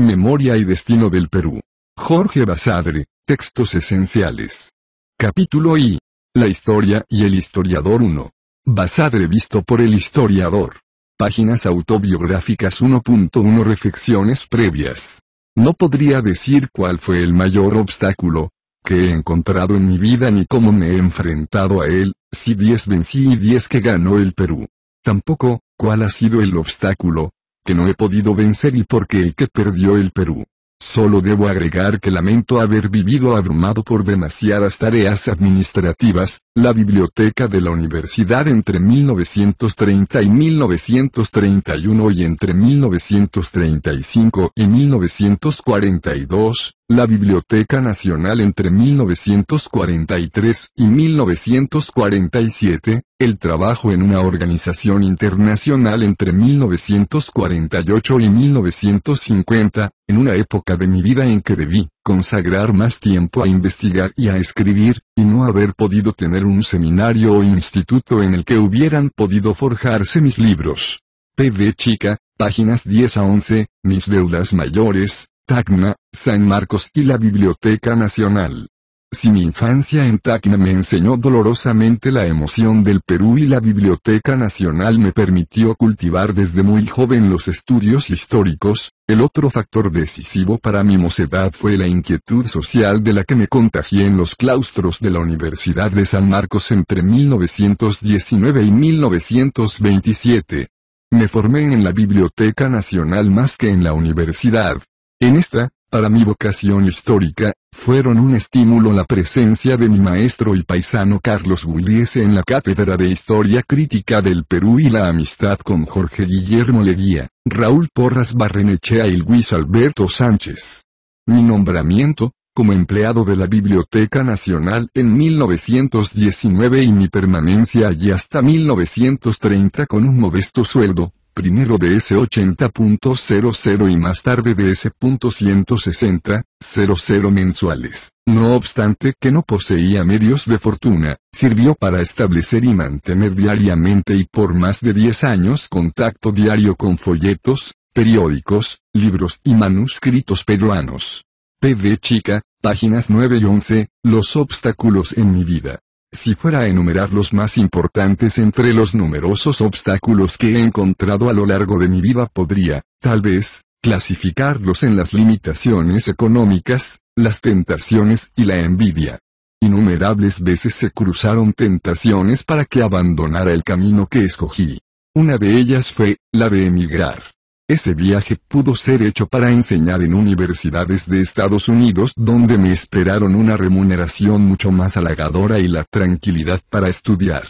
Memoria y Destino del Perú. Jorge Basadre, Textos Esenciales. Capítulo I. La historia y el historiador 1. Basadre visto por el historiador. Páginas autobiográficas 1.1 Reflexiones previas. No podría decir cuál fue el mayor obstáculo que he encontrado en mi vida ni cómo me he enfrentado a él, si 10 vencí y 10 que ganó el Perú. Tampoco, cuál ha sido el obstáculo que no he podido vencer y porque el que perdió el Perú. Solo debo agregar que lamento haber vivido abrumado por demasiadas tareas administrativas, la biblioteca de la universidad entre 1930 y 1931 y entre 1935 y 1942, la Biblioteca Nacional entre 1943 y 1947, el trabajo en una organización internacional entre 1948 y 1950, en una época de mi vida en que debí consagrar más tiempo a investigar y a escribir, y no haber podido tener un seminario o instituto en el que hubieran podido forjarse mis libros. P.D. Chica, páginas 10 a 11, mis deudas mayores, Tacna, San Marcos y la Biblioteca Nacional. Si mi infancia en Tacna me enseñó dolorosamente la emoción del Perú y la Biblioteca Nacional me permitió cultivar desde muy joven los estudios históricos, el otro factor decisivo para mi mocedad fue la inquietud social de la que me contagié en los claustros de la Universidad de San Marcos entre 1919 y 1927. Me formé en la Biblioteca Nacional más que en la universidad, en esta, para mi vocación histórica, fueron un estímulo la presencia de mi maestro y paisano Carlos Gugliese en la Cátedra de Historia Crítica del Perú y la amistad con Jorge Guillermo Leguía, Raúl Porras Barrenechea y Luis Alberto Sánchez. Mi nombramiento, como empleado de la Biblioteca Nacional en 1919 y mi permanencia allí hasta 1930 con un modesto sueldo, primero de S80.00 y más tarde de S.160.00 mensuales. No obstante que no poseía medios de fortuna, sirvió para establecer y mantener diariamente y por más de 10 años contacto diario con folletos, periódicos, libros y manuscritos peruanos. P.D. Chica, páginas 9 y 11, Los obstáculos en mi vida. Si fuera a enumerar los más importantes entre los numerosos obstáculos que he encontrado a lo largo de mi vida podría, tal vez, clasificarlos en las limitaciones económicas, las tentaciones y la envidia. Innumerables veces se cruzaron tentaciones para que abandonara el camino que escogí. Una de ellas fue, la de emigrar. Ese viaje pudo ser hecho para enseñar en universidades de Estados Unidos donde me esperaron una remuneración mucho más halagadora y la tranquilidad para estudiar.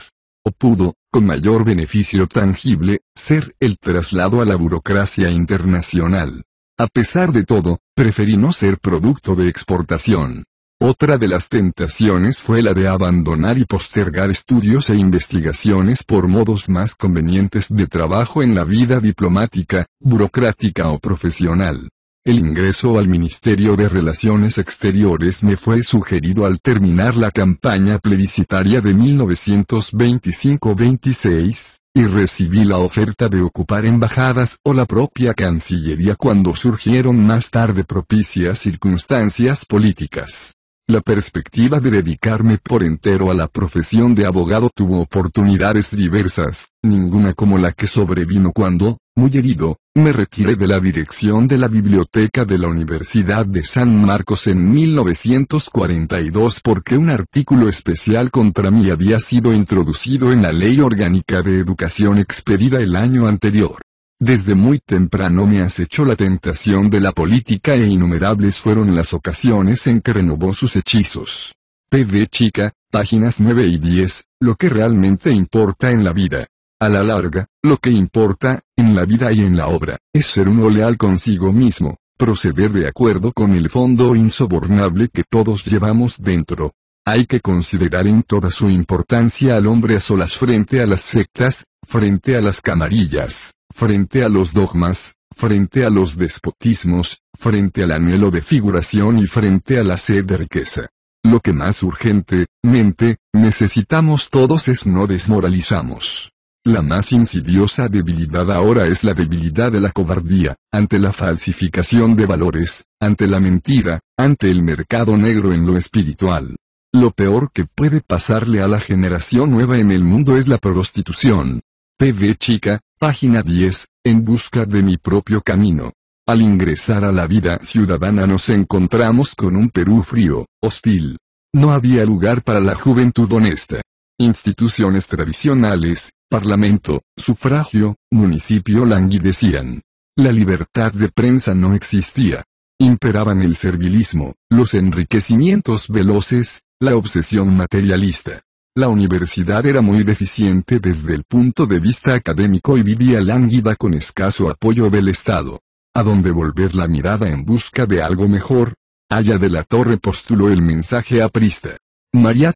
O pudo, con mayor beneficio tangible, ser el traslado a la burocracia internacional. A pesar de todo, preferí no ser producto de exportación. Otra de las tentaciones fue la de abandonar y postergar estudios e investigaciones por modos más convenientes de trabajo en la vida diplomática, burocrática o profesional. El ingreso al Ministerio de Relaciones Exteriores me fue sugerido al terminar la campaña plebiscitaria de 1925-26, y recibí la oferta de ocupar embajadas o la propia Cancillería cuando surgieron más tarde propicias circunstancias políticas. La perspectiva de dedicarme por entero a la profesión de abogado tuvo oportunidades diversas, ninguna como la que sobrevino cuando, muy herido, me retiré de la dirección de la biblioteca de la Universidad de San Marcos en 1942 porque un artículo especial contra mí había sido introducido en la Ley Orgánica de Educación expedida el año anterior. Desde muy temprano me acechó la tentación de la política e innumerables fueron las ocasiones en que renovó sus hechizos. PD Chica, páginas 9 y 10, lo que realmente importa en la vida. A la larga, lo que importa, en la vida y en la obra, es ser uno leal consigo mismo, proceder de acuerdo con el fondo insobornable que todos llevamos dentro. Hay que considerar en toda su importancia al hombre a solas frente a las sectas, frente a las camarillas, frente a los dogmas, frente a los despotismos, frente al anhelo de figuración y frente a la sed de riqueza. Lo que más urgentemente necesitamos todos es no desmoralizamos. La más insidiosa debilidad ahora es la debilidad de la cobardía, ante la falsificación de valores, ante la mentira, ante el mercado negro en lo espiritual. Lo peor que puede pasarle a la generación nueva en el mundo es la prostitución, PV Chica, página 10, en busca de mi propio camino. Al ingresar a la vida ciudadana nos encontramos con un Perú frío, hostil. No había lugar para la juventud honesta. Instituciones tradicionales, parlamento, sufragio, municipio languidecían. La libertad de prensa no existía. Imperaban el servilismo, los enriquecimientos veloces, la obsesión materialista. La universidad era muy deficiente desde el punto de vista académico y vivía lánguida con escaso apoyo del Estado. A donde volver la mirada en busca de algo mejor, allá de la Torre postuló el mensaje aprista.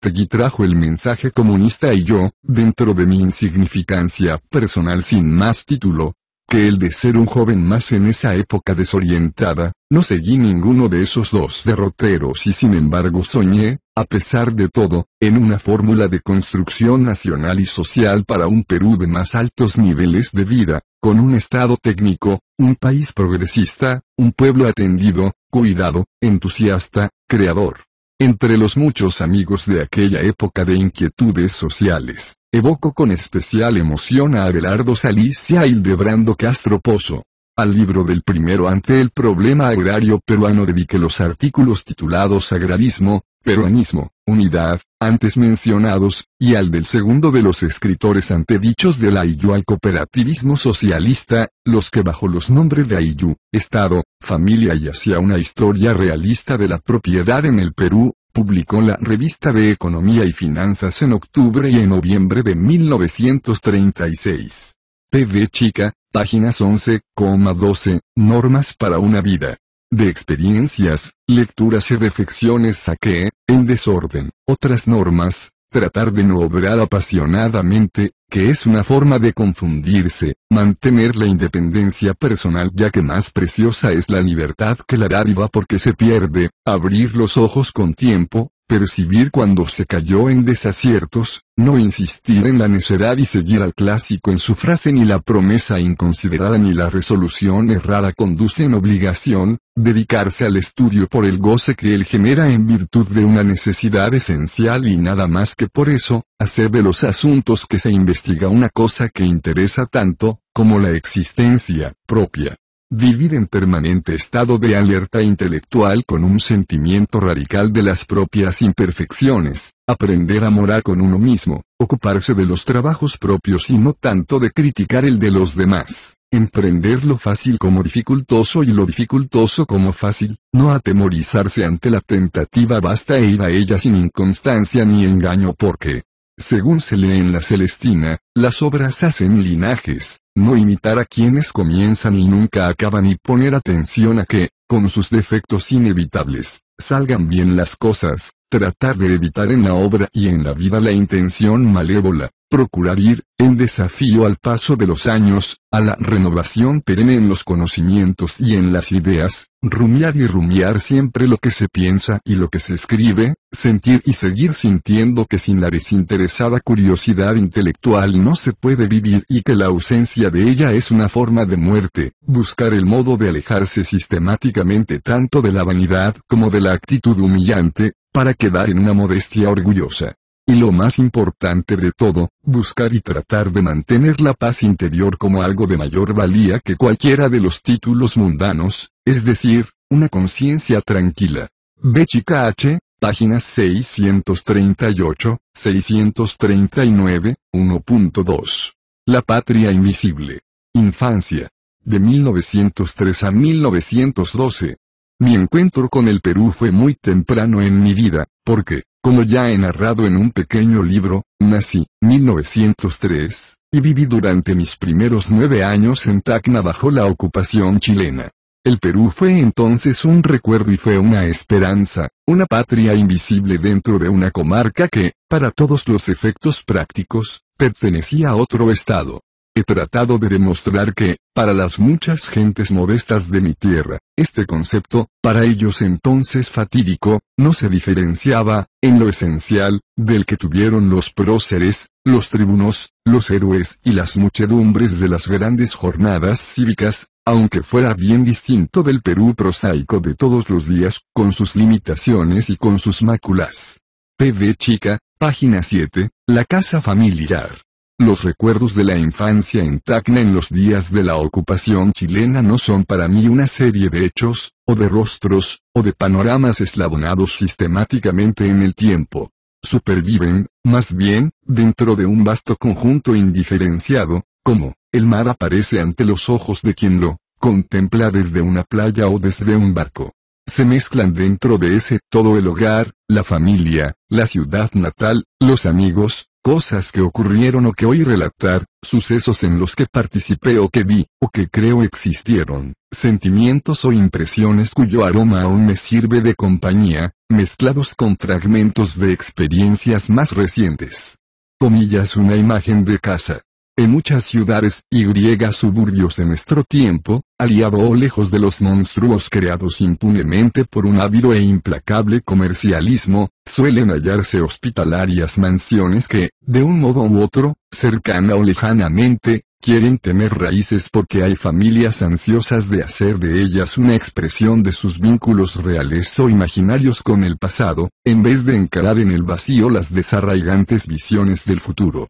Tegui trajo el mensaje comunista y yo, dentro de mi insignificancia personal sin más título, el de ser un joven más en esa época desorientada, no seguí ninguno de esos dos derroteros y sin embargo soñé, a pesar de todo, en una fórmula de construcción nacional y social para un Perú de más altos niveles de vida, con un Estado técnico, un país progresista, un pueblo atendido, cuidado, entusiasta, creador. Entre los muchos amigos de aquella época de inquietudes sociales, evoco con especial emoción a Abelardo Salicia y Hildebrando Castro Pozo. Al libro del primero ante el problema agrario peruano dediqué los artículos titulados Agrarismo, peruanismo, unidad, antes mencionados, y al del segundo de los escritores antedichos del Ayllu al cooperativismo socialista, los que bajo los nombres de Ayllu, Estado, familia y hacia una historia realista de la propiedad en el Perú, publicó la revista de Economía y Finanzas en octubre y en noviembre de 1936. P.D. Chica, páginas 11,12, Normas para una vida de experiencias, lecturas y reflexiones a que, en desorden, otras normas, tratar de no obrar apasionadamente, que es una forma de confundirse, mantener la independencia personal ya que más preciosa es la libertad que la dádiva porque se pierde, abrir los ojos con tiempo, Percibir cuando se cayó en desaciertos, no insistir en la necedad y seguir al clásico en su frase ni la promesa inconsiderada ni la resolución errada conducen obligación, dedicarse al estudio por el goce que él genera en virtud de una necesidad esencial y nada más que por eso, hacer de los asuntos que se investiga una cosa que interesa tanto, como la existencia propia. Vivir en permanente estado de alerta intelectual con un sentimiento radical de las propias imperfecciones, aprender a morar con uno mismo, ocuparse de los trabajos propios y no tanto de criticar el de los demás, emprender lo fácil como dificultoso y lo dificultoso como fácil, no atemorizarse ante la tentativa basta e ir a ella sin inconstancia ni engaño porque, según se lee en la Celestina, las obras hacen linajes, no imitar a quienes comienzan y nunca acaban y poner atención a que, con sus defectos inevitables, salgan bien las cosas, tratar de evitar en la obra y en la vida la intención malévola, procurar ir, en desafío al paso de los años, a la renovación perenne en los conocimientos y en las ideas, rumiar y rumiar siempre lo que se piensa y lo que se escribe, sentir y seguir sintiendo que sin la desinteresada curiosidad intelectual no se puede vivir y que la ausencia de ella es una forma de muerte, buscar el modo de alejarse sistemáticamente tanto de la vanidad como de la actitud humillante, para quedar en una modestia orgullosa. Y lo más importante de todo, buscar y tratar de mantener la paz interior como algo de mayor valía que cualquiera de los títulos mundanos, es decir, una conciencia tranquila. B. H, páginas 638, 639, 1.2. La patria invisible. Infancia. De 1903 a 1912. Mi encuentro con el Perú fue muy temprano en mi vida, porque, como ya he narrado en un pequeño libro, nací, 1903, y viví durante mis primeros nueve años en Tacna bajo la ocupación chilena. El Perú fue entonces un recuerdo y fue una esperanza, una patria invisible dentro de una comarca que, para todos los efectos prácticos, pertenecía a otro estado. He tratado de demostrar que, para las muchas gentes modestas de mi tierra, este concepto, para ellos entonces fatídico, no se diferenciaba, en lo esencial, del que tuvieron los próceres, los tribunos, los héroes y las muchedumbres de las grandes jornadas cívicas, aunque fuera bien distinto del Perú prosaico de todos los días, con sus limitaciones y con sus máculas. Pd Chica, página 7, La Casa Familiar. Los recuerdos de la infancia en Tacna en los días de la ocupación chilena no son para mí una serie de hechos, o de rostros, o de panoramas eslabonados sistemáticamente en el tiempo. Superviven, más bien, dentro de un vasto conjunto indiferenciado, como, el mar aparece ante los ojos de quien lo, contempla desde una playa o desde un barco. Se mezclan dentro de ese todo el hogar, la familia, la ciudad natal, los amigos, cosas que ocurrieron o que oí relatar, sucesos en los que participé o que vi, o que creo existieron, sentimientos o impresiones cuyo aroma aún me sirve de compañía, mezclados con fragmentos de experiencias más recientes. Comillas una imagen de casa. En muchas ciudades y griegas suburbios de nuestro tiempo, aliado o lejos de los monstruos creados impunemente por un ávido e implacable comercialismo, suelen hallarse hospitalarias mansiones que, de un modo u otro, cercana o lejanamente, quieren tener raíces porque hay familias ansiosas de hacer de ellas una expresión de sus vínculos reales o imaginarios con el pasado, en vez de encarar en el vacío las desarraigantes visiones del futuro.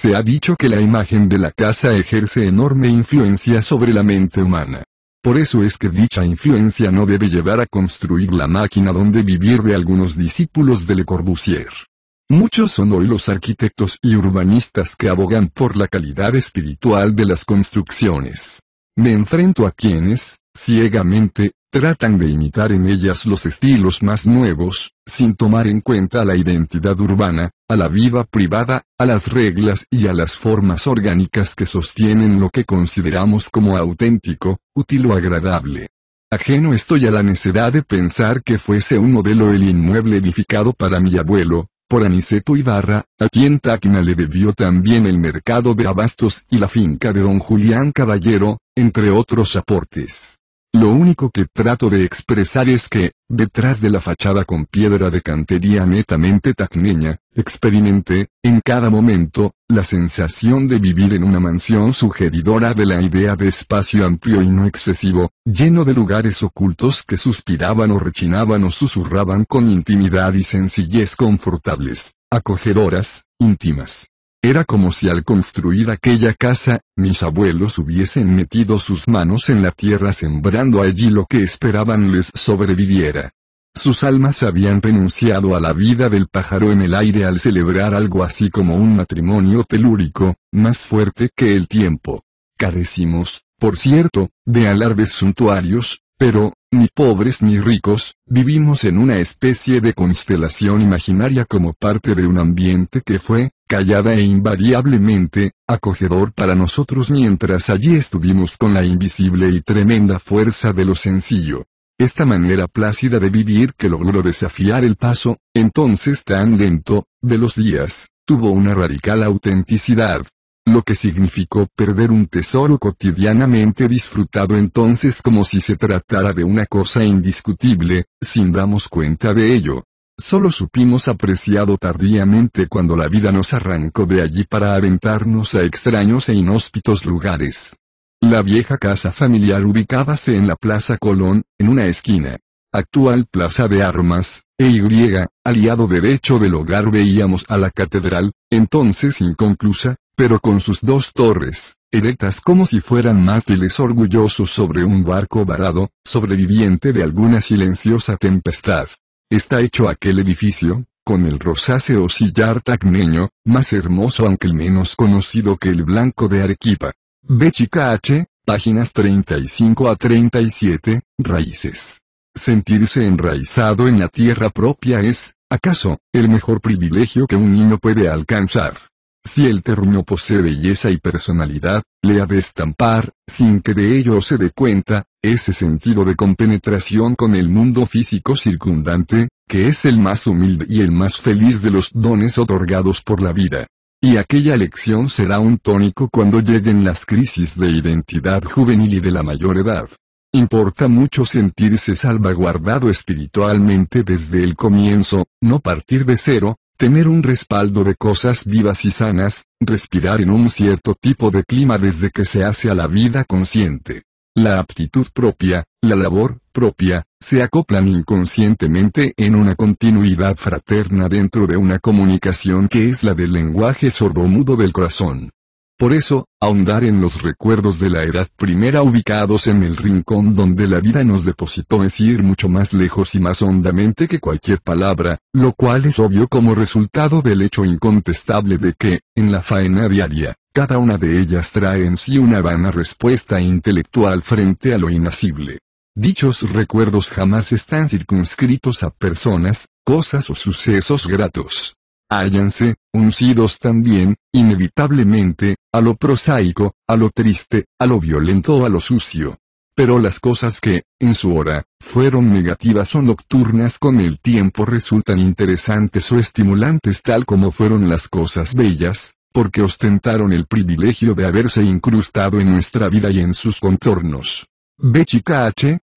Se ha dicho que la imagen de la casa ejerce enorme influencia sobre la mente humana. Por eso es que dicha influencia no debe llevar a construir la máquina donde vivir de algunos discípulos de Le Corbusier. Muchos son hoy los arquitectos y urbanistas que abogan por la calidad espiritual de las construcciones. Me enfrento a quienes, ciegamente, tratan de imitar en ellas los estilos más nuevos, sin tomar en cuenta la identidad urbana, a la vida privada, a las reglas y a las formas orgánicas que sostienen lo que consideramos como auténtico, útil o agradable. Ajeno estoy a la necesidad de pensar que fuese un modelo el inmueble edificado para mi abuelo, por Aniceto Ibarra, a quien Tacna le debió también el mercado de abastos y la finca de don Julián Caballero, entre otros aportes. Lo único que trato de expresar es que, detrás de la fachada con piedra de cantería netamente tacneña, experimenté, en cada momento, la sensación de vivir en una mansión sugeridora de la idea de espacio amplio y no excesivo, lleno de lugares ocultos que suspiraban o rechinaban o susurraban con intimidad y sencillez confortables, acogedoras, íntimas. Era como si al construir aquella casa, mis abuelos hubiesen metido sus manos en la tierra sembrando allí lo que esperaban les sobreviviera. Sus almas habían renunciado a la vida del pájaro en el aire al celebrar algo así como un matrimonio telúrico, más fuerte que el tiempo. Carecimos, por cierto, de alarbes suntuarios, pero, ni pobres ni ricos, vivimos en una especie de constelación imaginaria como parte de un ambiente que fue, callada e invariablemente, acogedor para nosotros mientras allí estuvimos con la invisible y tremenda fuerza de lo sencillo. Esta manera plácida de vivir que logró desafiar el paso, entonces tan lento, de los días, tuvo una radical autenticidad, lo que significó perder un tesoro cotidianamente disfrutado entonces como si se tratara de una cosa indiscutible, sin damos cuenta de ello. Solo supimos apreciado tardíamente cuando la vida nos arrancó de allí para aventarnos a extraños e inhóspitos lugares. La vieja casa familiar ubicábase en la Plaza Colón, en una esquina. Actual Plaza de Armas, e Y, aliado derecho del hogar veíamos a la catedral, entonces inconclusa, pero con sus dos torres, erectas como si fueran mástiles orgullosos sobre un barco varado, sobreviviente de alguna silenciosa tempestad. Está hecho aquel edificio, con el rosáceo sillar tacneño, más hermoso aunque menos conocido que el blanco de Arequipa. B. H, páginas 35 a 37, raíces. Sentirse enraizado en la tierra propia es, acaso, el mejor privilegio que un niño puede alcanzar. Si el terruño posee belleza y personalidad, le ha de estampar, sin que de ello se dé cuenta, ese sentido de compenetración con el mundo físico circundante, que es el más humilde y el más feliz de los dones otorgados por la vida. Y aquella lección será un tónico cuando lleguen las crisis de identidad juvenil y de la mayor edad. Importa mucho sentirse salvaguardado espiritualmente desde el comienzo, no partir de cero, tener un respaldo de cosas vivas y sanas, respirar en un cierto tipo de clima desde que se hace a la vida consciente. La aptitud propia, la labor propia, se acoplan inconscientemente en una continuidad fraterna dentro de una comunicación que es la del lenguaje sordomudo del corazón. Por eso, ahondar en los recuerdos de la edad primera ubicados en el rincón donde la vida nos depositó es ir mucho más lejos y más hondamente que cualquier palabra, lo cual es obvio como resultado del hecho incontestable de que, en la faena diaria, cada una de ellas trae en sí una vana respuesta intelectual frente a lo inacible. Dichos recuerdos jamás están circunscritos a personas, cosas o sucesos gratos hállanse, uncidos también, inevitablemente, a lo prosaico, a lo triste, a lo violento a lo sucio. Pero las cosas que, en su hora, fueron negativas o nocturnas con el tiempo resultan interesantes o estimulantes tal como fueron las cosas bellas, porque ostentaron el privilegio de haberse incrustado en nuestra vida y en sus contornos. B.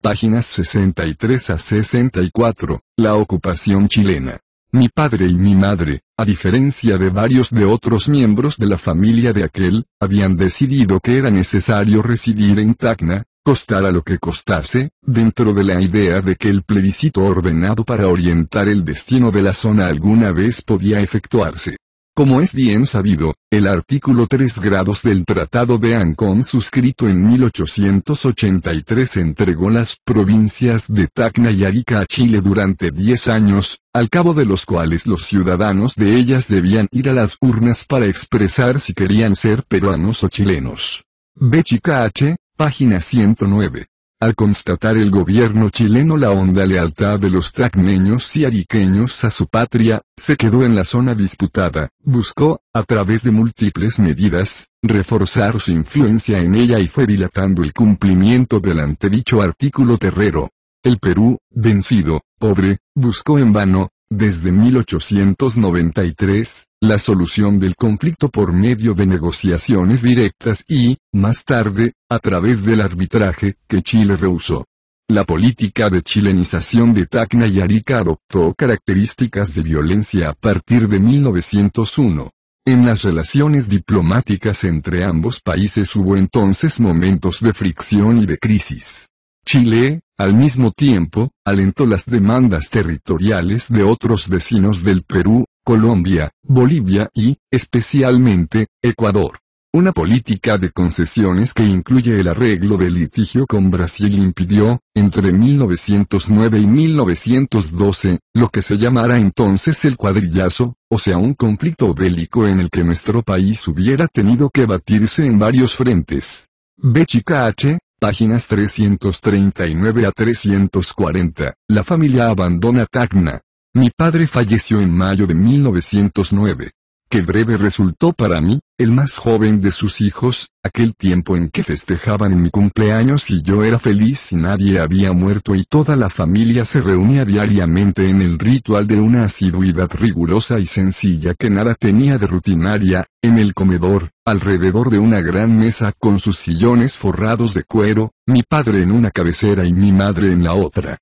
páginas 63 a 64, La ocupación chilena. Mi padre y mi madre, a diferencia de varios de otros miembros de la familia de aquel, habían decidido que era necesario residir en Tacna, costara lo que costase, dentro de la idea de que el plebiscito ordenado para orientar el destino de la zona alguna vez podía efectuarse. Como es bien sabido, el artículo 3 grados del Tratado de Ancón suscrito en 1883 entregó las provincias de Tacna y Arica a Chile durante 10 años, al cabo de los cuales los ciudadanos de ellas debían ir a las urnas para expresar si querían ser peruanos o chilenos. B. H., página 109. Al constatar el gobierno chileno la honda lealtad de los tracneños y ariqueños a su patria, se quedó en la zona disputada, buscó, a través de múltiples medidas, reforzar su influencia en ella y fue dilatando el cumplimiento del antedicho artículo terrero. El Perú, vencido, pobre, buscó en vano, desde 1893, la solución del conflicto por medio de negociaciones directas y, más tarde, a través del arbitraje, que Chile rehusó. La política de chilenización de Tacna y Arica adoptó características de violencia a partir de 1901. En las relaciones diplomáticas entre ambos países hubo entonces momentos de fricción y de crisis. Chile, al mismo tiempo, alentó las demandas territoriales de otros vecinos del Perú, Colombia, Bolivia y, especialmente, Ecuador. Una política de concesiones que incluye el arreglo del litigio con Brasil impidió, entre 1909 y 1912, lo que se llamara entonces el cuadrillazo, o sea un conflicto bélico en el que nuestro país hubiera tenido que batirse en varios frentes. B. H páginas 339 a 340, la familia abandona Tacna. Mi padre falleció en mayo de 1909 que breve resultó para mí, el más joven de sus hijos, aquel tiempo en que festejaban mi cumpleaños y yo era feliz y nadie había muerto y toda la familia se reunía diariamente en el ritual de una asiduidad rigurosa y sencilla que nada tenía de rutinaria, en el comedor, alrededor de una gran mesa con sus sillones forrados de cuero, mi padre en una cabecera y mi madre en la otra.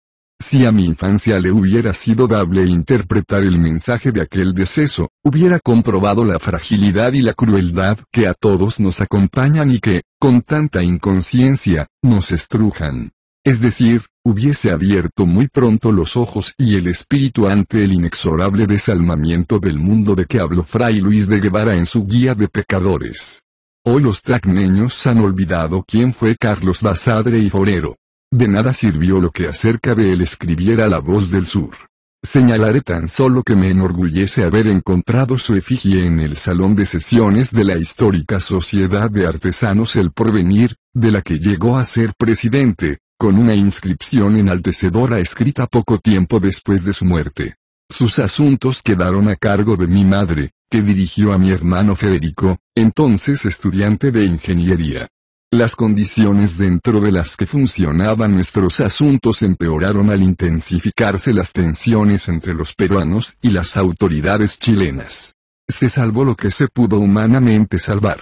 Si a mi infancia le hubiera sido dable interpretar el mensaje de aquel deceso, hubiera comprobado la fragilidad y la crueldad que a todos nos acompañan y que, con tanta inconsciencia, nos estrujan. Es decir, hubiese abierto muy pronto los ojos y el espíritu ante el inexorable desalmamiento del mundo de que habló Fray Luis de Guevara en su Guía de Pecadores. Hoy los tracneños han olvidado quién fue Carlos Basadre y Forero. De nada sirvió lo que acerca de él escribiera la voz del sur. Señalaré tan solo que me enorgullece haber encontrado su efigie en el salón de sesiones de la histórica Sociedad de Artesanos El Porvenir, de la que llegó a ser presidente, con una inscripción enaltecedora escrita poco tiempo después de su muerte. Sus asuntos quedaron a cargo de mi madre, que dirigió a mi hermano Federico, entonces estudiante de ingeniería. Las condiciones dentro de las que funcionaban nuestros asuntos empeoraron al intensificarse las tensiones entre los peruanos y las autoridades chilenas. Se salvó lo que se pudo humanamente salvar.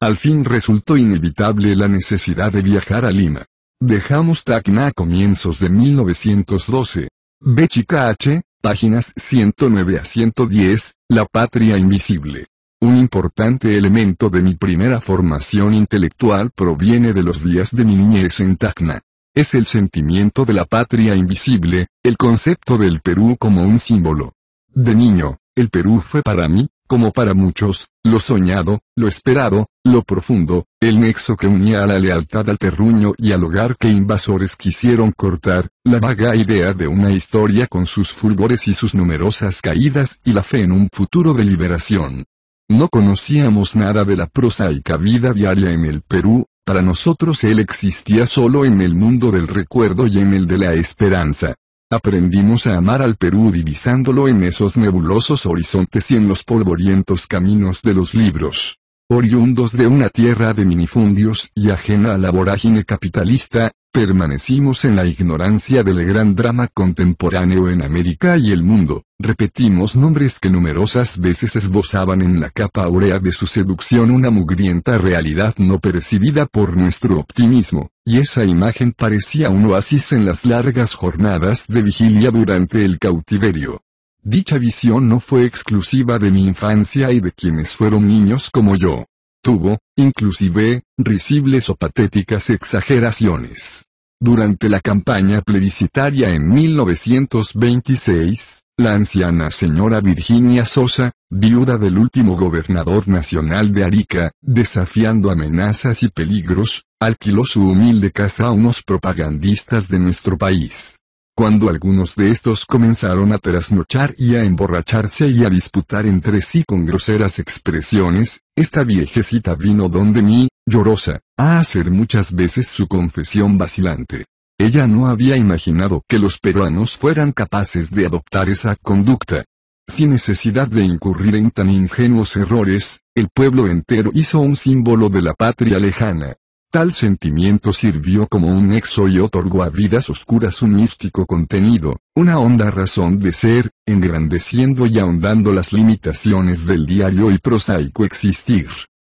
Al fin resultó inevitable la necesidad de viajar a Lima. Dejamos Tacna a comienzos de 1912. B. H, páginas 109 a 110, La Patria Invisible. Un importante elemento de mi primera formación intelectual proviene de los días de mi niñez en Tacna. Es el sentimiento de la patria invisible, el concepto del Perú como un símbolo. De niño, el Perú fue para mí, como para muchos, lo soñado, lo esperado, lo profundo, el nexo que unía a la lealtad al terruño y al hogar que invasores quisieron cortar, la vaga idea de una historia con sus fulgores y sus numerosas caídas y la fe en un futuro de liberación. No conocíamos nada de la prosaica vida diaria en el Perú, para nosotros él existía solo en el mundo del recuerdo y en el de la esperanza. Aprendimos a amar al Perú divisándolo en esos nebulosos horizontes y en los polvorientos caminos de los libros. Oriundos de una tierra de minifundios y ajena a la vorágine capitalista, Permanecimos en la ignorancia del gran drama contemporáneo en América y el mundo, repetimos nombres que numerosas veces esbozaban en la capa aurea de su seducción una mugrienta realidad no percibida por nuestro optimismo, y esa imagen parecía un oasis en las largas jornadas de vigilia durante el cautiverio. Dicha visión no fue exclusiva de mi infancia y de quienes fueron niños como yo. Tuvo, inclusive, risibles o patéticas exageraciones. Durante la campaña plebiscitaria en 1926, la anciana señora Virginia Sosa, viuda del último gobernador nacional de Arica, desafiando amenazas y peligros, alquiló su humilde casa a unos propagandistas de nuestro país cuando algunos de estos comenzaron a trasnochar y a emborracharse y a disputar entre sí con groseras expresiones, esta viejecita vino donde mí, llorosa, a hacer muchas veces su confesión vacilante. Ella no había imaginado que los peruanos fueran capaces de adoptar esa conducta. Sin necesidad de incurrir en tan ingenuos errores, el pueblo entero hizo un símbolo de la patria lejana. Tal sentimiento sirvió como un nexo y otorgó a vidas oscuras un místico contenido, una honda razón de ser, engrandeciendo y ahondando las limitaciones del diario y prosaico existir.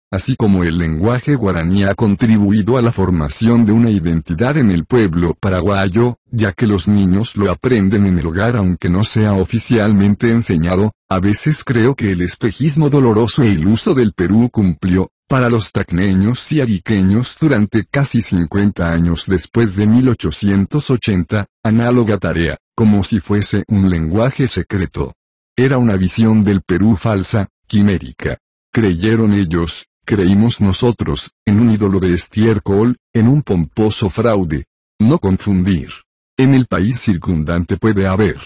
Así como el lenguaje guaraní ha contribuido a la formación de una identidad en el pueblo paraguayo, ya que los niños lo aprenden en el hogar aunque no sea oficialmente enseñado, a veces creo que el espejismo doloroso e iluso del Perú cumplió, para los tacneños y ariqueños durante casi 50 años después de 1880, análoga tarea, como si fuese un lenguaje secreto. Era una visión del Perú falsa, quimérica. Creyeron ellos, creímos nosotros, en un ídolo de estiércol, en un pomposo fraude. No confundir. En el país circundante puede haber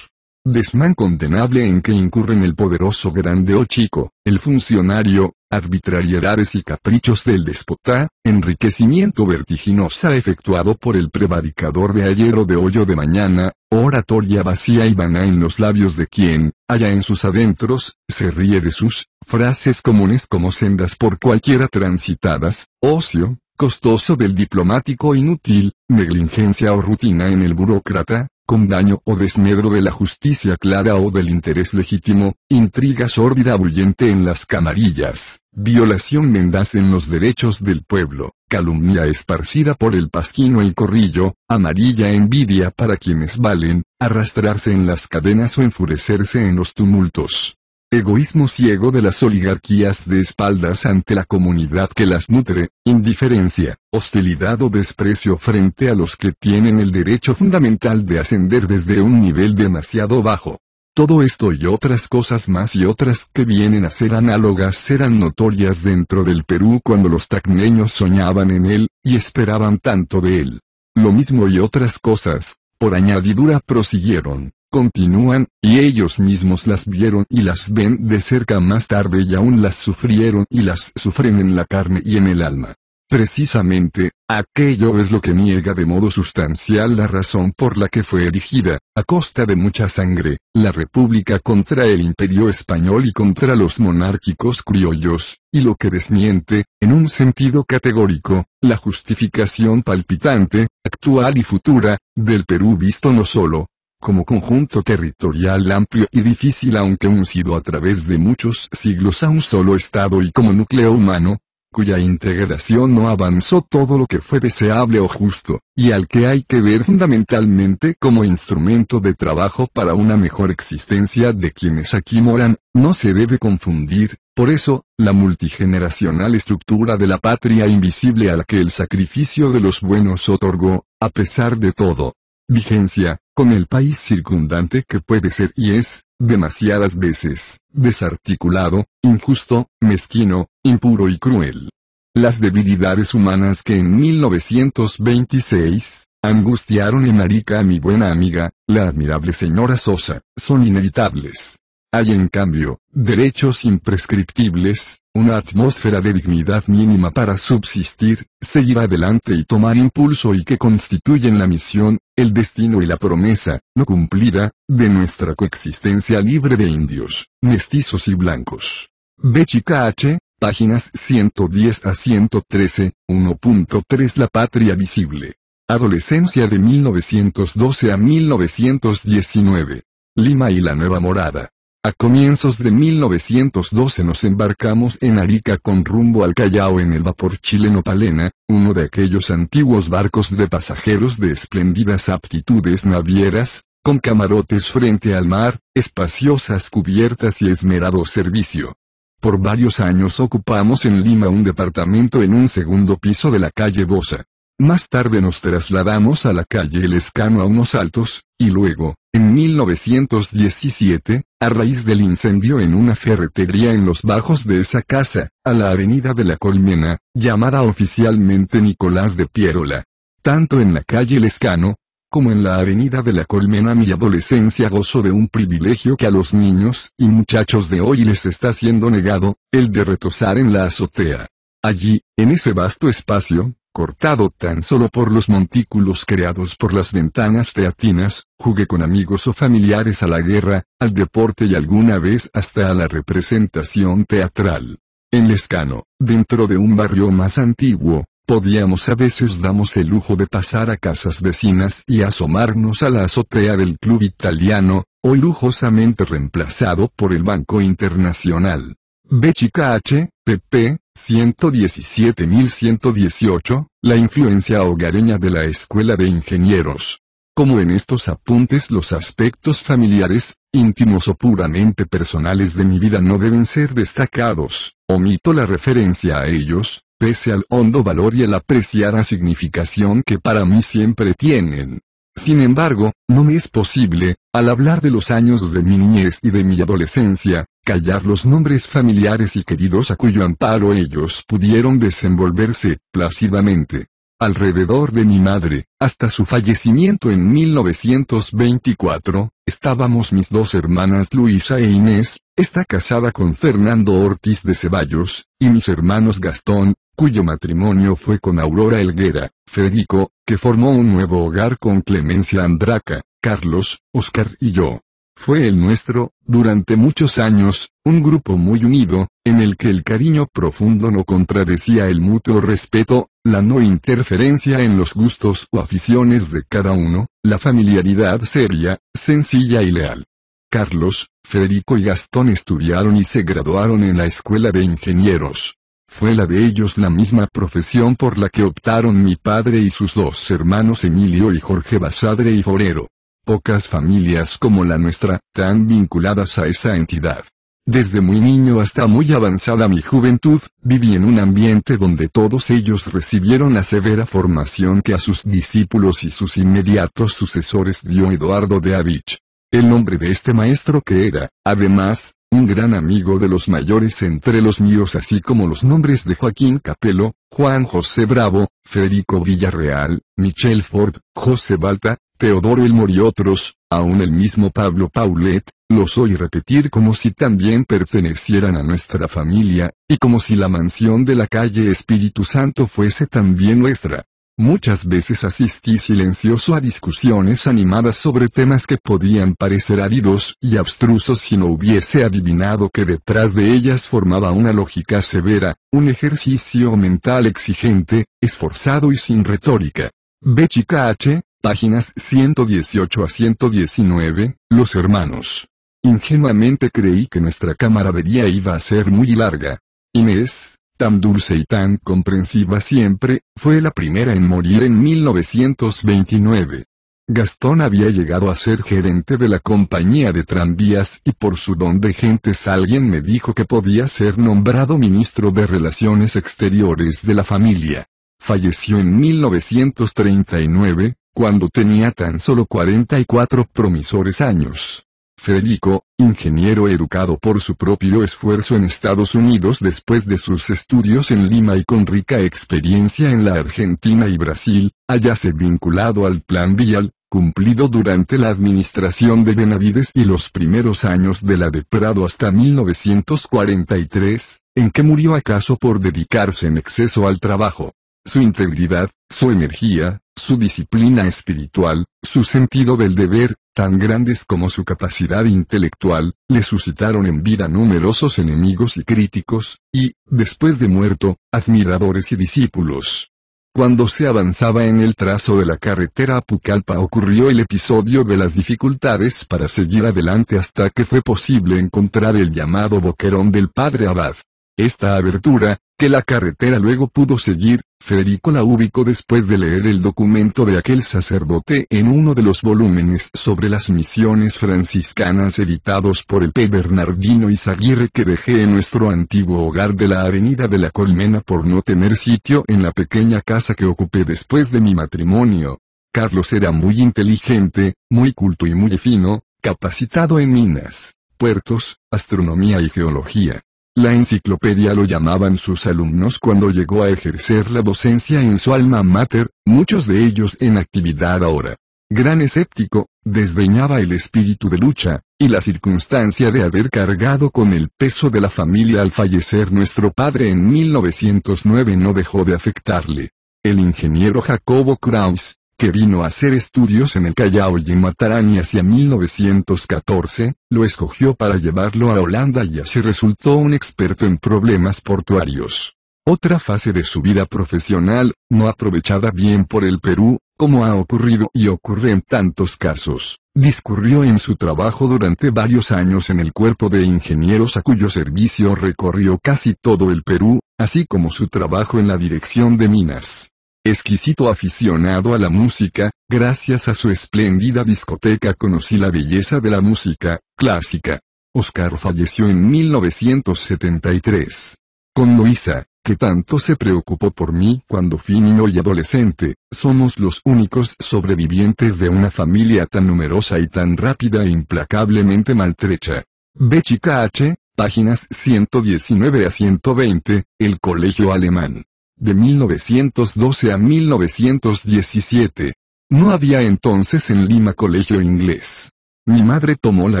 desmán condenable en que incurren el poderoso grande o chico, el funcionario, arbitrariedades y caprichos del despotá, enriquecimiento vertiginosa efectuado por el prevaricador de ayer o de hoy de mañana, oratoria vacía y vana en los labios de quien, allá en sus adentros, se ríe de sus frases comunes como sendas por cualquiera transitadas, ocio, costoso del diplomático inútil, negligencia o rutina en el burócrata, con daño o desmedro de la justicia clara o del interés legítimo, intriga sórdida bullente en las camarillas, violación mendaz en los derechos del pueblo, calumnia esparcida por el pasquino y corrillo, amarilla envidia para quienes valen, arrastrarse en las cadenas o enfurecerse en los tumultos, egoísmo ciego de las oligarquías de espaldas ante la comunidad que las nutre, indiferencia, hostilidad o desprecio frente a los que tienen el derecho fundamental de ascender desde un nivel demasiado bajo. Todo esto y otras cosas más y otras que vienen a ser análogas eran notorias dentro del Perú cuando los tacneños soñaban en él, y esperaban tanto de él. Lo mismo y otras cosas, por añadidura prosiguieron, continúan, y ellos mismos las vieron y las ven de cerca más tarde y aún las sufrieron y las sufren en la carne y en el alma. Precisamente, aquello es lo que niega de modo sustancial la razón por la que fue erigida, a costa de mucha sangre, la República contra el Imperio Español y contra los monárquicos criollos, y lo que desmiente, en un sentido categórico, la justificación palpitante, actual y futura, del Perú visto no solo, como conjunto territorial amplio y difícil aunque uncido a través de muchos siglos a un solo Estado y como núcleo humano, cuya integración no avanzó todo lo que fue deseable o justo, y al que hay que ver fundamentalmente como instrumento de trabajo para una mejor existencia de quienes aquí moran, no se debe confundir, por eso, la multigeneracional estructura de la patria invisible a la que el sacrificio de los buenos otorgó, a pesar de todo, vigencia, con el país circundante que puede ser y es, demasiadas veces, desarticulado, injusto, mezquino, impuro y cruel. Las debilidades humanas que en 1926, angustiaron en Arica a mi buena amiga, la admirable señora Sosa, son inevitables. Hay en cambio, derechos imprescriptibles, una atmósfera de dignidad mínima para subsistir, seguir adelante y tomar impulso y que constituyen la misión, el destino y la promesa, no cumplida, de nuestra coexistencia libre de indios, mestizos y blancos. B. H, páginas 110 a 113, 1.3 La patria visible. Adolescencia de 1912 a 1919. Lima y la nueva morada. A comienzos de 1912 nos embarcamos en Arica con rumbo al Callao en el vapor chileno Palena, uno de aquellos antiguos barcos de pasajeros de espléndidas aptitudes navieras, con camarotes frente al mar, espaciosas cubiertas y esmerado servicio. Por varios años ocupamos en Lima un departamento en un segundo piso de la calle Bosa. Más tarde nos trasladamos a la calle El Escano a unos altos, y luego, en 1917, a raíz del incendio en una ferretería en los bajos de esa casa, a la avenida de la Colmena, llamada oficialmente Nicolás de Pierola. Tanto en la calle El Escano, como en la avenida de la Colmena mi adolescencia gozó de un privilegio que a los niños y muchachos de hoy les está siendo negado, el de retosar en la azotea. Allí, en ese vasto espacio, cortado tan solo por los montículos creados por las ventanas teatinas, jugué con amigos o familiares a la guerra, al deporte y alguna vez hasta a la representación teatral. En Lescano, dentro de un barrio más antiguo, podíamos a veces damos el lujo de pasar a casas vecinas y asomarnos a la azotea del club italiano, hoy lujosamente reemplazado por el Banco Internacional. B. H, pp. 117118, La influencia hogareña de la Escuela de Ingenieros. Como en estos apuntes los aspectos familiares, íntimos o puramente personales de mi vida no deben ser destacados, omito la referencia a ellos, pese al hondo valor y a la apreciada significación que para mí siempre tienen. Sin embargo, no me es posible, al hablar de los años de mi niñez y de mi adolescencia, callar los nombres familiares y queridos a cuyo amparo ellos pudieron desenvolverse, plácidamente. Alrededor de mi madre, hasta su fallecimiento en 1924, estábamos mis dos hermanas Luisa e Inés, está casada con Fernando Ortiz de Ceballos, y mis hermanos Gastón, cuyo matrimonio fue con Aurora Elguera, Federico, que formó un nuevo hogar con Clemencia Andraca, Carlos, Oscar y yo. Fue el nuestro, durante muchos años, un grupo muy unido, en el que el cariño profundo no contradecía el mutuo respeto, la no interferencia en los gustos o aficiones de cada uno, la familiaridad seria, sencilla y leal. Carlos, Federico y Gastón estudiaron y se graduaron en la Escuela de Ingenieros. Fue la de ellos la misma profesión por la que optaron mi padre y sus dos hermanos Emilio y Jorge Basadre y Forero. Pocas familias como la nuestra, tan vinculadas a esa entidad. Desde muy niño hasta muy avanzada mi juventud, viví en un ambiente donde todos ellos recibieron la severa formación que a sus discípulos y sus inmediatos sucesores dio Eduardo de Avich. El nombre de este maestro que era, además, un gran amigo de los mayores entre los míos así como los nombres de Joaquín Capelo, Juan José Bravo, Federico Villarreal, Michel Ford, José Balta, Teodoro Elmore y otros, aún el mismo Pablo Paulet, los oí repetir como si también pertenecieran a nuestra familia, y como si la mansión de la calle Espíritu Santo fuese también nuestra. Muchas veces asistí silencioso a discusiones animadas sobre temas que podían parecer áridos y abstrusos si no hubiese adivinado que detrás de ellas formaba una lógica severa, un ejercicio mental exigente, esforzado y sin retórica. B. H., páginas 118 a 119, Los Hermanos. Ingenuamente creí que nuestra cámara iba a ser muy larga. Inés, tan dulce y tan comprensiva siempre, fue la primera en morir en 1929. Gastón había llegado a ser gerente de la compañía de tranvías y por su don de gentes alguien me dijo que podía ser nombrado ministro de Relaciones Exteriores de la familia. Falleció en 1939, cuando tenía tan solo 44 promisores años. Federico, ingeniero educado por su propio esfuerzo en Estados Unidos después de sus estudios en Lima y con rica experiencia en la Argentina y Brasil, hallase vinculado al Plan Vial, cumplido durante la administración de Benavides y los primeros años de la de Prado hasta 1943, en que murió acaso por dedicarse en exceso al trabajo. Su integridad, su energía, su disciplina espiritual, su sentido del deber, tan grandes como su capacidad intelectual, le suscitaron en vida numerosos enemigos y críticos, y, después de muerto, admiradores y discípulos. Cuando se avanzaba en el trazo de la carretera a Pucallpa ocurrió el episodio de las dificultades para seguir adelante hasta que fue posible encontrar el llamado boquerón del padre Abad esta abertura, que la carretera luego pudo seguir, Federico la ubicó después de leer el documento de aquel sacerdote en uno de los volúmenes sobre las misiones franciscanas editados por el P. Bernardino Izaguirre que dejé en nuestro antiguo hogar de la Avenida de la Colmena por no tener sitio en la pequeña casa que ocupé después de mi matrimonio. Carlos era muy inteligente, muy culto y muy fino, capacitado en minas, puertos, astronomía y geología. La enciclopedia lo llamaban sus alumnos cuando llegó a ejercer la docencia en su alma mater, muchos de ellos en actividad ahora. Gran escéptico, desdeñaba el espíritu de lucha, y la circunstancia de haber cargado con el peso de la familia al fallecer nuestro padre en 1909 no dejó de afectarle. El ingeniero Jacobo Krauss, que vino a hacer estudios en el Callao y en Matarán hacia 1914, lo escogió para llevarlo a Holanda y así resultó un experto en problemas portuarios. Otra fase de su vida profesional, no aprovechada bien por el Perú, como ha ocurrido y ocurre en tantos casos, discurrió en su trabajo durante varios años en el cuerpo de ingenieros a cuyo servicio recorrió casi todo el Perú, así como su trabajo en la dirección de minas. Exquisito aficionado a la música, gracias a su espléndida discoteca conocí la belleza de la música clásica. Oscar falleció en 1973. Con Luisa, que tanto se preocupó por mí cuando finino y adolescente, somos los únicos sobrevivientes de una familia tan numerosa y tan rápida e implacablemente maltrecha. B. H, páginas 119 a 120, el colegio alemán de 1912 a 1917. No había entonces en Lima colegio inglés. Mi madre tomó la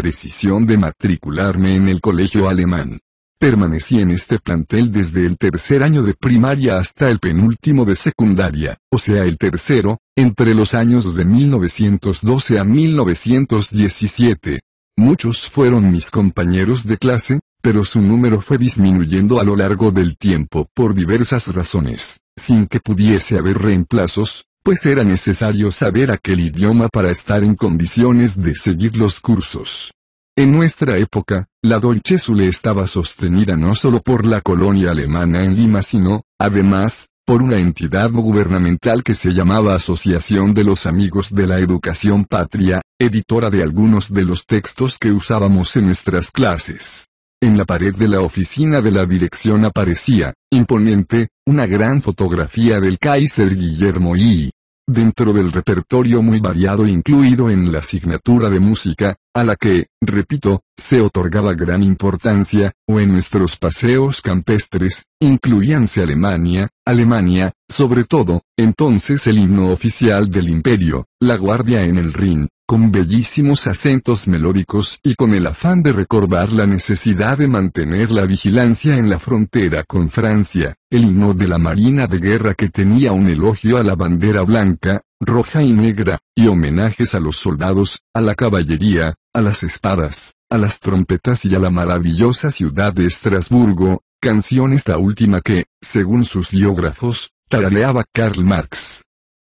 decisión de matricularme en el colegio alemán. Permanecí en este plantel desde el tercer año de primaria hasta el penúltimo de secundaria, o sea el tercero, entre los años de 1912 a 1917. Muchos fueron mis compañeros de clase, pero su número fue disminuyendo a lo largo del tiempo por diversas razones, sin que pudiese haber reemplazos, pues era necesario saber aquel idioma para estar en condiciones de seguir los cursos. En nuestra época, la Deutsche estaba sostenida no solo por la colonia alemana en Lima, sino, además, por una entidad gubernamental que se llamaba Asociación de los Amigos de la Educación Patria, editora de algunos de los textos que usábamos en nuestras clases. En la pared de la oficina de la dirección aparecía, imponente, una gran fotografía del Kaiser Guillermo I. Dentro del repertorio muy variado incluido en la asignatura de música, a la que, repito, se otorgaba gran importancia, o en nuestros paseos campestres, incluíanse Alemania, Alemania, sobre todo, entonces el himno oficial del imperio, la guardia en el Rin, con bellísimos acentos melódicos y con el afán de recordar la necesidad de mantener la vigilancia en la frontera con Francia, el himno de la Marina de Guerra que tenía un elogio a la bandera blanca, roja y negra, y homenajes a los soldados, a la caballería, a las espadas, a las trompetas y a la maravillosa ciudad de Estrasburgo, canción esta última que, según sus biógrafos, tarareaba Karl Marx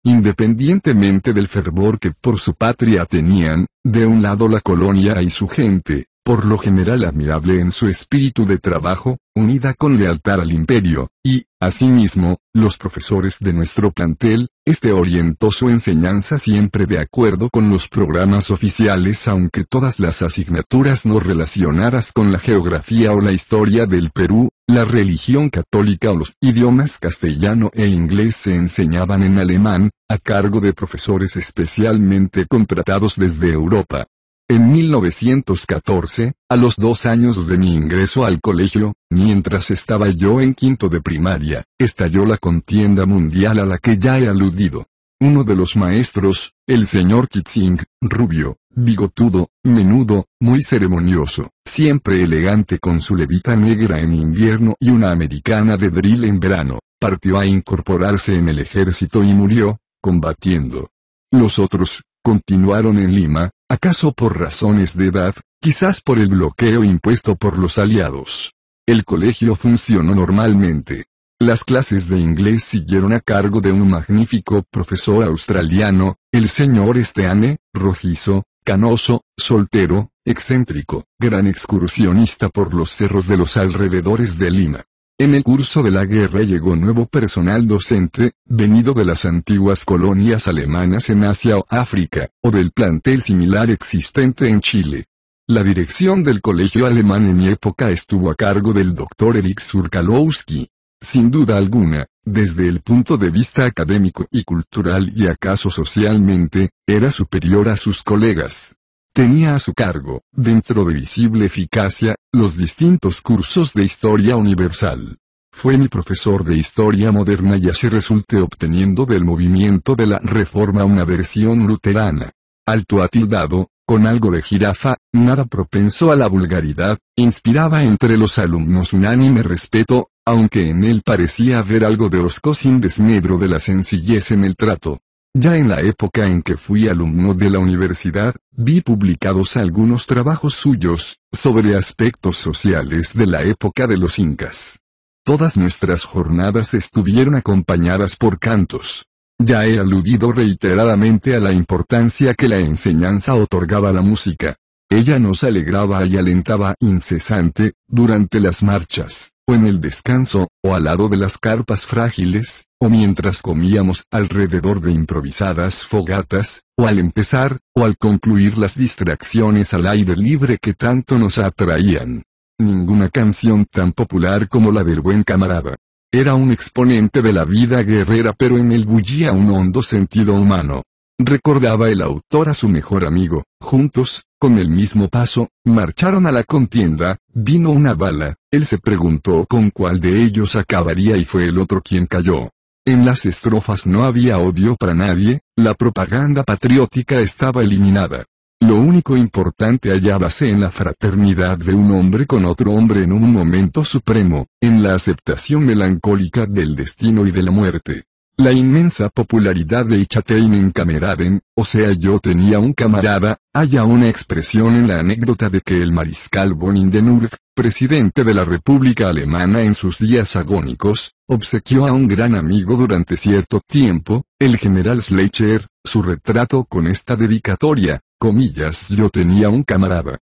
independientemente del fervor que por su patria tenían, de un lado la colonia y su gente, por lo general admirable en su espíritu de trabajo, unida con lealtad al imperio, y, asimismo, los profesores de nuestro plantel, este orientó su enseñanza siempre de acuerdo con los programas oficiales aunque todas las asignaturas no relacionadas con la geografía o la historia del Perú, la religión católica o los idiomas castellano e inglés se enseñaban en alemán, a cargo de profesores especialmente contratados desde Europa. En 1914, a los dos años de mi ingreso al colegio, mientras estaba yo en quinto de primaria, estalló la contienda mundial a la que ya he aludido. Uno de los maestros, el señor Kitsing, rubio, bigotudo, menudo, muy ceremonioso, siempre elegante con su levita negra en invierno y una americana de drill en verano, partió a incorporarse en el ejército y murió, combatiendo. Los otros, continuaron en Lima, acaso por razones de edad, quizás por el bloqueo impuesto por los aliados. El colegio funcionó normalmente. Las clases de inglés siguieron a cargo de un magnífico profesor australiano, el señor Esteane, rojizo, canoso, soltero, excéntrico, gran excursionista por los cerros de los alrededores de Lima. En el curso de la guerra llegó nuevo personal docente, venido de las antiguas colonias alemanas en Asia o África, o del plantel similar existente en Chile. La dirección del colegio alemán en mi época estuvo a cargo del doctor erik Surkalowski. Sin duda alguna, desde el punto de vista académico y cultural y acaso socialmente, era superior a sus colegas tenía a su cargo, dentro de visible eficacia, los distintos cursos de historia universal. Fue mi profesor de historia moderna y así resulté obteniendo del movimiento de la reforma una versión luterana. Alto atildado, con algo de jirafa, nada propenso a la vulgaridad, inspiraba entre los alumnos unánime respeto, aunque en él parecía haber algo de osco sin desmedro de la sencillez en el trato. Ya en la época en que fui alumno de la universidad, vi publicados algunos trabajos suyos, sobre aspectos sociales de la época de los incas. Todas nuestras jornadas estuvieron acompañadas por cantos. Ya he aludido reiteradamente a la importancia que la enseñanza otorgaba a la música. Ella nos alegraba y alentaba incesante, durante las marchas o en el descanso, o al lado de las carpas frágiles, o mientras comíamos alrededor de improvisadas fogatas, o al empezar, o al concluir las distracciones al aire libre que tanto nos atraían. Ninguna canción tan popular como la del buen camarada. Era un exponente de la vida guerrera pero en él bullía un hondo sentido humano. Recordaba el autor a su mejor amigo, juntos, con el mismo paso, marcharon a la contienda, vino una bala, él se preguntó con cuál de ellos acabaría y fue el otro quien cayó. En las estrofas no había odio para nadie, la propaganda patriótica estaba eliminada. Lo único importante hallábase en la fraternidad de un hombre con otro hombre en un momento supremo, en la aceptación melancólica del destino y de la muerte. La inmensa popularidad de Ichatein en Kameraden», o sea yo tenía un camarada, haya una expresión en la anécdota de que el mariscal von Hindenburg, presidente de la República Alemana en sus días agónicos, obsequió a un gran amigo durante cierto tiempo, el general Schleicher, su retrato con esta dedicatoria, comillas yo tenía un camarada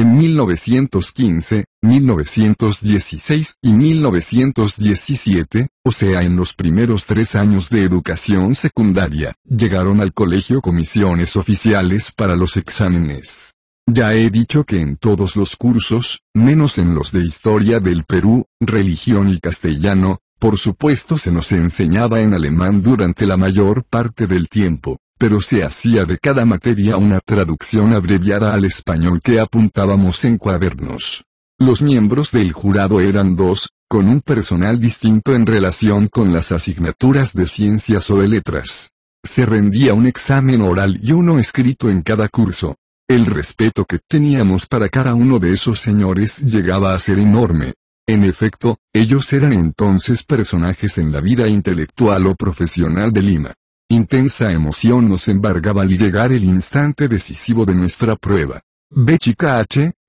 en 1915, 1916 y 1917, o sea en los primeros tres años de educación secundaria, llegaron al colegio comisiones oficiales para los exámenes. Ya he dicho que en todos los cursos, menos en los de historia del Perú, religión y castellano, por supuesto se nos enseñaba en alemán durante la mayor parte del tiempo pero se hacía de cada materia una traducción abreviada al español que apuntábamos en cuadernos. Los miembros del jurado eran dos, con un personal distinto en relación con las asignaturas de ciencias o de letras. Se rendía un examen oral y uno escrito en cada curso. El respeto que teníamos para cada uno de esos señores llegaba a ser enorme. En efecto, ellos eran entonces personajes en la vida intelectual o profesional de Lima. Intensa emoción nos embargaba al llegar el instante decisivo de nuestra prueba. B.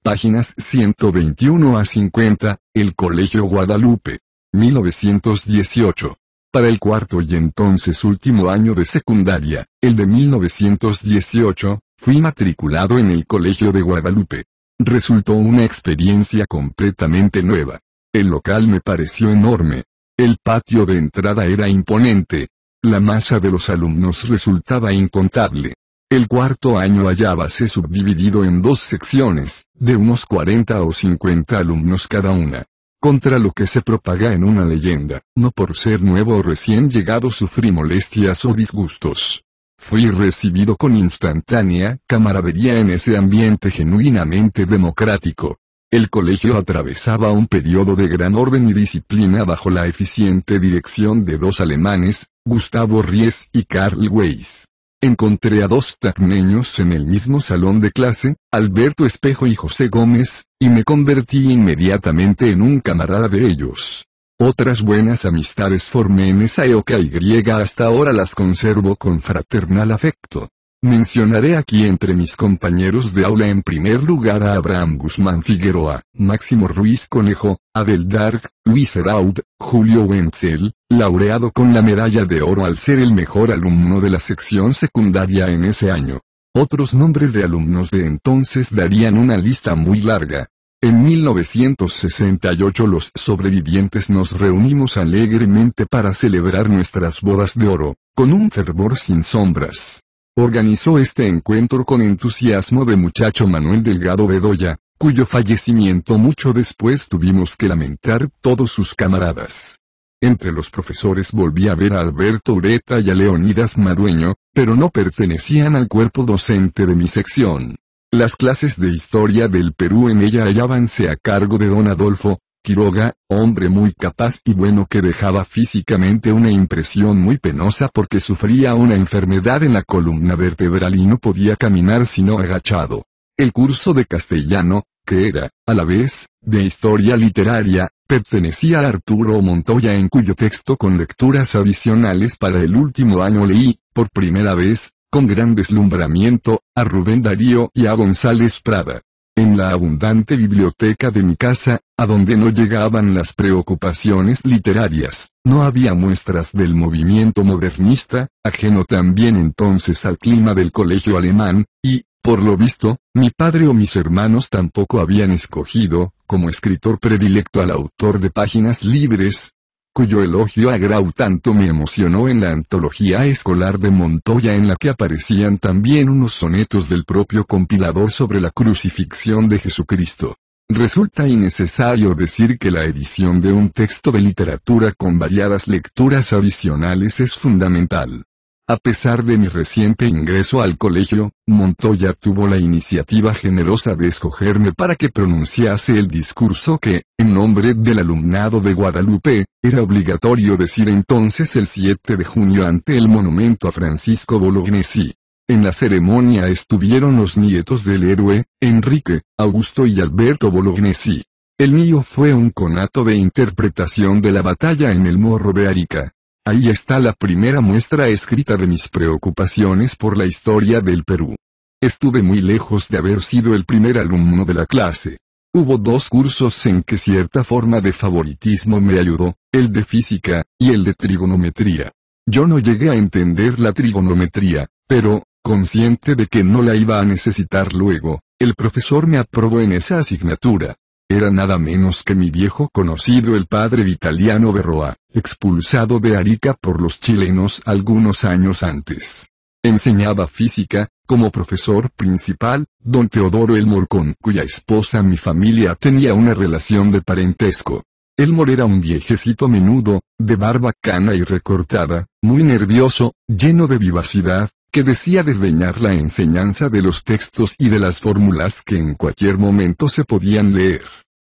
páginas 121 a 50, El Colegio Guadalupe. 1918. Para el cuarto y entonces último año de secundaria, el de 1918, fui matriculado en el Colegio de Guadalupe. Resultó una experiencia completamente nueva. El local me pareció enorme. El patio de entrada era imponente, la masa de los alumnos resultaba incontable. El cuarto año hallábase subdividido en dos secciones, de unos 40 o 50 alumnos cada una. Contra lo que se propaga en una leyenda, no por ser nuevo o recién llegado sufrí molestias o disgustos. Fui recibido con instantánea camaradería en ese ambiente genuinamente democrático. El colegio atravesaba un periodo de gran orden y disciplina bajo la eficiente dirección de dos alemanes, Gustavo Ries y Carl Weiss. Encontré a dos tacneños en el mismo salón de clase, Alberto Espejo y José Gómez, y me convertí inmediatamente en un camarada de ellos. Otras buenas amistades formé en esa época y griega hasta ahora las conservo con fraternal afecto. Mencionaré aquí entre mis compañeros de aula en primer lugar a Abraham Guzmán Figueroa, Máximo Ruiz Conejo, Adel Dark, Luis Eraud, Julio Wenzel, laureado con la medalla de oro al ser el mejor alumno de la sección secundaria en ese año. Otros nombres de alumnos de entonces darían una lista muy larga. En 1968 los sobrevivientes nos reunimos alegremente para celebrar nuestras bodas de oro, con un fervor sin sombras organizó este encuentro con entusiasmo de muchacho Manuel Delgado Bedoya, cuyo fallecimiento mucho después tuvimos que lamentar todos sus camaradas. Entre los profesores volví a ver a Alberto Ureta y a Leonidas Madueño, pero no pertenecían al cuerpo docente de mi sección. Las clases de historia del Perú en ella hallábanse a cargo de don Adolfo, Quiroga, hombre muy capaz y bueno que dejaba físicamente una impresión muy penosa porque sufría una enfermedad en la columna vertebral y no podía caminar sino agachado. El curso de castellano, que era, a la vez, de historia literaria, pertenecía a Arturo Montoya en cuyo texto con lecturas adicionales para el último año leí, por primera vez, con gran deslumbramiento, a Rubén Darío y a González Prada en la abundante biblioteca de mi casa, a donde no llegaban las preocupaciones literarias, no había muestras del movimiento modernista, ajeno también entonces al clima del colegio alemán, y, por lo visto, mi padre o mis hermanos tampoco habían escogido, como escritor predilecto al autor de páginas libres, cuyo elogio a Grau tanto me emocionó en la antología escolar de Montoya en la que aparecían también unos sonetos del propio compilador sobre la crucifixión de Jesucristo. Resulta innecesario decir que la edición de un texto de literatura con variadas lecturas adicionales es fundamental. A pesar de mi reciente ingreso al colegio, Montoya tuvo la iniciativa generosa de escogerme para que pronunciase el discurso que, en nombre del alumnado de Guadalupe, era obligatorio decir entonces el 7 de junio ante el monumento a Francisco Bolognesi. En la ceremonia estuvieron los nietos del héroe, Enrique, Augusto y Alberto Bolognesi. El mío fue un conato de interpretación de la batalla en el Morro de Arica. Ahí está la primera muestra escrita de mis preocupaciones por la historia del Perú. Estuve muy lejos de haber sido el primer alumno de la clase. Hubo dos cursos en que cierta forma de favoritismo me ayudó, el de física, y el de trigonometría. Yo no llegué a entender la trigonometría, pero, consciente de que no la iba a necesitar luego, el profesor me aprobó en esa asignatura. Era nada menos que mi viejo conocido el padre Vitaliano Berroa, expulsado de Arica por los chilenos algunos años antes. Enseñaba física, como profesor principal, don Teodoro Elmor, con cuya esposa mi familia tenía una relación de parentesco. Mor era un viejecito menudo, de barba cana y recortada, muy nervioso, lleno de vivacidad, que decía desdeñar la enseñanza de los textos y de las fórmulas que en cualquier momento se podían leer.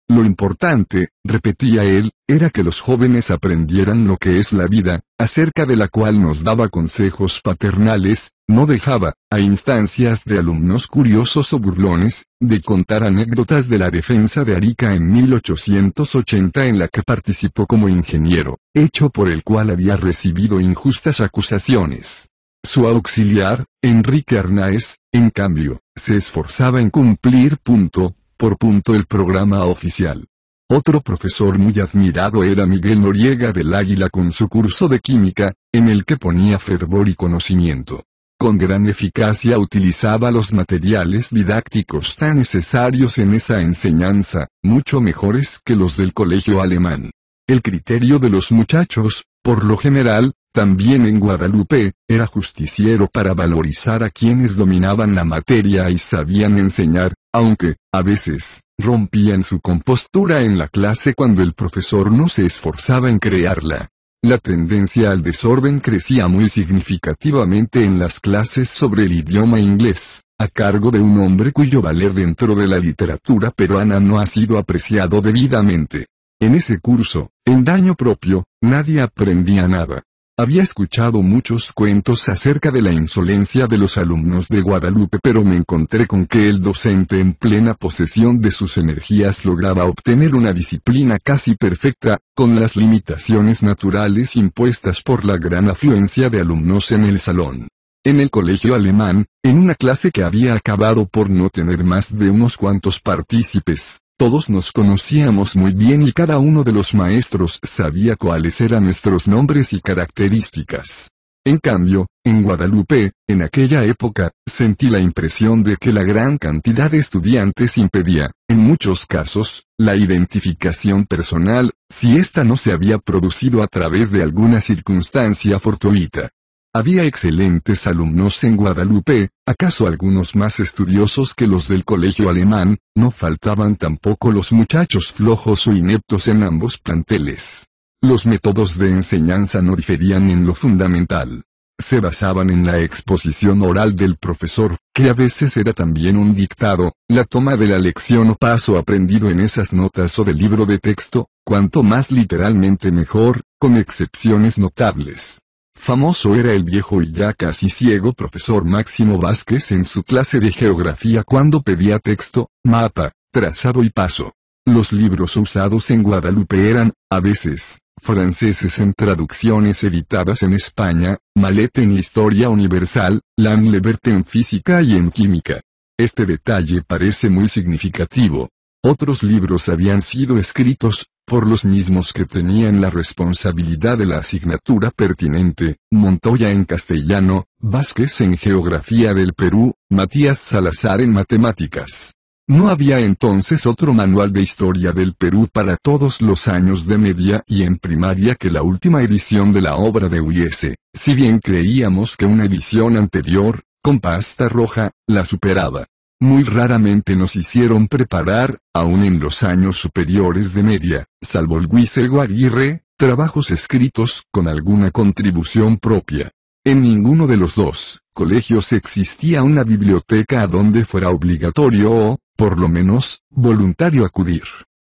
Lo importante, repetía él, era que los jóvenes aprendieran lo que es la vida, acerca de la cual nos daba consejos paternales, no dejaba, a instancias de alumnos curiosos o burlones, de contar anécdotas de la defensa de Arica en 1880 en la que participó como ingeniero, hecho por el cual había recibido injustas acusaciones. Su auxiliar, Enrique Arnaez, en cambio, se esforzaba en cumplir punto por punto el programa oficial. Otro profesor muy admirado era Miguel Noriega del Águila con su curso de química, en el que ponía fervor y conocimiento. Con gran eficacia utilizaba los materiales didácticos tan necesarios en esa enseñanza, mucho mejores que los del colegio alemán. El criterio de los muchachos, por lo general, también en Guadalupe, era justiciero para valorizar a quienes dominaban la materia y sabían enseñar, aunque, a veces, rompían su compostura en la clase cuando el profesor no se esforzaba en crearla. La tendencia al desorden crecía muy significativamente en las clases sobre el idioma inglés, a cargo de un hombre cuyo valer dentro de la literatura peruana no ha sido apreciado debidamente. En ese curso, en daño propio, nadie aprendía nada. Había escuchado muchos cuentos acerca de la insolencia de los alumnos de Guadalupe, pero me encontré con que el docente en plena posesión de sus energías lograba obtener una disciplina casi perfecta, con las limitaciones naturales impuestas por la gran afluencia de alumnos en el salón en el colegio alemán, en una clase que había acabado por no tener más de unos cuantos partícipes. Todos nos conocíamos muy bien y cada uno de los maestros sabía cuáles eran nuestros nombres y características. En cambio, en Guadalupe, en aquella época, sentí la impresión de que la gran cantidad de estudiantes impedía, en muchos casos, la identificación personal, si ésta no se había producido a través de alguna circunstancia fortuita. Había excelentes alumnos en Guadalupe, acaso algunos más estudiosos que los del colegio alemán, no faltaban tampoco los muchachos flojos o ineptos en ambos planteles. Los métodos de enseñanza no diferían en lo fundamental. Se basaban en la exposición oral del profesor, que a veces era también un dictado, la toma de la lección o paso aprendido en esas notas o del libro de texto, cuanto más literalmente mejor, con excepciones notables. Famoso era el viejo y ya casi ciego profesor Máximo Vázquez en su clase de geografía cuando pedía texto, mapa, trazado y paso. Los libros usados en Guadalupe eran, a veces, franceses en traducciones editadas en España, Malet en Historia Universal, Langlebert en Física y en Química. Este detalle parece muy significativo, otros libros habían sido escritos, por los mismos que tenían la responsabilidad de la asignatura pertinente, Montoya en castellano, Vázquez en geografía del Perú, Matías Salazar en matemáticas. No había entonces otro manual de historia del Perú para todos los años de media y en primaria que la última edición de la obra de Uyese, si bien creíamos que una edición anterior, con pasta roja, la superaba. Muy raramente nos hicieron preparar, aun en los años superiores de media, salvo el Guisego trabajos escritos, con alguna contribución propia. En ninguno de los dos colegios existía una biblioteca a donde fuera obligatorio o, por lo menos, voluntario acudir.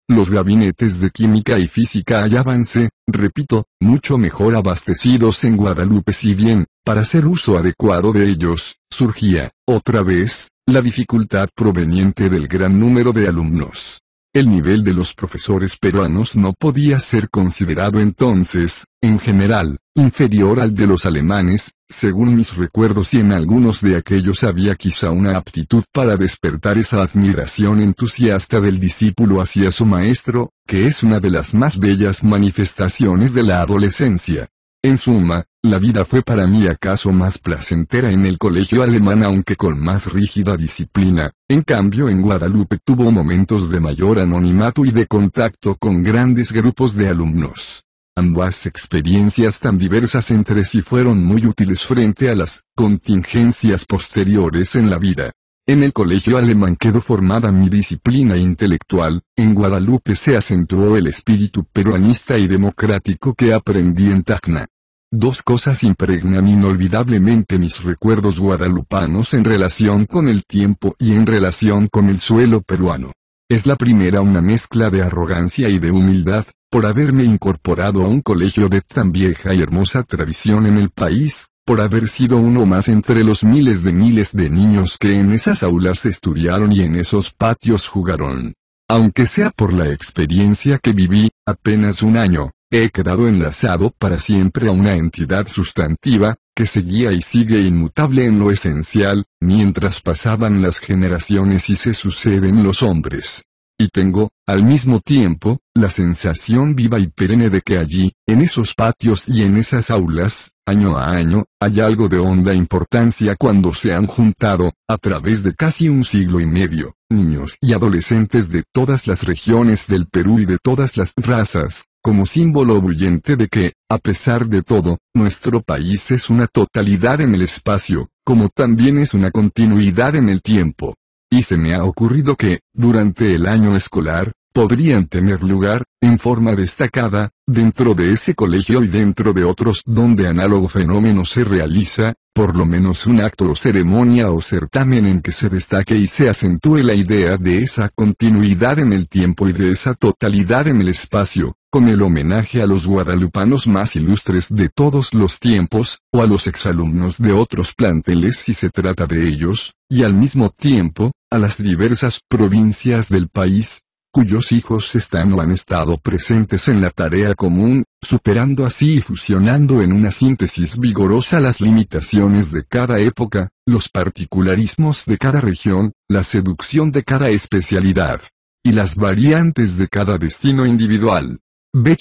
Los gabinetes de química y física hallábanse, repito, mucho mejor abastecidos en Guadalupe si bien, para hacer uso adecuado de ellos, surgía, otra vez, la dificultad proveniente del gran número de alumnos. El nivel de los profesores peruanos no podía ser considerado entonces, en general, inferior al de los alemanes, según mis recuerdos y en algunos de aquellos había quizá una aptitud para despertar esa admiración entusiasta del discípulo hacia su maestro, que es una de las más bellas manifestaciones de la adolescencia. En suma, la vida fue para mí acaso más placentera en el colegio alemán aunque con más rígida disciplina, en cambio en Guadalupe tuvo momentos de mayor anonimato y de contacto con grandes grupos de alumnos. Ambas experiencias tan diversas entre sí fueron muy útiles frente a las contingencias posteriores en la vida. En el colegio alemán quedó formada mi disciplina intelectual, en Guadalupe se acentuó el espíritu peruanista y democrático que aprendí en Tacna. Dos cosas impregnan inolvidablemente mis recuerdos guadalupanos en relación con el tiempo y en relación con el suelo peruano. Es la primera una mezcla de arrogancia y de humildad, por haberme incorporado a un colegio de tan vieja y hermosa tradición en el país, por haber sido uno más entre los miles de miles de niños que en esas aulas estudiaron y en esos patios jugaron. Aunque sea por la experiencia que viví, apenas un año, he quedado enlazado para siempre a una entidad sustantiva, que seguía y sigue inmutable en lo esencial, mientras pasaban las generaciones y se suceden los hombres. Y tengo, al mismo tiempo, la sensación viva y perenne de que allí, en esos patios y en esas aulas, año a año, hay algo de honda importancia cuando se han juntado, a través de casi un siglo y medio, niños y adolescentes de todas las regiones del Perú y de todas las razas, como símbolo bullente de que, a pesar de todo, nuestro país es una totalidad en el espacio, como también es una continuidad en el tiempo. Y se me ha ocurrido que, durante el año escolar, podrían tener lugar, en forma destacada, dentro de ese colegio y dentro de otros donde análogo fenómeno se realiza, por lo menos un acto o ceremonia o certamen en que se destaque y se acentúe la idea de esa continuidad en el tiempo y de esa totalidad en el espacio, con el homenaje a los guadalupanos más ilustres de todos los tiempos, o a los exalumnos de otros planteles si se trata de ellos, y al mismo tiempo, a las diversas provincias del país, cuyos hijos están o han estado presentes en la tarea común, superando así y fusionando en una síntesis vigorosa las limitaciones de cada época, los particularismos de cada región, la seducción de cada especialidad y las variantes de cada destino individual. B.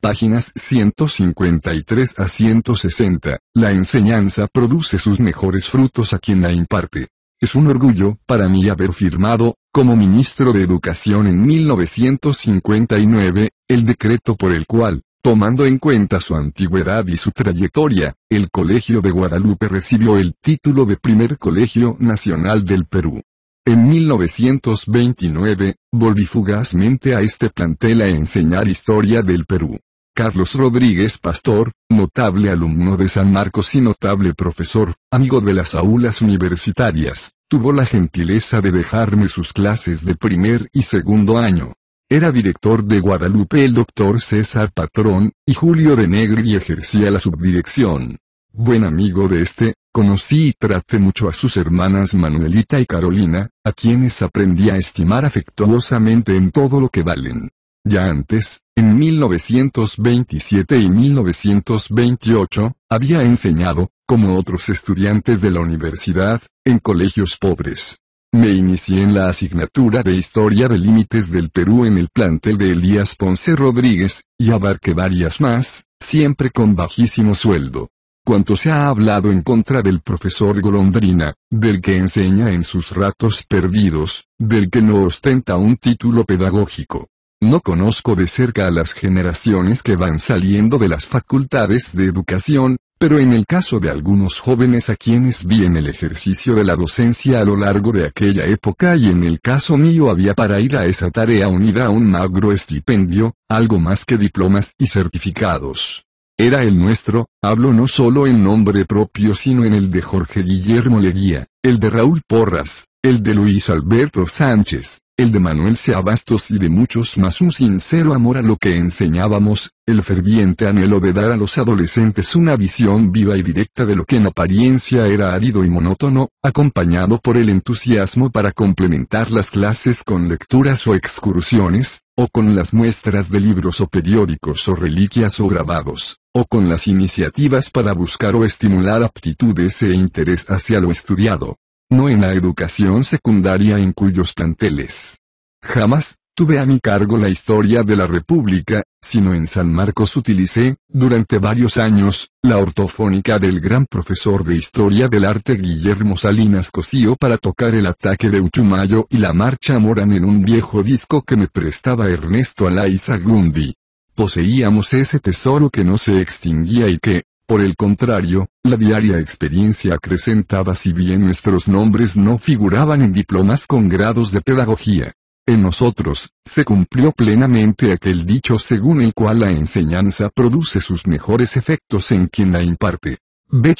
páginas 153 a 160, la enseñanza produce sus mejores frutos a quien la imparte. Es un orgullo para mí haber firmado, como ministro de Educación en 1959, el decreto por el cual, Tomando en cuenta su antigüedad y su trayectoria, el Colegio de Guadalupe recibió el título de primer Colegio Nacional del Perú. En 1929, volví fugazmente a este plantel a enseñar historia del Perú. Carlos Rodríguez Pastor, notable alumno de San Marcos y notable profesor, amigo de las aulas universitarias, tuvo la gentileza de dejarme sus clases de primer y segundo año. Era director de Guadalupe el doctor César Patrón, y Julio de Negri ejercía la subdirección buen amigo de este, conocí y traté mucho a sus hermanas Manuelita y Carolina, a quienes aprendí a estimar afectuosamente en todo lo que valen. Ya antes, en 1927 y 1928, había enseñado, como otros estudiantes de la universidad, en colegios pobres. Me inicié en la asignatura de Historia de Límites del Perú en el plantel de Elías Ponce Rodríguez, y abarqué varias más, siempre con bajísimo sueldo cuanto se ha hablado en contra del profesor Golondrina, del que enseña en sus ratos perdidos, del que no ostenta un título pedagógico. No conozco de cerca a las generaciones que van saliendo de las facultades de educación, pero en el caso de algunos jóvenes a quienes vi en el ejercicio de la docencia a lo largo de aquella época y en el caso mío había para ir a esa tarea unida a un magro estipendio, algo más que diplomas y certificados era el nuestro, hablo no solo en nombre propio sino en el de Jorge Guillermo Leguía, el de Raúl Porras, el de Luis Alberto Sánchez, el de Manuel se abastos y de muchos más un sincero amor a lo que enseñábamos, el ferviente anhelo de dar a los adolescentes una visión viva y directa de lo que en apariencia era árido y monótono, acompañado por el entusiasmo para complementar las clases con lecturas o excursiones, o con las muestras de libros o periódicos o reliquias o grabados, o con las iniciativas para buscar o estimular aptitudes e interés hacia lo estudiado no en la educación secundaria en cuyos planteles. Jamás, tuve a mi cargo la historia de la República, sino en San Marcos utilicé, durante varios años, la ortofónica del gran profesor de historia del arte Guillermo Salinas Cosío para tocar el ataque de Uchumayo y la marcha Morán en un viejo disco que me prestaba Ernesto Alaiza Gundi. Poseíamos ese tesoro que no se extinguía y que, por el contrario, la diaria experiencia acrecentaba si bien nuestros nombres no figuraban en diplomas con grados de pedagogía. En nosotros, se cumplió plenamente aquel dicho según el cual la enseñanza produce sus mejores efectos en quien la imparte. B.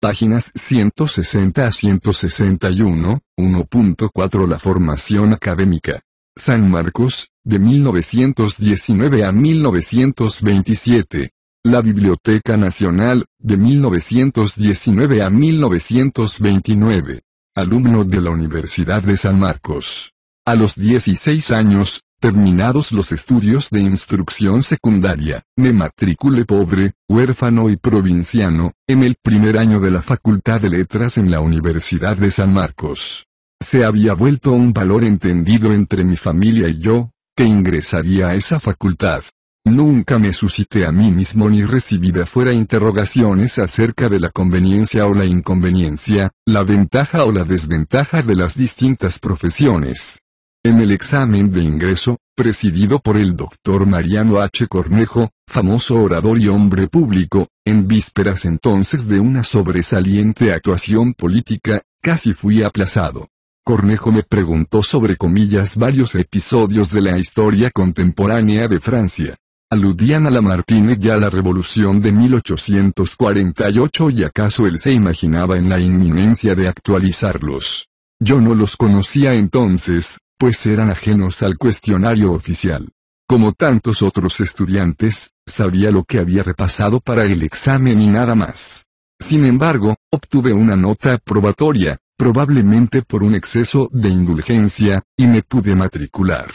páginas 160 a 161, 1.4 La formación académica. San Marcos, de 1919 a 1927. La Biblioteca Nacional, de 1919 a 1929. Alumno de la Universidad de San Marcos. A los 16 años, terminados los estudios de instrucción secundaria, me matriculé pobre, huérfano y provinciano, en el primer año de la Facultad de Letras en la Universidad de San Marcos. Se había vuelto un valor entendido entre mi familia y yo, que ingresaría a esa facultad. Nunca me suscité a mí mismo ni recibí de interrogaciones acerca de la conveniencia o la inconveniencia, la ventaja o la desventaja de las distintas profesiones. En el examen de ingreso, presidido por el doctor Mariano H. Cornejo, famoso orador y hombre público, en vísperas entonces de una sobresaliente actuación política, casi fui aplazado. Cornejo me preguntó sobre comillas varios episodios de la historia contemporánea de Francia. Aludían a la Martínez ya a la revolución de 1848 y acaso él se imaginaba en la inminencia de actualizarlos. Yo no los conocía entonces, pues eran ajenos al cuestionario oficial. Como tantos otros estudiantes, sabía lo que había repasado para el examen y nada más. Sin embargo, obtuve una nota aprobatoria, probablemente por un exceso de indulgencia, y me pude matricular.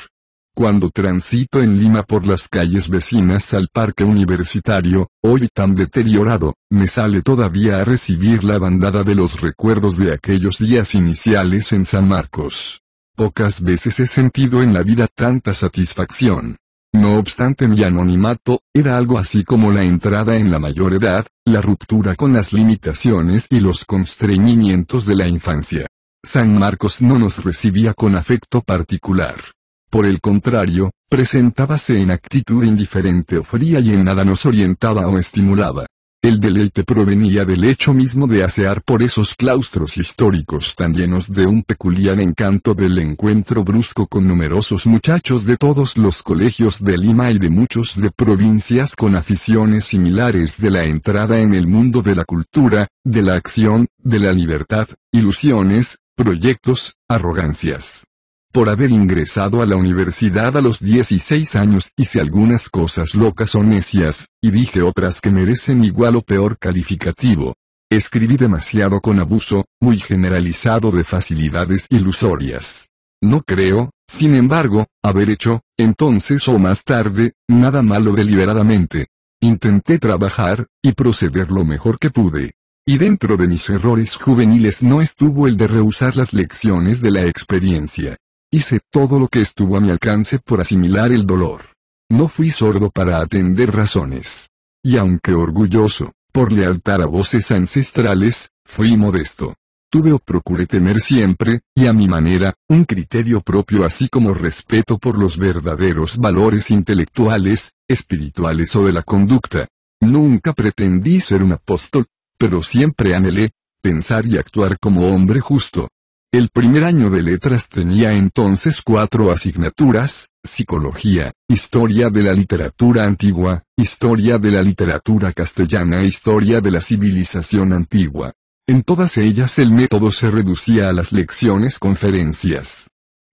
Cuando transito en Lima por las calles vecinas al parque universitario, hoy tan deteriorado, me sale todavía a recibir la bandada de los recuerdos de aquellos días iniciales en San Marcos. Pocas veces he sentido en la vida tanta satisfacción. No obstante mi anonimato, era algo así como la entrada en la mayor edad, la ruptura con las limitaciones y los constreñimientos de la infancia. San Marcos no nos recibía con afecto particular por el contrario, presentábase en actitud indiferente o fría y en nada nos orientaba o estimulaba. El deleite provenía del hecho mismo de asear por esos claustros históricos tan llenos de un peculiar encanto del encuentro brusco con numerosos muchachos de todos los colegios de Lima y de muchos de provincias con aficiones similares de la entrada en el mundo de la cultura, de la acción, de la libertad, ilusiones, proyectos, arrogancias por haber ingresado a la universidad a los 16 años, hice algunas cosas locas o necias, y dije otras que merecen igual o peor calificativo. Escribí demasiado con abuso, muy generalizado de facilidades ilusorias. No creo, sin embargo, haber hecho, entonces o más tarde, nada malo deliberadamente. Intenté trabajar, y proceder lo mejor que pude. Y dentro de mis errores juveniles no estuvo el de rehusar las lecciones de la experiencia. Hice todo lo que estuvo a mi alcance por asimilar el dolor. No fui sordo para atender razones. Y aunque orgulloso, por lealtar a voces ancestrales, fui modesto. Tuve o procuré tener siempre, y a mi manera, un criterio propio así como respeto por los verdaderos valores intelectuales, espirituales o de la conducta. Nunca pretendí ser un apóstol, pero siempre anhelé, pensar y actuar como hombre justo. El primer año de letras tenía entonces cuatro asignaturas, psicología, historia de la literatura antigua, historia de la literatura castellana e historia de la civilización antigua. En todas ellas el método se reducía a las lecciones conferencias.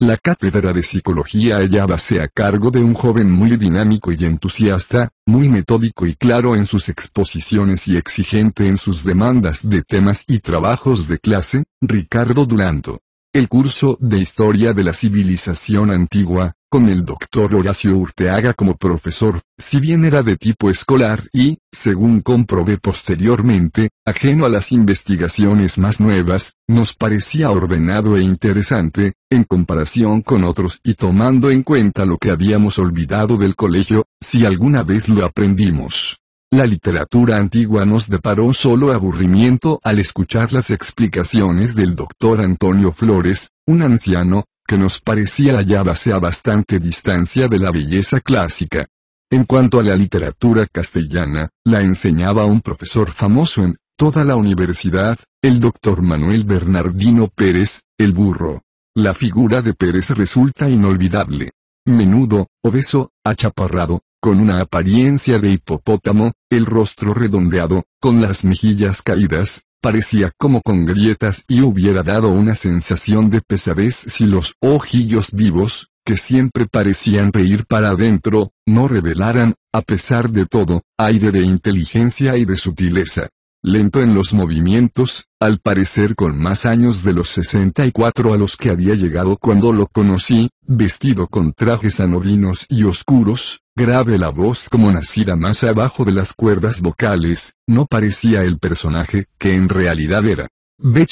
La cátedra de psicología hallábase a cargo de un joven muy dinámico y entusiasta, muy metódico y claro en sus exposiciones y exigente en sus demandas de temas y trabajos de clase, Ricardo Duranto. El curso de Historia de la Civilización Antigua, con el doctor Horacio Urteaga como profesor, si bien era de tipo escolar y, según comprobé posteriormente, ajeno a las investigaciones más nuevas, nos parecía ordenado e interesante, en comparación con otros y tomando en cuenta lo que habíamos olvidado del colegio, si alguna vez lo aprendimos. La literatura antigua nos deparó solo aburrimiento al escuchar las explicaciones del doctor Antonio Flores, un anciano, nos parecía hallábase a bastante distancia de la belleza clásica. En cuanto a la literatura castellana, la enseñaba un profesor famoso en toda la universidad, el doctor Manuel Bernardino Pérez, el burro. La figura de Pérez resulta inolvidable. Menudo, obeso, achaparrado, con una apariencia de hipopótamo, el rostro redondeado, con las mejillas caídas, parecía como con grietas y hubiera dado una sensación de pesadez si los ojillos vivos, que siempre parecían reír para adentro, no revelaran, a pesar de todo, aire de inteligencia y de sutileza lento en los movimientos, al parecer con más años de los 64 a los que había llegado cuando lo conocí, vestido con trajes anovinos y oscuros, grave la voz como nacida más abajo de las cuerdas vocales, no parecía el personaje que en realidad era. B.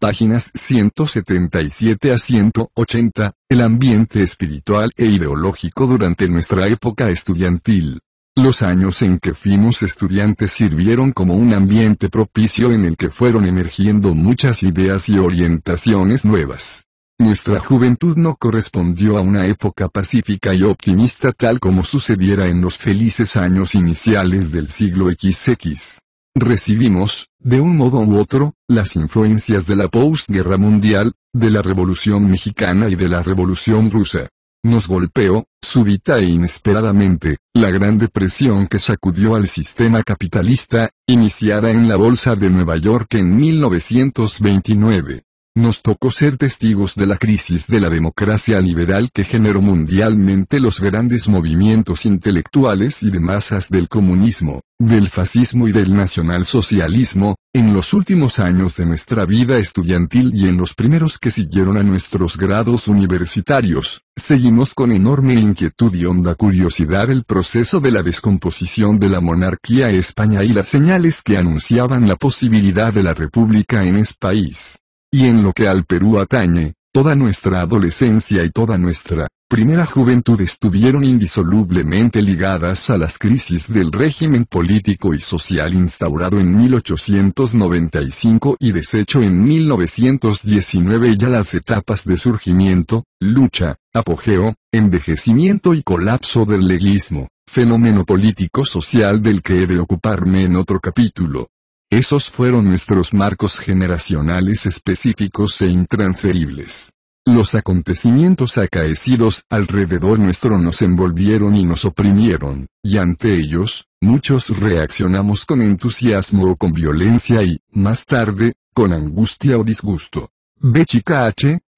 páginas 177 a 180, el ambiente espiritual e ideológico durante nuestra época estudiantil. Los años en que fuimos estudiantes sirvieron como un ambiente propicio en el que fueron emergiendo muchas ideas y orientaciones nuevas. Nuestra juventud no correspondió a una época pacífica y optimista tal como sucediera en los felices años iniciales del siglo XX. Recibimos, de un modo u otro, las influencias de la postguerra mundial, de la Revolución Mexicana y de la Revolución Rusa nos golpeó, súbita e inesperadamente, la gran depresión que sacudió al sistema capitalista, iniciada en la Bolsa de Nueva York en 1929. Nos tocó ser testigos de la crisis de la democracia liberal que generó mundialmente los grandes movimientos intelectuales y de masas del comunismo, del fascismo y del nacionalsocialismo, en los últimos años de nuestra vida estudiantil y en los primeros que siguieron a nuestros grados universitarios, seguimos con enorme inquietud y honda curiosidad el proceso de la descomposición de la monarquía España y las señales que anunciaban la posibilidad de la república en ese país. Y en lo que al Perú atañe, toda nuestra adolescencia y toda nuestra primera juventud estuvieron indisolublemente ligadas a las crisis del régimen político y social instaurado en 1895 y deshecho en 1919 y a las etapas de surgimiento, lucha, apogeo, envejecimiento y colapso del leguismo, fenómeno político-social del que he de ocuparme en otro capítulo. Esos fueron nuestros marcos generacionales específicos e intransferibles. Los acontecimientos acaecidos alrededor nuestro nos envolvieron y nos oprimieron, y ante ellos, muchos reaccionamos con entusiasmo o con violencia y, más tarde, con angustia o disgusto. B.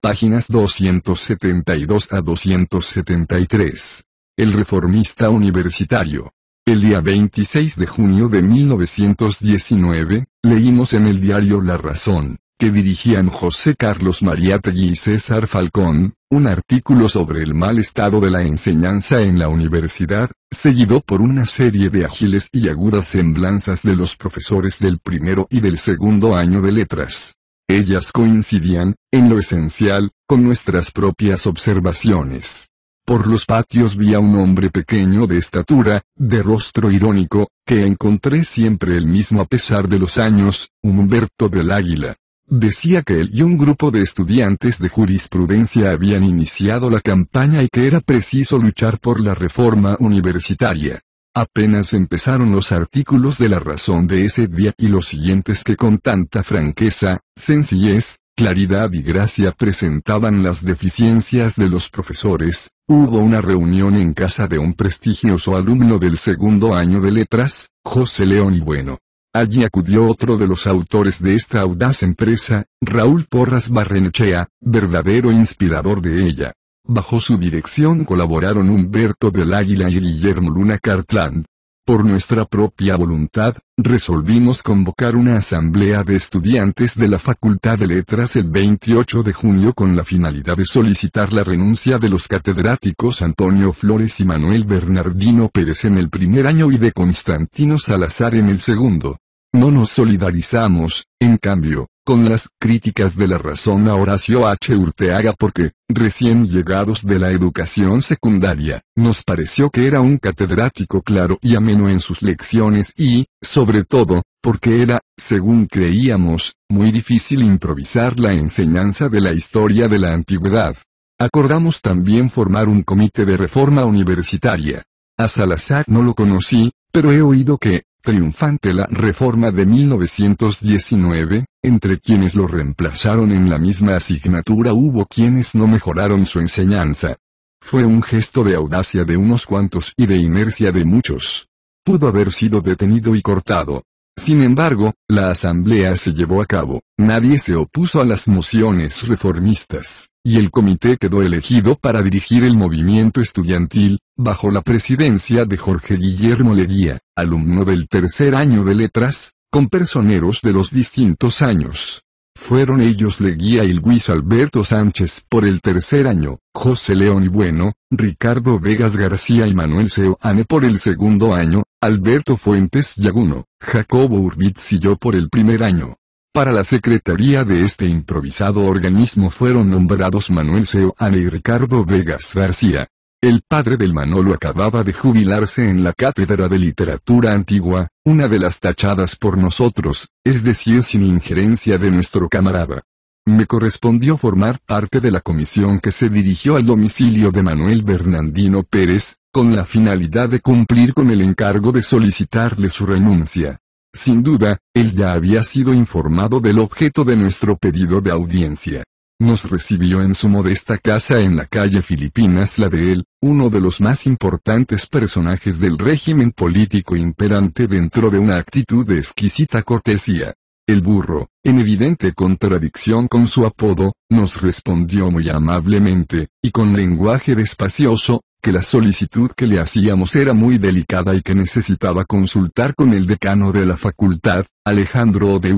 páginas 272 a 273. El reformista universitario. El día 26 de junio de 1919, leímos en el diario La Razón, que dirigían José Carlos Mariátegui y César Falcón, un artículo sobre el mal estado de la enseñanza en la universidad, seguido por una serie de ágiles y agudas semblanzas de los profesores del primero y del segundo año de letras. Ellas coincidían, en lo esencial, con nuestras propias observaciones. Por los patios vi a un hombre pequeño de estatura, de rostro irónico, que encontré siempre el mismo a pesar de los años, Humberto del Águila. Decía que él y un grupo de estudiantes de jurisprudencia habían iniciado la campaña y que era preciso luchar por la reforma universitaria. Apenas empezaron los artículos de la razón de ese día y los siguientes que con tanta franqueza, sencillez, claridad y gracia presentaban las deficiencias de los profesores, hubo una reunión en casa de un prestigioso alumno del segundo año de letras, José León y Bueno. Allí acudió otro de los autores de esta audaz empresa, Raúl Porras Barrenechea, verdadero inspirador de ella. Bajo su dirección colaboraron Humberto del Águila y Guillermo Luna Cartland, por nuestra propia voluntad, resolvimos convocar una asamblea de estudiantes de la Facultad de Letras el 28 de junio con la finalidad de solicitar la renuncia de los catedráticos Antonio Flores y Manuel Bernardino Pérez en el primer año y de Constantino Salazar en el segundo. No nos solidarizamos, en cambio, con las críticas de la razón a Horacio H. Urteaga porque, recién llegados de la educación secundaria, nos pareció que era un catedrático claro y ameno en sus lecciones y, sobre todo, porque era, según creíamos, muy difícil improvisar la enseñanza de la historia de la antigüedad. Acordamos también formar un comité de reforma universitaria. A Salazar no lo conocí, pero he oído que, triunfante la reforma de 1919, entre quienes lo reemplazaron en la misma asignatura hubo quienes no mejoraron su enseñanza. Fue un gesto de audacia de unos cuantos y de inercia de muchos. Pudo haber sido detenido y cortado. Sin embargo, la asamblea se llevó a cabo, nadie se opuso a las mociones reformistas y el comité quedó elegido para dirigir el movimiento estudiantil, bajo la presidencia de Jorge Guillermo Leguía, alumno del tercer año de letras, con personeros de los distintos años. Fueron ellos Leguía y Luis Alberto Sánchez por el tercer año, José León y Bueno, Ricardo Vegas García y Manuel Seoane por el segundo año, Alberto Fuentes Aguno, Jacobo Urbitz y yo por el primer año. Para la secretaría de este improvisado organismo fueron nombrados Manuel Seoane y Ricardo Vegas García. El padre del Manolo acababa de jubilarse en la Cátedra de Literatura Antigua, una de las tachadas por nosotros, es decir, sin injerencia de nuestro camarada. Me correspondió formar parte de la comisión que se dirigió al domicilio de Manuel Bernardino Pérez, con la finalidad de cumplir con el encargo de solicitarle su renuncia. Sin duda, él ya había sido informado del objeto de nuestro pedido de audiencia. Nos recibió en su modesta casa en la calle Filipinas la de él, uno de los más importantes personajes del régimen político imperante dentro de una actitud de exquisita cortesía. El burro, en evidente contradicción con su apodo, nos respondió muy amablemente, y con lenguaje despacioso, que la solicitud que le hacíamos era muy delicada y que necesitaba consultar con el decano de la facultad, Alejandro de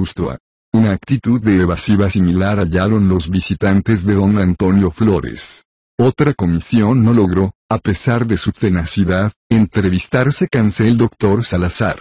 Una actitud de evasiva similar hallaron los visitantes de don Antonio Flores. Otra comisión no logró, a pesar de su tenacidad, entrevistarse el doctor Salazar.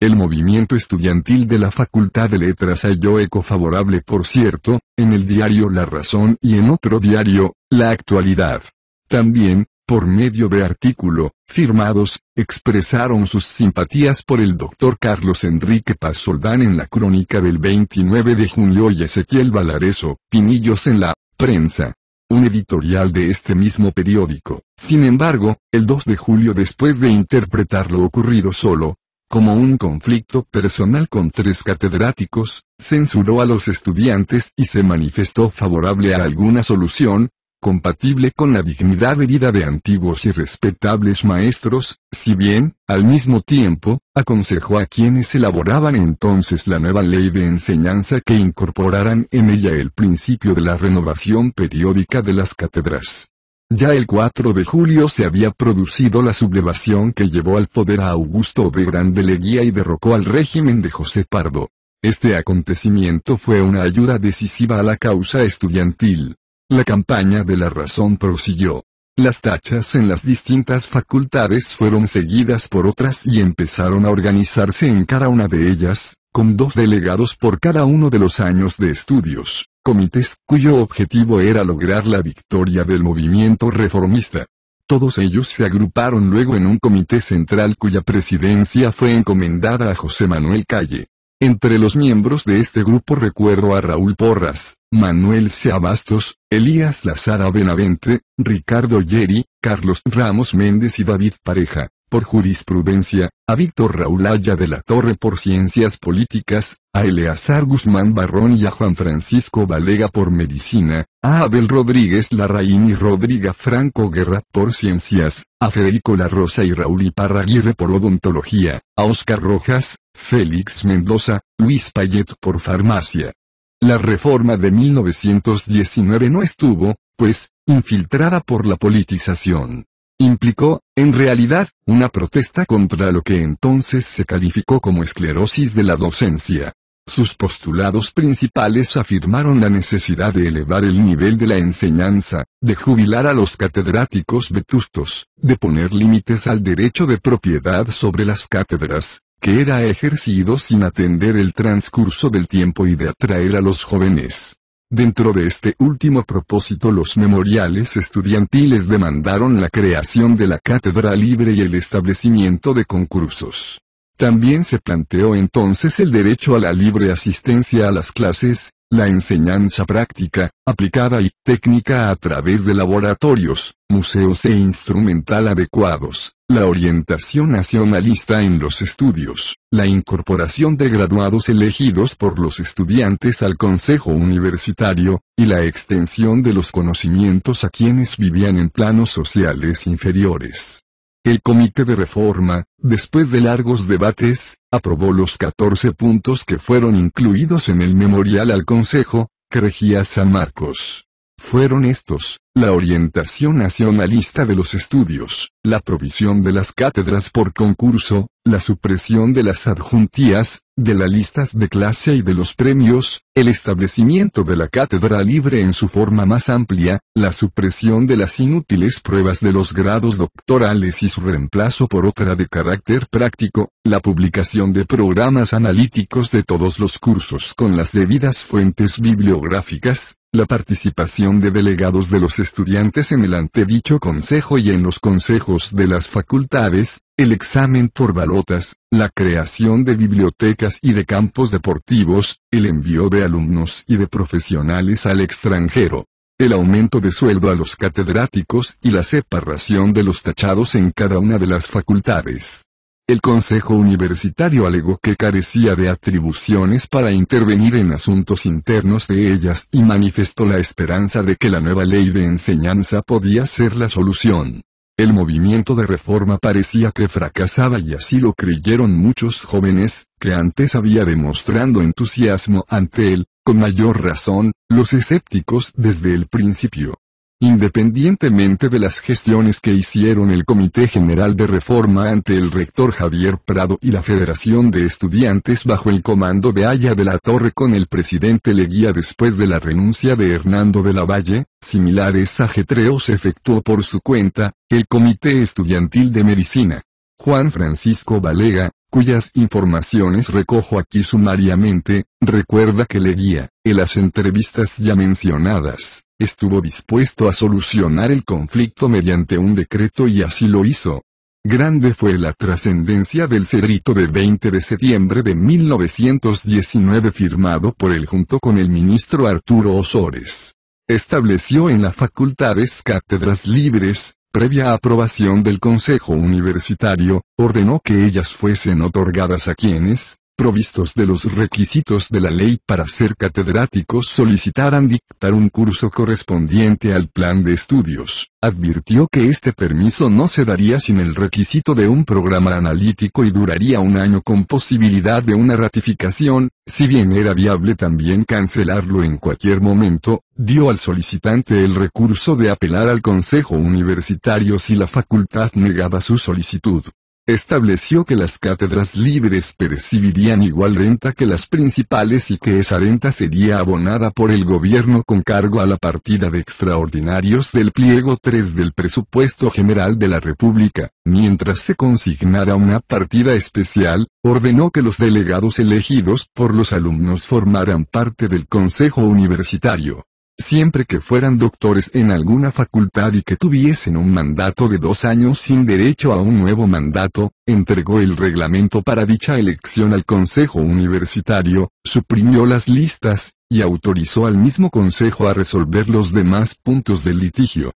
El movimiento estudiantil de la Facultad de Letras halló eco favorable, por cierto, en el diario La Razón y en otro diario, La Actualidad. También, por medio de artículo, firmados, expresaron sus simpatías por el doctor Carlos Enrique Pazoldán en la crónica del 29 de junio y Ezequiel Valareso, Pinillos en la prensa. Un editorial de este mismo periódico. Sin embargo, el 2 de julio después de interpretar lo ocurrido solo, como un conflicto personal con tres catedráticos, censuró a los estudiantes y se manifestó favorable a alguna solución, compatible con la dignidad vida de antiguos y respetables maestros, si bien, al mismo tiempo, aconsejó a quienes elaboraban entonces la nueva ley de enseñanza que incorporaran en ella el principio de la renovación periódica de las cátedras. Ya el 4 de julio se había producido la sublevación que llevó al poder a Augusto de Grande leguía y derrocó al régimen de José Pardo. Este acontecimiento fue una ayuda decisiva a la causa estudiantil. La campaña de la razón prosiguió. Las tachas en las distintas facultades fueron seguidas por otras y empezaron a organizarse en cada una de ellas, con dos delegados por cada uno de los años de estudios, comités cuyo objetivo era lograr la victoria del movimiento reformista. Todos ellos se agruparon luego en un comité central cuya presidencia fue encomendada a José Manuel Calle. Entre los miembros de este grupo recuerdo a Raúl Porras, Manuel Seabastos, Elías Lazara Benavente, Ricardo Yeri, Carlos Ramos Méndez y David Pareja por jurisprudencia, a Víctor Raúl de la Torre por ciencias políticas, a Eleazar Guzmán Barrón y a Juan Francisco Valega por medicina, a Abel Rodríguez Larraín y Rodríguez Franco Guerra por ciencias, a Federico La Rosa y Raúl Iparraguirre por odontología, a Oscar Rojas, Félix Mendoza, Luis Payet por farmacia. La reforma de 1919 no estuvo, pues, infiltrada por la politización implicó, en realidad, una protesta contra lo que entonces se calificó como esclerosis de la docencia. Sus postulados principales afirmaron la necesidad de elevar el nivel de la enseñanza, de jubilar a los catedráticos vetustos, de poner límites al derecho de propiedad sobre las cátedras, que era ejercido sin atender el transcurso del tiempo y de atraer a los jóvenes Dentro de este último propósito los memoriales estudiantiles demandaron la creación de la cátedra libre y el establecimiento de concursos. También se planteó entonces el derecho a la libre asistencia a las clases, la enseñanza práctica, aplicada y técnica a través de laboratorios, museos e instrumental adecuados, la orientación nacionalista en los estudios, la incorporación de graduados elegidos por los estudiantes al Consejo Universitario, y la extensión de los conocimientos a quienes vivían en planos sociales inferiores. El Comité de Reforma, después de largos debates, aprobó los 14 puntos que fueron incluidos en el memorial al Consejo, que regía San Marcos. Fueron estos, la orientación nacionalista de los estudios, la provisión de las cátedras por concurso, la supresión de las adjuntías, de las listas de clase y de los premios, el establecimiento de la cátedra libre en su forma más amplia, la supresión de las inútiles pruebas de los grados doctorales y su reemplazo por otra de carácter práctico, la publicación de programas analíticos de todos los cursos con las debidas fuentes bibliográficas, la participación de delegados de los estudiantes en el antedicho consejo y en los consejos de las facultades, el examen por balotas, la creación de bibliotecas y de campos deportivos, el envío de alumnos y de profesionales al extranjero, el aumento de sueldo a los catedráticos y la separación de los tachados en cada una de las facultades. El Consejo Universitario alegó que carecía de atribuciones para intervenir en asuntos internos de ellas y manifestó la esperanza de que la nueva ley de enseñanza podía ser la solución. El movimiento de reforma parecía que fracasaba y así lo creyeron muchos jóvenes, que antes había demostrando entusiasmo ante él, con mayor razón, los escépticos desde el principio. Independientemente de las gestiones que hicieron el Comité General de Reforma ante el rector Javier Prado y la Federación de Estudiantes bajo el comando de Aya de la Torre con el presidente Leguía después de la renuncia de Hernando de la Valle, similares ajetreos efectuó por su cuenta, el Comité Estudiantil de Medicina. Juan Francisco Valega, cuyas informaciones recojo aquí sumariamente, recuerda que Leguía, en las entrevistas ya mencionadas, estuvo dispuesto a solucionar el conflicto mediante un decreto y así lo hizo. Grande fue la trascendencia del cedrito de 20 de septiembre de 1919 firmado por él junto con el ministro Arturo Osores. Estableció en las facultades cátedras libres, previa aprobación del Consejo Universitario, ordenó que ellas fuesen otorgadas a quienes, provistos de los requisitos de la ley para ser catedráticos solicitaran dictar un curso correspondiente al plan de estudios. Advirtió que este permiso no se daría sin el requisito de un programa analítico y duraría un año con posibilidad de una ratificación, si bien era viable también cancelarlo en cualquier momento, dio al solicitante el recurso de apelar al Consejo Universitario si la facultad negaba su solicitud. Estableció que las cátedras libres percibirían igual renta que las principales y que esa renta sería abonada por el gobierno con cargo a la partida de extraordinarios del pliego 3 del presupuesto general de la República, mientras se consignara una partida especial, ordenó que los delegados elegidos por los alumnos formaran parte del Consejo Universitario siempre que fueran doctores en alguna facultad y que tuviesen un mandato de dos años sin derecho a un nuevo mandato, entregó el reglamento para dicha elección al Consejo Universitario, suprimió las listas, y autorizó al mismo Consejo a resolver los demás puntos del litigio.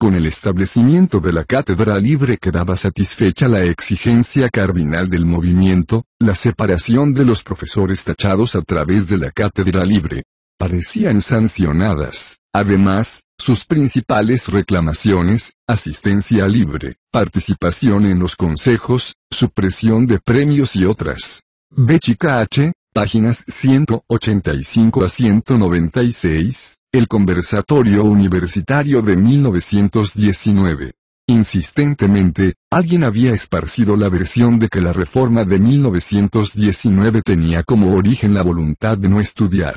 Con el establecimiento de la cátedra libre quedaba satisfecha la exigencia cardinal del movimiento, la separación de los profesores tachados a través de la cátedra libre parecían sancionadas. Además, sus principales reclamaciones, asistencia libre, participación en los consejos, supresión de premios y otras. B. páginas 185 a 196, el conversatorio universitario de 1919. Insistentemente, alguien había esparcido la versión de que la reforma de 1919 tenía como origen la voluntad de no estudiar.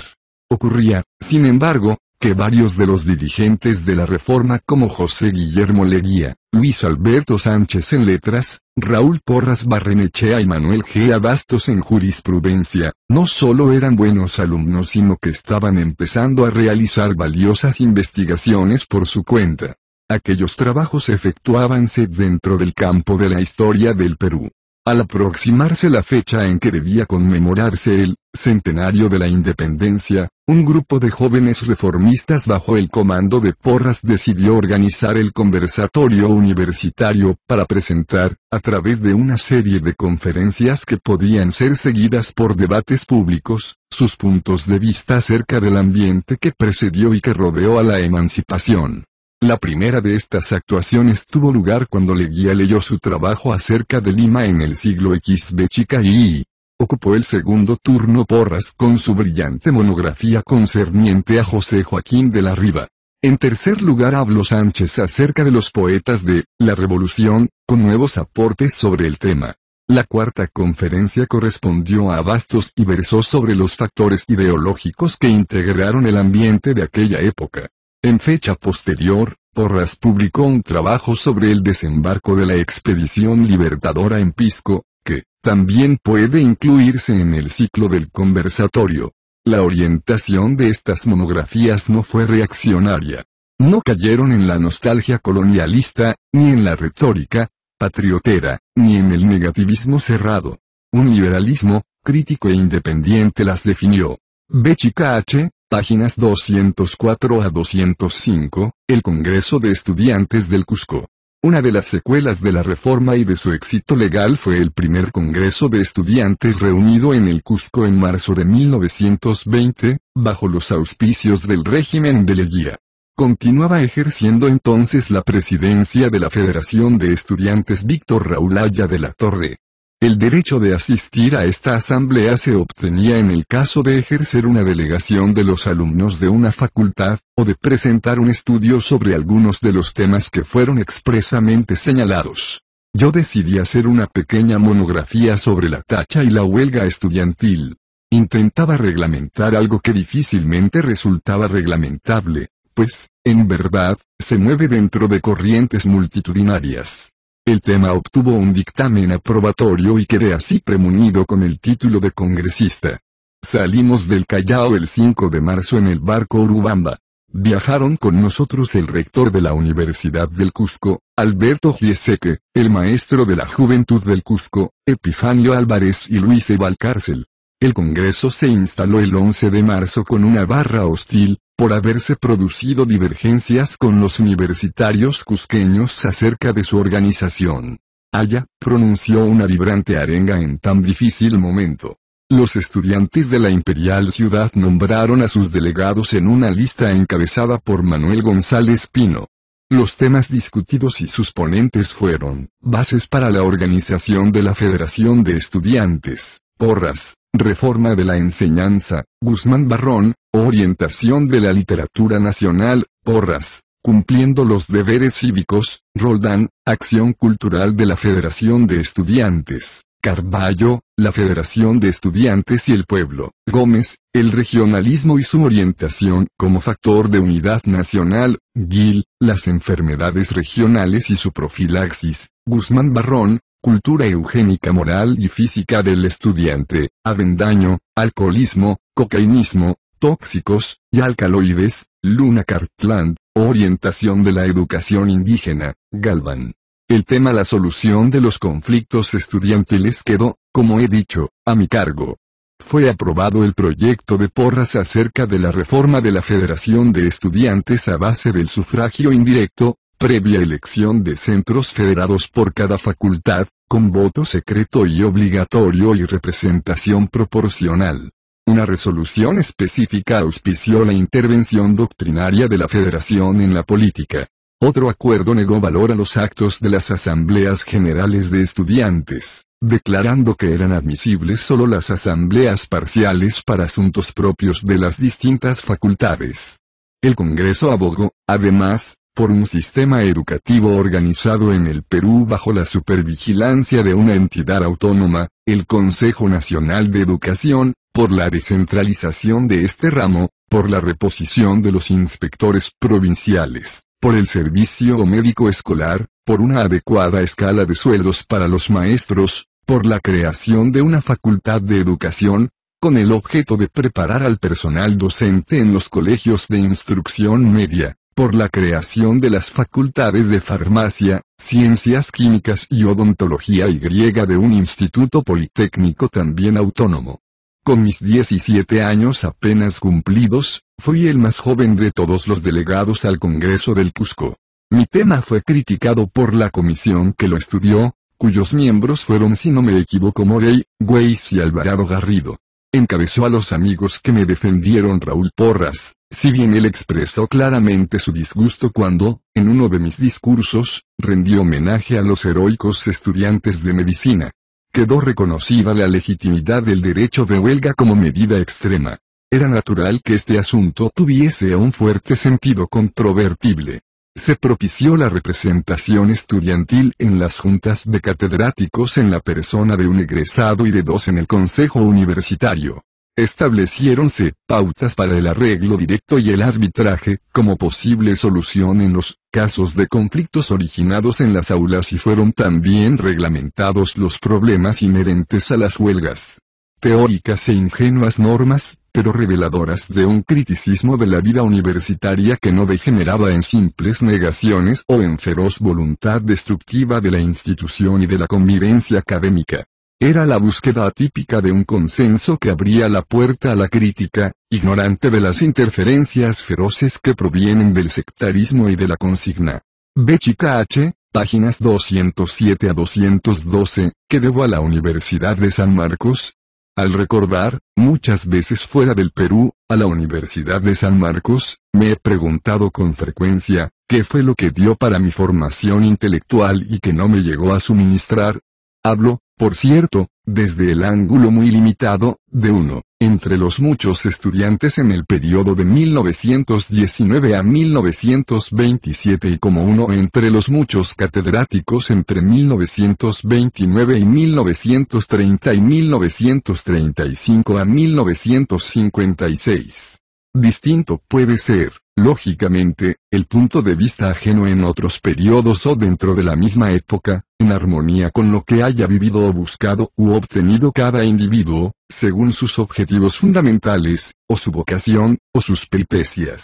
Ocurría, sin embargo, que varios de los dirigentes de la Reforma como José Guillermo Leguía, Luis Alberto Sánchez en Letras, Raúl Porras Barrenechea y Manuel G. Abastos en Jurisprudencia, no solo eran buenos alumnos sino que estaban empezando a realizar valiosas investigaciones por su cuenta. Aquellos trabajos efectuábanse dentro del campo de la historia del Perú. Al aproximarse la fecha en que debía conmemorarse el centenario de la independencia, un grupo de jóvenes reformistas bajo el comando de Porras decidió organizar el conversatorio universitario para presentar, a través de una serie de conferencias que podían ser seguidas por debates públicos, sus puntos de vista acerca del ambiente que precedió y que rodeó a la emancipación. La primera de estas actuaciones tuvo lugar cuando Leguía leyó su trabajo acerca de Lima en el siglo X de Chica y ocupó el segundo turno Porras con su brillante monografía concerniente a José Joaquín de la Riva. En tercer lugar habló Sánchez acerca de los poetas de la Revolución, con nuevos aportes sobre el tema. La cuarta conferencia correspondió a Abastos y versó sobre los factores ideológicos que integraron el ambiente de aquella época. En fecha posterior, Porras publicó un trabajo sobre el desembarco de la expedición libertadora en Pisco, que, también puede incluirse en el ciclo del conversatorio. La orientación de estas monografías no fue reaccionaria. No cayeron en la nostalgia colonialista, ni en la retórica, patriotera, ni en el negativismo cerrado. Un liberalismo, crítico e independiente las definió. B. H., Páginas 204 a 205, el Congreso de Estudiantes del Cusco. Una de las secuelas de la reforma y de su éxito legal fue el primer Congreso de Estudiantes reunido en el Cusco en marzo de 1920, bajo los auspicios del régimen de Leguía. Continuaba ejerciendo entonces la presidencia de la Federación de Estudiantes Víctor Aya de la Torre, el derecho de asistir a esta asamblea se obtenía en el caso de ejercer una delegación de los alumnos de una facultad, o de presentar un estudio sobre algunos de los temas que fueron expresamente señalados. Yo decidí hacer una pequeña monografía sobre la tacha y la huelga estudiantil. Intentaba reglamentar algo que difícilmente resultaba reglamentable, pues, en verdad, se mueve dentro de corrientes multitudinarias. El tema obtuvo un dictamen aprobatorio y quedé así premunido con el título de congresista. Salimos del Callao el 5 de marzo en el barco Urubamba. Viajaron con nosotros el rector de la Universidad del Cusco, Alberto Gieseque, el maestro de la Juventud del Cusco, Epifanio Álvarez y Luis Evalcárcel. El Congreso se instaló el 11 de marzo con una barra hostil, por haberse producido divergencias con los universitarios cusqueños acerca de su organización. Aya, pronunció una vibrante arenga en tan difícil momento. Los estudiantes de la imperial ciudad nombraron a sus delegados en una lista encabezada por Manuel González Pino. Los temas discutidos y sus ponentes fueron, bases para la organización de la Federación de Estudiantes, Porras, Reforma de la Enseñanza, Guzmán Barrón, Orientación de la Literatura Nacional, Porras, Cumpliendo los deberes cívicos, Roldán, Acción Cultural de la Federación de Estudiantes, Carballo, la Federación de Estudiantes y el Pueblo, Gómez, el regionalismo y su orientación como factor de unidad nacional, Gil, las enfermedades regionales y su profilaxis, Guzmán Barrón, cultura eugénica moral y física del estudiante, avendaño, alcoholismo, cocainismo, tóxicos, y alcaloides, Luna Cartland, orientación de la educación indígena, Galvan. El tema la solución de los conflictos estudiantiles quedó, como he dicho, a mi cargo. Fue aprobado el proyecto de Porras acerca de la reforma de la Federación de Estudiantes a base del sufragio indirecto, previa elección de centros federados por cada facultad, con voto secreto y obligatorio y representación proporcional. Una resolución específica auspició la intervención doctrinaria de la Federación en la política. Otro acuerdo negó valor a los actos de las asambleas generales de estudiantes, declarando que eran admisibles solo las asambleas parciales para asuntos propios de las distintas facultades. El Congreso abogó, además, por un sistema educativo organizado en el Perú bajo la supervigilancia de una entidad autónoma, el Consejo Nacional de Educación, por la descentralización de este ramo, por la reposición de los inspectores provinciales, por el servicio médico escolar, por una adecuada escala de sueldos para los maestros, por la creación de una facultad de educación, con el objeto de preparar al personal docente en los colegios de instrucción media, por la creación de las facultades de farmacia, ciencias químicas y odontología y griega de un instituto politécnico también autónomo. Con mis 17 años apenas cumplidos, fui el más joven de todos los delegados al Congreso del Cusco. Mi tema fue criticado por la comisión que lo estudió, cuyos miembros fueron si no me equivoco Morey, Weiss y Alvarado Garrido encabezó a los amigos que me defendieron Raúl Porras, si bien él expresó claramente su disgusto cuando, en uno de mis discursos, rendí homenaje a los heroicos estudiantes de medicina. Quedó reconocida la legitimidad del derecho de huelga como medida extrema. Era natural que este asunto tuviese un fuerte sentido controvertible se propició la representación estudiantil en las juntas de catedráticos en la persona de un egresado y de dos en el Consejo Universitario. Estableciéronse pautas para el arreglo directo y el arbitraje, como posible solución en los casos de conflictos originados en las aulas y fueron también reglamentados los problemas inherentes a las huelgas teóricas e ingenuas normas pero reveladoras de un criticismo de la vida universitaria que no degeneraba en simples negaciones o en feroz voluntad destructiva de la institución y de la convivencia académica. Era la búsqueda atípica de un consenso que abría la puerta a la crítica, ignorante de las interferencias feroces que provienen del sectarismo y de la consigna. B. H., páginas 207 a 212, que debo a la Universidad de San Marcos, al recordar, muchas veces fuera del Perú, a la Universidad de San Marcos, me he preguntado con frecuencia, ¿qué fue lo que dio para mi formación intelectual y que no me llegó a suministrar? Hablo, por cierto, desde el ángulo muy limitado, de uno entre los muchos estudiantes en el periodo de 1919 a 1927 y como uno entre los muchos catedráticos entre 1929 y 1930 y 1935 a 1956. Distinto puede ser, Lógicamente, el punto de vista ajeno en otros periodos o dentro de la misma época, en armonía con lo que haya vivido o buscado u obtenido cada individuo, según sus objetivos fundamentales, o su vocación, o sus peripecias.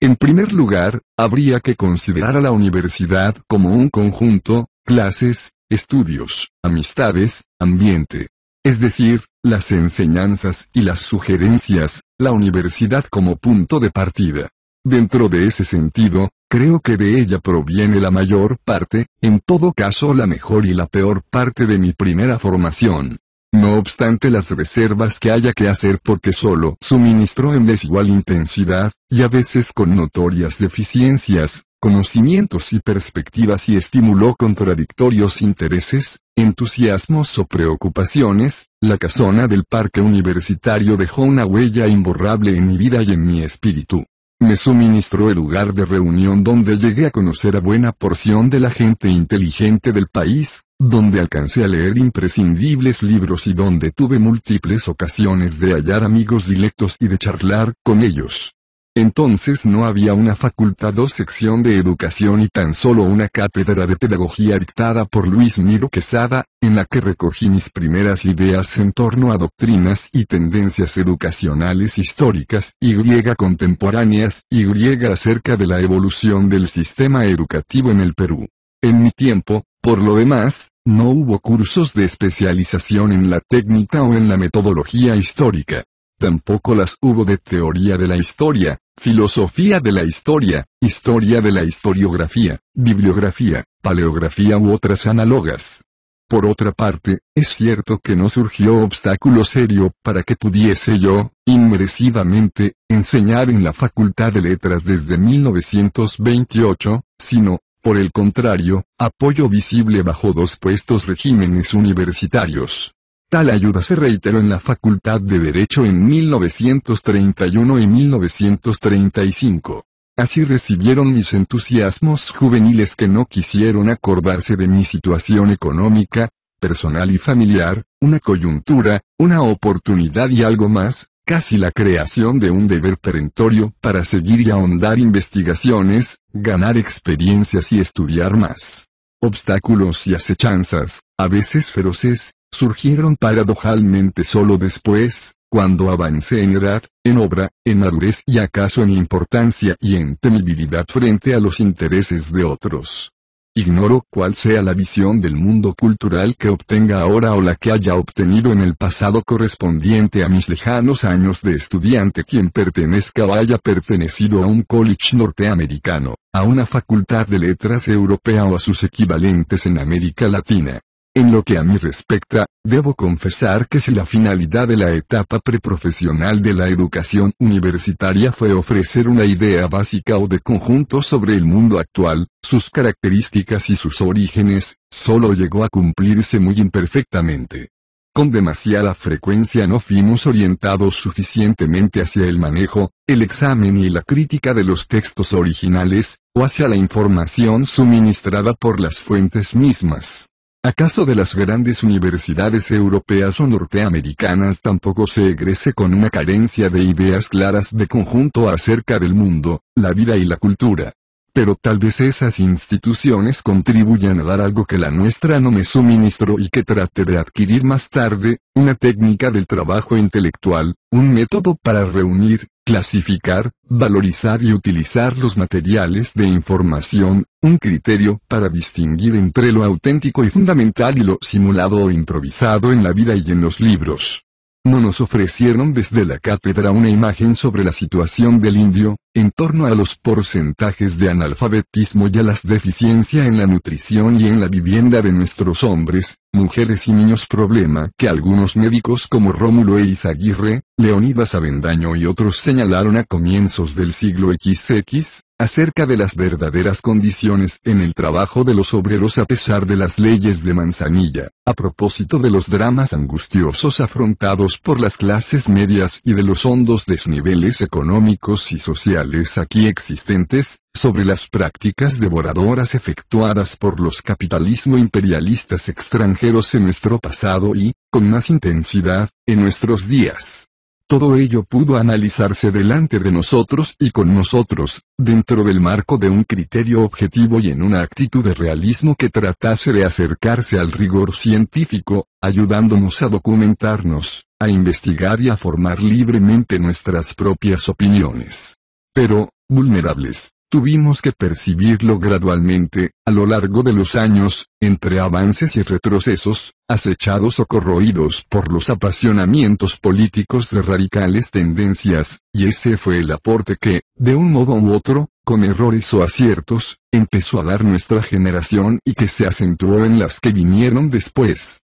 En primer lugar, habría que considerar a la universidad como un conjunto, clases, estudios, amistades, ambiente. Es decir, las enseñanzas y las sugerencias, la universidad como punto de partida. Dentro de ese sentido, creo que de ella proviene la mayor parte, en todo caso la mejor y la peor parte de mi primera formación. No obstante las reservas que haya que hacer porque solo suministró en desigual intensidad, y a veces con notorias deficiencias, conocimientos y perspectivas y estimuló contradictorios intereses, entusiasmos o preocupaciones, la casona del parque universitario dejó una huella imborrable en mi vida y en mi espíritu me suministró el lugar de reunión donde llegué a conocer a buena porción de la gente inteligente del país, donde alcancé a leer imprescindibles libros y donde tuve múltiples ocasiones de hallar amigos dilectos y de charlar con ellos. Entonces no había una facultad o sección de educación y tan solo una cátedra de pedagogía dictada por Luis Miro Quesada, en la que recogí mis primeras ideas en torno a doctrinas y tendencias educacionales históricas y griega contemporáneas y griega acerca de la evolución del sistema educativo en el Perú. En mi tiempo, por lo demás, no hubo cursos de especialización en la técnica o en la metodología histórica. Tampoco las hubo de teoría de la historia, filosofía de la historia, historia de la historiografía, bibliografía, paleografía u otras análogas. Por otra parte, es cierto que no surgió obstáculo serio para que pudiese yo, inmerecidamente, enseñar en la Facultad de Letras desde 1928, sino, por el contrario, apoyo visible bajo dos puestos regímenes universitarios. Tal ayuda se reiteró en la Facultad de Derecho en 1931 y 1935. Así recibieron mis entusiasmos juveniles que no quisieron acordarse de mi situación económica, personal y familiar, una coyuntura, una oportunidad y algo más, casi la creación de un deber perentorio para seguir y ahondar investigaciones, ganar experiencias y estudiar más. Obstáculos y acechanzas, a veces feroces, surgieron paradojalmente solo después, cuando avancé en edad, en obra, en madurez y acaso en importancia y en temibilidad frente a los intereses de otros. Ignoro cuál sea la visión del mundo cultural que obtenga ahora o la que haya obtenido en el pasado correspondiente a mis lejanos años de estudiante quien pertenezca o haya pertenecido a un college norteamericano, a una facultad de letras europea o a sus equivalentes en América Latina. En lo que a mí respecta, debo confesar que si la finalidad de la etapa preprofesional de la educación universitaria fue ofrecer una idea básica o de conjunto sobre el mundo actual, sus características y sus orígenes, solo llegó a cumplirse muy imperfectamente. Con demasiada frecuencia no fuimos orientados suficientemente hacia el manejo, el examen y la crítica de los textos originales, o hacia la información suministrada por las fuentes mismas. ¿Acaso de las grandes universidades europeas o norteamericanas tampoco se egrese con una carencia de ideas claras de conjunto acerca del mundo, la vida y la cultura? pero tal vez esas instituciones contribuyan a dar algo que la nuestra no me suministró y que trate de adquirir más tarde, una técnica del trabajo intelectual, un método para reunir, clasificar, valorizar y utilizar los materiales de información, un criterio para distinguir entre lo auténtico y fundamental y lo simulado o improvisado en la vida y en los libros. No nos ofrecieron desde la cátedra una imagen sobre la situación del indio, en torno a los porcentajes de analfabetismo y a las deficiencias en la nutrición y en la vivienda de nuestros hombres, mujeres y niños problema que algunos médicos como Rómulo e aguirre Leonidas Avendaño y otros señalaron a comienzos del siglo XX, acerca de las verdaderas condiciones en el trabajo de los obreros a pesar de las leyes de Manzanilla, a propósito de los dramas angustiosos afrontados por las clases medias y de los hondos desniveles económicos y sociales aquí existentes, sobre las prácticas devoradoras efectuadas por los capitalismo imperialistas extranjeros en nuestro pasado y, con más intensidad, en nuestros días. Todo ello pudo analizarse delante de nosotros y con nosotros, dentro del marco de un criterio objetivo y en una actitud de realismo que tratase de acercarse al rigor científico, ayudándonos a documentarnos, a investigar y a formar libremente nuestras propias opiniones pero, vulnerables. Tuvimos que percibirlo gradualmente, a lo largo de los años, entre avances y retrocesos, acechados o corroídos por los apasionamientos políticos de radicales tendencias, y ese fue el aporte que, de un modo u otro, con errores o aciertos, empezó a dar nuestra generación y que se acentuó en las que vinieron después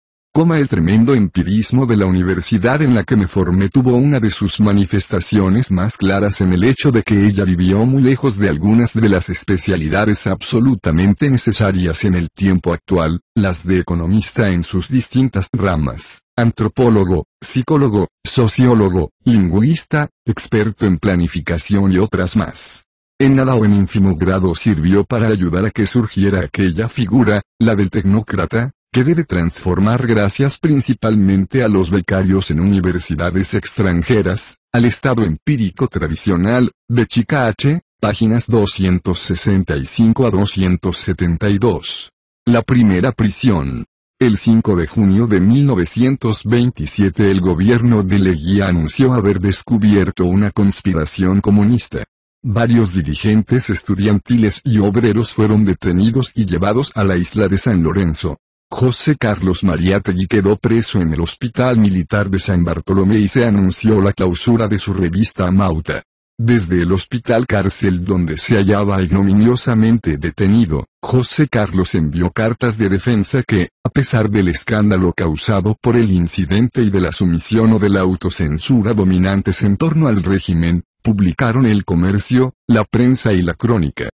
el tremendo empirismo de la universidad en la que me formé tuvo una de sus manifestaciones más claras en el hecho de que ella vivió muy lejos de algunas de las especialidades absolutamente necesarias en el tiempo actual, las de economista en sus distintas ramas, antropólogo, psicólogo, sociólogo, lingüista, experto en planificación y otras más. En nada o en ínfimo grado sirvió para ayudar a que surgiera aquella figura, la del tecnócrata, que debe transformar gracias principalmente a los becarios en universidades extranjeras, al estado empírico tradicional, de Chica H, páginas 265 a 272. La primera prisión. El 5 de junio de 1927 el gobierno de Leguía anunció haber descubierto una conspiración comunista. Varios dirigentes estudiantiles y obreros fueron detenidos y llevados a la isla de San Lorenzo. José Carlos Mariátegui quedó preso en el Hospital Militar de San Bartolomé y se anunció la clausura de su revista Mauta. Desde el hospital cárcel donde se hallaba ignominiosamente detenido, José Carlos envió cartas de defensa que, a pesar del escándalo causado por el incidente y de la sumisión o de la autocensura dominantes en torno al régimen, publicaron el comercio, la prensa y la crónica.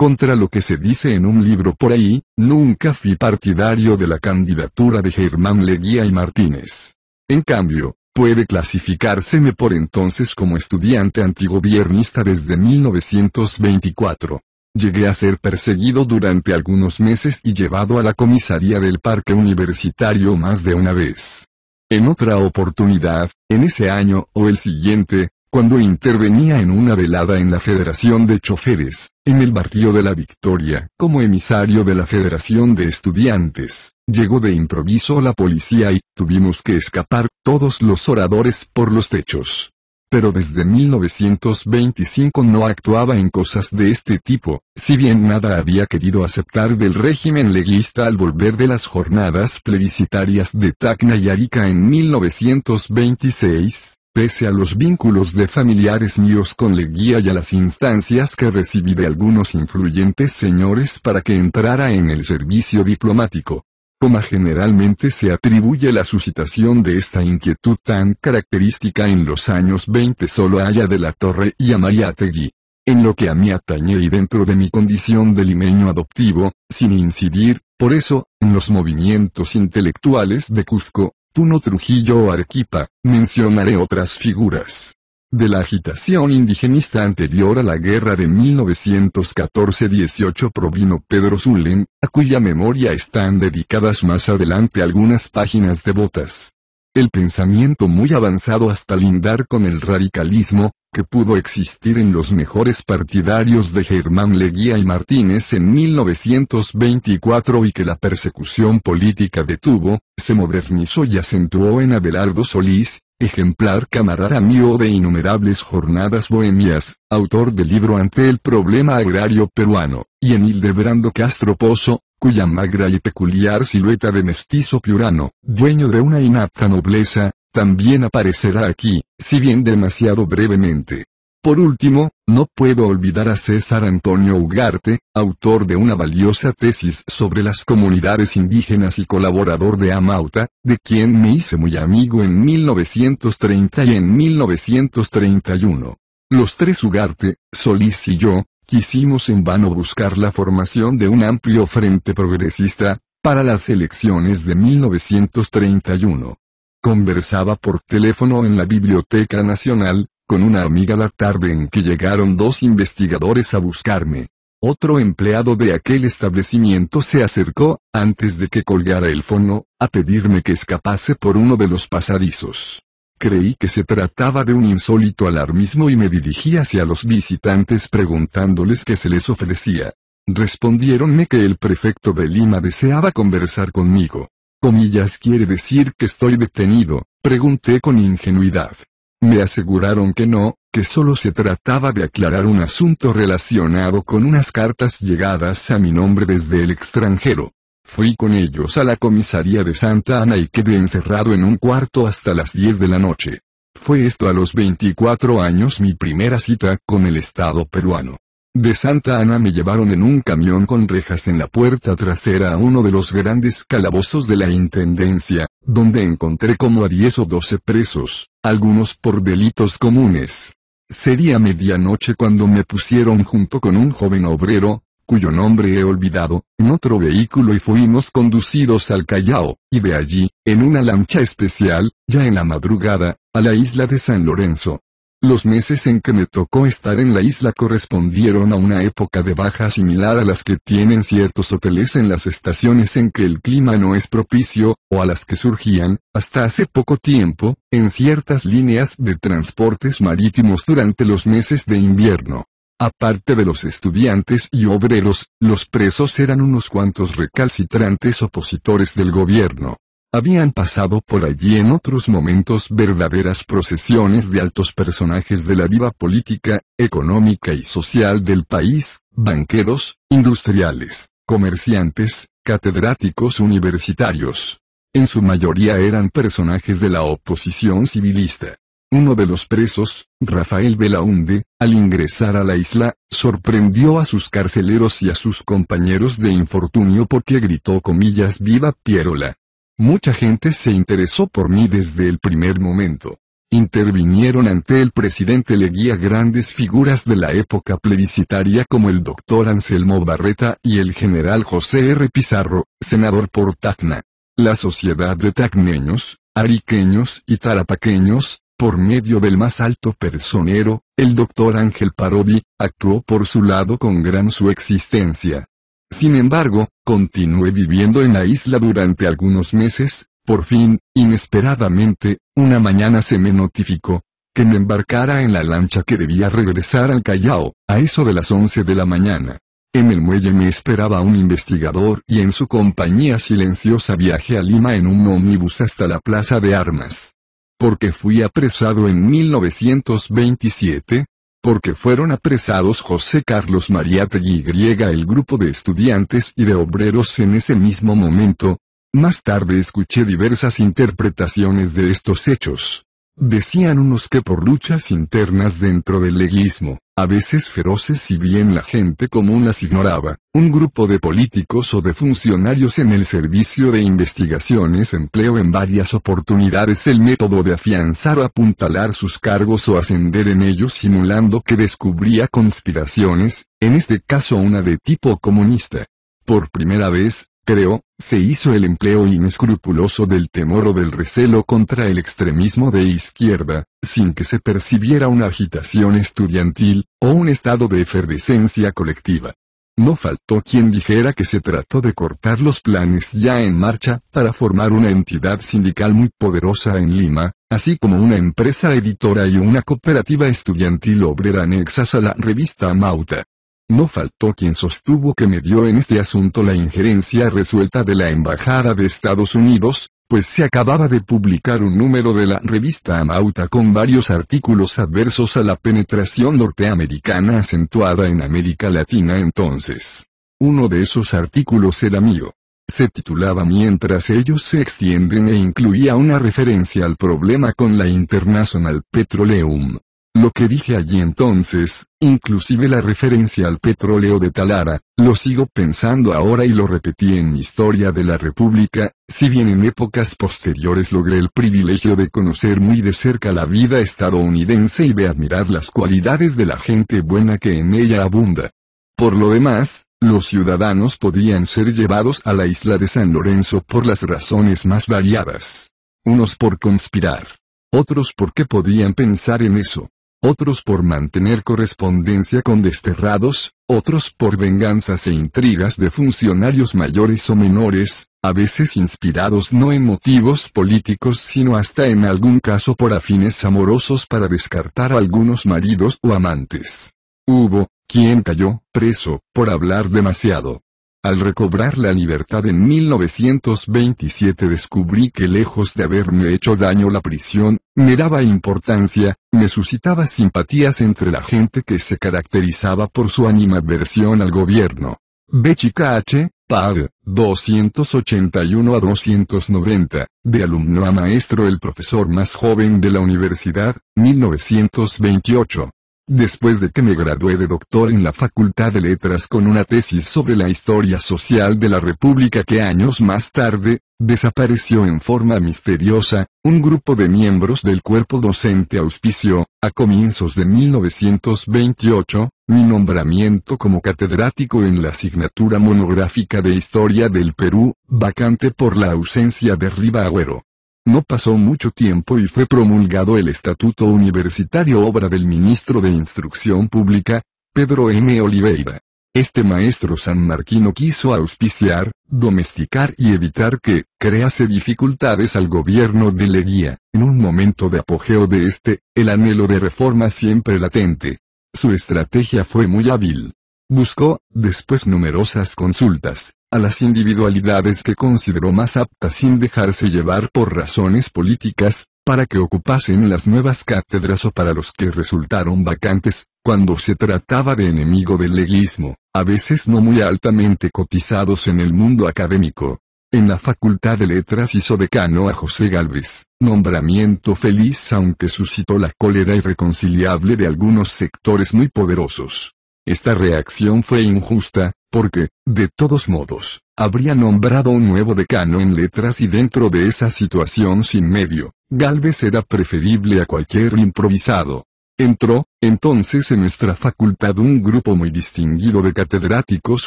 Contra lo que se dice en un libro por ahí, nunca fui partidario de la candidatura de Germán Leguía y Martínez. En cambio, puede clasificárseme por entonces como estudiante antigobiernista desde 1924. Llegué a ser perseguido durante algunos meses y llevado a la comisaría del parque universitario más de una vez. En otra oportunidad, en ese año o el siguiente, cuando intervenía en una velada en la Federación de Choferes, en el barrio de la Victoria, como emisario de la Federación de Estudiantes. Llegó de improviso la policía y, tuvimos que escapar, todos los oradores por los techos. Pero desde 1925 no actuaba en cosas de este tipo, si bien nada había querido aceptar del régimen leguista al volver de las jornadas plebiscitarias de Tacna y Arica en 1926, Pese a los vínculos de familiares míos con Leguía y a las instancias que recibí de algunos influyentes señores para que entrara en el servicio diplomático. Como generalmente se atribuye la suscitación de esta inquietud tan característica en los años 20 solo a Aya de la Torre y a Tegui, En lo que a mí atañe y dentro de mi condición de limeño adoptivo, sin incidir, por eso, en los movimientos intelectuales de Cusco, Tuno Trujillo o Arequipa, mencionaré otras figuras. De la agitación indigenista anterior a la guerra de 1914-18 provino Pedro Zulen, a cuya memoria están dedicadas más adelante algunas páginas devotas el pensamiento muy avanzado hasta lindar con el radicalismo, que pudo existir en los mejores partidarios de Germán Leguía y Martínez en 1924 y que la persecución política detuvo, se modernizó y acentuó en Abelardo Solís, ejemplar camarada mío de innumerables jornadas bohemias, autor del libro Ante el problema agrario peruano, y en Hildebrando Castro Pozo, cuya magra y peculiar silueta de mestizo piurano, dueño de una inapta nobleza, también aparecerá aquí, si bien demasiado brevemente. Por último, no puedo olvidar a César Antonio Ugarte, autor de una valiosa tesis sobre las comunidades indígenas y colaborador de Amauta, de quien me hice muy amigo en 1930 y en 1931. Los tres Ugarte, Solís y yo, quisimos en vano buscar la formación de un amplio frente progresista, para las elecciones de 1931. Conversaba por teléfono en la Biblioteca Nacional, con una amiga la tarde en que llegaron dos investigadores a buscarme. Otro empleado de aquel establecimiento se acercó, antes de que colgara el fono, a pedirme que escapase por uno de los pasadizos. Creí que se trataba de un insólito alarmismo y me dirigí hacia los visitantes preguntándoles qué se les ofrecía. Respondiéronme que el prefecto de Lima deseaba conversar conmigo. Comillas quiere decir que estoy detenido, pregunté con ingenuidad. Me aseguraron que no, que solo se trataba de aclarar un asunto relacionado con unas cartas llegadas a mi nombre desde el extranjero. Fui con ellos a la comisaría de Santa Ana y quedé encerrado en un cuarto hasta las 10 de la noche. Fue esto a los 24 años mi primera cita con el Estado peruano. De Santa Ana me llevaron en un camión con rejas en la puerta trasera a uno de los grandes calabozos de la Intendencia, donde encontré como a 10 o 12 presos, algunos por delitos comunes. Sería medianoche cuando me pusieron junto con un joven obrero, cuyo nombre he olvidado, en otro vehículo y fuimos conducidos al Callao, y de allí, en una lancha especial, ya en la madrugada, a la isla de San Lorenzo. Los meses en que me tocó estar en la isla correspondieron a una época de baja similar a las que tienen ciertos hoteles en las estaciones en que el clima no es propicio, o a las que surgían, hasta hace poco tiempo, en ciertas líneas de transportes marítimos durante los meses de invierno. Aparte de los estudiantes y obreros, los presos eran unos cuantos recalcitrantes opositores del gobierno. Habían pasado por allí en otros momentos verdaderas procesiones de altos personajes de la vida política, económica y social del país, banqueros, industriales, comerciantes, catedráticos universitarios. En su mayoría eran personajes de la oposición civilista. Uno de los presos, Rafael Belaunde, al ingresar a la isla, sorprendió a sus carceleros y a sus compañeros de infortunio porque gritó comillas viva Pierola. Mucha gente se interesó por mí desde el primer momento. Intervinieron ante el presidente Leguía grandes figuras de la época plebiscitaria como el doctor Anselmo Barreta y el general José R. Pizarro, senador por Tacna. La sociedad de tacneños, ariqueños y tarapaqueños, por medio del más alto personero, el doctor Ángel Parodi, actuó por su lado con gran su existencia. Sin embargo, continué viviendo en la isla durante algunos meses, por fin, inesperadamente, una mañana se me notificó, que me embarcara en la lancha que debía regresar al Callao, a eso de las 11 de la mañana. En el muelle me esperaba un investigador y en su compañía silenciosa viajé a Lima en un ómnibus hasta la Plaza de Armas porque fui apresado en 1927, porque fueron apresados José Carlos Mariátegui y el grupo de estudiantes y de obreros en ese mismo momento. Más tarde escuché diversas interpretaciones de estos hechos decían unos que por luchas internas dentro del leguismo, a veces feroces y bien la gente común las ignoraba, un grupo de políticos o de funcionarios en el servicio de investigaciones empleó en varias oportunidades el método de afianzar o apuntalar sus cargos o ascender en ellos simulando que descubría conspiraciones, en este caso una de tipo comunista. Por primera vez, Creo, se hizo el empleo inescrupuloso del temor o del recelo contra el extremismo de izquierda, sin que se percibiera una agitación estudiantil, o un estado de efervescencia colectiva. No faltó quien dijera que se trató de cortar los planes ya en marcha para formar una entidad sindical muy poderosa en Lima, así como una empresa editora y una cooperativa estudiantil obrera anexas a la revista Mauta. No faltó quien sostuvo que me dio en este asunto la injerencia resuelta de la Embajada de Estados Unidos, pues se acababa de publicar un número de la revista Amauta con varios artículos adversos a la penetración norteamericana acentuada en América Latina entonces. Uno de esos artículos era mío. Se titulaba Mientras ellos se extienden e incluía una referencia al problema con la International Petroleum. Lo que dije allí entonces, inclusive la referencia al petróleo de Talara, lo sigo pensando ahora y lo repetí en mi historia de la República, si bien en épocas posteriores logré el privilegio de conocer muy de cerca la vida estadounidense y de admirar las cualidades de la gente buena que en ella abunda. Por lo demás, los ciudadanos podían ser llevados a la isla de San Lorenzo por las razones más variadas. Unos por conspirar. Otros porque podían pensar en eso otros por mantener correspondencia con desterrados, otros por venganzas e intrigas de funcionarios mayores o menores, a veces inspirados no en motivos políticos sino hasta en algún caso por afines amorosos para descartar a algunos maridos o amantes. Hubo, quien cayó, preso, por hablar demasiado. Al recobrar la libertad en 1927 descubrí que lejos de haberme hecho daño la prisión, me daba importancia, me suscitaba simpatías entre la gente que se caracterizaba por su animadversión al gobierno. B. Chica PAD, 281 a 290, de alumno a maestro el profesor más joven de la universidad, 1928. Después de que me gradué de doctor en la Facultad de Letras con una tesis sobre la historia social de la República que años más tarde, desapareció en forma misteriosa, un grupo de miembros del cuerpo docente auspició, a comienzos de 1928, mi nombramiento como catedrático en la asignatura monográfica de Historia del Perú, vacante por la ausencia de Riva Agüero. No pasó mucho tiempo y fue promulgado el Estatuto Universitario obra del ministro de Instrucción Pública, Pedro M. Oliveira. Este maestro sanmarquino quiso auspiciar, domesticar y evitar que crease dificultades al gobierno de Leguía, en un momento de apogeo de este, el anhelo de reforma siempre latente. Su estrategia fue muy hábil. Buscó, después numerosas consultas, a las individualidades que consideró más aptas sin dejarse llevar por razones políticas, para que ocupasen las nuevas cátedras o para los que resultaron vacantes, cuando se trataba de enemigo del leguismo, a veces no muy altamente cotizados en el mundo académico. En la Facultad de Letras hizo decano a José Galvez, nombramiento feliz aunque suscitó la cólera irreconciliable de algunos sectores muy poderosos. Esta reacción fue injusta, porque, de todos modos, habría nombrado un nuevo decano en letras y dentro de esa situación sin medio, Galvez era preferible a cualquier improvisado. Entró, entonces en nuestra facultad un grupo muy distinguido de catedráticos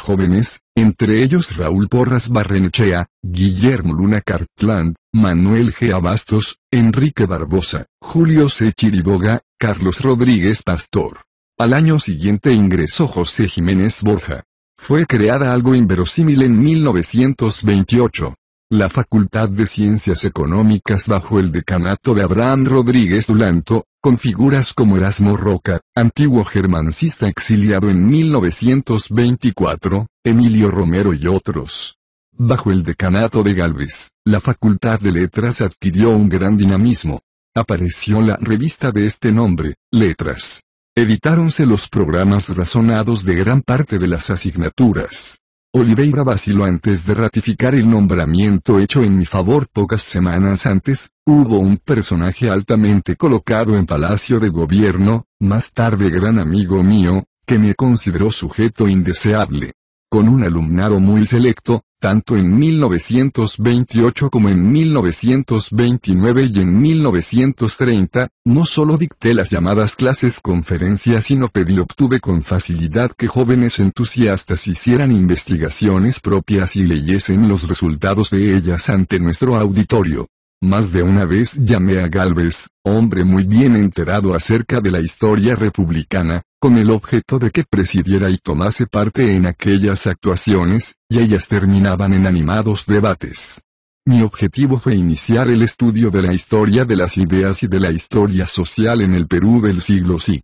jóvenes, entre ellos Raúl Porras Barrenechea, Guillermo Luna Cartland, Manuel G. Abastos, Enrique Barbosa, Julio C. Chiriboga, Carlos Rodríguez Pastor, al año siguiente ingresó José Jiménez Borja. Fue creada algo inverosímil en 1928. La Facultad de Ciencias Económicas bajo el decanato de Abraham Rodríguez Dulanto, con figuras como Erasmo Roca, antiguo germancista exiliado en 1924, Emilio Romero y otros. Bajo el decanato de Galvez, la Facultad de Letras adquirió un gran dinamismo. Apareció la revista de este nombre, Letras, Editáronse los programas razonados de gran parte de las asignaturas. Oliveira vaciló antes de ratificar el nombramiento hecho en mi favor pocas semanas antes, hubo un personaje altamente colocado en Palacio de Gobierno, más tarde gran amigo mío, que me consideró sujeto indeseable. Con un alumnado muy selecto, tanto en 1928 como en 1929 y en 1930, no solo dicté las llamadas clases conferencias sino pedí obtuve con facilidad que jóvenes entusiastas hicieran investigaciones propias y leyesen los resultados de ellas ante nuestro auditorio. Más de una vez llamé a Galvez, hombre muy bien enterado acerca de la historia republicana, con el objeto de que presidiera y tomase parte en aquellas actuaciones, y ellas terminaban en animados debates. Mi objetivo fue iniciar el estudio de la historia de las ideas y de la historia social en el Perú del siglo VI.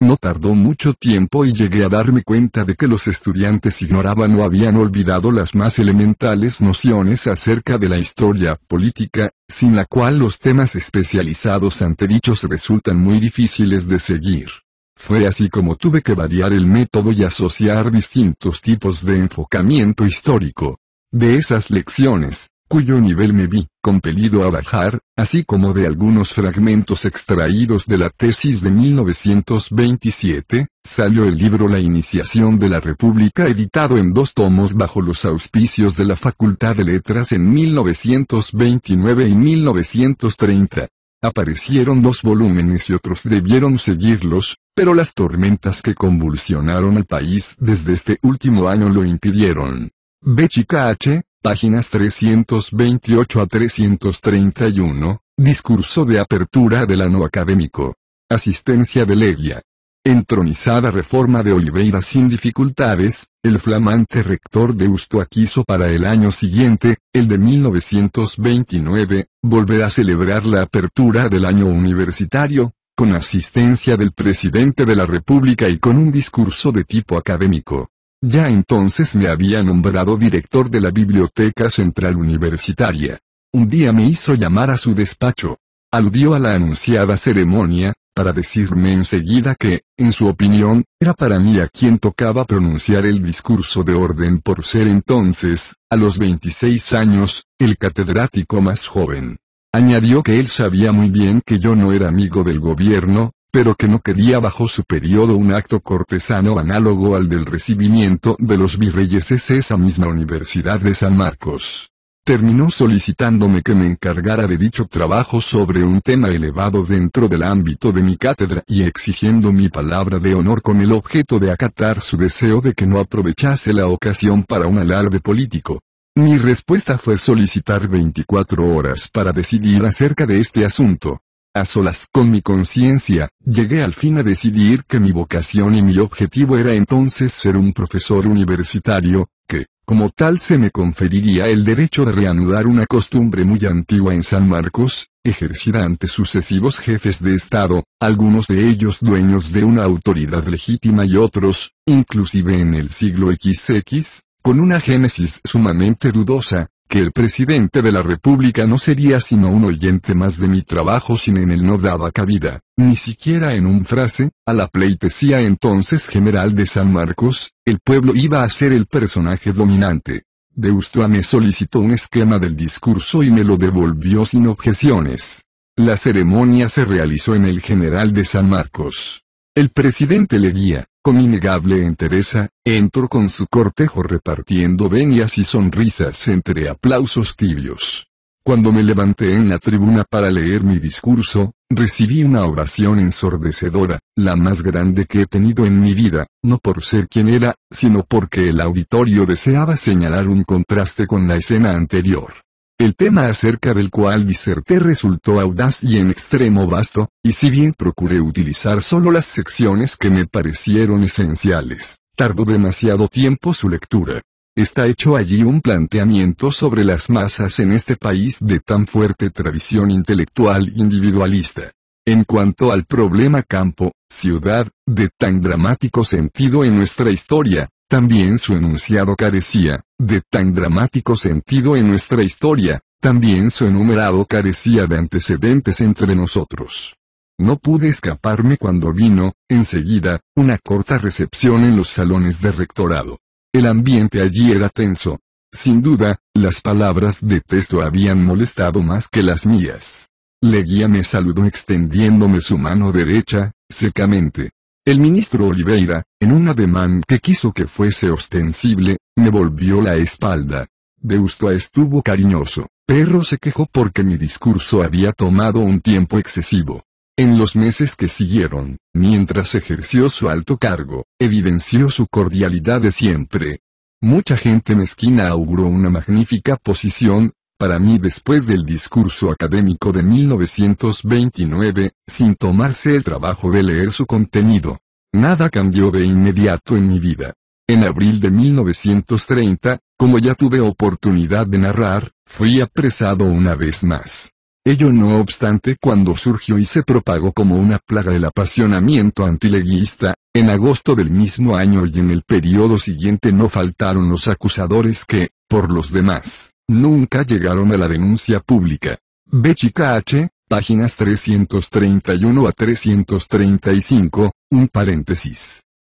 No tardó mucho tiempo y llegué a darme cuenta de que los estudiantes ignoraban o habían olvidado las más elementales nociones acerca de la historia política, sin la cual los temas especializados ante dichos resultan muy difíciles de seguir. Fue así como tuve que variar el método y asociar distintos tipos de enfocamiento histórico. De esas lecciones, cuyo nivel me vi, compelido a bajar, así como de algunos fragmentos extraídos de la tesis de 1927, salió el libro La Iniciación de la República editado en dos tomos bajo los auspicios de la Facultad de Letras en 1929 y 1930 aparecieron dos volúmenes y otros debieron seguirlos, pero las tormentas que convulsionaron al país desde este último año lo impidieron. Bch, H., páginas 328 a 331, discurso de apertura del ano académico. Asistencia de Legia entronizada reforma de Oliveira sin dificultades, el flamante rector de usto quiso para el año siguiente, el de 1929, volver a celebrar la apertura del año universitario, con asistencia del presidente de la República y con un discurso de tipo académico. Ya entonces me había nombrado director de la Biblioteca Central Universitaria. Un día me hizo llamar a su despacho. Aludió a la anunciada ceremonia, para decirme enseguida que, en su opinión, era para mí a quien tocaba pronunciar el discurso de orden por ser entonces, a los 26 años, el catedrático más joven. Añadió que él sabía muy bien que yo no era amigo del gobierno, pero que no quería bajo su periodo un acto cortesano análogo al del recibimiento de los virreyes es esa misma Universidad de San Marcos terminó solicitándome que me encargara de dicho trabajo sobre un tema elevado dentro del ámbito de mi cátedra y exigiendo mi palabra de honor con el objeto de acatar su deseo de que no aprovechase la ocasión para un alarde político. Mi respuesta fue solicitar 24 horas para decidir acerca de este asunto. A solas con mi conciencia, llegué al fin a decidir que mi vocación y mi objetivo era entonces ser un profesor universitario, como tal se me conferiría el derecho de reanudar una costumbre muy antigua en San Marcos, ejercida ante sucesivos jefes de Estado, algunos de ellos dueños de una autoridad legítima y otros, inclusive en el siglo XX, con una génesis sumamente dudosa, que el presidente de la República no sería sino un oyente más de mi trabajo sin en él no daba cabida, ni siquiera en un frase, a la pleitesía entonces general de San Marcos, el pueblo iba a ser el personaje dominante. Deustoa me solicitó un esquema del discurso y me lo devolvió sin objeciones. La ceremonia se realizó en el General de San Marcos. El presidente Leguía, con innegable entereza, entró con su cortejo repartiendo venias y sonrisas entre aplausos tibios. Cuando me levanté en la tribuna para leer mi discurso, recibí una oración ensordecedora, la más grande que he tenido en mi vida, no por ser quien era, sino porque el auditorio deseaba señalar un contraste con la escena anterior. El tema acerca del cual diserté resultó audaz y en extremo vasto, y si bien procuré utilizar solo las secciones que me parecieron esenciales, tardó demasiado tiempo su lectura. Está hecho allí un planteamiento sobre las masas en este país de tan fuerte tradición intelectual individualista. En cuanto al problema campo, ciudad, de tan dramático sentido en nuestra historia, también su enunciado carecía de tan dramático sentido en nuestra historia, también su enumerado carecía de antecedentes entre nosotros. No pude escaparme cuando vino, enseguida, una corta recepción en los salones de rectorado. El ambiente allí era tenso. Sin duda, las palabras de texto habían molestado más que las mías. Leguía me saludó extendiéndome su mano derecha, secamente. El ministro Oliveira, en un ademán que quiso que fuese ostensible, me volvió la espalda. Deusto estuvo cariñoso, pero se quejó porque mi discurso había tomado un tiempo excesivo. En los meses que siguieron, mientras ejerció su alto cargo, evidenció su cordialidad de siempre. Mucha gente mezquina auguró una magnífica posición, para mí después del discurso académico de 1929, sin tomarse el trabajo de leer su contenido. Nada cambió de inmediato en mi vida. En abril de 1930, como ya tuve oportunidad de narrar, fui apresado una vez más. Ello no obstante cuando surgió y se propagó como una plaga el apasionamiento antileguista, en agosto del mismo año y en el periodo siguiente no faltaron los acusadores que, por los demás, nunca llegaron a la denuncia pública. B. H, páginas 331 a 335, un paréntesis.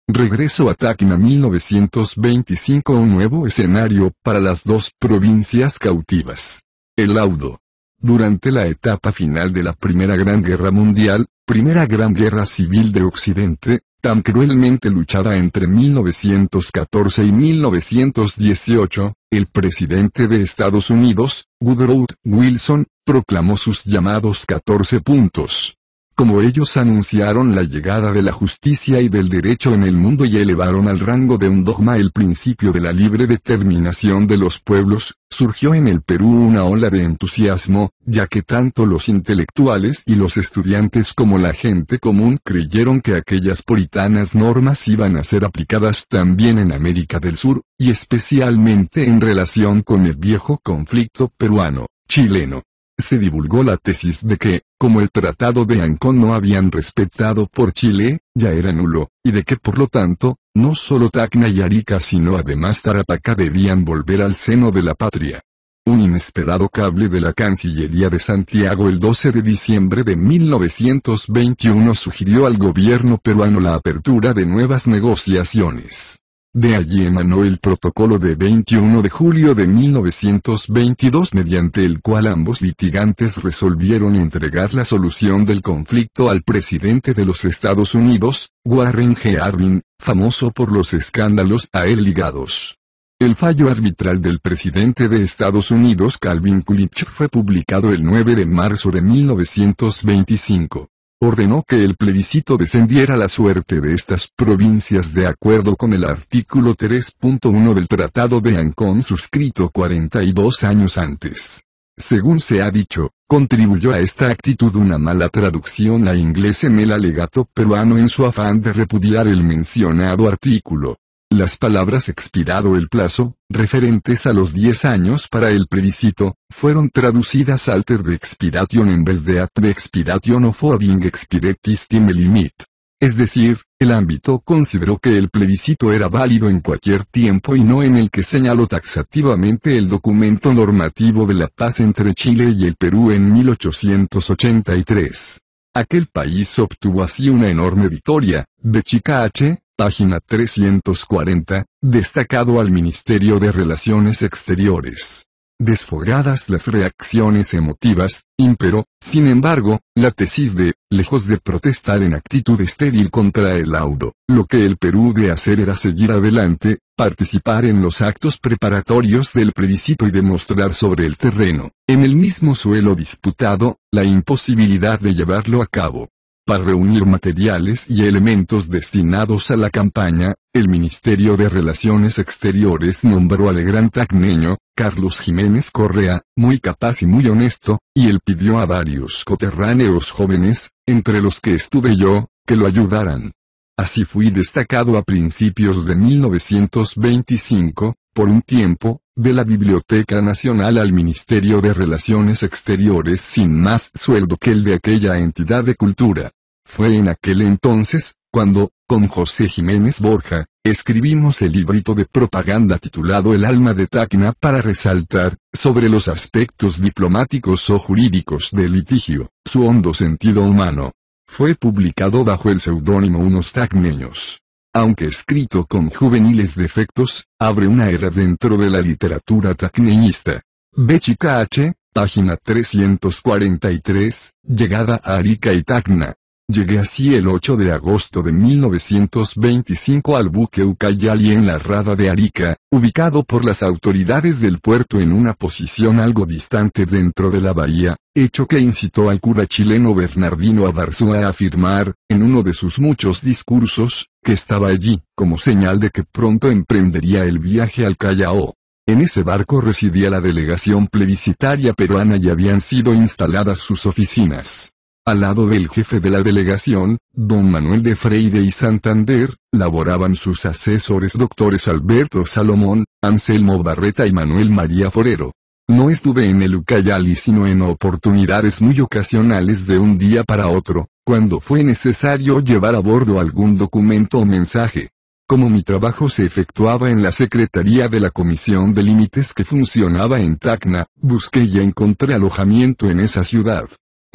Regreso a Tacna 1925 un nuevo escenario para las dos provincias cautivas. El laudo. Durante la etapa final de la Primera Gran Guerra Mundial, Primera Gran Guerra Civil de Occidente, tan cruelmente luchada entre 1914 y 1918, el presidente de Estados Unidos, Woodrow Wilson, proclamó sus llamados 14 puntos como ellos anunciaron la llegada de la justicia y del derecho en el mundo y elevaron al rango de un dogma el principio de la libre determinación de los pueblos, surgió en el Perú una ola de entusiasmo, ya que tanto los intelectuales y los estudiantes como la gente común creyeron que aquellas puritanas normas iban a ser aplicadas también en América del Sur, y especialmente en relación con el viejo conflicto peruano, chileno se divulgó la tesis de que, como el Tratado de Ancón no habían respetado por Chile, ya era nulo, y de que por lo tanto, no solo Tacna y Arica sino además Tarapacá debían volver al seno de la patria. Un inesperado cable de la Cancillería de Santiago el 12 de diciembre de 1921 sugirió al gobierno peruano la apertura de nuevas negociaciones. De allí emanó el protocolo de 21 de julio de 1922 mediante el cual ambos litigantes resolvieron entregar la solución del conflicto al presidente de los Estados Unidos, Warren G. Harding, famoso por los escándalos a él ligados. El fallo arbitral del presidente de Estados Unidos Calvin Coolidge fue publicado el 9 de marzo de 1925 ordenó que el plebiscito descendiera la suerte de estas provincias de acuerdo con el artículo 3.1 del Tratado de Ancón suscrito 42 años antes. Según se ha dicho, contribuyó a esta actitud una mala traducción a inglés en el alegato peruano en su afán de repudiar el mencionado artículo. Las palabras expirado el plazo, referentes a los 10 años para el plebiscito, fueron traducidas alter de expiration en vez de at de expiration o having expired time limit. Es decir, el ámbito consideró que el plebiscito era válido en cualquier tiempo y no en el que señaló taxativamente el documento normativo de la paz entre Chile y el Perú en 1883. Aquel país obtuvo así una enorme victoria, de H., página 340, destacado al Ministerio de Relaciones Exteriores. Desfogadas las reacciones emotivas, imperó, sin embargo, la tesis de, lejos de protestar en actitud estéril contra el laudo, lo que el Perú de hacer era seguir adelante, participar en los actos preparatorios del plebiscito y demostrar sobre el terreno, en el mismo suelo disputado, la imposibilidad de llevarlo a cabo. Para reunir materiales y elementos destinados a la campaña, el Ministerio de Relaciones Exteriores nombró al gran tacneño, Carlos Jiménez Correa, muy capaz y muy honesto, y él pidió a varios coterráneos jóvenes, entre los que estuve yo, que lo ayudaran. Así fui destacado a principios de 1925, por un tiempo, de la Biblioteca Nacional al Ministerio de Relaciones Exteriores sin más sueldo que el de aquella entidad de cultura. Fue en aquel entonces, cuando, con José Jiménez Borja, escribimos el librito de propaganda titulado El alma de Tacna para resaltar, sobre los aspectos diplomáticos o jurídicos del litigio, su hondo sentido humano. Fue publicado bajo el seudónimo Unos Tacneños. Aunque escrito con juveniles defectos, abre una era dentro de la literatura tacneísta. B. H., página 343, llegada a Arica y Tacna. Llegué así el 8 de agosto de 1925 al buque Ucayali en la Rada de Arica, ubicado por las autoridades del puerto en una posición algo distante dentro de la bahía, hecho que incitó al cura chileno Bernardino Abarzúa a afirmar, en uno de sus muchos discursos, que estaba allí, como señal de que pronto emprendería el viaje al Callao. En ese barco residía la delegación plebiscitaria peruana y habían sido instaladas sus oficinas al lado del jefe de la delegación, don Manuel de Freire y Santander, laboraban sus asesores doctores Alberto Salomón, Anselmo Barreta y Manuel María Forero. No estuve en el Ucayali sino en oportunidades muy ocasionales de un día para otro, cuando fue necesario llevar a bordo algún documento o mensaje. Como mi trabajo se efectuaba en la Secretaría de la Comisión de Límites que funcionaba en Tacna, busqué y encontré alojamiento en esa ciudad.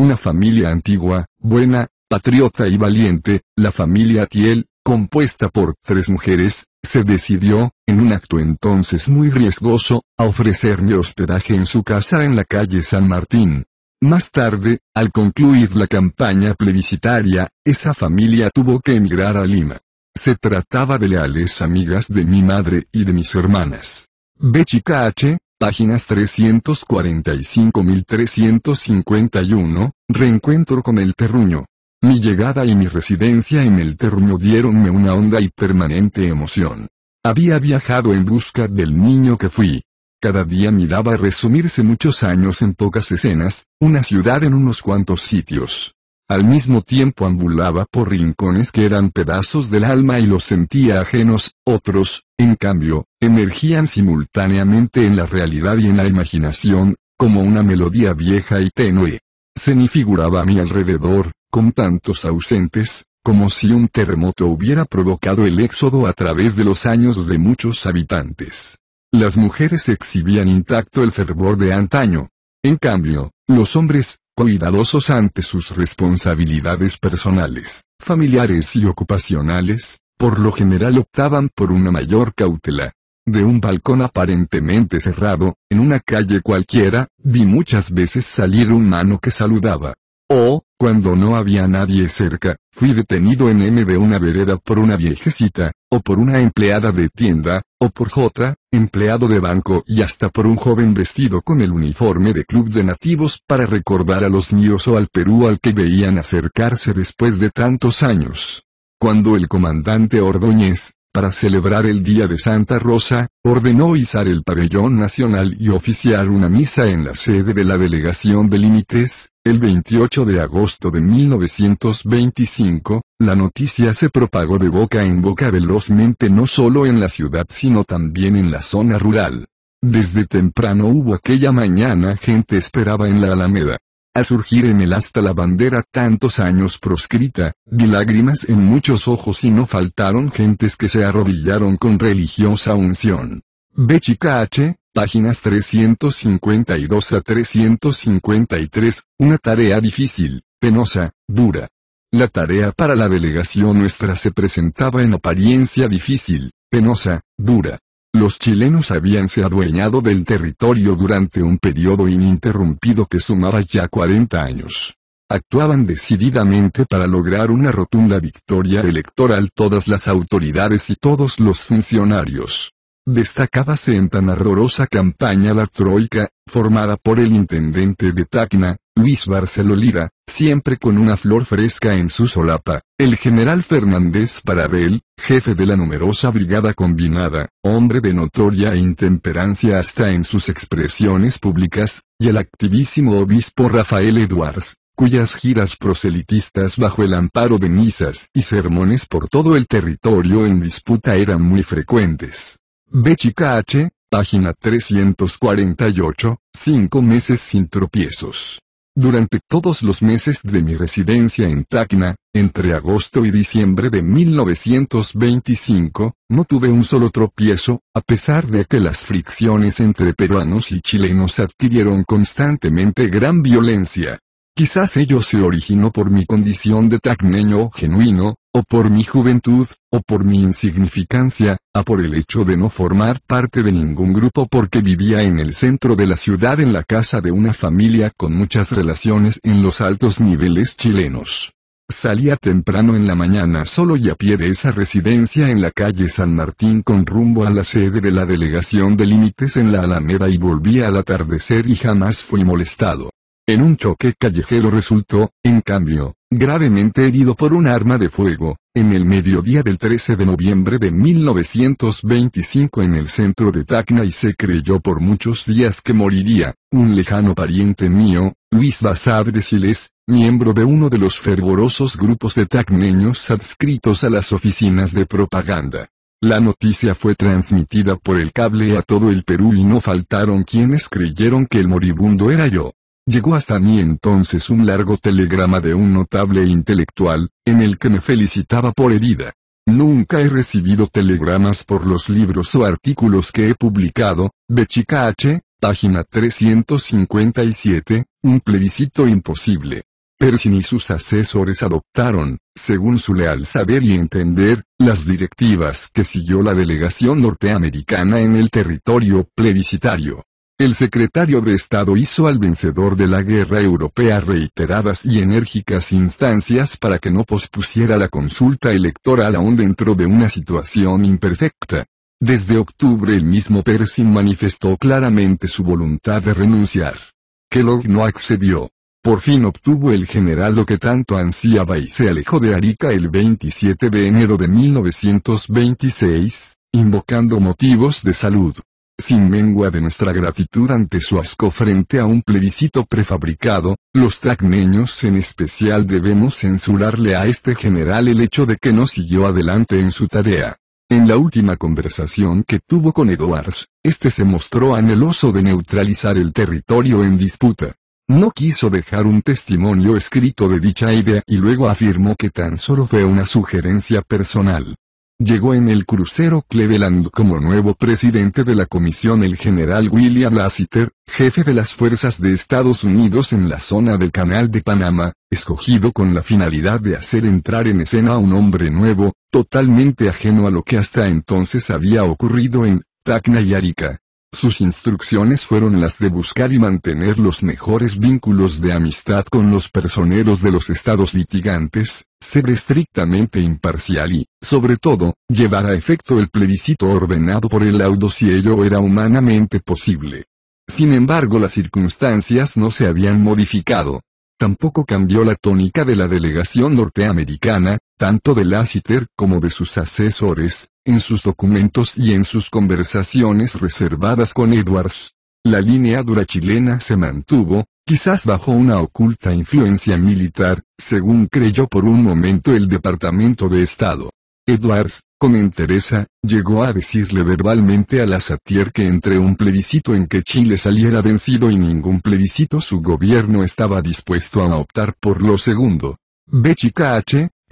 Una familia antigua, buena, patriota y valiente, la familia Tiel, compuesta por tres mujeres, se decidió, en un acto entonces muy riesgoso, a ofrecerme hospedaje en su casa en la calle San Martín. Más tarde, al concluir la campaña plebiscitaria, esa familia tuvo que emigrar a Lima. Se trataba de leales amigas de mi madre y de mis hermanas. Chica H., páginas 345.351, reencuentro con el terruño. Mi llegada y mi residencia en el terruño dieronme una honda y permanente emoción. Había viajado en busca del niño que fui. Cada día miraba resumirse muchos años en pocas escenas, una ciudad en unos cuantos sitios. Al mismo tiempo ambulaba por rincones que eran pedazos del alma y los sentía ajenos, otros, en cambio, emergían simultáneamente en la realidad y en la imaginación, como una melodía vieja y tenue. Se me figuraba a mi alrededor, con tantos ausentes, como si un terremoto hubiera provocado el éxodo a través de los años de muchos habitantes. Las mujeres exhibían intacto el fervor de antaño. En cambio, los hombres, cuidadosos ante sus responsabilidades personales, familiares y ocupacionales, por lo general optaban por una mayor cautela. De un balcón aparentemente cerrado, en una calle cualquiera, vi muchas veces salir un mano que saludaba. O, cuando no había nadie cerca, fui detenido en M de una vereda por una viejecita, o por una empleada de tienda, o por J, empleado de banco y hasta por un joven vestido con el uniforme de club de nativos para recordar a los niños o al Perú al que veían acercarse después de tantos años. Cuando el comandante Ordóñez, para celebrar el Día de Santa Rosa, ordenó izar el pabellón nacional y oficiar una misa en la sede de la Delegación de Límites, el 28 de agosto de 1925, la noticia se propagó de boca en boca velozmente no solo en la ciudad sino también en la zona rural. Desde temprano hubo aquella mañana gente esperaba en la Alameda. A surgir en el hasta la bandera tantos años proscrita, vi lágrimas en muchos ojos y no faltaron gentes que se arrodillaron con religiosa unción. Bch páginas 352 a 353, una tarea difícil, penosa, dura. La tarea para la delegación nuestra se presentaba en apariencia difícil, penosa, dura. Los chilenos habíanse adueñado del territorio durante un periodo ininterrumpido que sumaba ya 40 años. Actuaban decididamente para lograr una rotunda victoria electoral todas las autoridades y todos los funcionarios. Destacábase en tan ardorosa campaña la Troika, formada por el intendente de Tacna, Luis Barceló Lira, siempre con una flor fresca en su solapa, el general Fernández Parabel, jefe de la numerosa brigada combinada, hombre de notoria e intemperancia hasta en sus expresiones públicas, y el activísimo obispo Rafael Edwards, cuyas giras proselitistas bajo el amparo de misas y sermones por todo el territorio en disputa eran muy frecuentes. B. H, página 348, cinco meses sin tropiezos. Durante todos los meses de mi residencia en Tacna, entre agosto y diciembre de 1925, no tuve un solo tropiezo, a pesar de que las fricciones entre peruanos y chilenos adquirieron constantemente gran violencia. Quizás ello se originó por mi condición de tacneño genuino, o por mi juventud, o por mi insignificancia, a por el hecho de no formar parte de ningún grupo porque vivía en el centro de la ciudad en la casa de una familia con muchas relaciones en los altos niveles chilenos. Salía temprano en la mañana solo y a pie de esa residencia en la calle San Martín con rumbo a la sede de la delegación de límites en la Alameda y volvía al atardecer y jamás fui molestado. En un choque callejero resultó, en cambio, gravemente herido por un arma de fuego, en el mediodía del 13 de noviembre de 1925 en el centro de Tacna y se creyó por muchos días que moriría. Un lejano pariente mío, Luis Bazar de Siles, miembro de uno de los fervorosos grupos de tacneños adscritos a las oficinas de propaganda. La noticia fue transmitida por el cable a todo el Perú y no faltaron quienes creyeron que el moribundo era yo. Llegó hasta mí entonces un largo telegrama de un notable intelectual, en el que me felicitaba por herida. Nunca he recibido telegramas por los libros o artículos que he publicado, de H, página 357, un plebiscito imposible. Persin y sus asesores adoptaron, según su leal saber y entender, las directivas que siguió la delegación norteamericana en el territorio plebiscitario. El secretario de Estado hizo al vencedor de la guerra europea reiteradas y enérgicas instancias para que no pospusiera la consulta electoral aún dentro de una situación imperfecta. Desde octubre el mismo Persin manifestó claramente su voluntad de renunciar. Kellogg no accedió. Por fin obtuvo el general lo que tanto ansiaba y se alejó de Arica el 27 de enero de 1926, invocando motivos de salud sin mengua de nuestra gratitud ante su asco frente a un plebiscito prefabricado, los tracneños en especial debemos censurarle a este general el hecho de que no siguió adelante en su tarea. En la última conversación que tuvo con Edwards, este se mostró anheloso de neutralizar el territorio en disputa. No quiso dejar un testimonio escrito de dicha idea y luego afirmó que tan solo fue una sugerencia personal. Llegó en el crucero Cleveland como nuevo presidente de la comisión el general William Lassiter, jefe de las fuerzas de Estados Unidos en la zona del Canal de Panamá, escogido con la finalidad de hacer entrar en escena a un hombre nuevo, totalmente ajeno a lo que hasta entonces había ocurrido en Tacna y Arica. Sus instrucciones fueron las de buscar y mantener los mejores vínculos de amistad con los personeros de los estados litigantes, ser estrictamente imparcial y, sobre todo, llevar a efecto el plebiscito ordenado por el laudo si ello era humanamente posible. Sin embargo, las circunstancias no se habían modificado. Tampoco cambió la tónica de la delegación norteamericana, tanto de Lassiter como de sus asesores, en sus documentos y en sus conversaciones reservadas con Edwards. La línea dura chilena se mantuvo, quizás bajo una oculta influencia militar, según creyó por un momento el Departamento de Estado. Edwards, con entereza, llegó a decirle verbalmente a la que entre un plebiscito en que Chile saliera vencido y ningún plebiscito su gobierno estaba dispuesto a optar por lo segundo. B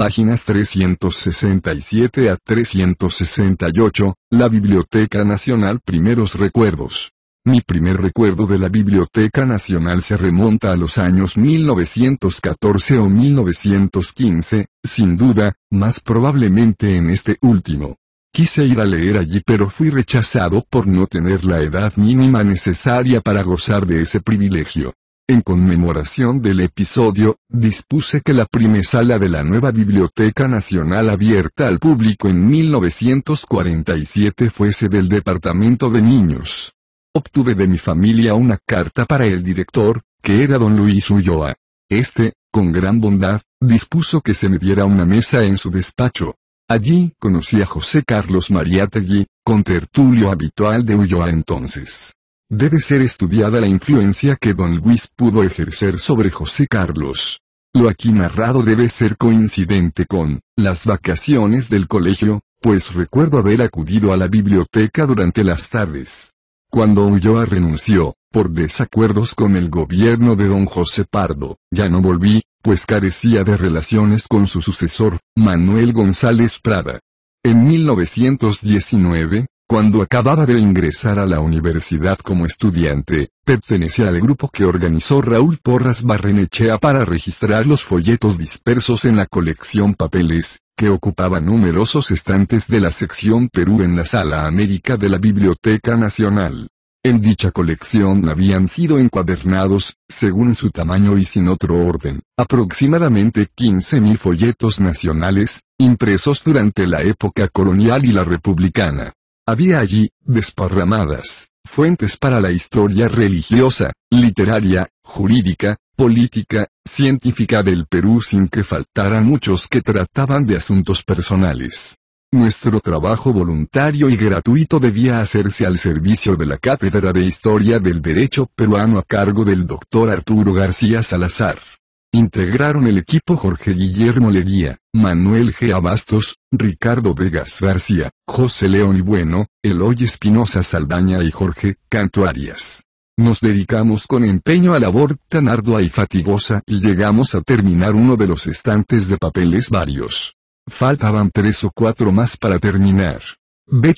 páginas 367 a 368, la Biblioteca Nacional Primeros Recuerdos. Mi primer recuerdo de la Biblioteca Nacional se remonta a los años 1914 o 1915, sin duda, más probablemente en este último. Quise ir a leer allí pero fui rechazado por no tener la edad mínima necesaria para gozar de ese privilegio. En conmemoración del episodio, dispuse que la sala de la nueva Biblioteca Nacional abierta al público en 1947 fuese del Departamento de Niños. Obtuve de mi familia una carta para el director, que era don Luis Ulloa. Este, con gran bondad, dispuso que se me diera una mesa en su despacho. Allí conocí a José Carlos Mariátegui, con tertulio habitual de Ulloa entonces. Debe ser estudiada la influencia que don Luis pudo ejercer sobre José Carlos. Lo aquí narrado debe ser coincidente con las vacaciones del colegio, pues recuerdo haber acudido a la biblioteca durante las tardes. Cuando Ulloa renunció, por desacuerdos con el gobierno de don José Pardo, ya no volví, pues carecía de relaciones con su sucesor, Manuel González Prada. En 1919, cuando acababa de ingresar a la universidad como estudiante, pertenecía al grupo que organizó Raúl Porras Barrenechea para registrar los folletos dispersos en la colección Papeles, que ocupaba numerosos estantes de la sección Perú en la Sala América de la Biblioteca Nacional. En dicha colección habían sido encuadernados, según su tamaño y sin otro orden, aproximadamente 15.000 folletos nacionales, impresos durante la época colonial y la republicana. Había allí, desparramadas, fuentes para la historia religiosa, literaria, jurídica, política, científica del Perú sin que faltaran muchos que trataban de asuntos personales. Nuestro trabajo voluntario y gratuito debía hacerse al servicio de la Cátedra de Historia del Derecho Peruano a cargo del doctor Arturo García Salazar. Integraron el equipo Jorge Guillermo Leguía, Manuel G. Abastos, Ricardo Vegas García, José León y Bueno, Eloy Espinosa Saldaña y Jorge Cantuarias. Nos dedicamos con empeño a labor tan ardua y fatigosa y llegamos a terminar uno de los estantes de papeles varios. Faltaban tres o cuatro más para terminar. B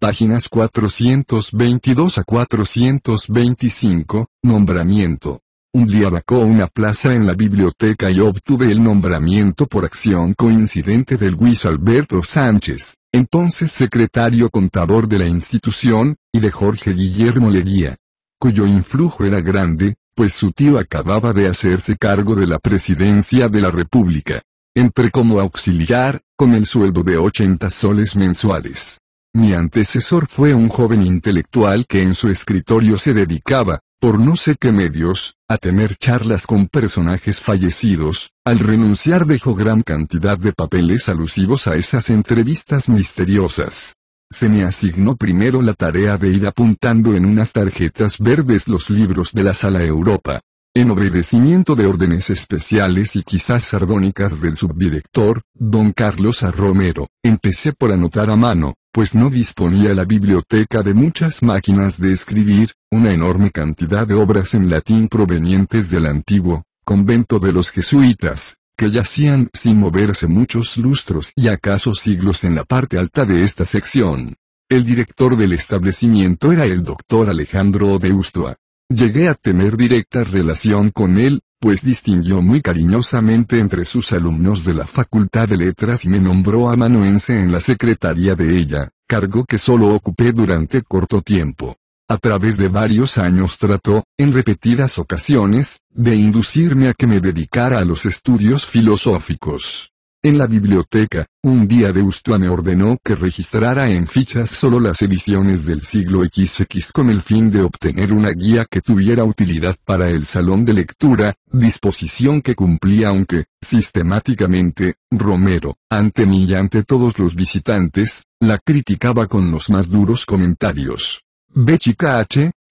páginas 422 a 425, nombramiento, un día vacó una plaza en la biblioteca y obtuve el nombramiento por acción coincidente del Luis Alberto Sánchez, entonces secretario contador de la institución, y de Jorge Guillermo Leguía, cuyo influjo era grande, pues su tío acababa de hacerse cargo de la presidencia de la República. Entré como auxiliar, con el sueldo de 80 soles mensuales. Mi antecesor fue un joven intelectual que en su escritorio se dedicaba, por no sé qué medios, a tener charlas con personajes fallecidos, al renunciar dejó gran cantidad de papeles alusivos a esas entrevistas misteriosas. Se me asignó primero la tarea de ir apuntando en unas tarjetas verdes los libros de la sala Europa. En obedecimiento de órdenes especiales y quizás sardónicas del subdirector, don Carlos A. Romero, empecé por anotar a mano, pues no disponía la biblioteca de muchas máquinas de escribir, una enorme cantidad de obras en latín provenientes del antiguo convento de los jesuitas, que yacían sin moverse muchos lustros y acaso siglos en la parte alta de esta sección. El director del establecimiento era el doctor Alejandro Odeustoa. Llegué a tener directa relación con él, pues distinguió muy cariñosamente entre sus alumnos de la Facultad de Letras y me nombró amanuense en la secretaría de ella, cargo que solo ocupé durante corto tiempo. A través de varios años trató, en repetidas ocasiones, de inducirme a que me dedicara a los estudios filosóficos. En la biblioteca, un día de me ordenó que registrara en fichas solo las ediciones del siglo XX con el fin de obtener una guía que tuviera utilidad para el salón de lectura, disposición que cumplía aunque, sistemáticamente, Romero, ante mí y ante todos los visitantes, la criticaba con los más duros comentarios. B.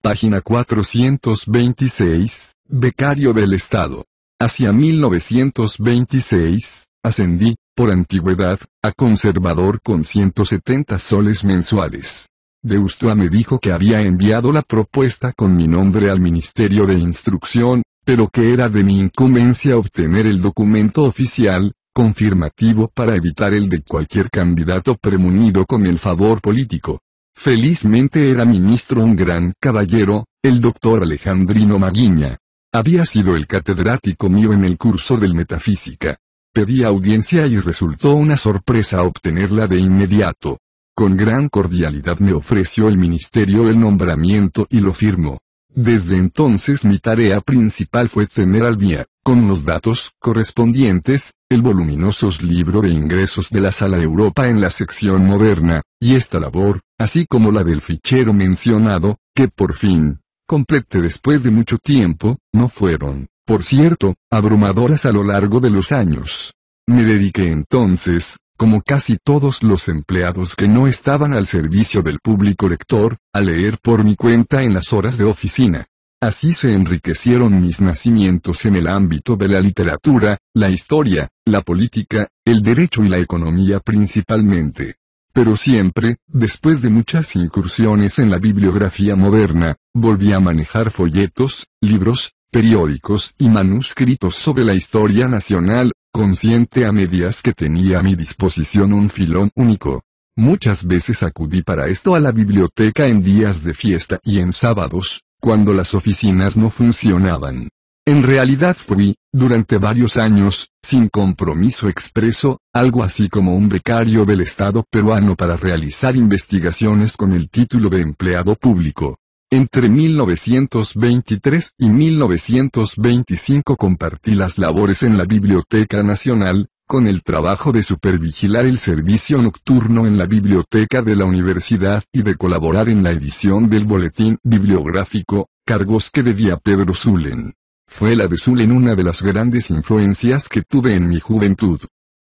página 426, Becario del Estado. Hacia 1926, ascendí, por antigüedad, a conservador con 170 soles mensuales. Deustoa me dijo que había enviado la propuesta con mi nombre al Ministerio de Instrucción, pero que era de mi incumbencia obtener el documento oficial, confirmativo para evitar el de cualquier candidato premunido con el favor político. Felizmente era ministro un gran caballero, el doctor Alejandrino Maguiña. Había sido el catedrático mío en el curso del Metafísica. Pedí audiencia y resultó una sorpresa obtenerla de inmediato. Con gran cordialidad me ofreció el ministerio el nombramiento y lo firmó. Desde entonces mi tarea principal fue tener al día, con los datos correspondientes, el voluminoso libro de ingresos de la Sala Europa en la sección moderna, y esta labor, así como la del fichero mencionado, que por fin, complete después de mucho tiempo, no fueron por cierto, abrumadoras a lo largo de los años. Me dediqué entonces, como casi todos los empleados que no estaban al servicio del público lector, a leer por mi cuenta en las horas de oficina. Así se enriquecieron mis nacimientos en el ámbito de la literatura, la historia, la política, el derecho y la economía principalmente. Pero siempre, después de muchas incursiones en la bibliografía moderna, volví a manejar folletos, libros, periódicos y manuscritos sobre la historia nacional, consciente a medias que tenía a mi disposición un filón único. Muchas veces acudí para esto a la biblioteca en días de fiesta y en sábados, cuando las oficinas no funcionaban. En realidad fui, durante varios años, sin compromiso expreso, algo así como un becario del Estado peruano para realizar investigaciones con el título de empleado público. Entre 1923 y 1925 compartí las labores en la Biblioteca Nacional, con el trabajo de supervigilar el servicio nocturno en la biblioteca de la universidad y de colaborar en la edición del boletín bibliográfico, cargos que debía Pedro Zulen. Fue la de Zulen una de las grandes influencias que tuve en mi juventud.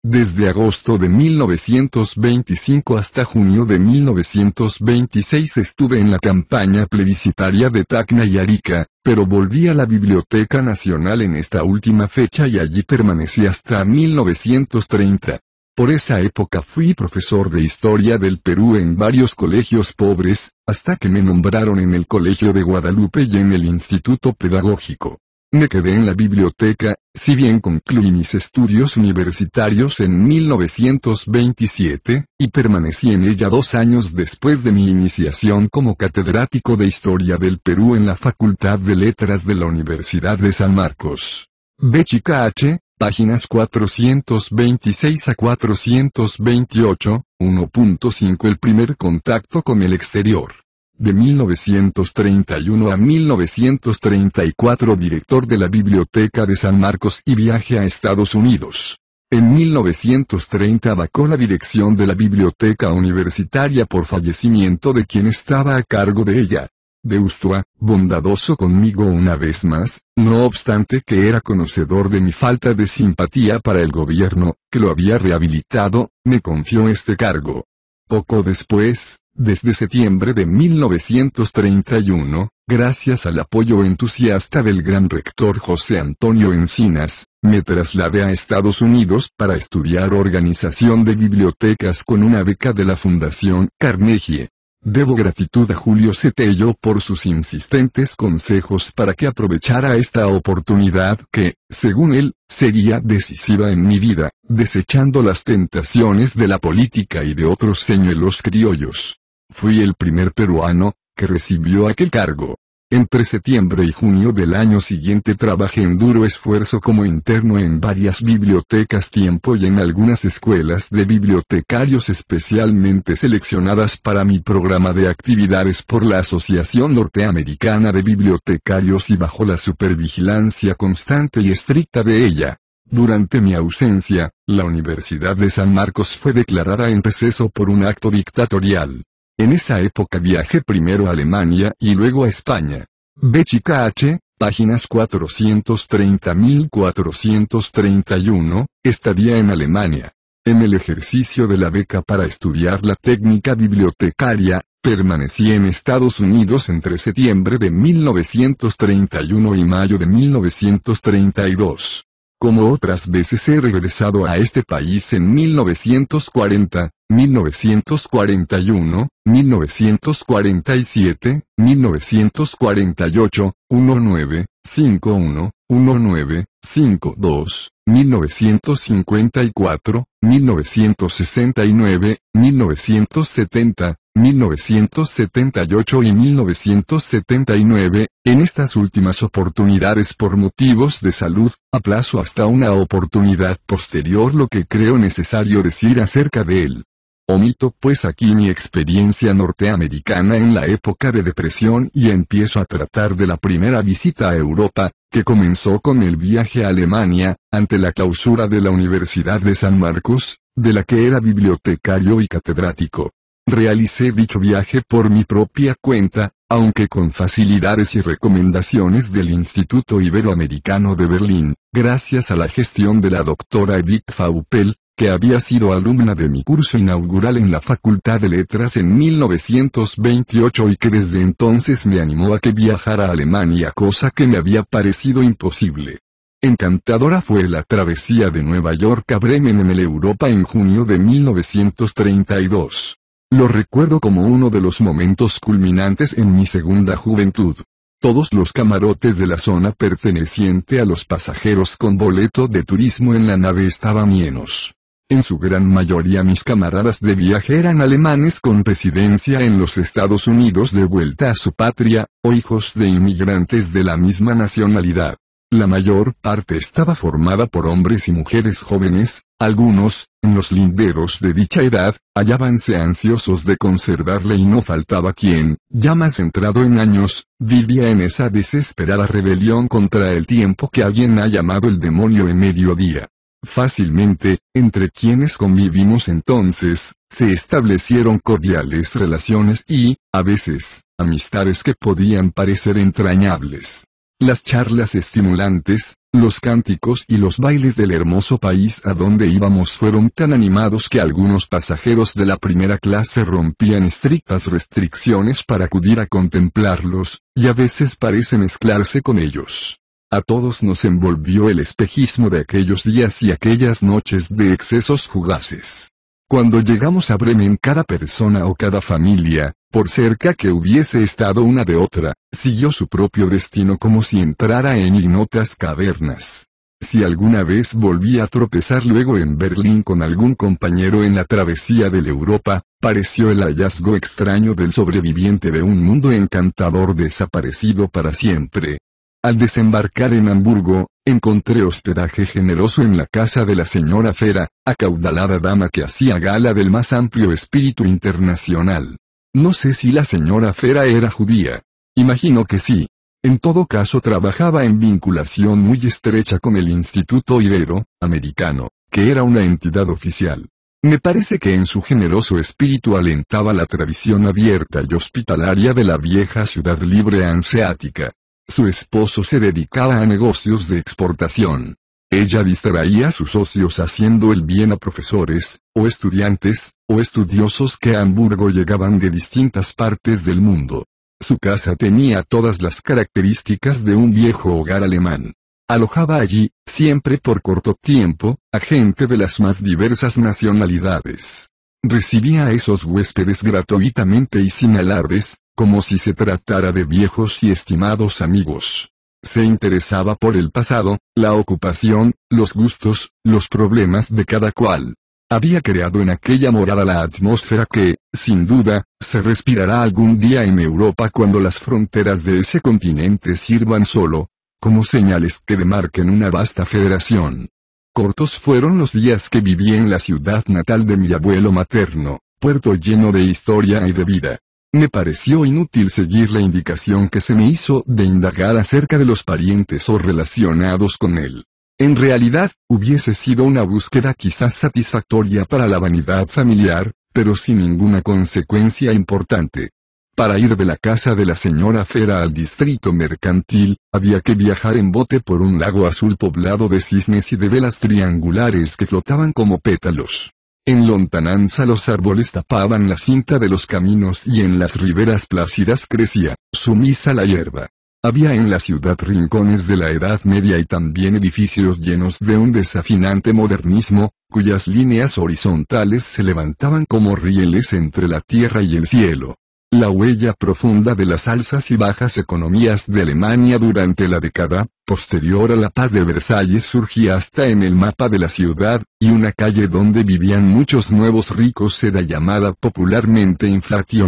Desde agosto de 1925 hasta junio de 1926 estuve en la campaña plebiscitaria de Tacna y Arica, pero volví a la Biblioteca Nacional en esta última fecha y allí permanecí hasta 1930. Por esa época fui profesor de historia del Perú en varios colegios pobres, hasta que me nombraron en el Colegio de Guadalupe y en el Instituto Pedagógico. Me quedé en la biblioteca, si bien concluí mis estudios universitarios en 1927, y permanecí en ella dos años después de mi iniciación como catedrático de Historia del Perú en la Facultad de Letras de la Universidad de San Marcos. B. Chica páginas 426 a 428, 1.5 El primer contacto con el exterior. De 1931 a 1934 director de la Biblioteca de San Marcos y viaje a Estados Unidos. En 1930 vacó la dirección de la biblioteca universitaria por fallecimiento de quien estaba a cargo de ella. Deustua, bondadoso conmigo una vez más, no obstante que era conocedor de mi falta de simpatía para el gobierno, que lo había rehabilitado, me confió este cargo. Poco después, desde septiembre de 1931, gracias al apoyo entusiasta del gran rector José Antonio Encinas, me trasladé a Estados Unidos para estudiar organización de bibliotecas con una beca de la Fundación Carnegie. Debo gratitud a Julio Cetello por sus insistentes consejos para que aprovechara esta oportunidad que, según él, sería decisiva en mi vida, desechando las tentaciones de la política y de otros señuelos criollos. Fui el primer peruano, que recibió aquel cargo. Entre septiembre y junio del año siguiente trabajé en duro esfuerzo como interno en varias bibliotecas tiempo y en algunas escuelas de bibliotecarios especialmente seleccionadas para mi programa de actividades por la Asociación Norteamericana de Bibliotecarios y bajo la supervigilancia constante y estricta de ella. Durante mi ausencia, la Universidad de San Marcos fue declarada en receso por un acto dictatorial. En esa época viajé primero a Alemania y luego a España. Bch, H, páginas 430.431, estadía en Alemania. En el ejercicio de la beca para estudiar la técnica bibliotecaria, permanecí en Estados Unidos entre septiembre de 1931 y mayo de 1932. Como otras veces he regresado a este país en 1940, 1941, 1947, 1948, 19, 51, 19, 52, 1954, 1969, 1970, 1978 y 1979, en estas últimas oportunidades por motivos de salud, aplazo hasta una oportunidad posterior lo que creo necesario decir acerca de él. Omito pues aquí mi experiencia norteamericana en la época de depresión y empiezo a tratar de la primera visita a Europa, que comenzó con el viaje a Alemania, ante la clausura de la Universidad de San Marcos, de la que era bibliotecario y catedrático. Realicé dicho viaje por mi propia cuenta, aunque con facilidades y recomendaciones del Instituto Iberoamericano de Berlín, gracias a la gestión de la doctora Edith Faupel, había sido alumna de mi curso inaugural en la Facultad de Letras en 1928 y que desde entonces me animó a que viajara a Alemania, cosa que me había parecido imposible. Encantadora fue la travesía de Nueva York a Bremen en el Europa en junio de 1932. Lo recuerdo como uno de los momentos culminantes en mi segunda juventud. Todos los camarotes de la zona perteneciente a los pasajeros con boleto de turismo en la nave estaban llenos. En su gran mayoría mis camaradas de viaje eran alemanes con residencia en los Estados Unidos de vuelta a su patria, o hijos de inmigrantes de la misma nacionalidad. La mayor parte estaba formada por hombres y mujeres jóvenes, algunos, en los linderos de dicha edad, hallábanse ansiosos de conservarle y no faltaba quien, ya más entrado en años, vivía en esa desesperada rebelión contra el tiempo que alguien ha llamado el demonio en mediodía. Fácilmente, entre quienes convivimos entonces, se establecieron cordiales relaciones y, a veces, amistades que podían parecer entrañables. Las charlas estimulantes, los cánticos y los bailes del hermoso país a donde íbamos fueron tan animados que algunos pasajeros de la primera clase rompían estrictas restricciones para acudir a contemplarlos, y a veces parece mezclarse con ellos. A todos nos envolvió el espejismo de aquellos días y aquellas noches de excesos fugaces. Cuando llegamos a Bremen cada persona o cada familia, por cerca que hubiese estado una de otra, siguió su propio destino como si entrara en ignotas cavernas. Si alguna vez volví a tropezar luego en Berlín con algún compañero en la travesía de Europa, pareció el hallazgo extraño del sobreviviente de un mundo encantador desaparecido para siempre, al desembarcar en Hamburgo, encontré hospedaje generoso en la casa de la señora Fera, acaudalada dama que hacía gala del más amplio espíritu internacional. No sé si la señora Fera era judía. Imagino que sí. En todo caso trabajaba en vinculación muy estrecha con el Instituto Ibero, americano, que era una entidad oficial. Me parece que en su generoso espíritu alentaba la tradición abierta y hospitalaria de la vieja ciudad libre anseática. Su esposo se dedicaba a negocios de exportación. Ella distraía a sus socios haciendo el bien a profesores, o estudiantes, o estudiosos que a Hamburgo llegaban de distintas partes del mundo. Su casa tenía todas las características de un viejo hogar alemán. Alojaba allí, siempre por corto tiempo, a gente de las más diversas nacionalidades. Recibía a esos huéspedes gratuitamente y sin alardes, como si se tratara de viejos y estimados amigos. Se interesaba por el pasado, la ocupación, los gustos, los problemas de cada cual. Había creado en aquella morada la atmósfera que, sin duda, se respirará algún día en Europa cuando las fronteras de ese continente sirvan solo, como señales que demarquen una vasta federación. Cortos fueron los días que viví en la ciudad natal de mi abuelo materno, puerto lleno de historia y de vida. Me pareció inútil seguir la indicación que se me hizo de indagar acerca de los parientes o relacionados con él. En realidad, hubiese sido una búsqueda quizás satisfactoria para la vanidad familiar, pero sin ninguna consecuencia importante. Para ir de la casa de la señora Fera al distrito mercantil, había que viajar en bote por un lago azul poblado de cisnes y de velas triangulares que flotaban como pétalos. En lontananza los árboles tapaban la cinta de los caminos y en las riberas plácidas crecía, sumisa la hierba. Había en la ciudad rincones de la Edad Media y también edificios llenos de un desafinante modernismo, cuyas líneas horizontales se levantaban como rieles entre la tierra y el cielo. La huella profunda de las alzas y bajas economías de Alemania durante la década posterior a la paz de Versalles surgía hasta en el mapa de la ciudad, y una calle donde vivían muchos nuevos ricos era llamada popularmente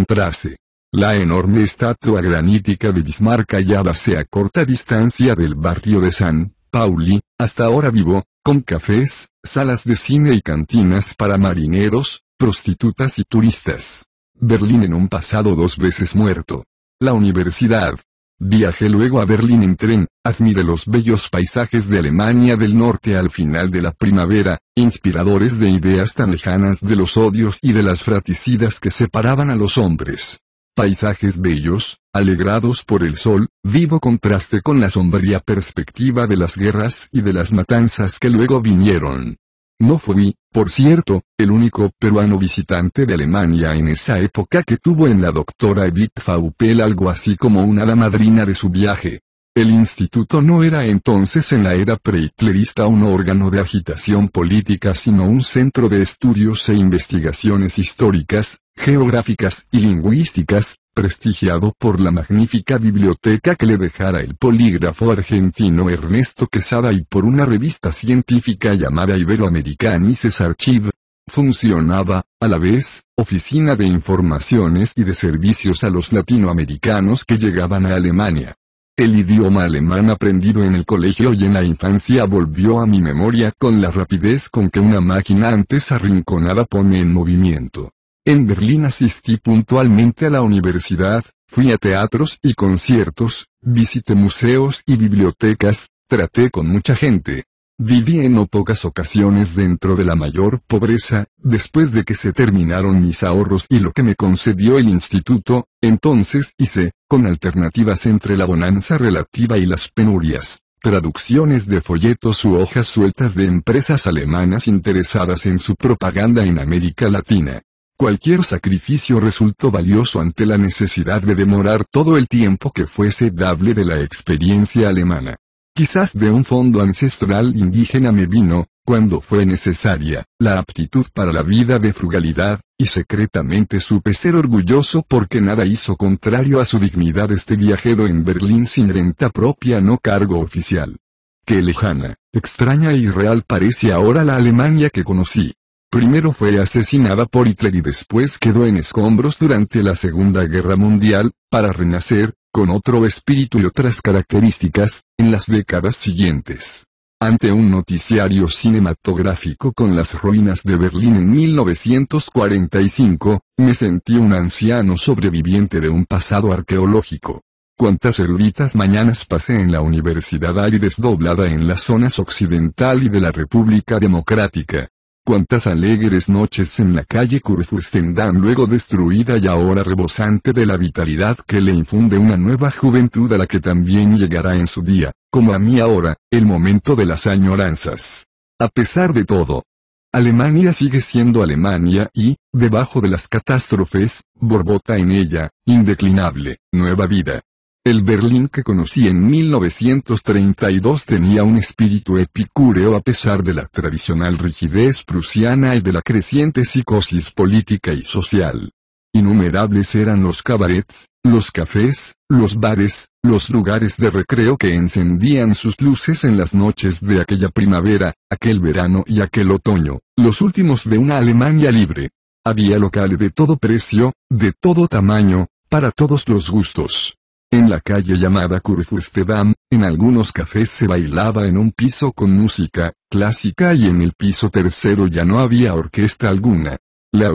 Trace. La enorme estatua granítica de Bismarck hallábase a corta distancia del barrio de San Pauli, hasta ahora vivo, con cafés, salas de cine y cantinas para marineros, prostitutas y turistas. Berlín en un pasado dos veces muerto. La universidad. Viajé luego a Berlín en tren, admiré los bellos paisajes de Alemania del Norte al final de la primavera, inspiradores de ideas tan lejanas de los odios y de las fraticidas que separaban a los hombres. Paisajes bellos, alegrados por el sol, vivo contraste con la sombría perspectiva de las guerras y de las matanzas que luego vinieron. No fui, por cierto, el único peruano visitante de Alemania en esa época que tuvo en la doctora Edith Faupel algo así como una damadrina madrina de su viaje. El instituto no era entonces en la era prehitlerista un órgano de agitación política sino un centro de estudios e investigaciones históricas, geográficas y lingüísticas, prestigiado por la magnífica biblioteca que le dejara el polígrafo argentino Ernesto Quesada y por una revista científica llamada Iberoamericanices Archive, funcionaba, a la vez, oficina de informaciones y de servicios a los latinoamericanos que llegaban a Alemania. El idioma alemán aprendido en el colegio y en la infancia volvió a mi memoria con la rapidez con que una máquina antes arrinconada pone en movimiento. En Berlín asistí puntualmente a la universidad, fui a teatros y conciertos, visité museos y bibliotecas, traté con mucha gente, Viví en no pocas ocasiones dentro de la mayor pobreza, después de que se terminaron mis ahorros y lo que me concedió el instituto, entonces hice, con alternativas entre la bonanza relativa y las penurias, traducciones de folletos u hojas sueltas de empresas alemanas interesadas en su propaganda en América Latina. Cualquier sacrificio resultó valioso ante la necesidad de demorar todo el tiempo que fuese dable de la experiencia alemana quizás de un fondo ancestral indígena me vino, cuando fue necesaria, la aptitud para la vida de frugalidad, y secretamente supe ser orgulloso porque nada hizo contrario a su dignidad este viajero en Berlín sin renta propia no cargo oficial. Qué lejana, extraña y real parece ahora la Alemania que conocí. Primero fue asesinada por Hitler y después quedó en escombros durante la Segunda Guerra Mundial, para renacer, con otro espíritu y otras características, en las décadas siguientes. Ante un noticiario cinematográfico con las ruinas de Berlín en 1945, me sentí un anciano sobreviviente de un pasado arqueológico. Cuántas eruditas mañanas pasé en la Universidad Aires doblada en las zonas occidental y de la República Democrática. Cuántas alegres noches en la calle Kurfürstendamm luego destruida y ahora rebosante de la vitalidad que le infunde una nueva juventud a la que también llegará en su día, como a mí ahora, el momento de las añoranzas. A pesar de todo, Alemania sigue siendo Alemania y, debajo de las catástrofes, borbota en ella, indeclinable, nueva vida. El Berlín que conocí en 1932 tenía un espíritu epicúreo a pesar de la tradicional rigidez prusiana y de la creciente psicosis política y social. Innumerables eran los cabarets, los cafés, los bares, los lugares de recreo que encendían sus luces en las noches de aquella primavera, aquel verano y aquel otoño, los últimos de una Alemania libre. Había locales de todo precio, de todo tamaño, para todos los gustos. En la calle llamada Kurfürstedam, en algunos cafés se bailaba en un piso con música clásica y en el piso tercero ya no había orquesta alguna. La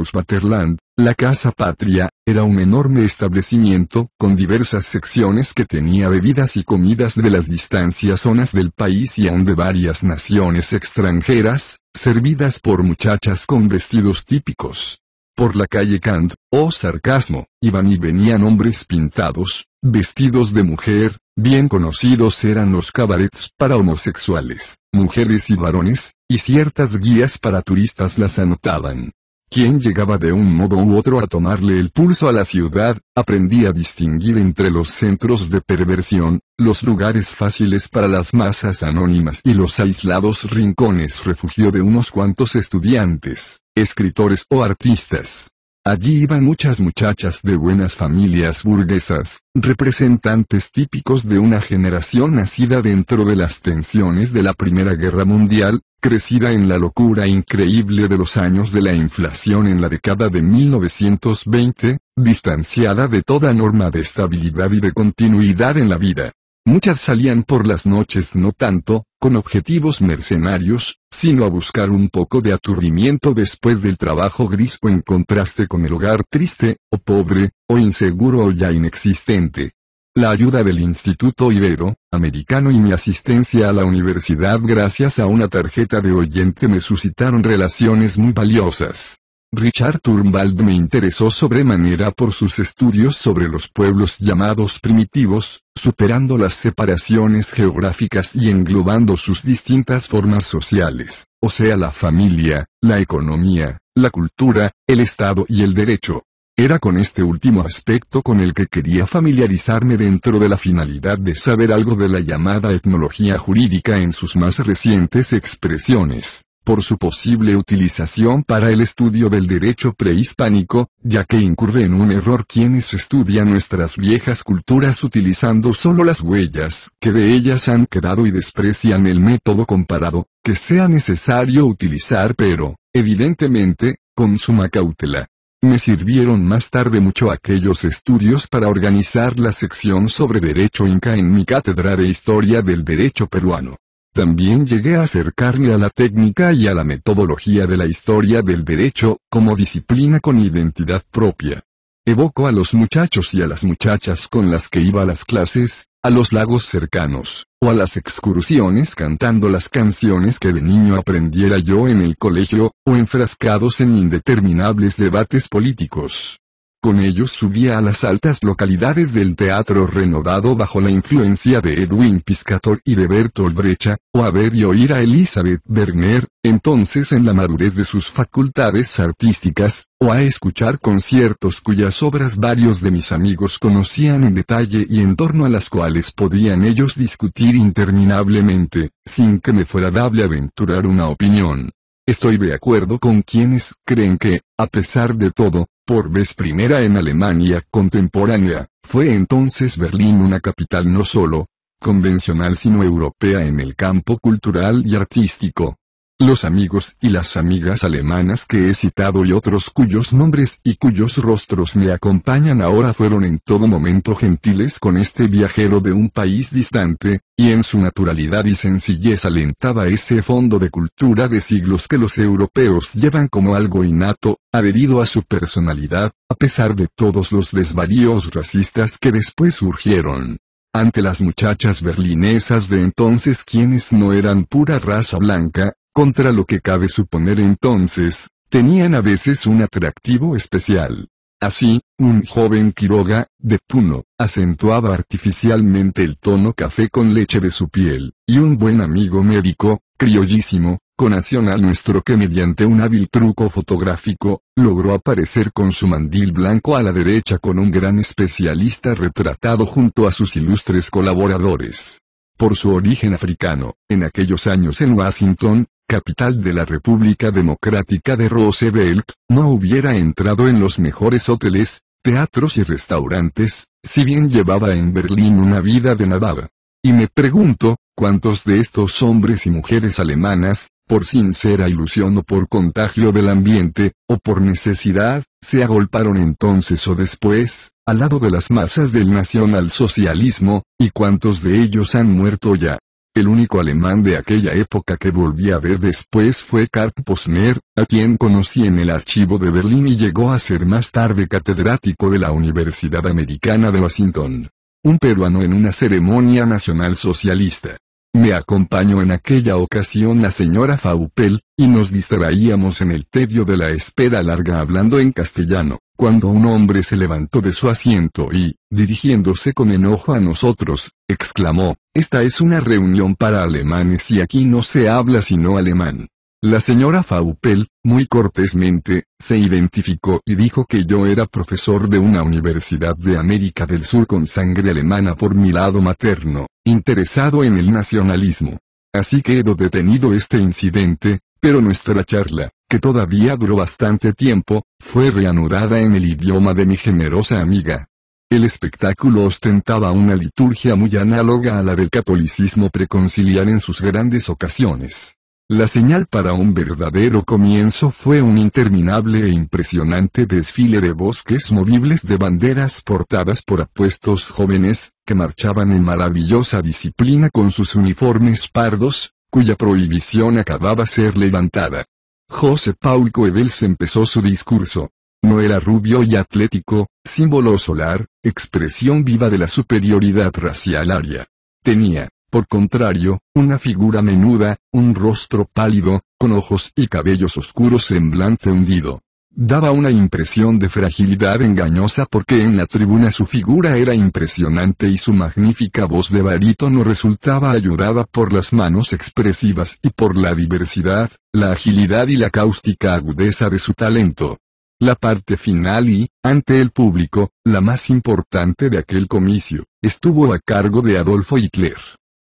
la Casa Patria, era un enorme establecimiento, con diversas secciones que tenía bebidas y comidas de las distancias zonas del país y aún de varias naciones extranjeras, servidas por muchachas con vestidos típicos por la calle Kant, oh sarcasmo, iban y venían hombres pintados, vestidos de mujer, bien conocidos eran los cabarets para homosexuales, mujeres y varones, y ciertas guías para turistas las anotaban quien llegaba de un modo u otro a tomarle el pulso a la ciudad, aprendí a distinguir entre los centros de perversión, los lugares fáciles para las masas anónimas y los aislados rincones refugio de unos cuantos estudiantes, escritores o artistas. Allí iban muchas muchachas de buenas familias burguesas, representantes típicos de una generación nacida dentro de las tensiones de la Primera Guerra Mundial, crecida en la locura increíble de los años de la inflación en la década de 1920, distanciada de toda norma de estabilidad y de continuidad en la vida. Muchas salían por las noches no tanto, con objetivos mercenarios, sino a buscar un poco de aturdimiento después del trabajo gris o en contraste con el hogar triste, o pobre, o inseguro o ya inexistente. La ayuda del Instituto Ibero, Americano y mi asistencia a la universidad gracias a una tarjeta de oyente me suscitaron relaciones muy valiosas. Richard Turnwald me interesó sobremanera por sus estudios sobre los pueblos llamados primitivos, superando las separaciones geográficas y englobando sus distintas formas sociales, o sea la familia, la economía, la cultura, el Estado y el derecho. Era con este último aspecto con el que quería familiarizarme dentro de la finalidad de saber algo de la llamada etnología jurídica en sus más recientes expresiones por su posible utilización para el estudio del derecho prehispánico, ya que incurre en un error quienes estudian nuestras viejas culturas utilizando solo las huellas que de ellas han quedado y desprecian el método comparado, que sea necesario utilizar pero, evidentemente, con suma cautela. Me sirvieron más tarde mucho aquellos estudios para organizar la sección sobre derecho inca en mi cátedra de historia del derecho peruano. También llegué a acercarme a la técnica y a la metodología de la historia del derecho, como disciplina con identidad propia. Evoco a los muchachos y a las muchachas con las que iba a las clases, a los lagos cercanos, o a las excursiones cantando las canciones que de niño aprendiera yo en el colegio, o enfrascados en indeterminables debates políticos. Con ellos subía a las altas localidades del teatro renovado bajo la influencia de Edwin Piscator y de Bertolt Brecha, o a ver y oír a Elizabeth Werner, entonces en la madurez de sus facultades artísticas, o a escuchar conciertos cuyas obras varios de mis amigos conocían en detalle y en torno a las cuales podían ellos discutir interminablemente, sin que me fuera dable aventurar una opinión. Estoy de acuerdo con quienes creen que, a pesar de todo, por vez primera en Alemania contemporánea, fue entonces Berlín una capital no solo convencional sino europea en el campo cultural y artístico, los amigos y las amigas alemanas que he citado y otros cuyos nombres y cuyos rostros me acompañan ahora fueron en todo momento gentiles con este viajero de un país distante, y en su naturalidad y sencillez alentaba ese fondo de cultura de siglos que los europeos llevan como algo innato, adherido a su personalidad, a pesar de todos los desvaríos racistas que después surgieron ante las muchachas berlinesas de entonces quienes no eran pura raza blanca, contra lo que cabe suponer entonces, tenían a veces un atractivo especial. Así, un joven Quiroga, de Puno, acentuaba artificialmente el tono café con leche de su piel, y un buen amigo médico, criollísimo, al nuestro que mediante un hábil truco fotográfico, logró aparecer con su mandil blanco a la derecha con un gran especialista retratado junto a sus ilustres colaboradores. Por su origen africano, en aquellos años en Washington, capital de la República Democrática de Roosevelt, no hubiera entrado en los mejores hoteles, teatros y restaurantes, si bien llevaba en Berlín una vida de nadada. Y me pregunto, ¿cuántos de estos hombres y mujeres alemanas, por sincera ilusión o por contagio del ambiente, o por necesidad, se agolparon entonces o después, al lado de las masas del nacionalsocialismo, y cuántos de ellos han muerto ya? El único alemán de aquella época que volví a ver después fue Karl Posner, a quien conocí en el archivo de Berlín y llegó a ser más tarde catedrático de la Universidad Americana de Washington. Un peruano en una ceremonia nacional socialista. Me acompañó en aquella ocasión la señora Faupel, y nos distraíamos en el tedio de la espera larga hablando en castellano, cuando un hombre se levantó de su asiento y, dirigiéndose con enojo a nosotros, exclamó, Esta es una reunión para alemanes y aquí no se habla sino alemán. La señora Faupel, muy cortésmente, se identificó y dijo que yo era profesor de una universidad de América del Sur con sangre alemana por mi lado materno, interesado en el nacionalismo. Así quedó detenido este incidente, pero nuestra charla, que todavía duró bastante tiempo, fue reanudada en el idioma de mi generosa amiga. El espectáculo ostentaba una liturgia muy análoga a la del catolicismo preconciliar en sus grandes ocasiones. La señal para un verdadero comienzo fue un interminable e impresionante desfile de bosques movibles de banderas portadas por apuestos jóvenes, que marchaban en maravillosa disciplina con sus uniformes pardos, cuya prohibición acababa de ser levantada. José Paul Coevels empezó su discurso. No era rubio y atlético, símbolo solar, expresión viva de la superioridad racial aria. Tenía, por contrario, una figura menuda, un rostro pálido, con ojos y cabellos oscuros semblante hundido. Daba una impresión de fragilidad engañosa porque en la tribuna su figura era impresionante y su magnífica voz de barítono resultaba ayudada por las manos expresivas y por la diversidad, la agilidad y la cáustica agudeza de su talento. La parte final y, ante el público, la más importante de aquel comicio, estuvo a cargo de Adolfo Hitler.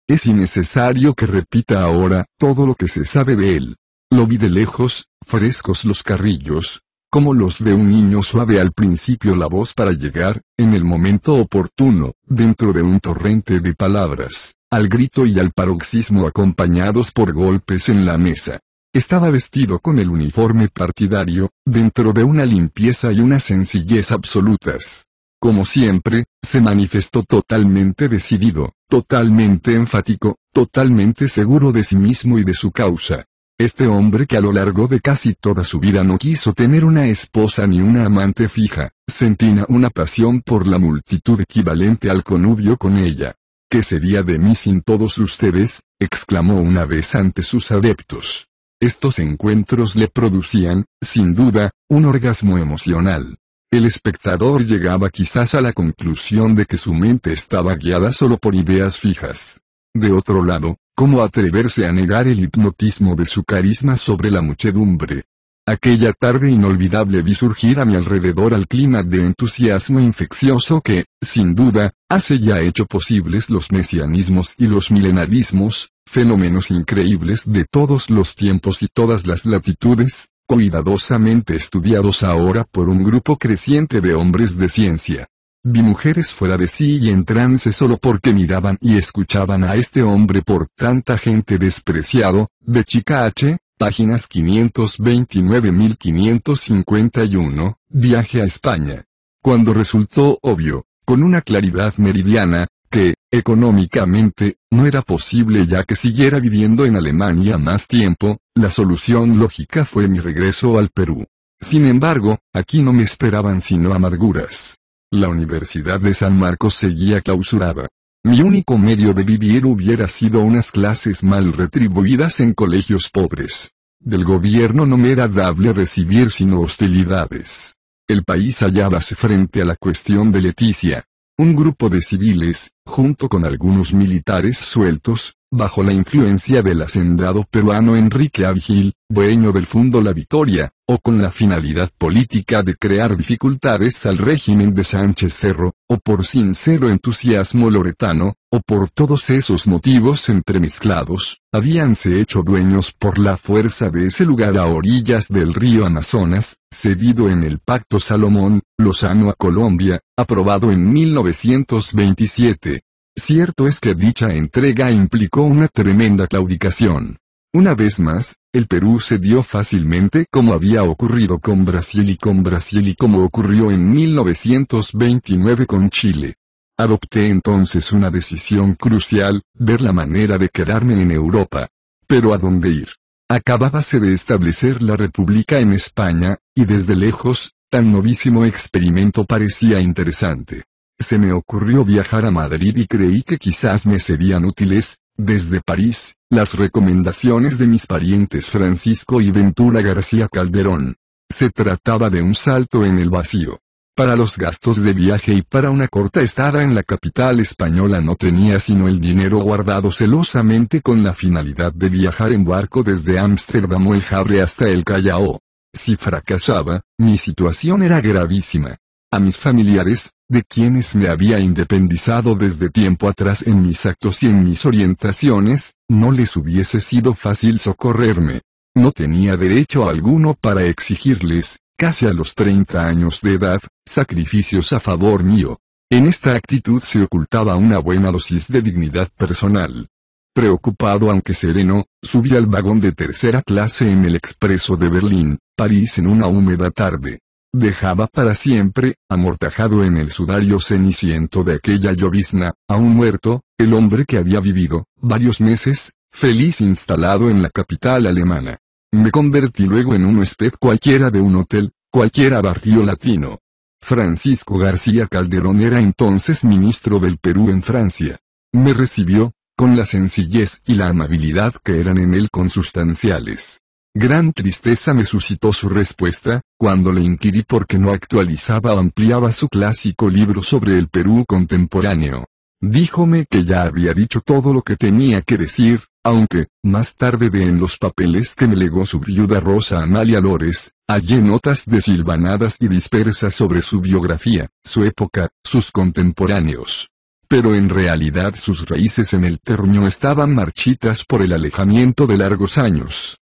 Es innecesario que repita ahora todo lo que se sabe de él. Lo vi de lejos, frescos los carrillos, como los de un niño suave al principio la voz para llegar, en el momento oportuno, dentro de un torrente de palabras, al grito y al paroxismo acompañados por golpes en la mesa. Estaba vestido con el uniforme partidario, dentro de una limpieza y una sencillez absolutas como siempre, se manifestó totalmente decidido, totalmente enfático, totalmente seguro de sí mismo y de su causa. Este hombre que a lo largo de casi toda su vida no quiso tener una esposa ni una amante fija, sentía una pasión por la multitud equivalente al conubio con ella. ¿Qué sería de mí sin todos ustedes? exclamó una vez ante sus adeptos. Estos encuentros le producían, sin duda, un orgasmo emocional. El espectador llegaba quizás a la conclusión de que su mente estaba guiada solo por ideas fijas. De otro lado, ¿cómo atreverse a negar el hipnotismo de su carisma sobre la muchedumbre? Aquella tarde inolvidable vi surgir a mi alrededor al clima de entusiasmo infeccioso que, sin duda, hace ya hecho posibles los mesianismos y los milenarismos, fenómenos increíbles de todos los tiempos y todas las latitudes, cuidadosamente estudiados ahora por un grupo creciente de hombres de ciencia. Vi mujeres fuera de sí y en trance solo porque miraban y escuchaban a este hombre por tanta gente despreciado, de Chica H, páginas 529.551, viaje a España. Cuando resultó obvio, con una claridad meridiana, que, económicamente, no era posible ya que siguiera viviendo en Alemania más tiempo, la solución lógica fue mi regreso al Perú. Sin embargo, aquí no me esperaban sino amarguras. La Universidad de San Marcos seguía clausurada. Mi único medio de vivir hubiera sido unas clases mal retribuidas en colegios pobres. Del gobierno no me era dable recibir sino hostilidades. El país hallábase frente a la cuestión de Leticia. Un grupo de civiles, junto con algunos militares sueltos, bajo la influencia del hacendado peruano Enrique Avigil, dueño del Fundo La Victoria, o con la finalidad política de crear dificultades al régimen de Sánchez Cerro, o por sincero entusiasmo loretano, o por todos esos motivos entremezclados, habíanse hecho dueños por la fuerza de ese lugar a orillas del río Amazonas, cedido en el Pacto Salomón, Lozano a Colombia, aprobado en 1927. Cierto es que dicha entrega implicó una tremenda claudicación. Una vez más, el Perú cedió fácilmente como había ocurrido con Brasil y con Brasil y como ocurrió en 1929 con Chile. Adopté entonces una decisión crucial, ver la manera de quedarme en Europa. Pero ¿a dónde ir? Acabábase de establecer la República en España, y desde lejos, tan novísimo experimento parecía interesante se me ocurrió viajar a Madrid y creí que quizás me serían útiles, desde París, las recomendaciones de mis parientes Francisco y Ventura García Calderón. Se trataba de un salto en el vacío. Para los gastos de viaje y para una corta estada en la capital española no tenía sino el dinero guardado celosamente con la finalidad de viajar en barco desde Ámsterdam o el Havre hasta el Callao. Si fracasaba, mi situación era gravísima a mis familiares, de quienes me había independizado desde tiempo atrás en mis actos y en mis orientaciones, no les hubiese sido fácil socorrerme. No tenía derecho alguno para exigirles, casi a los 30 años de edad, sacrificios a favor mío. En esta actitud se ocultaba una buena dosis de dignidad personal. Preocupado aunque sereno, subí al vagón de tercera clase en el expreso de Berlín, París en una húmeda tarde dejaba para siempre, amortajado en el sudario ceniciento de aquella llovizna, a un muerto, el hombre que había vivido, varios meses, feliz instalado en la capital alemana. Me convertí luego en un huésped cualquiera de un hotel, cualquiera barrio latino. Francisco García Calderón era entonces ministro del Perú en Francia. Me recibió, con la sencillez y la amabilidad que eran en él consustanciales. Gran tristeza me suscitó su respuesta, cuando le inquirí por qué no actualizaba o ampliaba su clásico libro sobre el Perú contemporáneo. Díjome que ya había dicho todo lo que tenía que decir, aunque, más tarde de en los papeles que me legó su viuda Rosa Amalia Lores, hallé notas desilvanadas y dispersas sobre su biografía, su época, sus contemporáneos. Pero en realidad sus raíces en el término estaban marchitas por el alejamiento de largos años.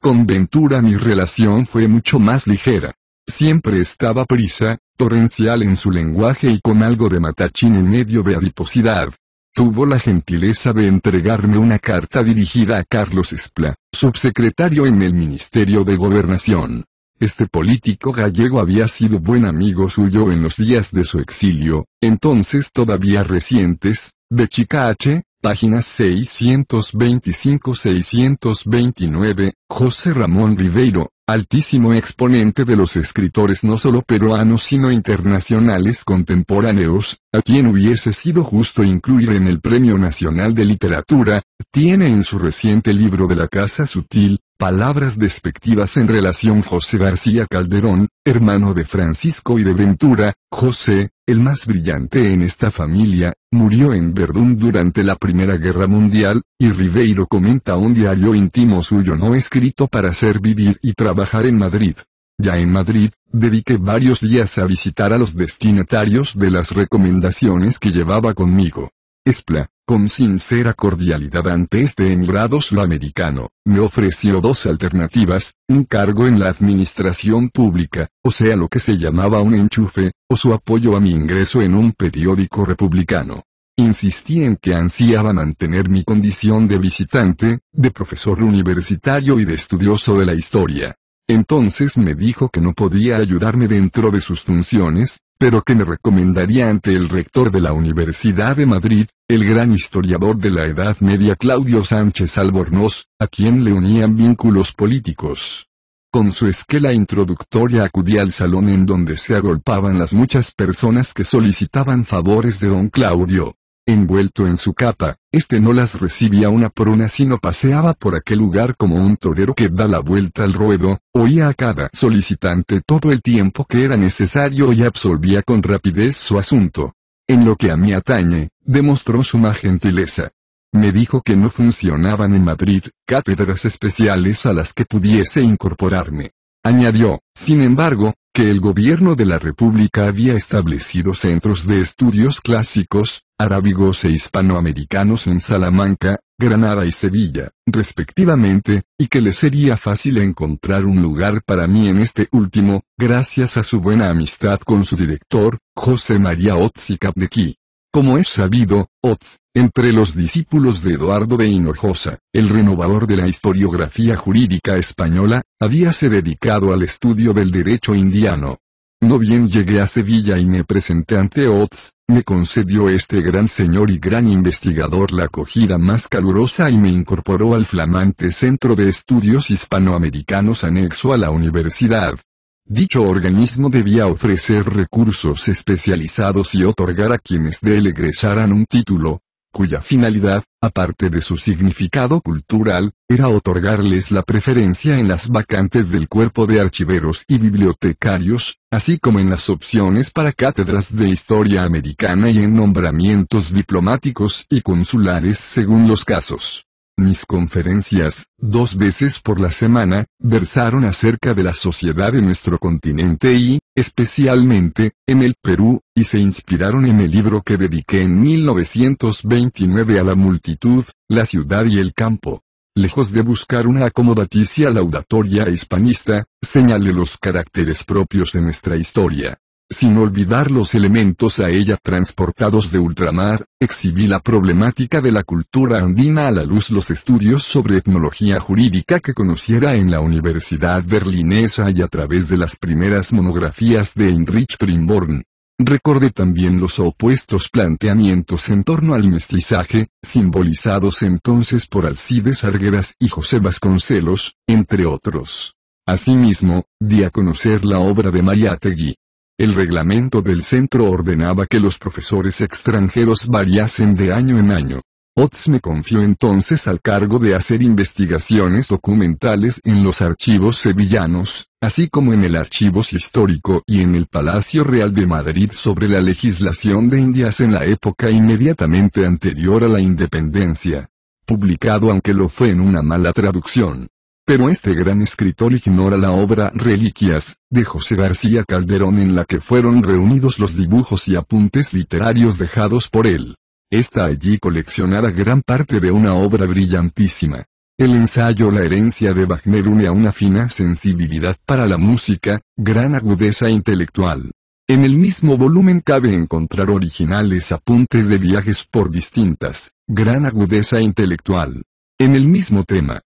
Con Ventura mi relación fue mucho más ligera. Siempre estaba prisa, torrencial en su lenguaje y con algo de matachín en medio de adiposidad. Tuvo la gentileza de entregarme una carta dirigida a Carlos Espla, subsecretario en el Ministerio de Gobernación. Este político gallego había sido buen amigo suyo en los días de su exilio, entonces todavía recientes, de Chicache, Páginas 625-629, José Ramón Ribeiro, altísimo exponente de los escritores no solo peruanos sino internacionales contemporáneos, a quien hubiese sido justo incluir en el Premio Nacional de Literatura, tiene en su reciente libro de la Casa Sutil, Palabras despectivas en relación José García Calderón, hermano de Francisco y de Ventura, José, el más brillante en esta familia, murió en Verdún durante la Primera Guerra Mundial, y Ribeiro comenta un diario íntimo suyo no escrito para hacer vivir y trabajar en Madrid. Ya en Madrid, dediqué varios días a visitar a los destinatarios de las recomendaciones que llevaba conmigo. Espla, con sincera cordialidad ante este emigrado sudamericano, me ofreció dos alternativas, un cargo en la administración pública, o sea lo que se llamaba un enchufe, o su apoyo a mi ingreso en un periódico republicano. Insistí en que ansiaba mantener mi condición de visitante, de profesor universitario y de estudioso de la historia. Entonces me dijo que no podía ayudarme dentro de sus funciones, pero que me recomendaría ante el rector de la Universidad de Madrid, el gran historiador de la Edad Media Claudio Sánchez Albornoz, a quien le unían vínculos políticos. Con su esquela introductoria acudí al salón en donde se agolpaban las muchas personas que solicitaban favores de don Claudio. Envuelto en su capa, este no las recibía una por una sino paseaba por aquel lugar como un torero que da la vuelta al ruedo, oía a cada solicitante todo el tiempo que era necesario y absolvía con rapidez su asunto. En lo que a mí atañe, demostró suma gentileza. Me dijo que no funcionaban en Madrid, cátedras especiales a las que pudiese incorporarme. Añadió, sin embargo, que el gobierno de la República había establecido centros de estudios clásicos, arábigos e hispanoamericanos en Salamanca, Granada y Sevilla, respectivamente, y que le sería fácil encontrar un lugar para mí en este último, gracias a su buena amistad con su director, José María Otzi Capdequí. Como es sabido, Otz, entre los discípulos de Eduardo de Hinojosa, el renovador de la historiografía jurídica española, habíase dedicado al estudio del derecho indiano. No bien llegué a Sevilla y me presenté ante Ots, me concedió este gran señor y gran investigador la acogida más calurosa y me incorporó al flamante Centro de Estudios Hispanoamericanos anexo a la universidad. Dicho organismo debía ofrecer recursos especializados y otorgar a quienes de él egresaran un título, cuya finalidad, aparte de su significado cultural, era otorgarles la preferencia en las vacantes del cuerpo de archiveros y bibliotecarios, así como en las opciones para cátedras de historia americana y en nombramientos diplomáticos y consulares según los casos. Mis conferencias, dos veces por la semana, versaron acerca de la sociedad en nuestro continente y, especialmente, en el Perú, y se inspiraron en el libro que dediqué en 1929 a la multitud, la ciudad y el campo. Lejos de buscar una acomodaticia laudatoria e hispanista, señale los caracteres propios de nuestra historia sin olvidar los elementos a ella transportados de ultramar, exhibí la problemática de la cultura andina a la luz los estudios sobre etnología jurídica que conociera en la Universidad Berlinesa y a través de las primeras monografías de Heinrich Trimborn. Recordé también los opuestos planteamientos en torno al mestizaje, simbolizados entonces por Alcides Argueras y José Vasconcelos, entre otros. Asimismo, di a conocer la obra de Mayategui. El reglamento del centro ordenaba que los profesores extranjeros variasen de año en año. Ots me confió entonces al cargo de hacer investigaciones documentales en los archivos sevillanos, así como en el archivo Histórico y en el Palacio Real de Madrid sobre la legislación de Indias en la época inmediatamente anterior a la independencia. Publicado aunque lo fue en una mala traducción. Pero este gran escritor ignora la obra Reliquias, de José García Calderón en la que fueron reunidos los dibujos y apuntes literarios dejados por él. Esta allí coleccionada gran parte de una obra brillantísima. El ensayo La herencia de Wagner une a una fina sensibilidad para la música, gran agudeza intelectual. En el mismo volumen cabe encontrar originales apuntes de viajes por distintas, gran agudeza intelectual. En el mismo tema,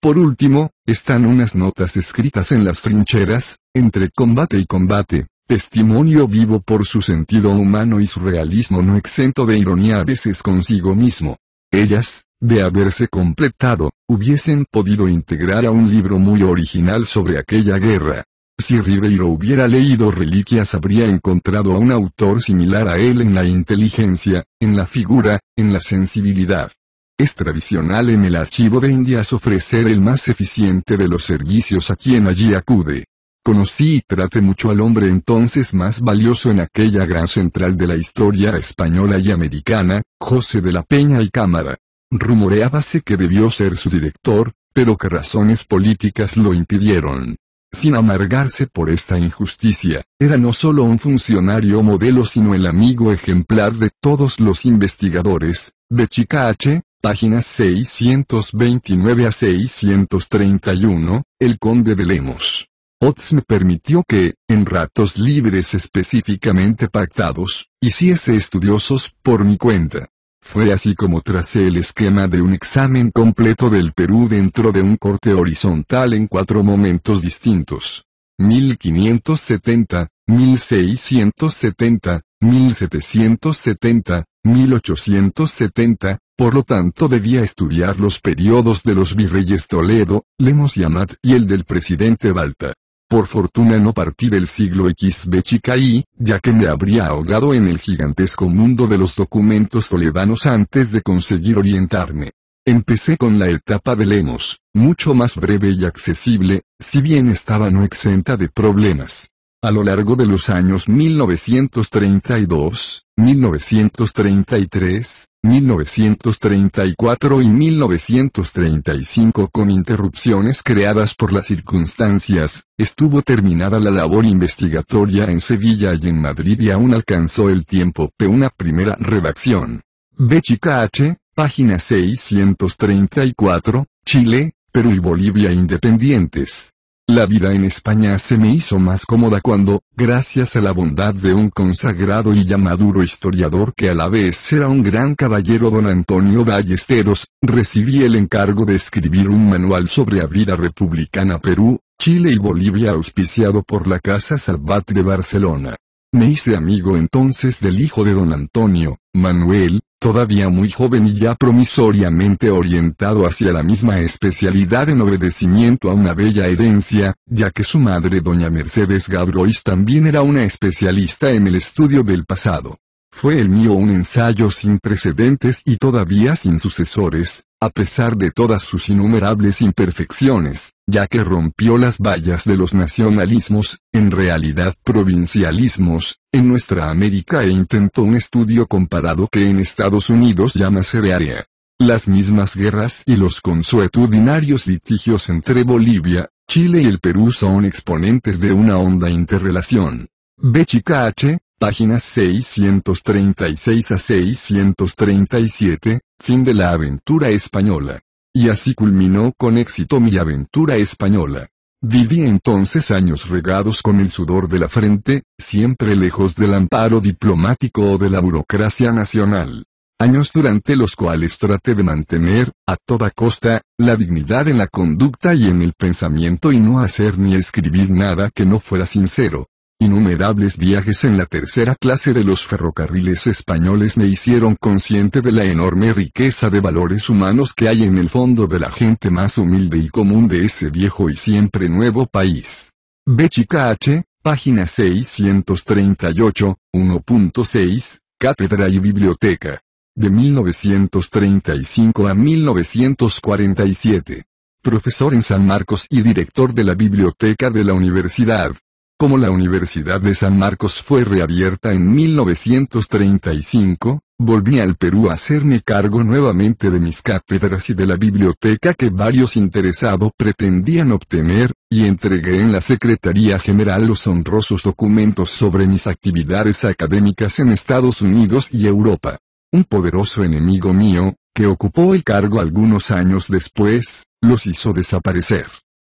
por último, están unas notas escritas en las trincheras, entre combate y combate, testimonio vivo por su sentido humano y su realismo no exento de ironía a veces consigo mismo. Ellas, de haberse completado, hubiesen podido integrar a un libro muy original sobre aquella guerra. Si Ribeiro hubiera leído Reliquias habría encontrado a un autor similar a él en la inteligencia, en la figura, en la sensibilidad. Es tradicional en el Archivo de Indias ofrecer el más eficiente de los servicios a quien allí acude. Conocí y traté mucho al hombre entonces más valioso en aquella gran central de la historia española y americana, José de la Peña y Cámara. Rumoreábase que debió ser su director, pero que razones políticas lo impidieron. Sin amargarse por esta injusticia, era no solo un funcionario modelo sino el amigo ejemplar de todos los investigadores, de H, páginas 629 a 631, el conde de Lemos. Ots me permitió que, en ratos libres específicamente pactados, hiciese estudiosos por mi cuenta. Fue así como tracé el esquema de un examen completo del Perú dentro de un corte horizontal en cuatro momentos distintos. 1570, 1670, 1770, 1870, por lo tanto debía estudiar los periodos de los virreyes Toledo, Lemos y Amat y el del presidente Balta. Por fortuna no partí del siglo de Chicaí, ya que me habría ahogado en el gigantesco mundo de los documentos toledanos antes de conseguir orientarme. Empecé con la etapa de Lemos, mucho más breve y accesible, si bien estaba no exenta de problemas. A lo largo de los años 1932, 1933, 1934 y 1935 con interrupciones creadas por las circunstancias, estuvo terminada la labor investigatoria en Sevilla y en Madrid y aún alcanzó el tiempo de una primera redacción. B. Chica página 634, Chile, Perú y Bolivia independientes. La vida en España se me hizo más cómoda cuando, gracias a la bondad de un consagrado y ya maduro historiador que a la vez era un gran caballero don Antonio Ballesteros, recibí el encargo de escribir un manual sobre la vida republicana Perú, Chile y Bolivia auspiciado por la Casa Salvat de Barcelona. Me hice amigo entonces del hijo de don Antonio, Manuel, todavía muy joven y ya promisoriamente orientado hacia la misma especialidad en obedecimiento a una bella herencia, ya que su madre doña Mercedes Gabrois también era una especialista en el estudio del pasado. Fue el mío un ensayo sin precedentes y todavía sin sucesores, a pesar de todas sus innumerables imperfecciones, ya que rompió las vallas de los nacionalismos, en realidad provincialismos, en nuestra América e intentó un estudio comparado que en Estados Unidos llama cerearia. Las mismas guerras y los consuetudinarios litigios entre Bolivia, Chile y el Perú son exponentes de una honda interrelación. B. H. Páginas 636 a 637, fin de la aventura española. Y así culminó con éxito mi aventura española. Viví entonces años regados con el sudor de la frente, siempre lejos del amparo diplomático o de la burocracia nacional. Años durante los cuales traté de mantener, a toda costa, la dignidad en la conducta y en el pensamiento y no hacer ni escribir nada que no fuera sincero. Innumerables viajes en la tercera clase de los ferrocarriles españoles me hicieron consciente de la enorme riqueza de valores humanos que hay en el fondo de la gente más humilde y común de ese viejo y siempre nuevo país. B. Chica H., página 638, 1.6, Cátedra y Biblioteca. De 1935 a 1947. Profesor en San Marcos y director de la Biblioteca de la Universidad como la Universidad de San Marcos fue reabierta en 1935, volví al Perú a hacerme cargo nuevamente de mis cátedras y de la biblioteca que varios interesados pretendían obtener, y entregué en la Secretaría General los honrosos documentos sobre mis actividades académicas en Estados Unidos y Europa. Un poderoso enemigo mío, que ocupó el cargo algunos años después, los hizo desaparecer.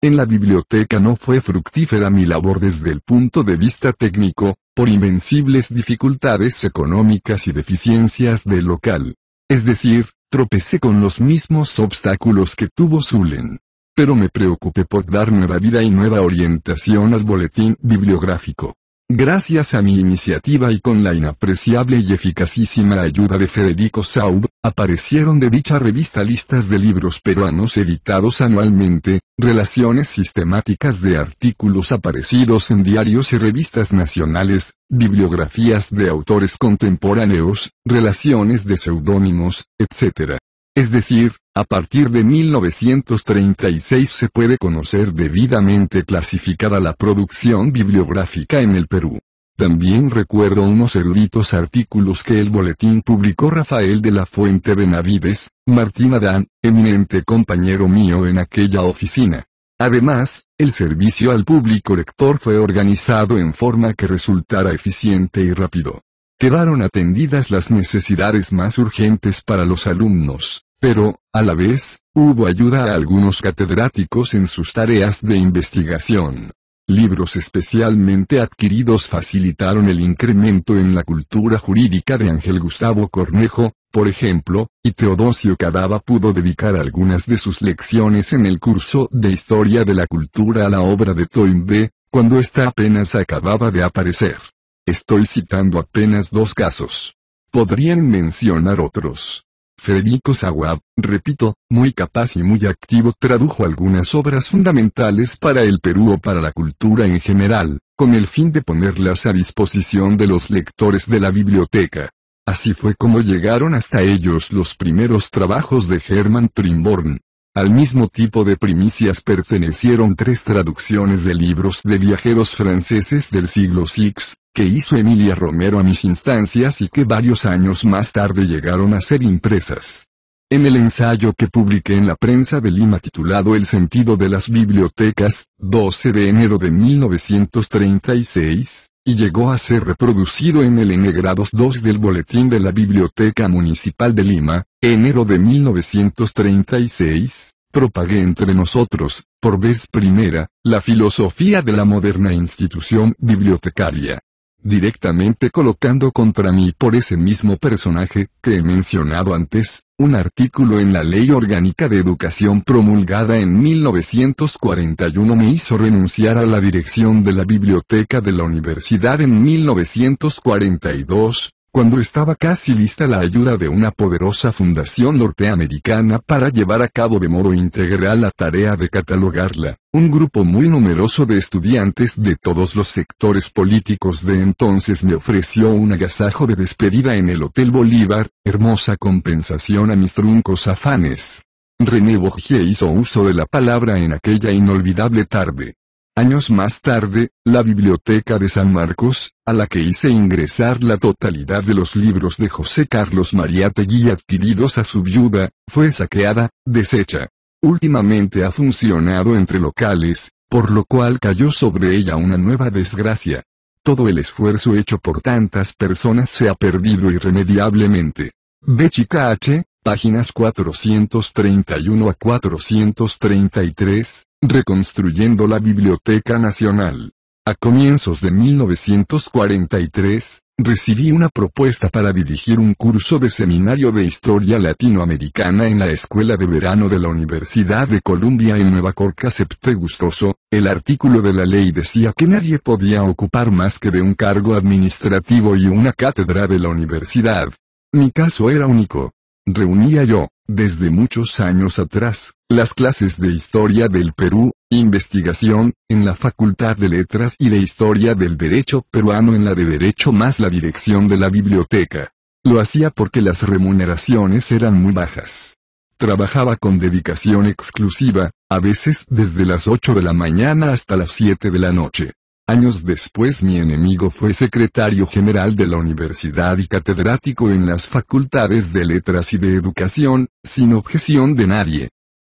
En la biblioteca no fue fructífera mi labor desde el punto de vista técnico, por invencibles dificultades económicas y deficiencias del local. Es decir, tropecé con los mismos obstáculos que tuvo Zulen. Pero me preocupé por dar nueva vida y nueva orientación al boletín bibliográfico. Gracias a mi iniciativa y con la inapreciable y eficacísima ayuda de Federico Saub, aparecieron de dicha revista listas de libros peruanos editados anualmente, relaciones sistemáticas de artículos aparecidos en diarios y revistas nacionales, bibliografías de autores contemporáneos, relaciones de seudónimos, etc. Es decir, a partir de 1936 se puede conocer debidamente clasificada la producción bibliográfica en el Perú. También recuerdo unos eruditos artículos que el boletín publicó Rafael de la Fuente Benavides, Martín Adán, eminente compañero mío en aquella oficina. Además, el servicio al público lector fue organizado en forma que resultara eficiente y rápido. Quedaron atendidas las necesidades más urgentes para los alumnos. Pero, a la vez, hubo ayuda a algunos catedráticos en sus tareas de investigación. Libros especialmente adquiridos facilitaron el incremento en la cultura jurídica de Ángel Gustavo Cornejo, por ejemplo, y Teodosio Cadava pudo dedicar algunas de sus lecciones en el curso de Historia de la Cultura a la obra de Toynbee, cuando ésta apenas acababa de aparecer. Estoy citando apenas dos casos. Podrían mencionar otros. Federico Sawab, repito, muy capaz y muy activo tradujo algunas obras fundamentales para el Perú o para la cultura en general, con el fin de ponerlas a disposición de los lectores de la biblioteca. Así fue como llegaron hasta ellos los primeros trabajos de Hermann Trimborn, al mismo tipo de primicias pertenecieron tres traducciones de libros de viajeros franceses del siglo VI, que hizo Emilia Romero a mis instancias y que varios años más tarde llegaron a ser impresas. En el ensayo que publiqué en la prensa de Lima titulado El sentido de las bibliotecas, 12 de enero de 1936, y llegó a ser reproducido en el N 2 del Boletín de la Biblioteca Municipal de Lima, enero de 1936, propagué entre nosotros, por vez primera, la filosofía de la moderna institución bibliotecaria directamente colocando contra mí por ese mismo personaje, que he mencionado antes, un artículo en la Ley Orgánica de Educación promulgada en 1941 me hizo renunciar a la dirección de la biblioteca de la universidad en 1942, cuando estaba casi lista la ayuda de una poderosa fundación norteamericana para llevar a cabo de modo integral la tarea de catalogarla, un grupo muy numeroso de estudiantes de todos los sectores políticos de entonces me ofreció un agasajo de despedida en el Hotel Bolívar, hermosa compensación a mis truncos afanes. René Borges hizo uso de la palabra en aquella inolvidable tarde. Años más tarde, la Biblioteca de San Marcos, a la que hice ingresar la totalidad de los libros de José Carlos Mariátegui adquiridos a su viuda, fue saqueada, deshecha. Últimamente ha funcionado entre locales, por lo cual cayó sobre ella una nueva desgracia. Todo el esfuerzo hecho por tantas personas se ha perdido irremediablemente. B. H, páginas 431 a 433, reconstruyendo la Biblioteca Nacional. A comienzos de 1943, recibí una propuesta para dirigir un curso de seminario de historia latinoamericana en la Escuela de Verano de la Universidad de Columbia en Nueva York. Acepté gustoso, el artículo de la ley decía que nadie podía ocupar más que de un cargo administrativo y una cátedra de la universidad. Mi caso era único. Reunía yo, desde muchos años atrás, las clases de Historia del Perú, investigación, en la Facultad de Letras y de Historia del Derecho Peruano en la de Derecho más la dirección de la biblioteca. Lo hacía porque las remuneraciones eran muy bajas. Trabajaba con dedicación exclusiva, a veces desde las 8 de la mañana hasta las 7 de la noche. Años después mi enemigo fue secretario general de la universidad y catedrático en las facultades de letras y de educación, sin objeción de nadie.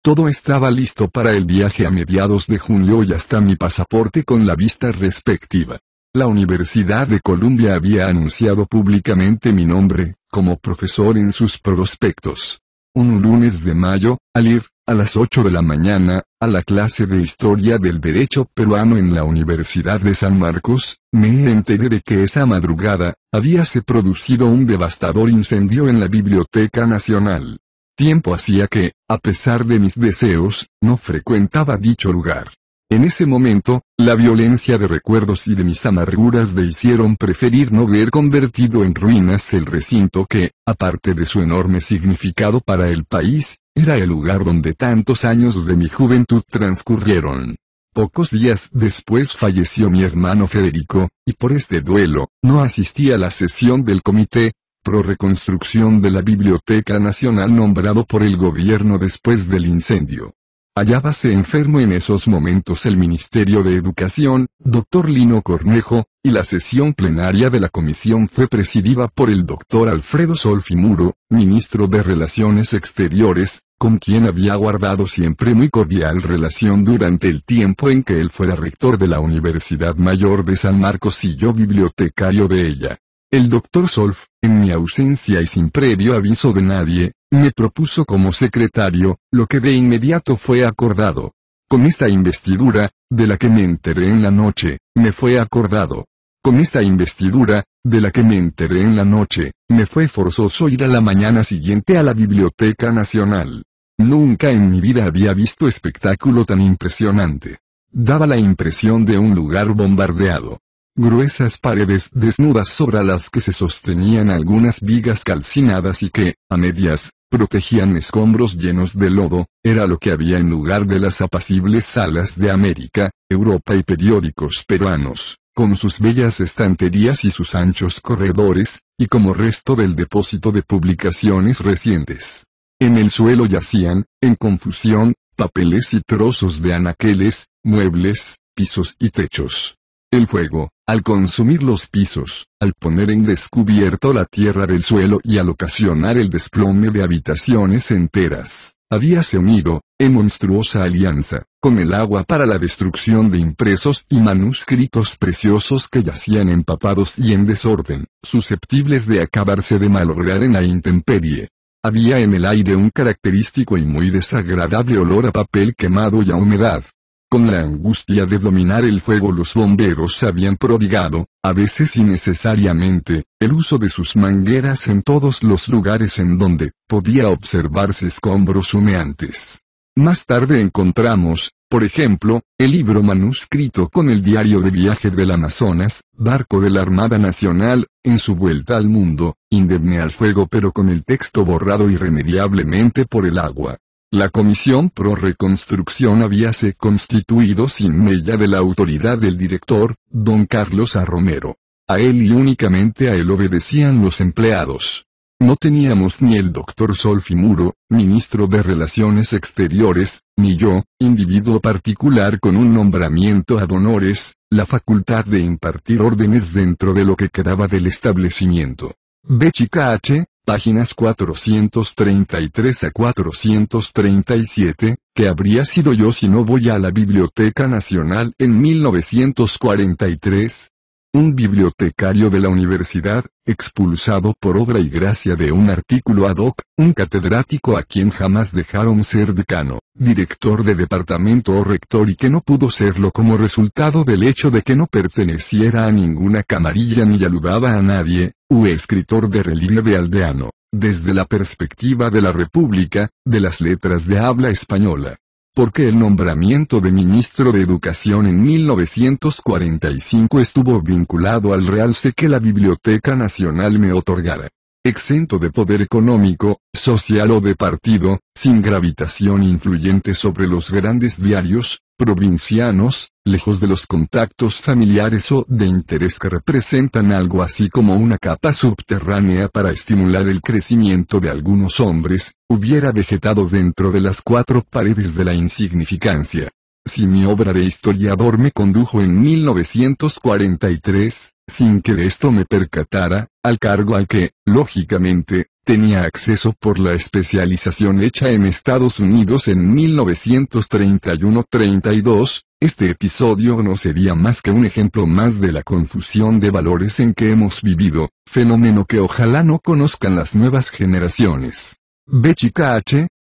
Todo estaba listo para el viaje a mediados de junio y hasta mi pasaporte con la vista respectiva. La Universidad de Columbia había anunciado públicamente mi nombre, como profesor en sus prospectos. Un lunes de mayo, al ir, a las 8 de la mañana, a la clase de Historia del Derecho Peruano en la Universidad de San Marcos, me enteré de que esa madrugada, había se producido un devastador incendio en la Biblioteca Nacional. Tiempo hacía que, a pesar de mis deseos, no frecuentaba dicho lugar. En ese momento, la violencia de recuerdos y de mis amarguras le hicieron preferir no ver convertido en ruinas el recinto que, aparte de su enorme significado para el país, era el lugar donde tantos años de mi juventud transcurrieron. Pocos días después falleció mi hermano Federico, y por este duelo, no asistí a la sesión del comité, Pro reconstrucción de la Biblioteca Nacional nombrado por el gobierno después del incendio. Hallábase enfermo en esos momentos el Ministerio de Educación, doctor Lino Cornejo, y la sesión plenaria de la comisión fue presidida por el doctor Alfredo Solfimuro, ministro de Relaciones Exteriores, con quien había guardado siempre muy cordial relación durante el tiempo en que él fuera rector de la Universidad Mayor de San Marcos y yo bibliotecario de ella. El doctor Solf, en mi ausencia y sin previo aviso de nadie, me propuso como secretario, lo que de inmediato fue acordado. Con esta investidura, de la que me enteré en la noche, me fue acordado. Con esta investidura, de la que me enteré en la noche, me fue forzoso ir a la mañana siguiente a la Biblioteca Nacional. Nunca en mi vida había visto espectáculo tan impresionante. Daba la impresión de un lugar bombardeado gruesas paredes desnudas sobre las que se sostenían algunas vigas calcinadas y que, a medias, protegían escombros llenos de lodo, era lo que había en lugar de las apacibles salas de América, Europa y periódicos peruanos, con sus bellas estanterías y sus anchos corredores, y como resto del depósito de publicaciones recientes. En el suelo yacían, en confusión, papeles y trozos de anaqueles, muebles, pisos y techos. El fuego, al consumir los pisos, al poner en descubierto la tierra del suelo y al ocasionar el desplome de habitaciones enteras, se unido, en monstruosa alianza, con el agua para la destrucción de impresos y manuscritos preciosos que yacían empapados y en desorden, susceptibles de acabarse de malograr en la intemperie. Había en el aire un característico y muy desagradable olor a papel quemado y a humedad, con la angustia de dominar el fuego los bomberos habían prodigado, a veces innecesariamente, el uso de sus mangueras en todos los lugares en donde podía observarse escombros humeantes. Más tarde encontramos, por ejemplo, el libro manuscrito con el diario de viaje del Amazonas, barco de la Armada Nacional, en su vuelta al mundo, indemne al fuego pero con el texto borrado irremediablemente por el agua. La Comisión Pro Reconstrucción habíase constituido sin mella de la autoridad del director, don Carlos A. Romero. A él y únicamente a él obedecían los empleados. No teníamos ni el doctor Solfimuro, ministro de Relaciones Exteriores, ni yo, individuo particular con un nombramiento ad honores, la facultad de impartir órdenes dentro de lo que quedaba del establecimiento. B. H., páginas 433 a 437, que habría sido yo si no voy a la Biblioteca Nacional en 1943, un bibliotecario de la universidad, expulsado por obra y gracia de un artículo ad hoc, un catedrático a quien jamás dejaron ser decano, director de departamento o rector y que no pudo serlo como resultado del hecho de que no perteneciera a ninguna camarilla ni aludaba a nadie, u escritor de relieve de aldeano, desde la perspectiva de la República, de las letras de habla española porque el nombramiento de ministro de Educación en 1945 estuvo vinculado al realce que la Biblioteca Nacional me otorgara. Exento de poder económico, social o de partido, sin gravitación influyente sobre los grandes diarios, provincianos, lejos de los contactos familiares o de interés que representan algo así como una capa subterránea para estimular el crecimiento de algunos hombres, hubiera vegetado dentro de las cuatro paredes de la insignificancia. Si mi obra de historiador me condujo en 1943, sin que de esto me percatara, al cargo al que, lógicamente, tenía acceso por la especialización hecha en Estados Unidos en 1931-32, este episodio no sería más que un ejemplo más de la confusión de valores en que hemos vivido, fenómeno que ojalá no conozcan las nuevas generaciones. B.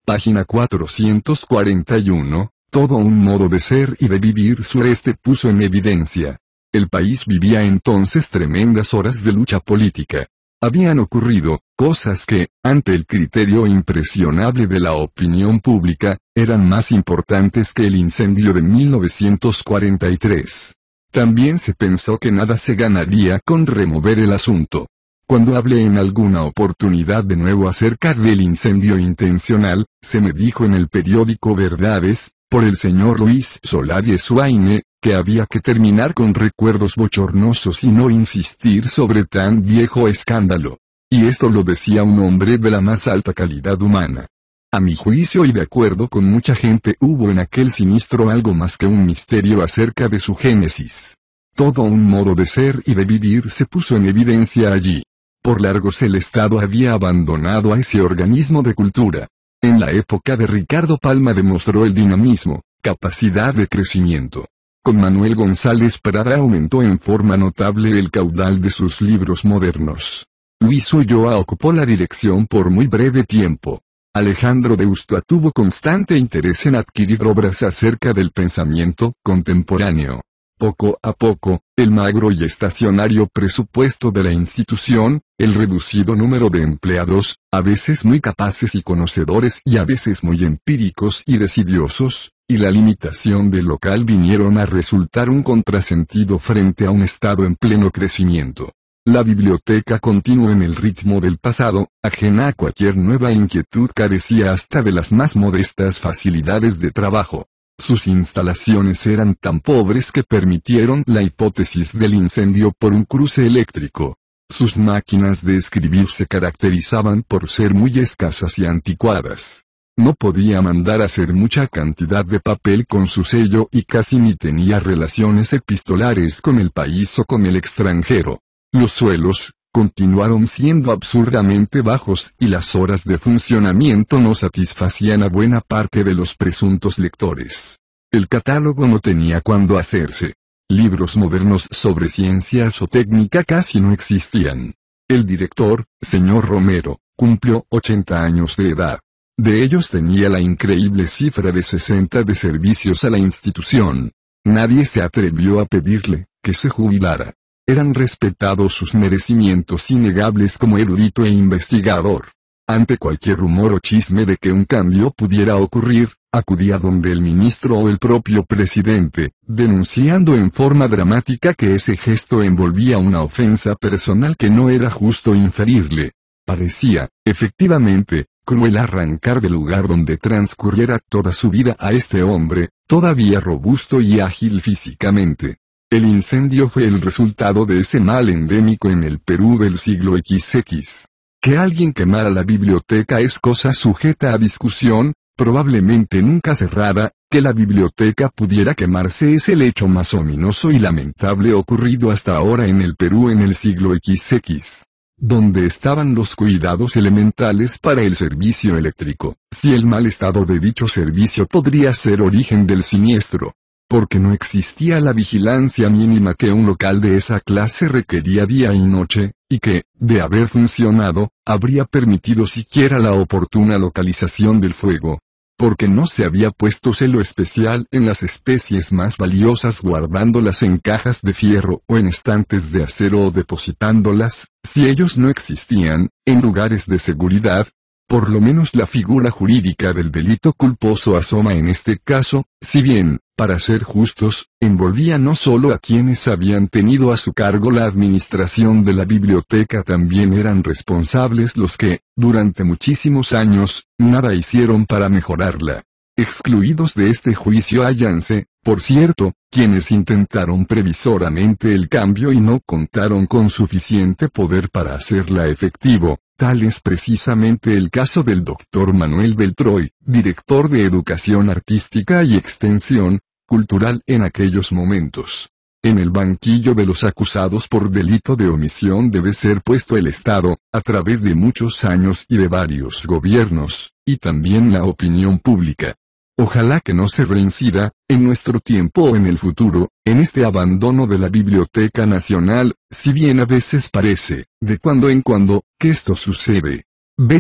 página 441, todo un modo de ser y de vivir sureste puso en evidencia. El país vivía entonces tremendas horas de lucha política. Habían ocurrido, cosas que, ante el criterio impresionable de la opinión pública, eran más importantes que el incendio de 1943. También se pensó que nada se ganaría con remover el asunto. Cuando hablé en alguna oportunidad de nuevo acerca del incendio intencional, se me dijo en el periódico Verdades, por el señor Luis Solari Suaine, que había que terminar con recuerdos bochornosos y no insistir sobre tan viejo escándalo. Y esto lo decía un hombre de la más alta calidad humana. A mi juicio y de acuerdo con mucha gente hubo en aquel sinistro algo más que un misterio acerca de su génesis. Todo un modo de ser y de vivir se puso en evidencia allí. Por largos el Estado había abandonado a ese organismo de cultura. En la época de Ricardo Palma demostró el dinamismo, capacidad de crecimiento. Con Manuel González Prada aumentó en forma notable el caudal de sus libros modernos. Luis Ulloa ocupó la dirección por muy breve tiempo. Alejandro de Ustua tuvo constante interés en adquirir obras acerca del pensamiento contemporáneo. Poco a poco, el magro y estacionario presupuesto de la institución, el reducido número de empleados, a veces muy capaces y conocedores y a veces muy empíricos y decidiosos, y la limitación del local vinieron a resultar un contrasentido frente a un Estado en pleno crecimiento. La biblioteca continuó en el ritmo del pasado, ajena a cualquier nueva inquietud carecía hasta de las más modestas facilidades de trabajo. Sus instalaciones eran tan pobres que permitieron la hipótesis del incendio por un cruce eléctrico. Sus máquinas de escribir se caracterizaban por ser muy escasas y anticuadas. No podía mandar hacer mucha cantidad de papel con su sello y casi ni tenía relaciones epistolares con el país o con el extranjero. Los suelos, continuaron siendo absurdamente bajos y las horas de funcionamiento no satisfacían a buena parte de los presuntos lectores. El catálogo no tenía cuándo hacerse. Libros modernos sobre ciencias o técnica casi no existían. El director, señor Romero, cumplió 80 años de edad. De ellos tenía la increíble cifra de 60 de servicios a la institución. Nadie se atrevió a pedirle que se jubilara eran respetados sus merecimientos innegables como erudito e investigador. Ante cualquier rumor o chisme de que un cambio pudiera ocurrir, acudía donde el ministro o el propio presidente, denunciando en forma dramática que ese gesto envolvía una ofensa personal que no era justo inferirle. Parecía, efectivamente, cruel arrancar del lugar donde transcurriera toda su vida a este hombre, todavía robusto y ágil físicamente, el incendio fue el resultado de ese mal endémico en el Perú del siglo XX. Que alguien quemara la biblioteca es cosa sujeta a discusión, probablemente nunca cerrada, que la biblioteca pudiera quemarse es el hecho más ominoso y lamentable ocurrido hasta ahora en el Perú en el siglo XX. Donde estaban los cuidados elementales para el servicio eléctrico, si el mal estado de dicho servicio podría ser origen del siniestro, porque no existía la vigilancia mínima que un local de esa clase requería día y noche, y que, de haber funcionado, habría permitido siquiera la oportuna localización del fuego. Porque no se había puesto celo especial en las especies más valiosas guardándolas en cajas de fierro o en estantes de acero o depositándolas, si ellos no existían, en lugares de seguridad, por lo menos la figura jurídica del delito culposo asoma en este caso, si bien, para ser justos, envolvía no solo a quienes habían tenido a su cargo la administración de la biblioteca, también eran responsables los que, durante muchísimos años, nada hicieron para mejorarla. Excluidos de este juicio hayanse, por cierto, quienes intentaron previsoramente el cambio y no contaron con suficiente poder para hacerla efectivo, Tal es precisamente el caso del doctor Manuel Beltroy, director de Educación Artística y Extensión Cultural en aquellos momentos. En el banquillo de los acusados por delito de omisión debe ser puesto el Estado, a través de muchos años y de varios gobiernos, y también la opinión pública. Ojalá que no se reincida, en nuestro tiempo o en el futuro, en este abandono de la Biblioteca Nacional, si bien a veces parece, de cuando en cuando, que esto sucede. B.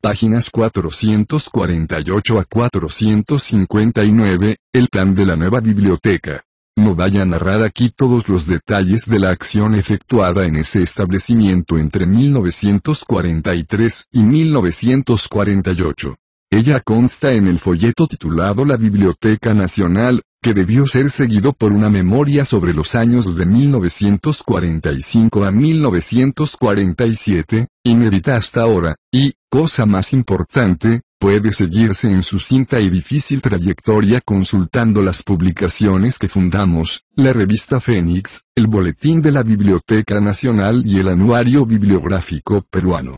páginas 448 a 459, el plan de la nueva biblioteca. No vaya a narrar aquí todos los detalles de la acción efectuada en ese establecimiento entre 1943 y 1948. Ella consta en el folleto titulado La Biblioteca Nacional, que debió ser seguido por una memoria sobre los años de 1945 a 1947, inédita hasta ahora, y, cosa más importante, puede seguirse en su cinta y difícil trayectoria consultando las publicaciones que fundamos, la revista Fénix, el Boletín de la Biblioteca Nacional y el Anuario Bibliográfico Peruano.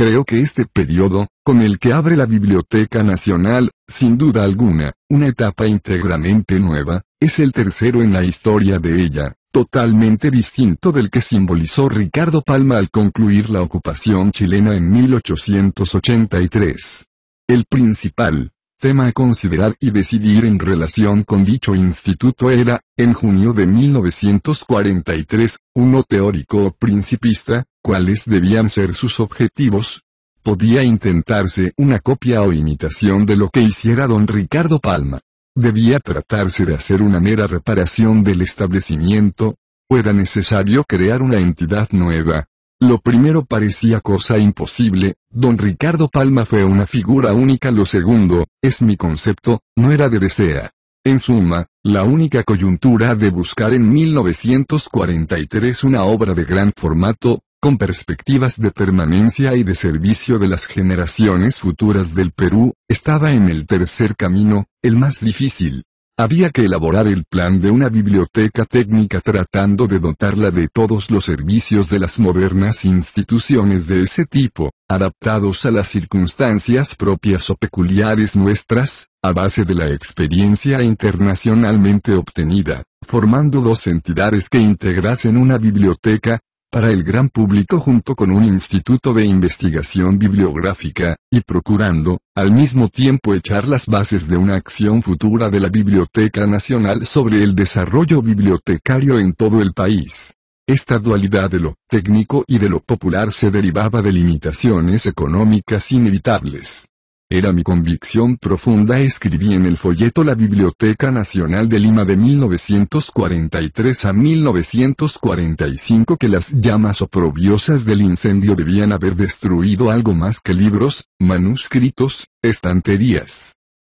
Creo que este periodo, con el que abre la Biblioteca Nacional, sin duda alguna, una etapa íntegramente nueva, es el tercero en la historia de ella, totalmente distinto del que simbolizó Ricardo Palma al concluir la ocupación chilena en 1883. El principal tema a considerar y decidir en relación con dicho instituto era, en junio de 1943, uno teórico o principista, cuáles debían ser sus objetivos, podía intentarse una copia o imitación de lo que hiciera don Ricardo Palma. Debía tratarse de hacer una mera reparación del establecimiento, o era necesario crear una entidad nueva. Lo primero parecía cosa imposible, don Ricardo Palma fue una figura única, lo segundo, es mi concepto, no era de desea. En suma, la única coyuntura de buscar en 1943 una obra de gran formato, con perspectivas de permanencia y de servicio de las generaciones futuras del Perú, estaba en el tercer camino, el más difícil. Había que elaborar el plan de una biblioteca técnica tratando de dotarla de todos los servicios de las modernas instituciones de ese tipo, adaptados a las circunstancias propias o peculiares nuestras, a base de la experiencia internacionalmente obtenida, formando dos entidades que integrasen una biblioteca, para el gran público junto con un instituto de investigación bibliográfica, y procurando, al mismo tiempo echar las bases de una acción futura de la Biblioteca Nacional sobre el desarrollo bibliotecario en todo el país. Esta dualidad de lo técnico y de lo popular se derivaba de limitaciones económicas inevitables. Era mi convicción profunda escribí en el folleto La Biblioteca Nacional de Lima de 1943 a 1945 que las llamas oprobiosas del incendio debían haber destruido algo más que libros, manuscritos, estanterías.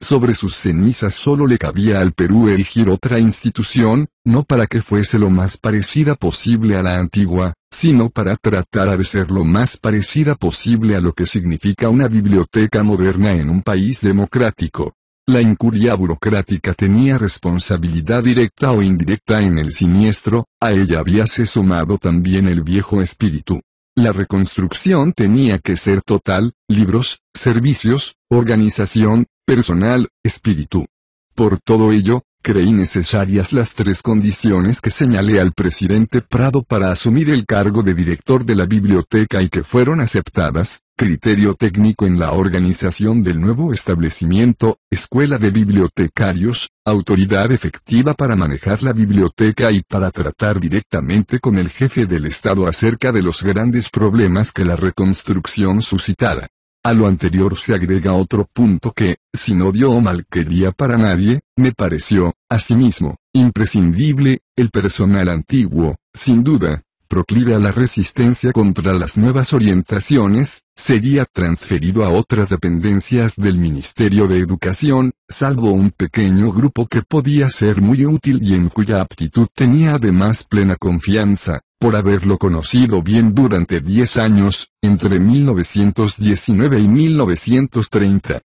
Sobre sus cenizas solo le cabía al Perú erigir otra institución, no para que fuese lo más parecida posible a la antigua, sino para tratar de ser lo más parecida posible a lo que significa una biblioteca moderna en un país democrático. La incuria burocrática tenía responsabilidad directa o indirecta en el siniestro, a ella habíase sumado también el viejo espíritu. La reconstrucción tenía que ser total, libros, servicios, organización, personal, espíritu. Por todo ello, creí necesarias las tres condiciones que señalé al presidente Prado para asumir el cargo de director de la biblioteca y que fueron aceptadas, criterio técnico en la organización del nuevo establecimiento, escuela de bibliotecarios, autoridad efectiva para manejar la biblioteca y para tratar directamente con el jefe del Estado acerca de los grandes problemas que la reconstrucción suscitara. A lo anterior se agrega otro punto que, sin odio o malquería para nadie, me pareció, asimismo, imprescindible, el personal antiguo, sin duda, proclive a la resistencia contra las nuevas orientaciones, sería transferido a otras dependencias del Ministerio de Educación, salvo un pequeño grupo que podía ser muy útil y en cuya aptitud tenía además plena confianza, por haberlo conocido bien durante 10 años, entre 1919 y 1930.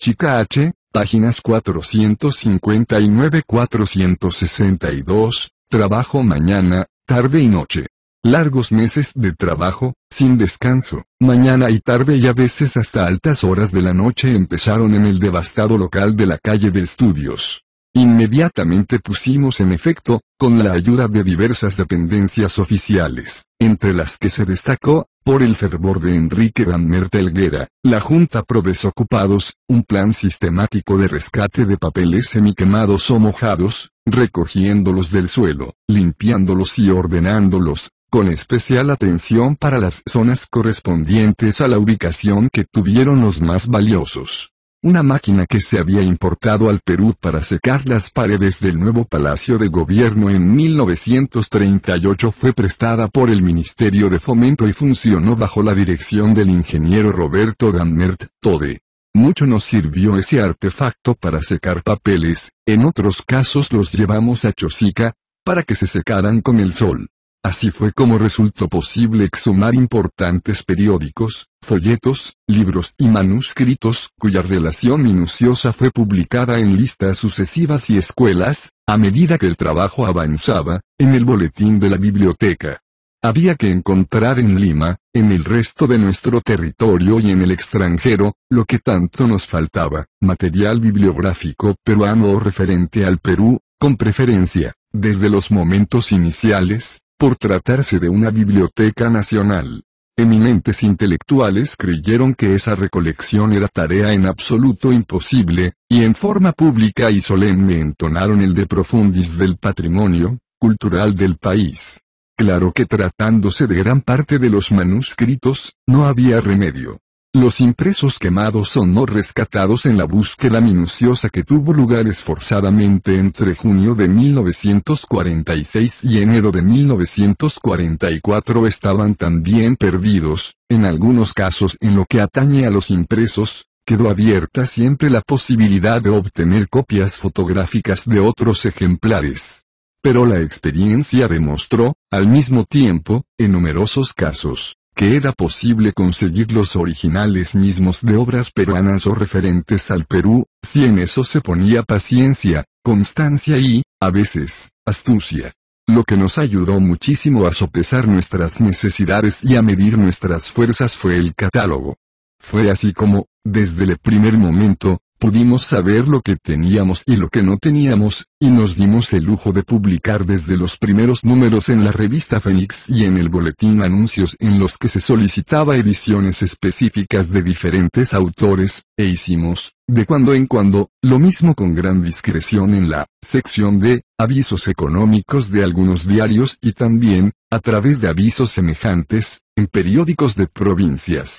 Chica páginas 459-462, trabajo mañana, tarde y noche. Largos meses de trabajo, sin descanso, mañana y tarde y a veces hasta altas horas de la noche empezaron en el devastado local de la calle de estudios. Inmediatamente pusimos en efecto, con la ayuda de diversas dependencias oficiales, entre las que se destacó, por el fervor de Enrique Van Mertelguera, la Junta Pro Desocupados, un plan sistemático de rescate de papeles semiquemados o mojados, recogiéndolos del suelo, limpiándolos y ordenándolos, con especial atención para las zonas correspondientes a la ubicación que tuvieron los más valiosos una máquina que se había importado al Perú para secar las paredes del nuevo Palacio de Gobierno en 1938 fue prestada por el Ministerio de Fomento y funcionó bajo la dirección del ingeniero Roberto Danmert, Tode. Mucho nos sirvió ese artefacto para secar papeles, en otros casos los llevamos a Chosica, para que se secaran con el sol. Así fue como resultó posible exhumar importantes periódicos, folletos, libros y manuscritos, cuya relación minuciosa fue publicada en listas sucesivas y escuelas, a medida que el trabajo avanzaba, en el boletín de la biblioteca. Había que encontrar en Lima, en el resto de nuestro territorio y en el extranjero, lo que tanto nos faltaba, material bibliográfico peruano o referente al Perú, con preferencia, desde los momentos iniciales, por tratarse de una biblioteca nacional. Eminentes intelectuales creyeron que esa recolección era tarea en absoluto imposible, y en forma pública y solemne entonaron el de profundis del patrimonio cultural del país. Claro que tratándose de gran parte de los manuscritos, no había remedio. Los impresos quemados o no rescatados en la búsqueda minuciosa que tuvo lugar esforzadamente entre junio de 1946 y enero de 1944 estaban también perdidos, en algunos casos en lo que atañe a los impresos, quedó abierta siempre la posibilidad de obtener copias fotográficas de otros ejemplares. Pero la experiencia demostró, al mismo tiempo, en numerosos casos, que era posible conseguir los originales mismos de obras peruanas o referentes al Perú, si en eso se ponía paciencia, constancia y, a veces, astucia. Lo que nos ayudó muchísimo a sopesar nuestras necesidades y a medir nuestras fuerzas fue el catálogo. Fue así como, desde el primer momento, pudimos saber lo que teníamos y lo que no teníamos, y nos dimos el lujo de publicar desde los primeros números en la revista Fénix y en el boletín anuncios en los que se solicitaba ediciones específicas de diferentes autores, e hicimos, de cuando en cuando, lo mismo con gran discreción en la sección de avisos económicos de algunos diarios y también, a través de avisos semejantes, en periódicos de provincias.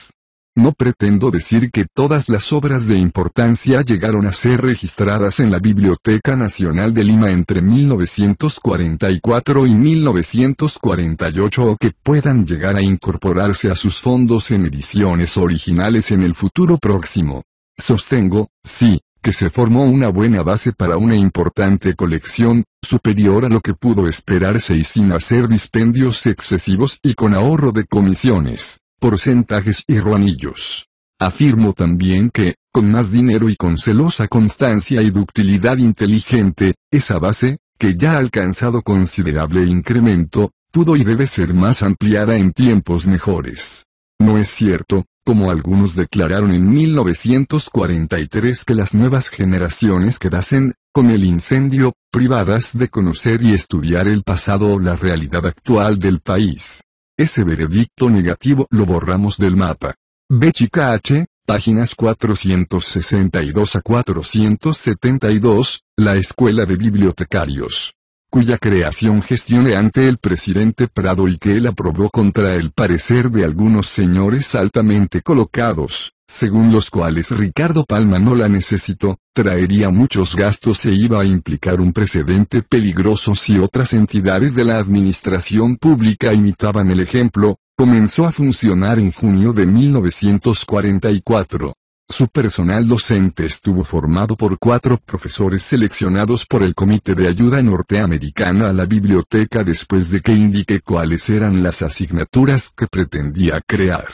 No pretendo decir que todas las obras de importancia llegaron a ser registradas en la Biblioteca Nacional de Lima entre 1944 y 1948 o que puedan llegar a incorporarse a sus fondos en ediciones originales en el futuro próximo. Sostengo, sí, que se formó una buena base para una importante colección, superior a lo que pudo esperarse y sin hacer dispendios excesivos y con ahorro de comisiones porcentajes y ruanillos. Afirmo también que, con más dinero y con celosa constancia y ductilidad inteligente, esa base, que ya ha alcanzado considerable incremento, pudo y debe ser más ampliada en tiempos mejores. No es cierto, como algunos declararon en 1943 que las nuevas generaciones quedasen, con el incendio, privadas de conocer y estudiar el pasado o la realidad actual del país. Ese veredicto negativo lo borramos del mapa. B H, páginas 462 a 472, la Escuela de Bibliotecarios cuya creación gestione ante el presidente Prado y que él aprobó contra el parecer de algunos señores altamente colocados, según los cuales Ricardo Palma no la necesitó, traería muchos gastos e iba a implicar un precedente peligroso si otras entidades de la administración pública imitaban el ejemplo, comenzó a funcionar en junio de 1944. Su personal docente estuvo formado por cuatro profesores seleccionados por el Comité de Ayuda Norteamericana a la Biblioteca después de que indique cuáles eran las asignaturas que pretendía crear.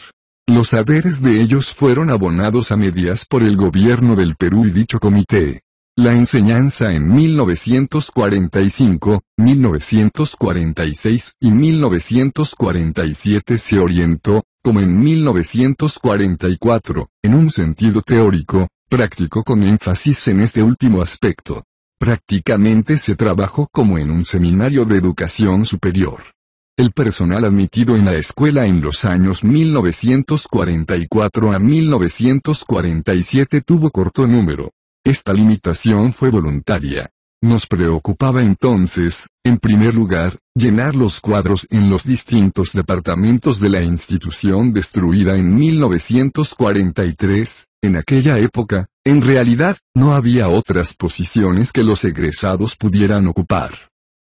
Los saberes de ellos fueron abonados a medias por el gobierno del Perú y dicho comité. La enseñanza en 1945, 1946 y 1947 se orientó, como en 1944, en un sentido teórico, práctico con énfasis en este último aspecto. Prácticamente se trabajó como en un seminario de educación superior. El personal admitido en la escuela en los años 1944 a 1947 tuvo corto número. Esta limitación fue voluntaria. Nos preocupaba entonces, en primer lugar, llenar los cuadros en los distintos departamentos de la institución destruida en 1943, en aquella época, en realidad, no había otras posiciones que los egresados pudieran ocupar.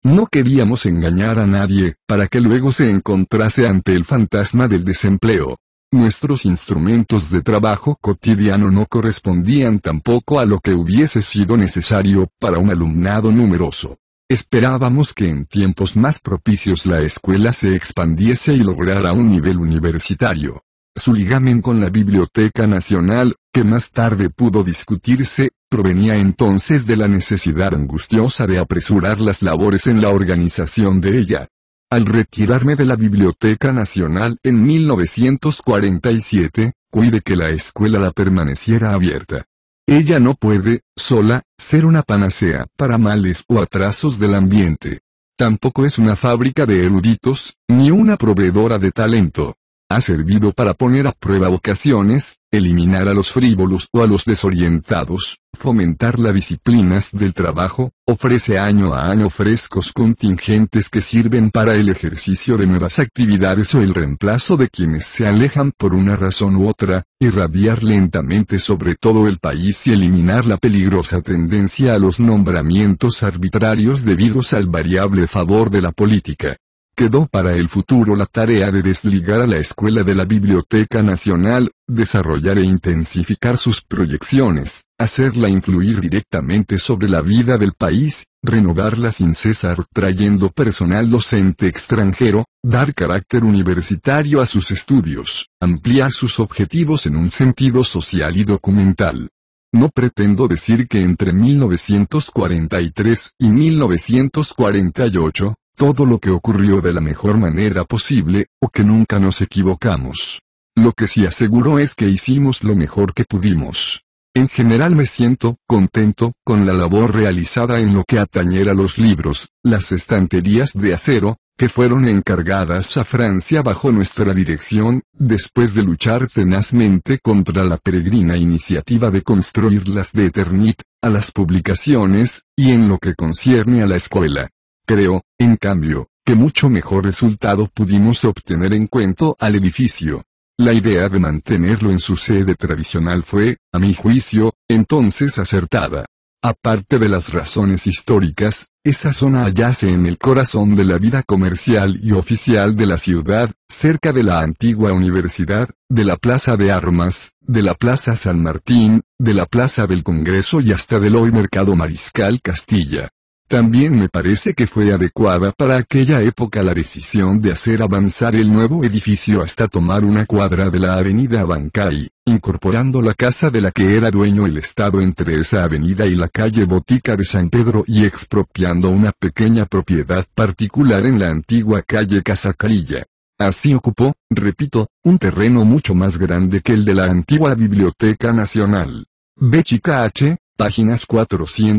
No queríamos engañar a nadie, para que luego se encontrase ante el fantasma del desempleo. Nuestros instrumentos de trabajo cotidiano no correspondían tampoco a lo que hubiese sido necesario para un alumnado numeroso. Esperábamos que en tiempos más propicios la escuela se expandiese y lograra un nivel universitario. Su ligamen con la Biblioteca Nacional, que más tarde pudo discutirse, provenía entonces de la necesidad angustiosa de apresurar las labores en la organización de ella. Al retirarme de la Biblioteca Nacional en 1947, cuide que la escuela la permaneciera abierta. Ella no puede, sola, ser una panacea para males o atrasos del ambiente. Tampoco es una fábrica de eruditos, ni una proveedora de talento ha servido para poner a prueba ocasiones, eliminar a los frívolos o a los desorientados, fomentar la disciplinas del trabajo, ofrece año a año frescos contingentes que sirven para el ejercicio de nuevas actividades o el reemplazo de quienes se alejan por una razón u otra, irradiar lentamente sobre todo el país y eliminar la peligrosa tendencia a los nombramientos arbitrarios debidos al variable favor de la política quedó para el futuro la tarea de desligar a la escuela de la Biblioteca Nacional, desarrollar e intensificar sus proyecciones, hacerla influir directamente sobre la vida del país, renovarla sin cesar trayendo personal docente extranjero, dar carácter universitario a sus estudios, ampliar sus objetivos en un sentido social y documental. No pretendo decir que entre 1943 y 1948, todo lo que ocurrió de la mejor manera posible, o que nunca nos equivocamos. Lo que sí aseguró es que hicimos lo mejor que pudimos. En general me siento contento con la labor realizada en lo que atañera los libros, las estanterías de acero, que fueron encargadas a Francia bajo nuestra dirección, después de luchar tenazmente contra la peregrina iniciativa de construirlas de Eternit, a las publicaciones, y en lo que concierne a la escuela. Creo, en cambio, que mucho mejor resultado pudimos obtener en cuanto al edificio. La idea de mantenerlo en su sede tradicional fue, a mi juicio, entonces acertada. Aparte de las razones históricas, esa zona hallase en el corazón de la vida comercial y oficial de la ciudad, cerca de la antigua universidad, de la Plaza de Armas, de la Plaza San Martín, de la Plaza del Congreso y hasta del hoy Mercado Mariscal Castilla. También me parece que fue adecuada para aquella época la decisión de hacer avanzar el nuevo edificio hasta tomar una cuadra de la avenida Abancay, incorporando la casa de la que era dueño el Estado entre esa avenida y la calle Botica de San Pedro y expropiando una pequeña propiedad particular en la antigua calle Casacarilla. Así ocupó, repito, un terreno mucho más grande que el de la antigua Biblioteca Nacional. B. H, páginas 497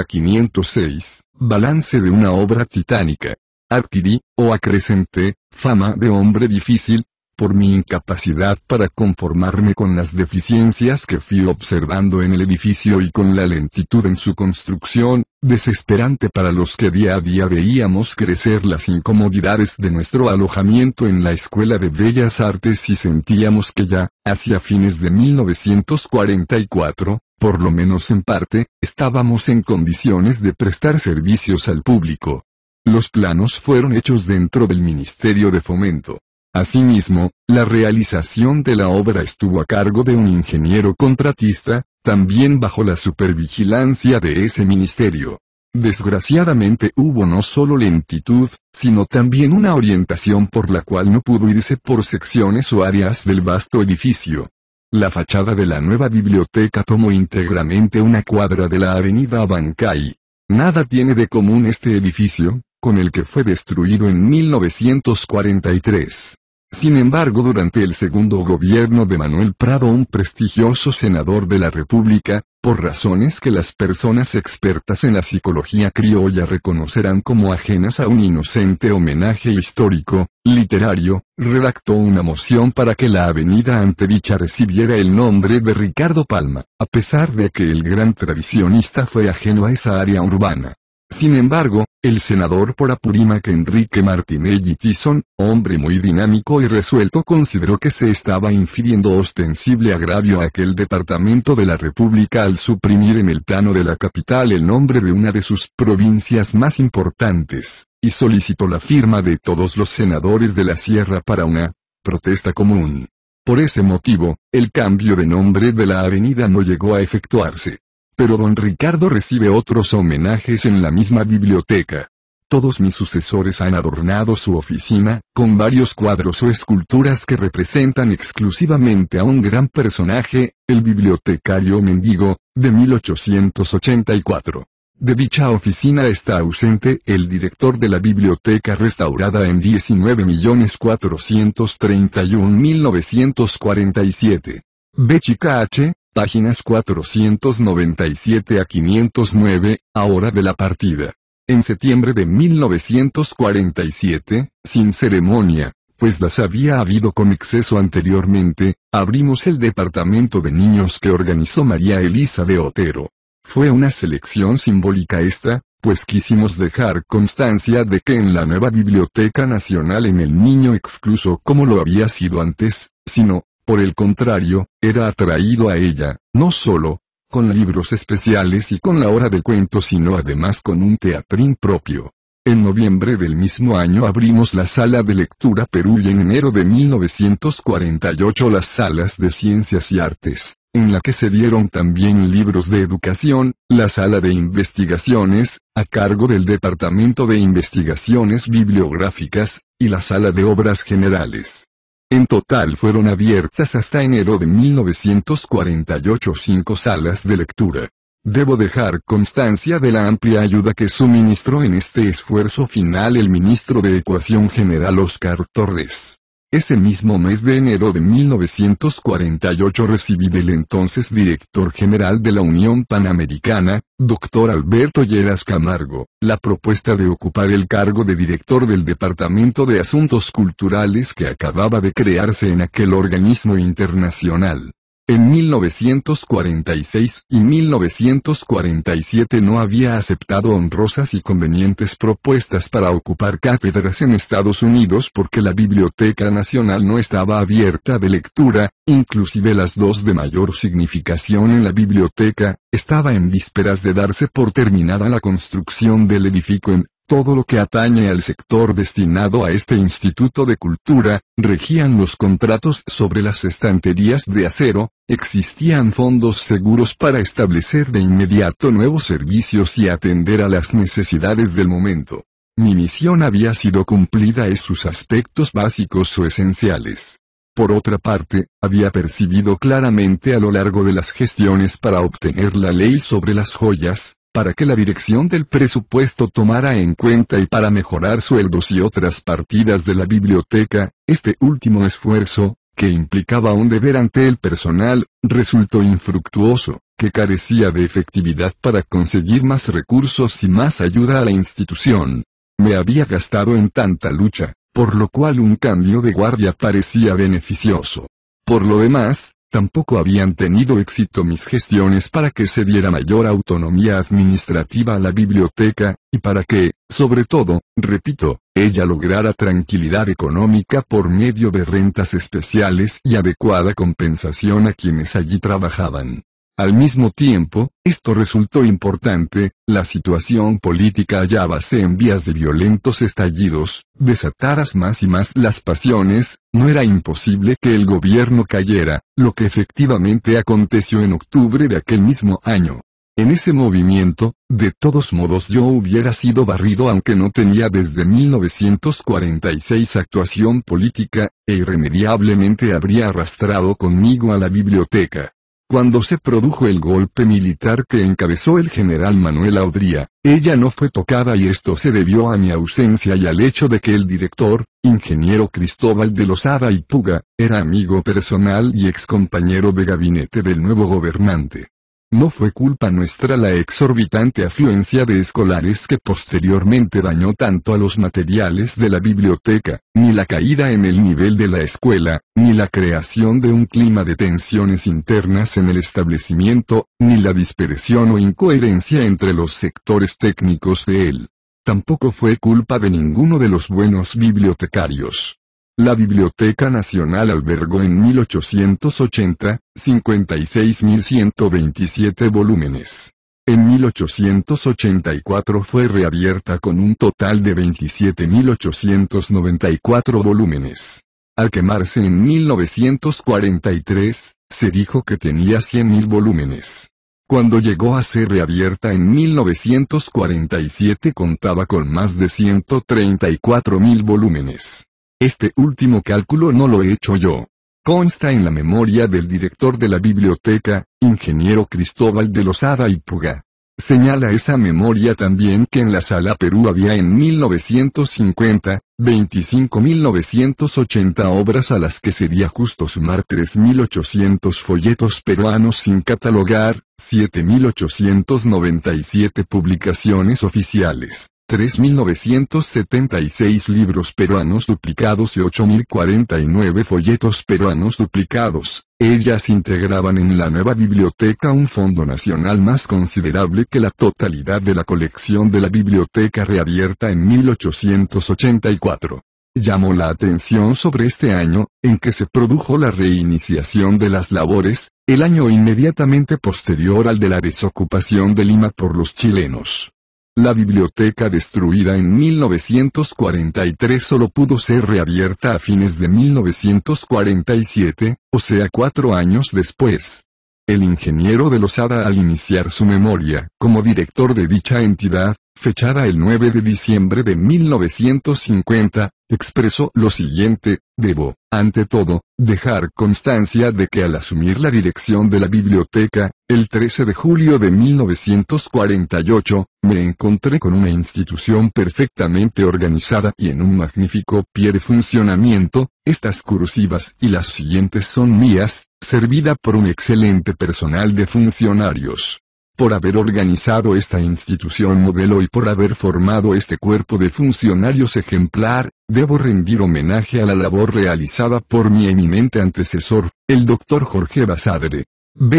a 506, balance de una obra titánica. Adquirí, o acrecenté, fama de hombre difícil, por mi incapacidad para conformarme con las deficiencias que fui observando en el edificio y con la lentitud en su construcción, desesperante para los que día a día veíamos crecer las incomodidades de nuestro alojamiento en la Escuela de Bellas Artes y sentíamos que ya, hacia fines de 1944, por lo menos en parte, estábamos en condiciones de prestar servicios al público. Los planos fueron hechos dentro del Ministerio de Fomento. Asimismo, la realización de la obra estuvo a cargo de un ingeniero contratista, también bajo la supervigilancia de ese ministerio. Desgraciadamente hubo no solo lentitud, sino también una orientación por la cual no pudo irse por secciones o áreas del vasto edificio. La fachada de la nueva biblioteca tomó íntegramente una cuadra de la avenida Abancay. Nada tiene de común este edificio, con el que fue destruido en 1943. Sin embargo durante el segundo gobierno de Manuel Prado un prestigioso senador de la República, por razones que las personas expertas en la psicología criolla reconocerán como ajenas a un inocente homenaje histórico, literario, redactó una moción para que la avenida ante recibiera el nombre de Ricardo Palma, a pesar de que el gran tradicionista fue ajeno a esa área urbana. Sin embargo, el senador por Apurímac Enrique Martinelli Tison, hombre muy dinámico y resuelto consideró que se estaba infiriendo ostensible agravio a aquel departamento de la República al suprimir en el plano de la capital el nombre de una de sus provincias más importantes, y solicitó la firma de todos los senadores de la Sierra para una protesta común. Por ese motivo, el cambio de nombre de la avenida no llegó a efectuarse. Pero don Ricardo recibe otros homenajes en la misma biblioteca. Todos mis sucesores han adornado su oficina, con varios cuadros o esculturas que representan exclusivamente a un gran personaje, el bibliotecario mendigo, de 1884. De dicha oficina está ausente el director de la biblioteca restaurada en 19.431.947. B. H., páginas 497 a 509, ahora de la partida. En septiembre de 1947, sin ceremonia, pues las había habido con exceso anteriormente, abrimos el departamento de niños que organizó María Elisa de Otero. Fue una selección simbólica esta, pues quisimos dejar constancia de que en la nueva Biblioteca Nacional en el niño excluso como lo había sido antes, sino, por el contrario, era atraído a ella, no solo, con libros especiales y con la hora de cuento sino además con un teatrín propio. En noviembre del mismo año abrimos la sala de lectura Perú y en enero de 1948 las salas de ciencias y artes, en la que se dieron también libros de educación, la sala de investigaciones, a cargo del Departamento de Investigaciones Bibliográficas, y la sala de obras generales. En total fueron abiertas hasta enero de 1948 cinco salas de lectura. Debo dejar constancia de la amplia ayuda que suministró en este esfuerzo final el ministro de Ecuación General Oscar Torres. Ese mismo mes de enero de 1948 recibí del entonces director general de la Unión Panamericana, doctor Alberto Lleras Camargo, la propuesta de ocupar el cargo de director del Departamento de Asuntos Culturales que acababa de crearse en aquel organismo internacional. En 1946 y 1947 no había aceptado honrosas y convenientes propuestas para ocupar cátedras en Estados Unidos porque la Biblioteca Nacional no estaba abierta de lectura, inclusive las dos de mayor significación en la biblioteca, estaba en vísperas de darse por terminada la construcción del edificio en todo lo que atañe al sector destinado a este Instituto de Cultura, regían los contratos sobre las estanterías de acero, existían fondos seguros para establecer de inmediato nuevos servicios y atender a las necesidades del momento. Mi misión había sido cumplida en sus aspectos básicos o esenciales. Por otra parte, había percibido claramente a lo largo de las gestiones para obtener la ley sobre las joyas, para que la dirección del presupuesto tomara en cuenta y para mejorar sueldos y otras partidas de la biblioteca, este último esfuerzo, que implicaba un deber ante el personal, resultó infructuoso, que carecía de efectividad para conseguir más recursos y más ayuda a la institución. Me había gastado en tanta lucha, por lo cual un cambio de guardia parecía beneficioso. Por lo demás, Tampoco habían tenido éxito mis gestiones para que se diera mayor autonomía administrativa a la biblioteca, y para que, sobre todo, repito, ella lograra tranquilidad económica por medio de rentas especiales y adecuada compensación a quienes allí trabajaban. Al mismo tiempo, esto resultó importante, la situación política hallábase en vías de violentos estallidos, desataras más y más las pasiones, no era imposible que el gobierno cayera, lo que efectivamente aconteció en octubre de aquel mismo año. En ese movimiento, de todos modos yo hubiera sido barrido aunque no tenía desde 1946 actuación política, e irremediablemente habría arrastrado conmigo a la biblioteca. Cuando se produjo el golpe militar que encabezó el general Manuel Audría, ella no fue tocada y esto se debió a mi ausencia y al hecho de que el director, ingeniero Cristóbal de Lozada y Puga, era amigo personal y excompañero de gabinete del nuevo gobernante. No fue culpa nuestra la exorbitante afluencia de escolares que posteriormente dañó tanto a los materiales de la biblioteca, ni la caída en el nivel de la escuela, ni la creación de un clima de tensiones internas en el establecimiento, ni la dispersión o incoherencia entre los sectores técnicos de él. Tampoco fue culpa de ninguno de los buenos bibliotecarios. La Biblioteca Nacional albergó en 1880, 56.127 volúmenes. En 1884 fue reabierta con un total de 27.894 volúmenes. Al quemarse en 1943, se dijo que tenía 100.000 volúmenes. Cuando llegó a ser reabierta en 1947 contaba con más de 134.000 volúmenes. Este último cálculo no lo he hecho yo. Consta en la memoria del director de la biblioteca, ingeniero Cristóbal de Lozada y Puga. Señala esa memoria también que en la sala Perú había en 1950, 25.980 obras a las que sería justo sumar 3.800 folletos peruanos sin catalogar, 7.897 publicaciones oficiales. 3.976 libros peruanos duplicados y 8.049 folletos peruanos duplicados. Ellas integraban en la nueva biblioteca un fondo nacional más considerable que la totalidad de la colección de la biblioteca reabierta en 1884. Llamó la atención sobre este año, en que se produjo la reiniciación de las labores, el año inmediatamente posterior al de la desocupación de Lima por los chilenos. La biblioteca destruida en 1943 solo pudo ser reabierta a fines de 1947, o sea cuatro años después. El ingeniero de Losada al iniciar su memoria, como director de dicha entidad, fechada el 9 de diciembre de 1950, expresó lo siguiente, debo, ante todo, dejar constancia de que al asumir la dirección de la biblioteca, el 13 de julio de 1948, me encontré con una institución perfectamente organizada y en un magnífico pie de funcionamiento, estas cursivas y las siguientes son mías, servida por un excelente personal de funcionarios por haber organizado esta institución modelo y por haber formado este cuerpo de funcionarios ejemplar, debo rendir homenaje a la labor realizada por mi eminente antecesor, el doctor Jorge Basadre.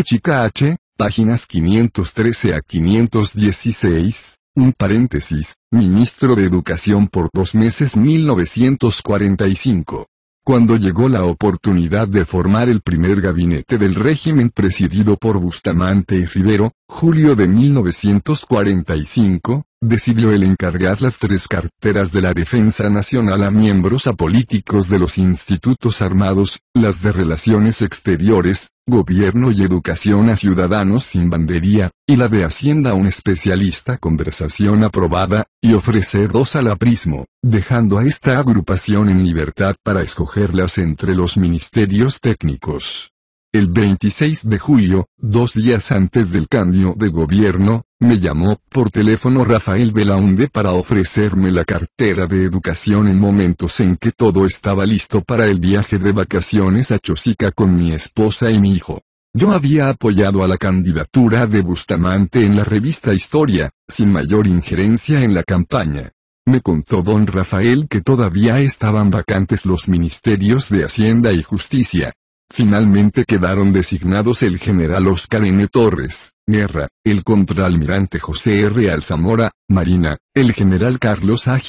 Chica páginas 513 a 516, un paréntesis, ministro de Educación por dos meses 1945. Cuando llegó la oportunidad de formar el primer gabinete del régimen presidido por Bustamante y Rivero, julio de 1945, decidió el encargar las tres carteras de la defensa nacional a miembros apolíticos de los institutos armados, las de relaciones exteriores, gobierno y educación a ciudadanos sin bandería, y la de Hacienda a un especialista conversación aprobada, y ofrecer dos la Prismo, dejando a esta agrupación en libertad para escogerlas entre los ministerios técnicos. El 26 de julio, dos días antes del cambio de gobierno, me llamó por teléfono Rafael Belaunde para ofrecerme la cartera de educación en momentos en que todo estaba listo para el viaje de vacaciones a Chosica con mi esposa y mi hijo. Yo había apoyado a la candidatura de Bustamante en la revista Historia, sin mayor injerencia en la campaña. Me contó don Rafael que todavía estaban vacantes los ministerios de Hacienda y Justicia, Finalmente quedaron designados el general Oscar N. Torres, Guerra, el contraalmirante José R. Alzamora, Marina, el general Carlos A.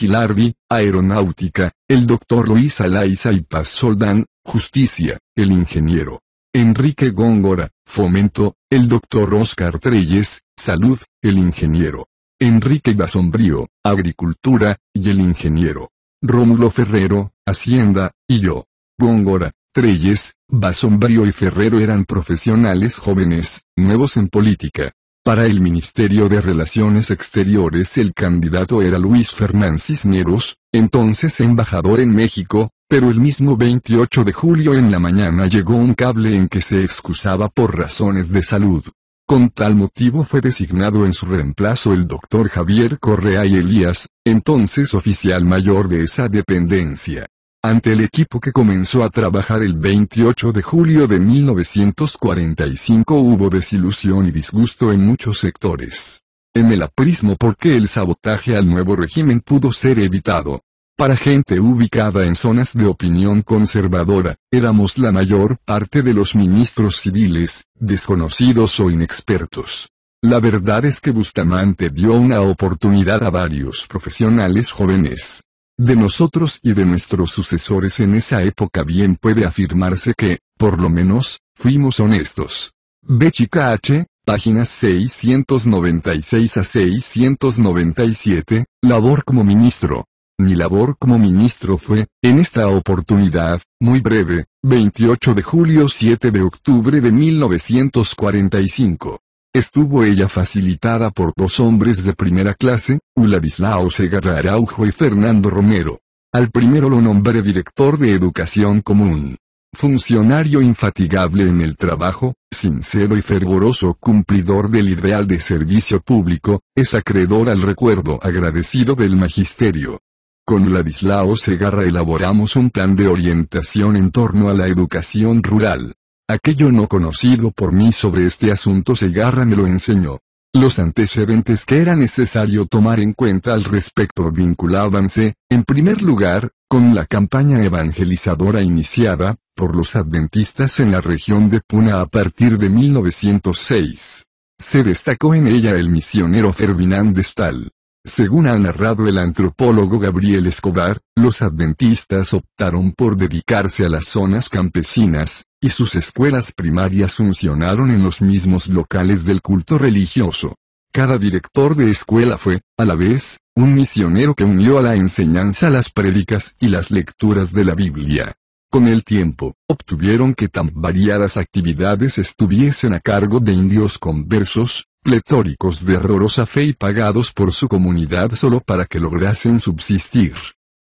Aeronáutica, el doctor Luis Alaiza y Paz Soldán, Justicia, el ingeniero Enrique Góngora, Fomento, el doctor Oscar Treyes, Salud, el ingeniero Enrique Basombrío, Agricultura, y el ingeniero Rómulo Ferrero, Hacienda, y yo. Góngora, Reyes, Basombrío y Ferrero eran profesionales jóvenes, nuevos en política. Para el Ministerio de Relaciones Exteriores el candidato era Luis Fernán Cisneros, entonces embajador en México, pero el mismo 28 de julio en la mañana llegó un cable en que se excusaba por razones de salud. Con tal motivo fue designado en su reemplazo el doctor Javier Correa y Elías, entonces oficial mayor de esa dependencia ante el equipo que comenzó a trabajar el 28 de julio de 1945 hubo desilusión y disgusto en muchos sectores. En el aprismo porque el sabotaje al nuevo régimen pudo ser evitado. Para gente ubicada en zonas de opinión conservadora, éramos la mayor parte de los ministros civiles, desconocidos o inexpertos. La verdad es que Bustamante dio una oportunidad a varios profesionales jóvenes, de nosotros y de nuestros sucesores en esa época bien puede afirmarse que, por lo menos, fuimos honestos. B. H, páginas 696 a 697, labor como ministro. Mi labor como ministro fue, en esta oportunidad, muy breve, 28 de julio 7 de octubre de 1945. Estuvo ella facilitada por dos hombres de primera clase, Uladislao Segarra Araujo y Fernando Romero. Al primero lo nombré director de Educación Común. Funcionario infatigable en el trabajo, sincero y fervoroso cumplidor del ideal de servicio público, es acreedor al recuerdo agradecido del magisterio. Con Uladislao Segarra elaboramos un plan de orientación en torno a la educación rural. Aquello no conocido por mí sobre este asunto Segarra me lo enseñó. Los antecedentes que era necesario tomar en cuenta al respecto vinculábanse, en primer lugar, con la campaña evangelizadora iniciada, por los adventistas en la región de Puna a partir de 1906. Se destacó en ella el misionero Ferdinand Stahl. Según ha narrado el antropólogo Gabriel Escobar, los adventistas optaron por dedicarse a las zonas campesinas, y sus escuelas primarias funcionaron en los mismos locales del culto religioso. Cada director de escuela fue, a la vez, un misionero que unió a la enseñanza las prédicas y las lecturas de la Biblia. Con el tiempo, obtuvieron que tan variadas actividades estuviesen a cargo de indios conversos, pletóricos de horrorosa fe y pagados por su comunidad solo para que lograsen subsistir.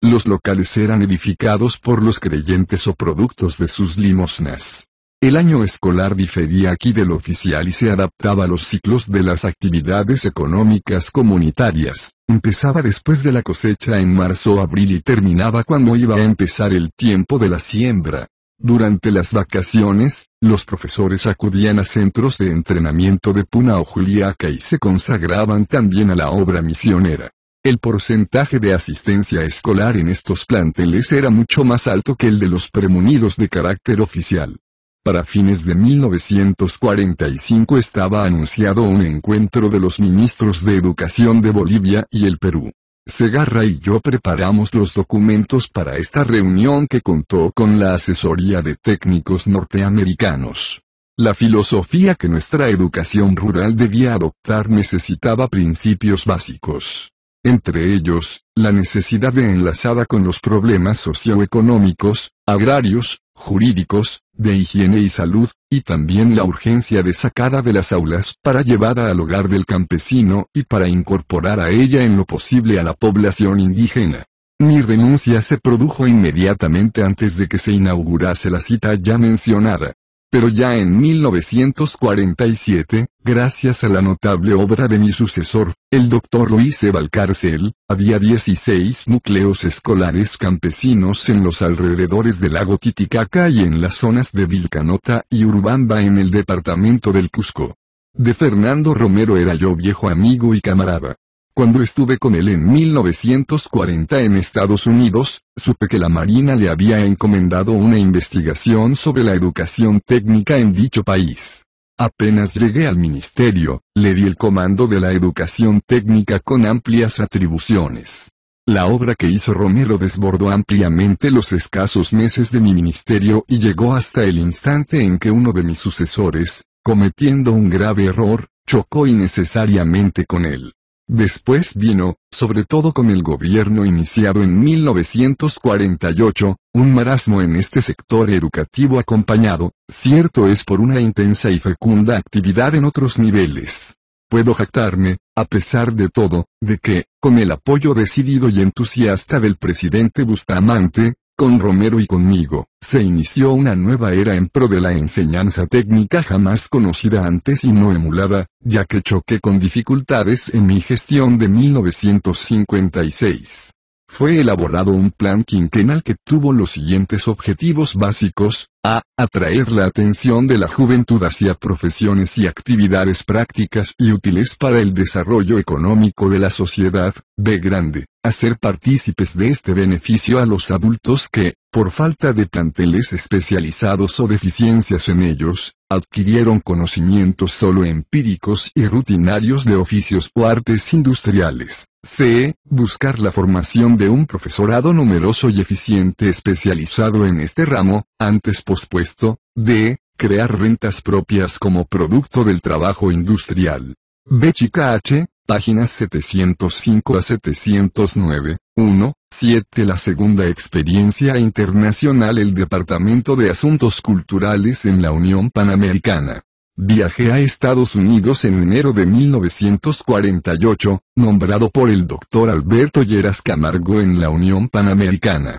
Los locales eran edificados por los creyentes o productos de sus limosnas. El año escolar difería aquí del oficial y se adaptaba a los ciclos de las actividades económicas comunitarias. Empezaba después de la cosecha en marzo o abril y terminaba cuando iba a empezar el tiempo de la siembra. Durante las vacaciones, los profesores acudían a centros de entrenamiento de Puna o Juliaca y se consagraban también a la obra misionera. El porcentaje de asistencia escolar en estos planteles era mucho más alto que el de los premunidos de carácter oficial. Para fines de 1945 estaba anunciado un encuentro de los ministros de Educación de Bolivia y el Perú. Segarra y yo preparamos los documentos para esta reunión que contó con la asesoría de técnicos norteamericanos. La filosofía que nuestra educación rural debía adoptar necesitaba principios básicos. Entre ellos, la necesidad de enlazada con los problemas socioeconómicos, agrarios, jurídicos, de higiene y salud, y también la urgencia de sacada de las aulas para llevarla al hogar del campesino y para incorporar a ella en lo posible a la población indígena. Mi renuncia se produjo inmediatamente antes de que se inaugurase la cita ya mencionada. Pero ya en 1947, gracias a la notable obra de mi sucesor, el doctor Luis Ebalcárcel, había 16 núcleos escolares campesinos en los alrededores del lago Titicaca y en las zonas de Vilcanota y Urbamba en el departamento del Cusco. De Fernando Romero era yo viejo amigo y camarada. Cuando estuve con él en 1940 en Estados Unidos, supe que la Marina le había encomendado una investigación sobre la educación técnica en dicho país. Apenas llegué al ministerio, le di el comando de la educación técnica con amplias atribuciones. La obra que hizo Romero desbordó ampliamente los escasos meses de mi ministerio y llegó hasta el instante en que uno de mis sucesores, cometiendo un grave error, chocó innecesariamente con él. Después vino, sobre todo con el gobierno iniciado en 1948, un marasmo en este sector educativo acompañado, cierto es por una intensa y fecunda actividad en otros niveles. Puedo jactarme, a pesar de todo, de que, con el apoyo decidido y entusiasta del presidente Bustamante, con Romero y conmigo, se inició una nueva era en pro de la enseñanza técnica jamás conocida antes y no emulada, ya que choqué con dificultades en mi gestión de 1956 fue elaborado un plan quinquenal que tuvo los siguientes objetivos básicos, a. Atraer la atención de la juventud hacia profesiones y actividades prácticas y útiles para el desarrollo económico de la sociedad, b. Grande, hacer partícipes de este beneficio a los adultos que, por falta de planteles especializados o deficiencias en ellos, adquirieron conocimientos solo empíricos y rutinarios de oficios o artes industriales. C. Buscar la formación de un profesorado numeroso y eficiente especializado en este ramo, antes pospuesto. D. Crear rentas propias como producto del trabajo industrial. B. Chica H páginas 705 a 709, 1, 7. La segunda experiencia internacional El Departamento de Asuntos Culturales en la Unión Panamericana. Viajé a Estados Unidos en enero de 1948, nombrado por el doctor Alberto Lleras Camargo en la Unión Panamericana.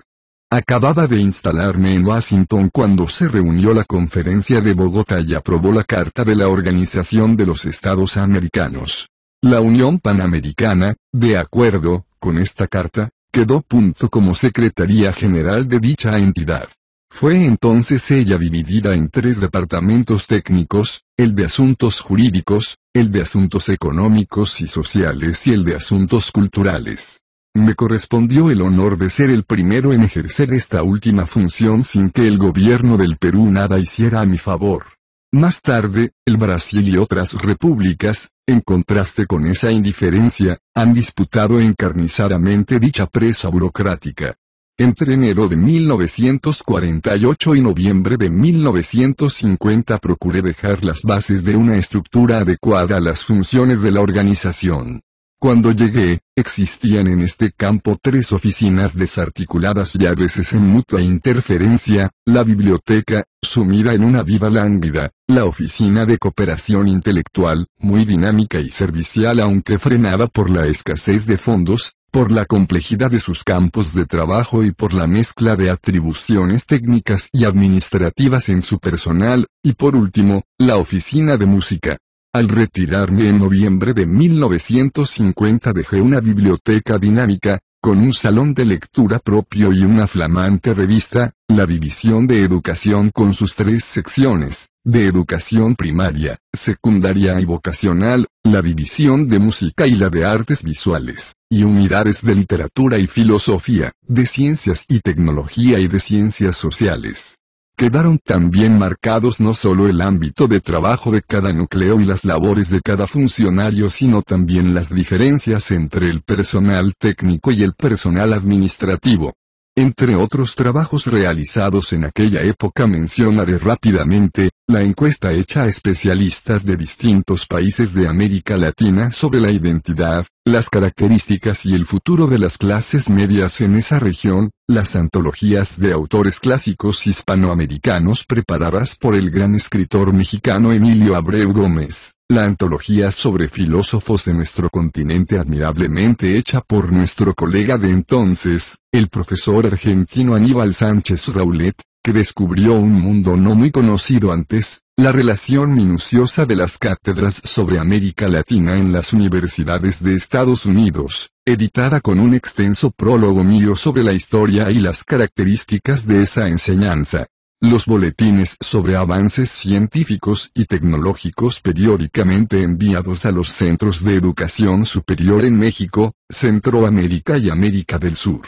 Acababa de instalarme en Washington cuando se reunió la conferencia de Bogotá y aprobó la Carta de la Organización de los Estados Americanos. La Unión Panamericana, de acuerdo con esta carta, quedó punto como Secretaría General de dicha entidad. Fue entonces ella dividida en tres departamentos técnicos, el de asuntos jurídicos, el de asuntos económicos y sociales y el de asuntos culturales. Me correspondió el honor de ser el primero en ejercer esta última función sin que el gobierno del Perú nada hiciera a mi favor. Más tarde, el Brasil y otras repúblicas, en contraste con esa indiferencia, han disputado encarnizadamente dicha presa burocrática. Entre enero de 1948 y noviembre de 1950 procuré dejar las bases de una estructura adecuada a las funciones de la organización. Cuando llegué, existían en este campo tres oficinas desarticuladas y a veces en mutua interferencia, la biblioteca, sumida en una viva lánguida, la oficina de cooperación intelectual, muy dinámica y servicial aunque frenada por la escasez de fondos, por la complejidad de sus campos de trabajo y por la mezcla de atribuciones técnicas y administrativas en su personal, y por último, la oficina de música, al retirarme en noviembre de 1950 dejé una biblioteca dinámica, con un salón de lectura propio y una flamante revista, la División de Educación con sus tres secciones, de educación primaria, secundaria y vocacional, la División de Música y la de Artes Visuales, y unidades de literatura y filosofía, de ciencias y tecnología y de ciencias sociales quedaron también marcados no solo el ámbito de trabajo de cada núcleo y las labores de cada funcionario, sino también las diferencias entre el personal técnico y el personal administrativo. Entre otros trabajos realizados en aquella época mencionaré rápidamente, la encuesta hecha a especialistas de distintos países de América Latina sobre la identidad, las características y el futuro de las clases medias en esa región, las antologías de autores clásicos hispanoamericanos preparadas por el gran escritor mexicano Emilio Abreu Gómez la antología sobre filósofos de nuestro continente admirablemente hecha por nuestro colega de entonces, el profesor argentino Aníbal Sánchez Raulet, que descubrió un mundo no muy conocido antes, la relación minuciosa de las cátedras sobre América Latina en las universidades de Estados Unidos, editada con un extenso prólogo mío sobre la historia y las características de esa enseñanza. Los boletines sobre avances científicos y tecnológicos periódicamente enviados a los centros de educación superior en México, Centroamérica y América del Sur.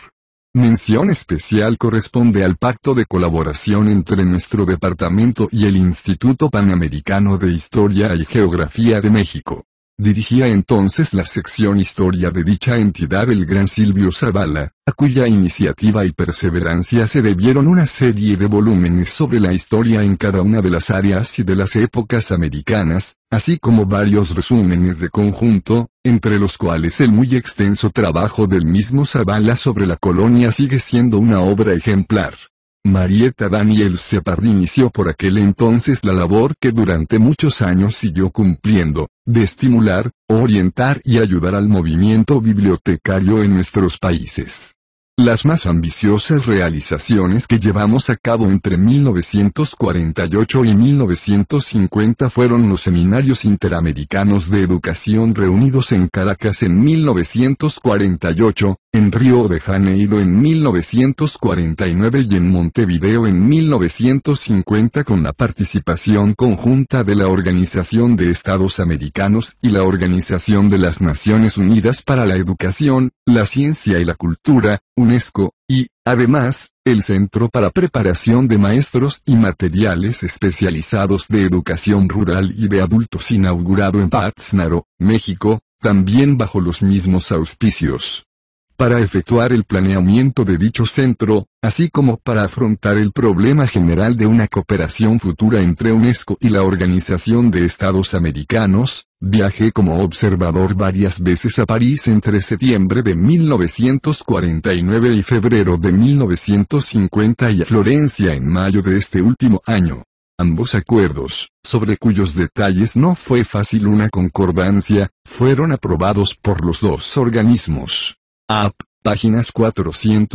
Mención especial corresponde al pacto de colaboración entre nuestro departamento y el Instituto Panamericano de Historia y Geografía de México. Dirigía entonces la sección historia de dicha entidad el gran Silvio Zavala, a cuya iniciativa y perseverancia se debieron una serie de volúmenes sobre la historia en cada una de las áreas y de las épocas americanas, así como varios resúmenes de conjunto, entre los cuales el muy extenso trabajo del mismo Zavala sobre la colonia sigue siendo una obra ejemplar. Marieta Daniel Separd inició por aquel entonces la labor que durante muchos años siguió cumpliendo, de estimular, orientar y ayudar al movimiento bibliotecario en nuestros países. Las más ambiciosas realizaciones que llevamos a cabo entre 1948 y 1950 fueron los seminarios interamericanos de educación reunidos en Caracas en 1948, en Río de Janeiro en 1949 y en Montevideo en 1950 con la participación conjunta de la Organización de Estados Americanos y la Organización de las Naciones Unidas para la Educación, la Ciencia y la Cultura, UNESCO, y, además, el Centro para Preparación de Maestros y Materiales Especializados de Educación Rural y de Adultos inaugurado en Pátzcuaro, México, también bajo los mismos auspicios para efectuar el planeamiento de dicho centro, así como para afrontar el problema general de una cooperación futura entre UNESCO y la Organización de Estados Americanos, viajé como observador varias veces a París entre septiembre de 1949 y febrero de 1950 y a Florencia en mayo de este último año. Ambos acuerdos, sobre cuyos detalles no fue fácil una concordancia, fueron aprobados por los dos organismos. App. Páginas 411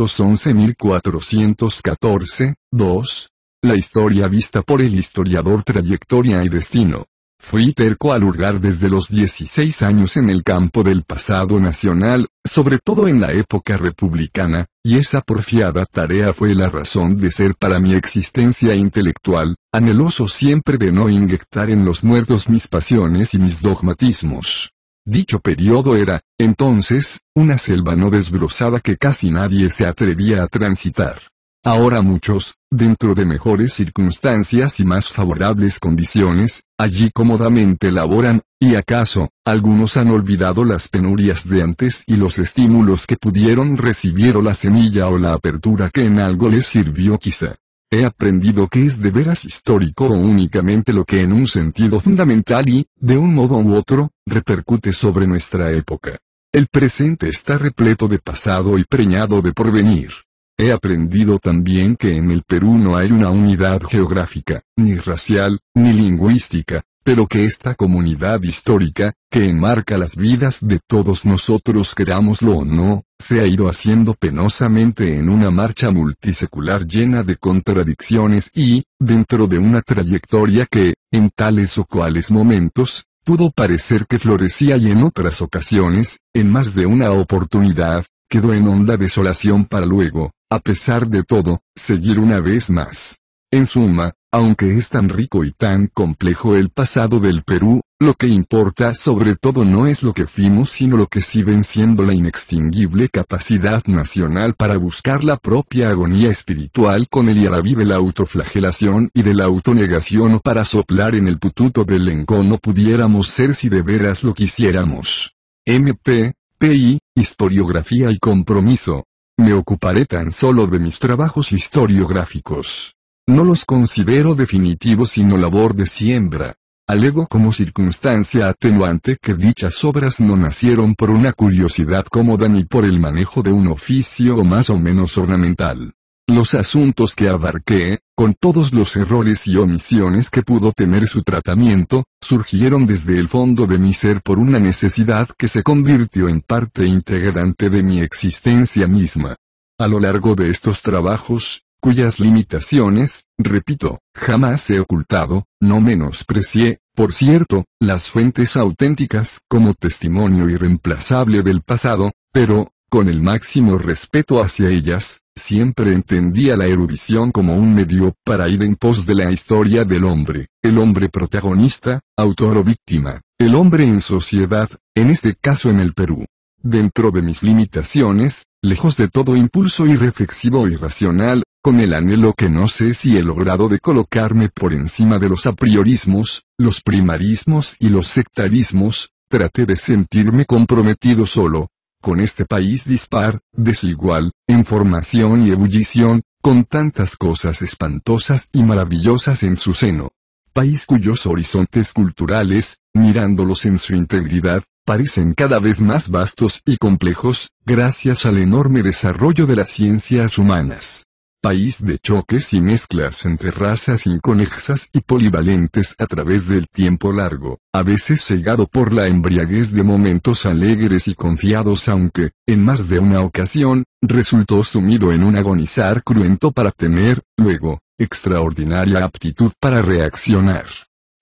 2. La historia vista por el historiador Trayectoria y Destino. Fui terco al hurgar desde los 16 años en el campo del pasado nacional, sobre todo en la época republicana, y esa porfiada tarea fue la razón de ser para mi existencia intelectual, anheloso siempre de no inyectar en los muertos mis pasiones y mis dogmatismos. Dicho periodo era, entonces, una selva no desbrozada que casi nadie se atrevía a transitar. Ahora muchos, dentro de mejores circunstancias y más favorables condiciones, allí cómodamente laboran, y acaso, algunos han olvidado las penurias de antes y los estímulos que pudieron recibir o la semilla o la apertura que en algo les sirvió quizá. He aprendido que es de veras histórico o únicamente lo que en un sentido fundamental y, de un modo u otro, repercute sobre nuestra época. El presente está repleto de pasado y preñado de porvenir. He aprendido también que en el Perú no hay una unidad geográfica, ni racial, ni lingüística, pero que esta comunidad histórica, que enmarca las vidas de todos nosotros querámoslo o no, se ha ido haciendo penosamente en una marcha multisecular llena de contradicciones y, dentro de una trayectoria que, en tales o cuales momentos, pudo parecer que florecía y en otras ocasiones, en más de una oportunidad, quedó en honda desolación para luego, a pesar de todo, seguir una vez más. En suma, aunque es tan rico y tan complejo el pasado del Perú, lo que importa sobre todo no es lo que fuimos sino lo que siguen siendo la inextinguible capacidad nacional para buscar la propia agonía espiritual con el yarabí de la autoflagelación y de la autonegación o para soplar en el pututo del no pudiéramos ser si de veras lo quisiéramos. MP, PI, historiografía y compromiso. Me ocuparé tan solo de mis trabajos historiográficos. No los considero definitivos sino labor de siembra. Alego como circunstancia atenuante que dichas obras no nacieron por una curiosidad cómoda ni por el manejo de un oficio más o menos ornamental. Los asuntos que abarqué, con todos los errores y omisiones que pudo tener su tratamiento, surgieron desde el fondo de mi ser por una necesidad que se convirtió en parte integrante de mi existencia misma. A lo largo de estos trabajos, cuyas limitaciones, repito, jamás he ocultado, no menosprecié, por cierto, las fuentes auténticas como testimonio irreemplazable del pasado, pero, con el máximo respeto hacia ellas, siempre entendía la erudición como un medio para ir en pos de la historia del hombre, el hombre protagonista, autor o víctima, el hombre en sociedad, en este caso en el Perú. Dentro de mis limitaciones, lejos de todo impulso irreflexivo y racional, con el anhelo que no sé si he logrado de colocarme por encima de los apriorismos, los primarismos y los sectarismos, traté de sentirme comprometido solo, con este país dispar, desigual, en formación y ebullición, con tantas cosas espantosas y maravillosas en su seno. País cuyos horizontes culturales, mirándolos en su integridad, parecen cada vez más vastos y complejos, gracias al enorme desarrollo de las ciencias humanas país de choques y mezclas entre razas inconexas y polivalentes a través del tiempo largo, a veces cegado por la embriaguez de momentos alegres y confiados aunque, en más de una ocasión, resultó sumido en un agonizar cruento para tener, luego, extraordinaria aptitud para reaccionar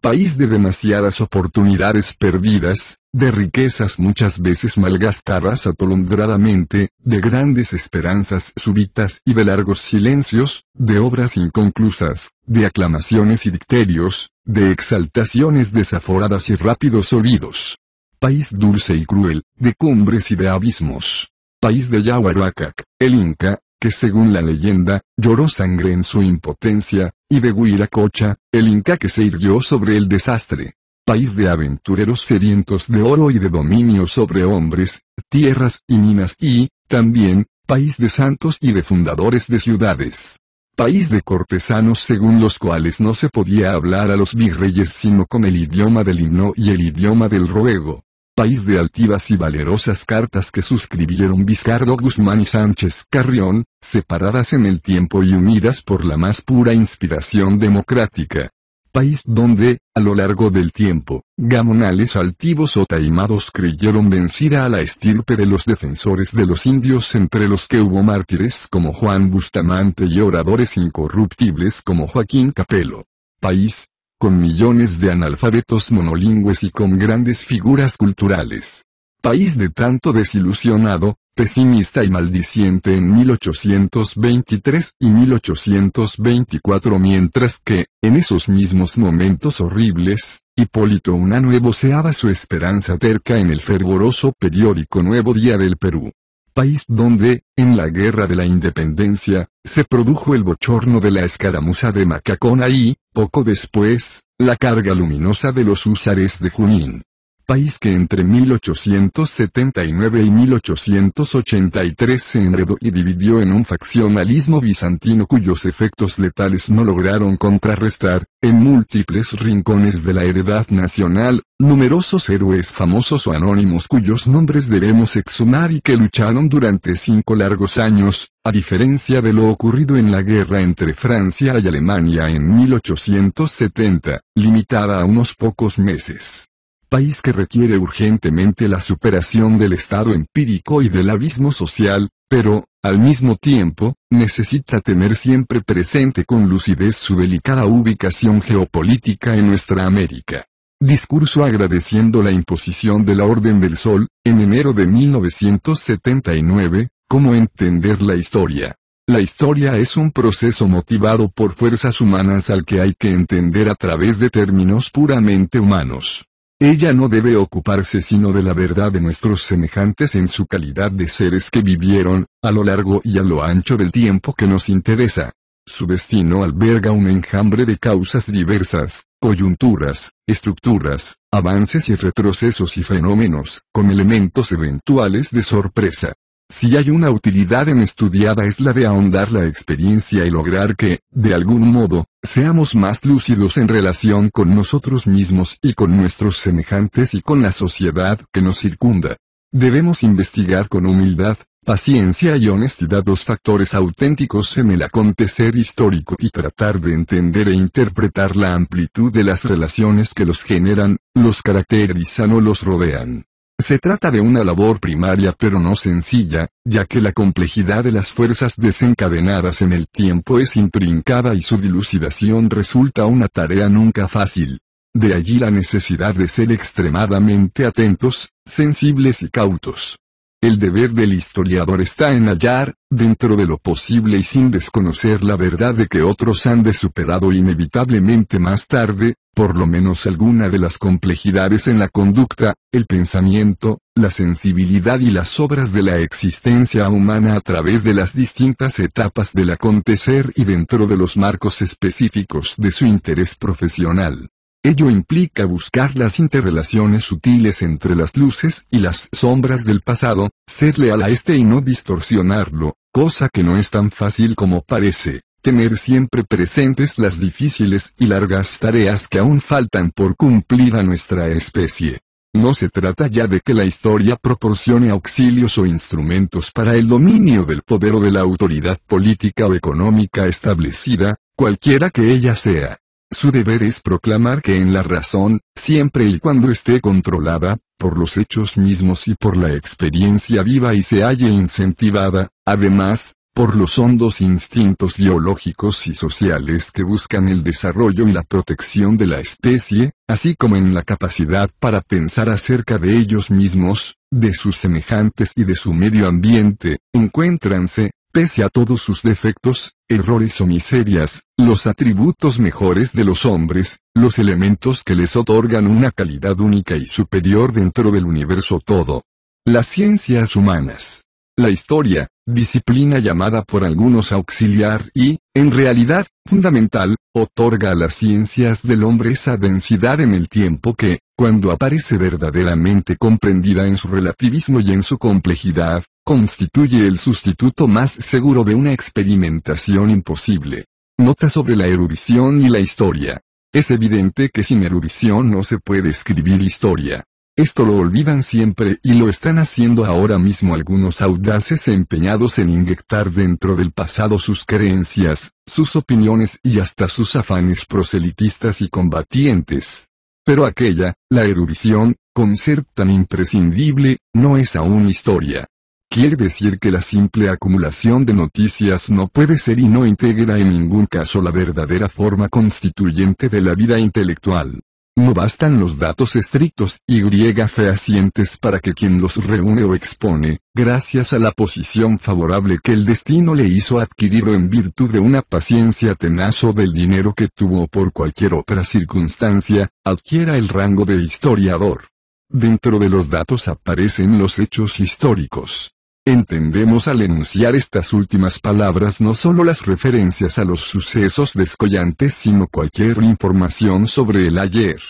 país de demasiadas oportunidades perdidas, de riquezas muchas veces malgastadas atolondradamente, de grandes esperanzas súbitas y de largos silencios, de obras inconclusas, de aclamaciones y dicterios, de exaltaciones desaforadas y rápidos oídos. País dulce y cruel, de cumbres y de abismos. País de Yahuaracac, el Inca, que según la leyenda, lloró sangre en su impotencia, y de Huiracocha, el inca que se irguió sobre el desastre. País de aventureros sedientos de oro y de dominio sobre hombres, tierras y minas y, también, país de santos y de fundadores de ciudades. País de cortesanos según los cuales no se podía hablar a los virreyes sino con el idioma del himno y el idioma del ruego país de altivas y valerosas cartas que suscribieron Vizcardo Guzmán y Sánchez Carrión, separadas en el tiempo y unidas por la más pura inspiración democrática. País donde, a lo largo del tiempo, gamonales altivos o taimados creyeron vencida a la estirpe de los defensores de los indios entre los que hubo mártires como Juan Bustamante y oradores incorruptibles como Joaquín Capelo. País, con millones de analfabetos monolingües y con grandes figuras culturales. País de tanto desilusionado, pesimista y maldiciente en 1823 y 1824 mientras que, en esos mismos momentos horribles, Hipólito nuevo seaba su esperanza terca en el fervoroso periódico Nuevo Día del Perú país donde, en la Guerra de la Independencia, se produjo el bochorno de la escaramuza de Macacona y, poco después, la carga luminosa de los húsares de Junín país que entre 1879 y 1883 se enredó y dividió en un faccionalismo bizantino cuyos efectos letales no lograron contrarrestar, en múltiples rincones de la heredad nacional, numerosos héroes famosos o anónimos cuyos nombres debemos exhumar y que lucharon durante cinco largos años, a diferencia de lo ocurrido en la guerra entre Francia y Alemania en 1870, limitada a unos pocos meses país que requiere urgentemente la superación del estado empírico y del abismo social, pero, al mismo tiempo, necesita tener siempre presente con lucidez su delicada ubicación geopolítica en nuestra América. Discurso agradeciendo la imposición de la Orden del Sol, en enero de 1979, cómo entender la historia. La historia es un proceso motivado por fuerzas humanas al que hay que entender a través de términos puramente humanos. Ella no debe ocuparse sino de la verdad de nuestros semejantes en su calidad de seres que vivieron, a lo largo y a lo ancho del tiempo que nos interesa. Su destino alberga un enjambre de causas diversas, coyunturas, estructuras, avances y retrocesos y fenómenos, con elementos eventuales de sorpresa. Si hay una utilidad en estudiada es la de ahondar la experiencia y lograr que, de algún modo, seamos más lúcidos en relación con nosotros mismos y con nuestros semejantes y con la sociedad que nos circunda. Debemos investigar con humildad, paciencia y honestidad los factores auténticos en el acontecer histórico y tratar de entender e interpretar la amplitud de las relaciones que los generan, los caracterizan o los rodean. Se trata de una labor primaria pero no sencilla, ya que la complejidad de las fuerzas desencadenadas en el tiempo es intrincada y su dilucidación resulta una tarea nunca fácil. De allí la necesidad de ser extremadamente atentos, sensibles y cautos. El deber del historiador está en hallar, dentro de lo posible y sin desconocer la verdad de que otros han de superado inevitablemente más tarde, por lo menos alguna de las complejidades en la conducta, el pensamiento, la sensibilidad y las obras de la existencia humana a través de las distintas etapas del acontecer y dentro de los marcos específicos de su interés profesional. Ello implica buscar las interrelaciones sutiles entre las luces y las sombras del pasado, ser leal a este y no distorsionarlo, cosa que no es tan fácil como parece, tener siempre presentes las difíciles y largas tareas que aún faltan por cumplir a nuestra especie. No se trata ya de que la historia proporcione auxilios o instrumentos para el dominio del poder o de la autoridad política o económica establecida, cualquiera que ella sea. Su deber es proclamar que en la razón, siempre y cuando esté controlada, por los hechos mismos y por la experiencia viva y se halle incentivada, además, por los hondos instintos biológicos y sociales que buscan el desarrollo y la protección de la especie, así como en la capacidad para pensar acerca de ellos mismos, de sus semejantes y de su medio ambiente, encuéntranse, pese a todos sus defectos, errores o miserias, los atributos mejores de los hombres, los elementos que les otorgan una calidad única y superior dentro del universo todo. Las ciencias humanas. La historia, disciplina llamada por algunos auxiliar y, en realidad, fundamental, otorga a las ciencias del hombre esa densidad en el tiempo que, cuando aparece verdaderamente comprendida en su relativismo y en su complejidad, constituye el sustituto más seguro de una experimentación imposible. Nota sobre la erudición y la historia. Es evidente que sin erudición no se puede escribir historia. Esto lo olvidan siempre y lo están haciendo ahora mismo algunos audaces empeñados en inyectar dentro del pasado sus creencias, sus opiniones y hasta sus afanes proselitistas y combatientes. Pero aquella, la erudición, con ser tan imprescindible, no es aún historia. Quiere decir que la simple acumulación de noticias no puede ser y no integra en ningún caso la verdadera forma constituyente de la vida intelectual. No bastan los datos estrictos y fehacientes para que quien los reúne o expone, gracias a la posición favorable que el destino le hizo adquirir o en virtud de una paciencia tenaz o del dinero que tuvo por cualquier otra circunstancia, adquiera el rango de historiador. Dentro de los datos aparecen los hechos históricos. Entendemos al enunciar estas últimas palabras no solo las referencias a los sucesos descollantes sino cualquier información sobre el ayer.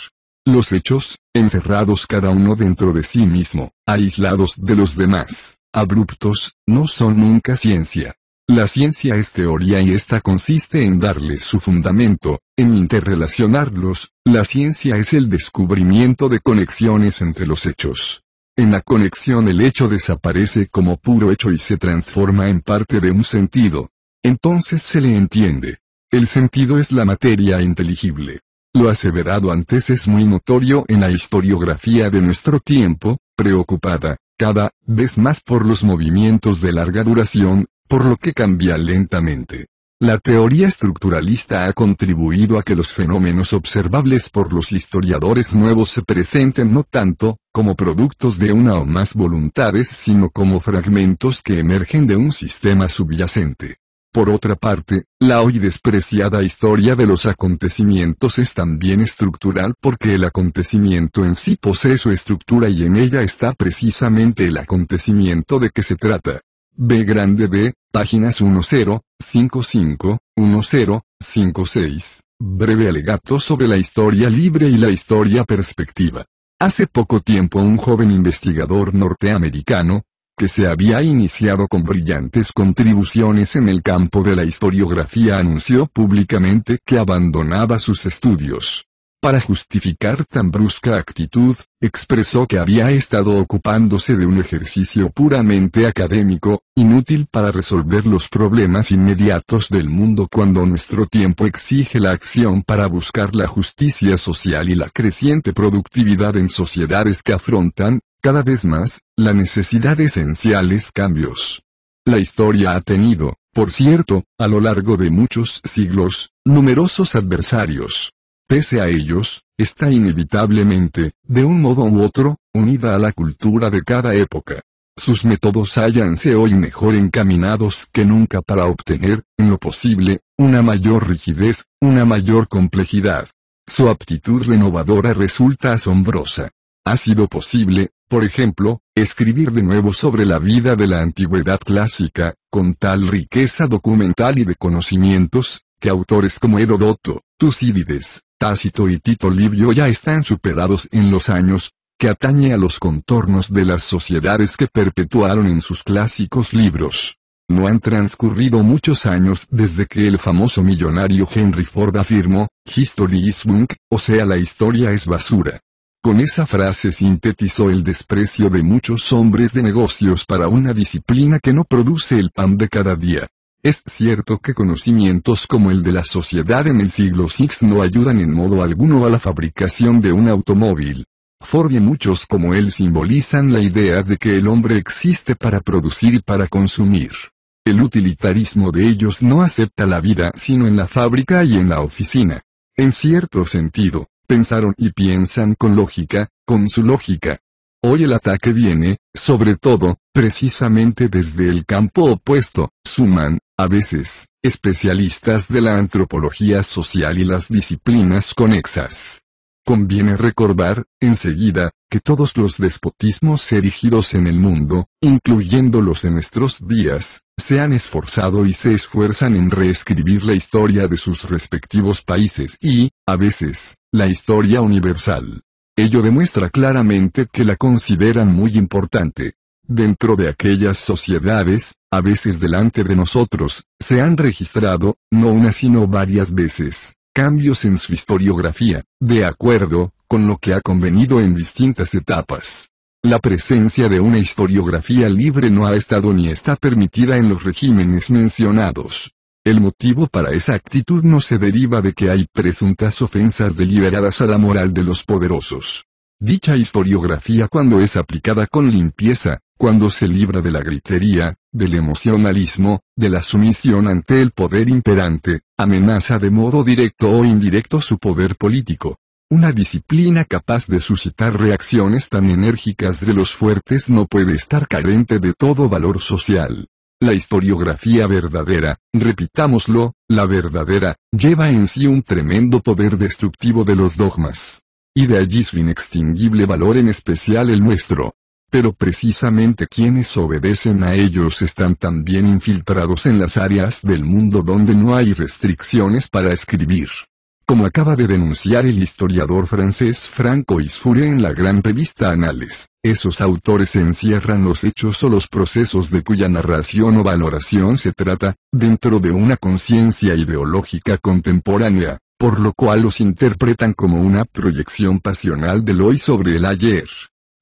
Los hechos, encerrados cada uno dentro de sí mismo, aislados de los demás, abruptos, no son nunca ciencia. La ciencia es teoría y esta consiste en darles su fundamento, en interrelacionarlos, la ciencia es el descubrimiento de conexiones entre los hechos. En la conexión el hecho desaparece como puro hecho y se transforma en parte de un sentido. Entonces se le entiende. El sentido es la materia inteligible. Lo aseverado antes es muy notorio en la historiografía de nuestro tiempo, preocupada, cada vez más por los movimientos de larga duración, por lo que cambia lentamente. La teoría estructuralista ha contribuido a que los fenómenos observables por los historiadores nuevos se presenten no tanto, como productos de una o más voluntades, sino como fragmentos que emergen de un sistema subyacente. Por otra parte, la hoy despreciada historia de los acontecimientos es también estructural porque el acontecimiento en sí posee su estructura y en ella está precisamente el acontecimiento de que se trata. B grande B, páginas 10, 551056. Breve alegato sobre la historia libre y la historia perspectiva. Hace poco tiempo un joven investigador norteamericano, que se había iniciado con brillantes contribuciones en el campo de la historiografía anunció públicamente que abandonaba sus estudios. Para justificar tan brusca actitud, expresó que había estado ocupándose de un ejercicio puramente académico, inútil para resolver los problemas inmediatos del mundo cuando nuestro tiempo exige la acción para buscar la justicia social y la creciente productividad en sociedades que afrontan, cada vez más, la necesidad de esenciales cambios. La historia ha tenido, por cierto, a lo largo de muchos siglos, numerosos adversarios. Pese a ellos, está inevitablemente, de un modo u otro, unida a la cultura de cada época. Sus métodos hallanse hoy mejor encaminados que nunca para obtener, en lo posible, una mayor rigidez, una mayor complejidad. Su aptitud renovadora resulta asombrosa. Ha sido posible, por ejemplo, escribir de nuevo sobre la vida de la antigüedad clásica, con tal riqueza documental y de conocimientos, que autores como Herodoto, Tucídides, Tácito y Tito Livio ya están superados en los años, que atañe a los contornos de las sociedades que perpetuaron en sus clásicos libros. No han transcurrido muchos años desde que el famoso millonario Henry Ford afirmó, History is bunk, o sea la historia es basura. Con esa frase sintetizó el desprecio de muchos hombres de negocios para una disciplina que no produce el pan de cada día. Es cierto que conocimientos como el de la sociedad en el siglo VI no ayudan en modo alguno a la fabricación de un automóvil. Ford y muchos como él simbolizan la idea de que el hombre existe para producir y para consumir. El utilitarismo de ellos no acepta la vida sino en la fábrica y en la oficina. En cierto sentido, pensaron y piensan con lógica, con su lógica, Hoy el ataque viene, sobre todo, precisamente desde el campo opuesto, suman, a veces, especialistas de la antropología social y las disciplinas conexas. Conviene recordar, enseguida, que todos los despotismos erigidos en el mundo, incluyendo los de nuestros días, se han esforzado y se esfuerzan en reescribir la historia de sus respectivos países y, a veces, la historia universal. Ello demuestra claramente que la consideran muy importante. Dentro de aquellas sociedades, a veces delante de nosotros, se han registrado, no una sino varias veces, cambios en su historiografía, de acuerdo, con lo que ha convenido en distintas etapas. La presencia de una historiografía libre no ha estado ni está permitida en los regímenes mencionados. El motivo para esa actitud no se deriva de que hay presuntas ofensas deliberadas a la moral de los poderosos. Dicha historiografía cuando es aplicada con limpieza, cuando se libra de la gritería, del emocionalismo, de la sumisión ante el poder imperante, amenaza de modo directo o indirecto su poder político. Una disciplina capaz de suscitar reacciones tan enérgicas de los fuertes no puede estar carente de todo valor social. La historiografía verdadera, repitámoslo, la verdadera, lleva en sí un tremendo poder destructivo de los dogmas. Y de allí su inextinguible valor en especial el nuestro. Pero precisamente quienes obedecen a ellos están también infiltrados en las áreas del mundo donde no hay restricciones para escribir como acaba de denunciar el historiador francés Franco Isfure en la gran revista Anales. Esos autores encierran los hechos o los procesos de cuya narración o valoración se trata, dentro de una conciencia ideológica contemporánea, por lo cual los interpretan como una proyección pasional del hoy sobre el ayer.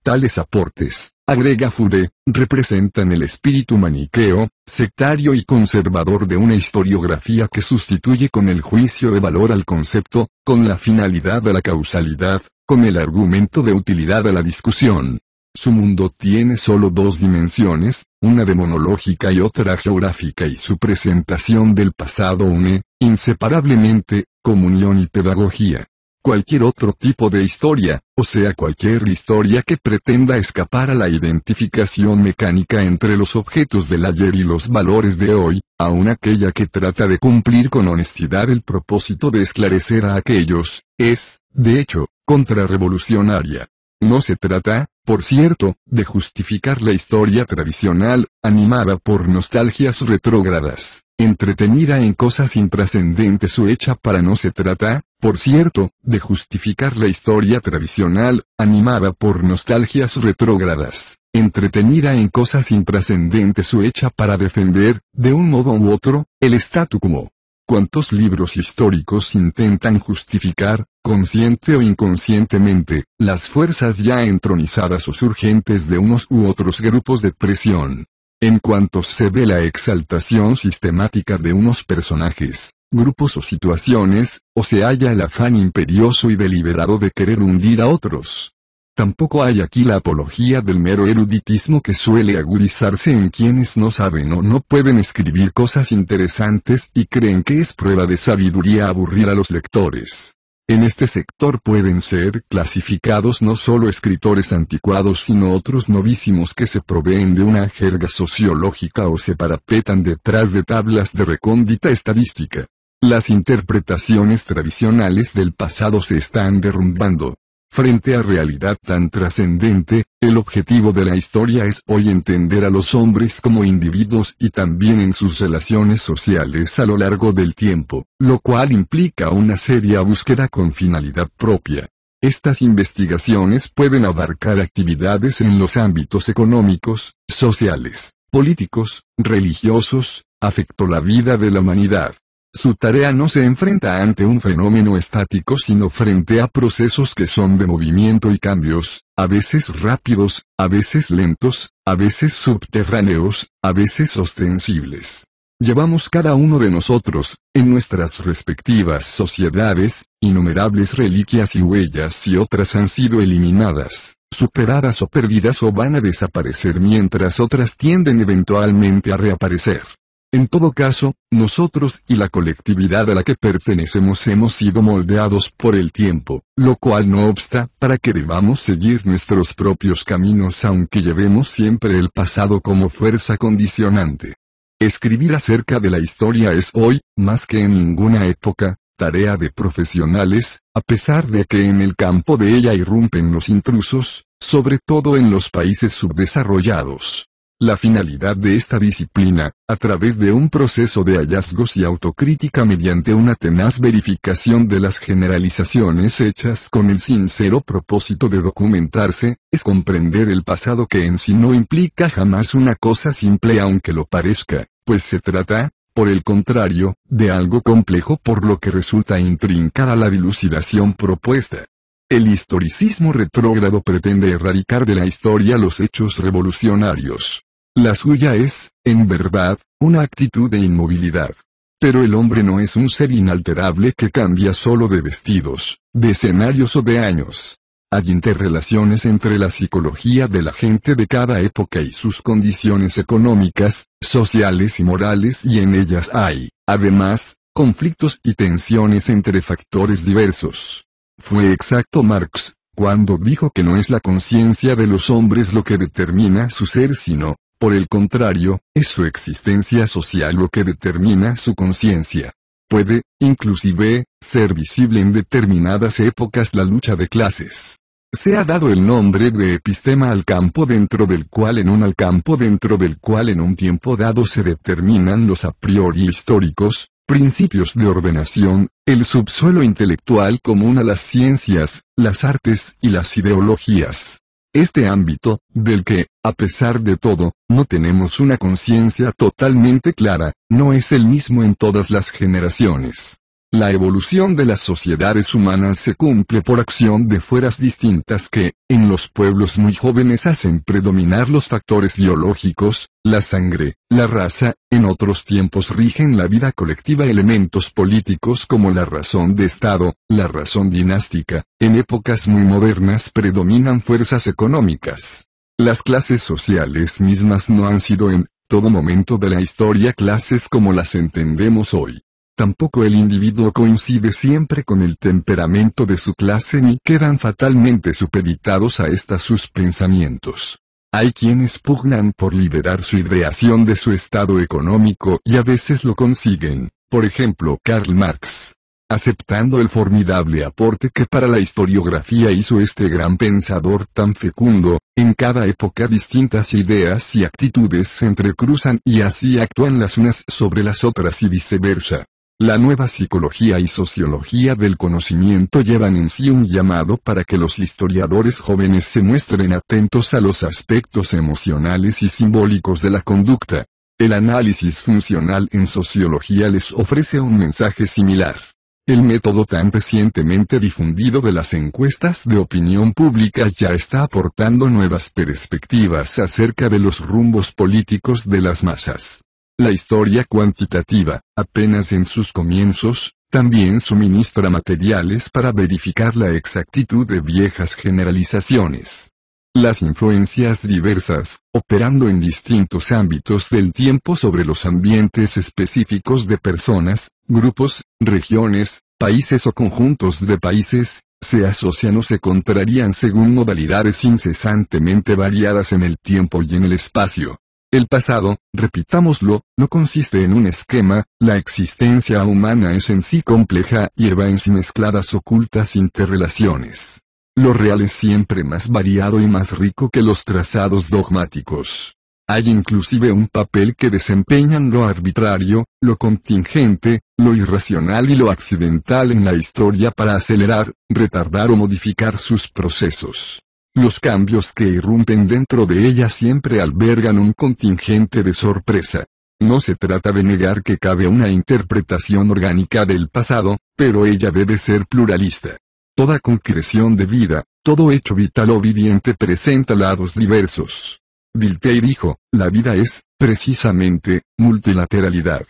Tales aportes, agrega Fure, representan el espíritu maniqueo, sectario y conservador de una historiografía que sustituye con el juicio de valor al concepto, con la finalidad a la causalidad, con el argumento de utilidad a la discusión. Su mundo tiene solo dos dimensiones, una demonológica y otra geográfica y su presentación del pasado une, inseparablemente, comunión y pedagogía cualquier otro tipo de historia, o sea cualquier historia que pretenda escapar a la identificación mecánica entre los objetos del ayer y los valores de hoy, aun aquella que trata de cumplir con honestidad el propósito de esclarecer a aquellos, es, de hecho, contrarrevolucionaria. No se trata, por cierto, de justificar la historia tradicional, animada por nostalgias retrógradas entretenida en cosas intrascendentes o hecha para no se trata, por cierto, de justificar la historia tradicional, animada por nostalgias retrógradas, entretenida en cosas intrascendentes o hecha para defender, de un modo u otro, el statu quo. ¿Cuántos libros históricos intentan justificar, consciente o inconscientemente, las fuerzas ya entronizadas o surgentes de unos u otros grupos de presión? En cuanto se ve la exaltación sistemática de unos personajes, grupos o situaciones, o se halla el afán imperioso y deliberado de querer hundir a otros. Tampoco hay aquí la apología del mero eruditismo que suele agudizarse en quienes no saben o no pueden escribir cosas interesantes y creen que es prueba de sabiduría aburrir a los lectores. En este sector pueden ser clasificados no solo escritores anticuados sino otros novísimos que se proveen de una jerga sociológica o se parapetan detrás de tablas de recóndita estadística. Las interpretaciones tradicionales del pasado se están derrumbando. Frente a realidad tan trascendente, el objetivo de la historia es hoy entender a los hombres como individuos y también en sus relaciones sociales a lo largo del tiempo, lo cual implica una seria búsqueda con finalidad propia. Estas investigaciones pueden abarcar actividades en los ámbitos económicos, sociales, políticos, religiosos, afectó la vida de la humanidad. Su tarea no se enfrenta ante un fenómeno estático sino frente a procesos que son de movimiento y cambios, a veces rápidos, a veces lentos, a veces subterráneos, a veces ostensibles. Llevamos cada uno de nosotros, en nuestras respectivas sociedades, innumerables reliquias y huellas y otras han sido eliminadas, superadas o perdidas o van a desaparecer mientras otras tienden eventualmente a reaparecer. En todo caso, nosotros y la colectividad a la que pertenecemos hemos sido moldeados por el tiempo, lo cual no obsta para que debamos seguir nuestros propios caminos aunque llevemos siempre el pasado como fuerza condicionante. Escribir acerca de la historia es hoy, más que en ninguna época, tarea de profesionales, a pesar de que en el campo de ella irrumpen los intrusos, sobre todo en los países subdesarrollados. La finalidad de esta disciplina, a través de un proceso de hallazgos y autocrítica mediante una tenaz verificación de las generalizaciones hechas con el sincero propósito de documentarse, es comprender el pasado que en sí no implica jamás una cosa simple aunque lo parezca, pues se trata, por el contrario, de algo complejo por lo que resulta intrincada la dilucidación propuesta. El historicismo retrógrado pretende erradicar de la historia los hechos revolucionarios, la suya es, en verdad, una actitud de inmovilidad. Pero el hombre no es un ser inalterable que cambia solo de vestidos, de escenarios o de años. Hay interrelaciones entre la psicología de la gente de cada época y sus condiciones económicas, sociales y morales y en ellas hay, además, conflictos y tensiones entre factores diversos. Fue exacto Marx, cuando dijo que no es la conciencia de los hombres lo que determina su ser sino, por el contrario, es su existencia social lo que determina su conciencia. Puede, inclusive, ser visible en determinadas épocas la lucha de clases. Se ha dado el nombre de epistema al campo dentro del cual en un al campo dentro del cual en un tiempo dado se determinan los a priori históricos, principios de ordenación, el subsuelo intelectual común a las ciencias, las artes y las ideologías. Este ámbito, del que, a pesar de todo, no tenemos una conciencia totalmente clara, no es el mismo en todas las generaciones. La evolución de las sociedades humanas se cumple por acción de fuerzas distintas que, en los pueblos muy jóvenes hacen predominar los factores biológicos, la sangre, la raza, en otros tiempos rigen la vida colectiva elementos políticos como la razón de Estado, la razón dinástica, en épocas muy modernas predominan fuerzas económicas. Las clases sociales mismas no han sido en, todo momento de la historia clases como las entendemos hoy. Tampoco el individuo coincide siempre con el temperamento de su clase ni quedan fatalmente supeditados a estas sus pensamientos. Hay quienes pugnan por liberar su ideación de su estado económico y a veces lo consiguen, por ejemplo Karl Marx. Aceptando el formidable aporte que para la historiografía hizo este gran pensador tan fecundo, en cada época distintas ideas y actitudes se entrecruzan y así actúan las unas sobre las otras y viceversa. La nueva psicología y sociología del conocimiento llevan en sí un llamado para que los historiadores jóvenes se muestren atentos a los aspectos emocionales y simbólicos de la conducta. El análisis funcional en sociología les ofrece un mensaje similar. El método tan recientemente difundido de las encuestas de opinión pública ya está aportando nuevas perspectivas acerca de los rumbos políticos de las masas. La historia cuantitativa, apenas en sus comienzos, también suministra materiales para verificar la exactitud de viejas generalizaciones. Las influencias diversas, operando en distintos ámbitos del tiempo sobre los ambientes específicos de personas, grupos, regiones, países o conjuntos de países, se asocian o se contrarían según modalidades incesantemente variadas en el tiempo y en el espacio. El pasado, repitámoslo, no consiste en un esquema, la existencia humana es en sí compleja y en sí mezcladas ocultas interrelaciones. Lo real es siempre más variado y más rico que los trazados dogmáticos. Hay inclusive un papel que desempeñan lo arbitrario, lo contingente, lo irracional y lo accidental en la historia para acelerar, retardar o modificar sus procesos. Los cambios que irrumpen dentro de ella siempre albergan un contingente de sorpresa. No se trata de negar que cabe una interpretación orgánica del pasado, pero ella debe ser pluralista. Toda concreción de vida, todo hecho vital o viviente presenta lados diversos. Dilthey dijo, la vida es, precisamente, multilateralidad.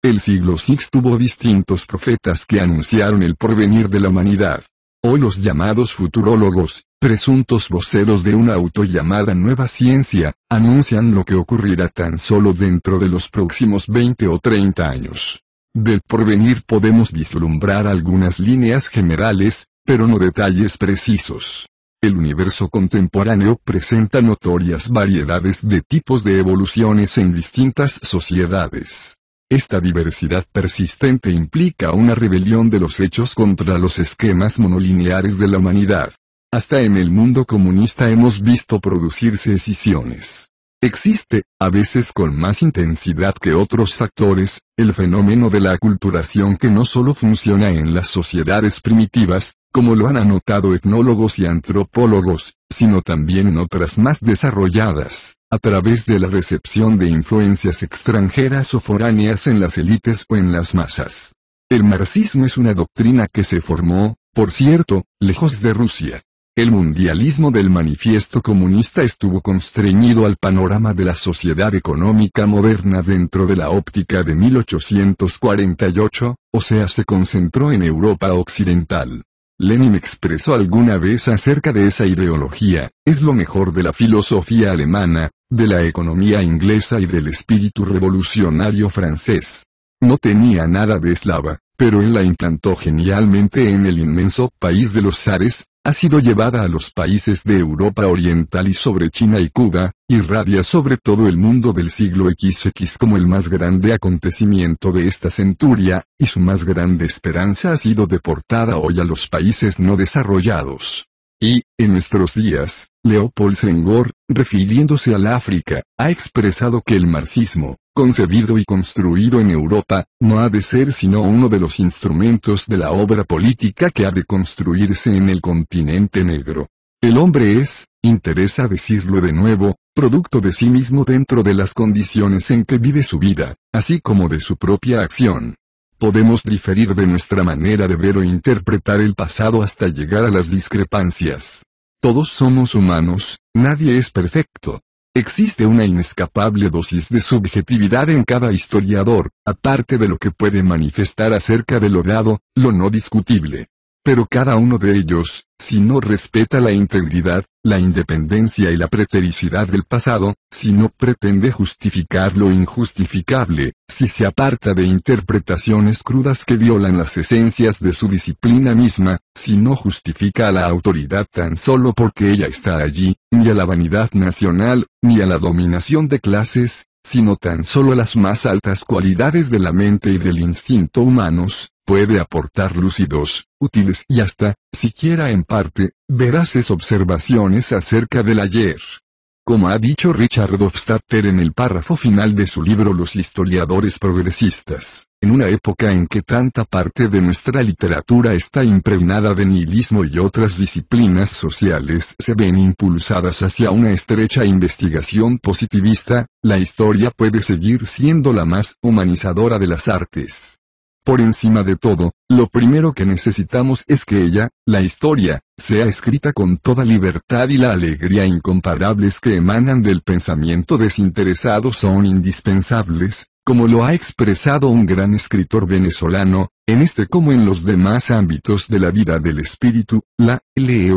El siglo VI tuvo distintos profetas que anunciaron el porvenir de la humanidad. Hoy los llamados futurólogos, presuntos voceros de una autollamada nueva ciencia, anuncian lo que ocurrirá tan solo dentro de los próximos 20 o 30 años. Del porvenir podemos vislumbrar algunas líneas generales, pero no detalles precisos. El universo contemporáneo presenta notorias variedades de tipos de evoluciones en distintas sociedades. Esta diversidad persistente implica una rebelión de los hechos contra los esquemas monolineares de la humanidad. Hasta en el mundo comunista hemos visto producirse escisiones. Existe, a veces con más intensidad que otros factores, el fenómeno de la aculturación que no solo funciona en las sociedades primitivas, como lo han anotado etnólogos y antropólogos, sino también en otras más desarrolladas a través de la recepción de influencias extranjeras o foráneas en las élites o en las masas. El marxismo es una doctrina que se formó, por cierto, lejos de Rusia. El mundialismo del manifiesto comunista estuvo constreñido al panorama de la sociedad económica moderna dentro de la óptica de 1848, o sea, se concentró en Europa Occidental. Lenin expresó alguna vez acerca de esa ideología, es lo mejor de la filosofía alemana, de la economía inglesa y del espíritu revolucionario francés. No tenía nada de eslava, pero él la implantó genialmente en el inmenso país de los zares, ha sido llevada a los países de Europa Oriental y sobre China y Cuba, y radia sobre todo el mundo del siglo XX como el más grande acontecimiento de esta centuria, y su más grande esperanza ha sido deportada hoy a los países no desarrollados. Y, en nuestros días, Leopold Senghor, refiriéndose al África, ha expresado que el marxismo, concebido y construido en Europa, no ha de ser sino uno de los instrumentos de la obra política que ha de construirse en el continente negro. El hombre es, interesa decirlo de nuevo, producto de sí mismo dentro de las condiciones en que vive su vida, así como de su propia acción podemos diferir de nuestra manera de ver o interpretar el pasado hasta llegar a las discrepancias. Todos somos humanos, nadie es perfecto. Existe una inescapable dosis de subjetividad en cada historiador, aparte de lo que puede manifestar acerca de lo dado, lo no discutible. Pero cada uno de ellos, si no respeta la integridad, la independencia y la pretericidad del pasado, si no pretende justificar lo injustificable, si se aparta de interpretaciones crudas que violan las esencias de su disciplina misma, si no justifica a la autoridad tan solo porque ella está allí, ni a la vanidad nacional, ni a la dominación de clases, sino tan solo las más altas cualidades de la mente y del instinto humanos, puede aportar lúcidos, útiles y hasta, siquiera en parte, veraces observaciones acerca del ayer, como ha dicho Richard Hofstadter en el párrafo final de su libro Los historiadores progresistas, en una época en que tanta parte de nuestra literatura está impregnada de nihilismo y otras disciplinas sociales se ven impulsadas hacia una estrecha investigación positivista, la historia puede seguir siendo la más humanizadora de las artes. Por encima de todo, lo primero que necesitamos es que ella, la historia, sea escrita con toda libertad y la alegría incomparables que emanan del pensamiento desinteresado son indispensables, como lo ha expresado un gran escritor venezolano, en este como en los demás ámbitos de la vida del espíritu, la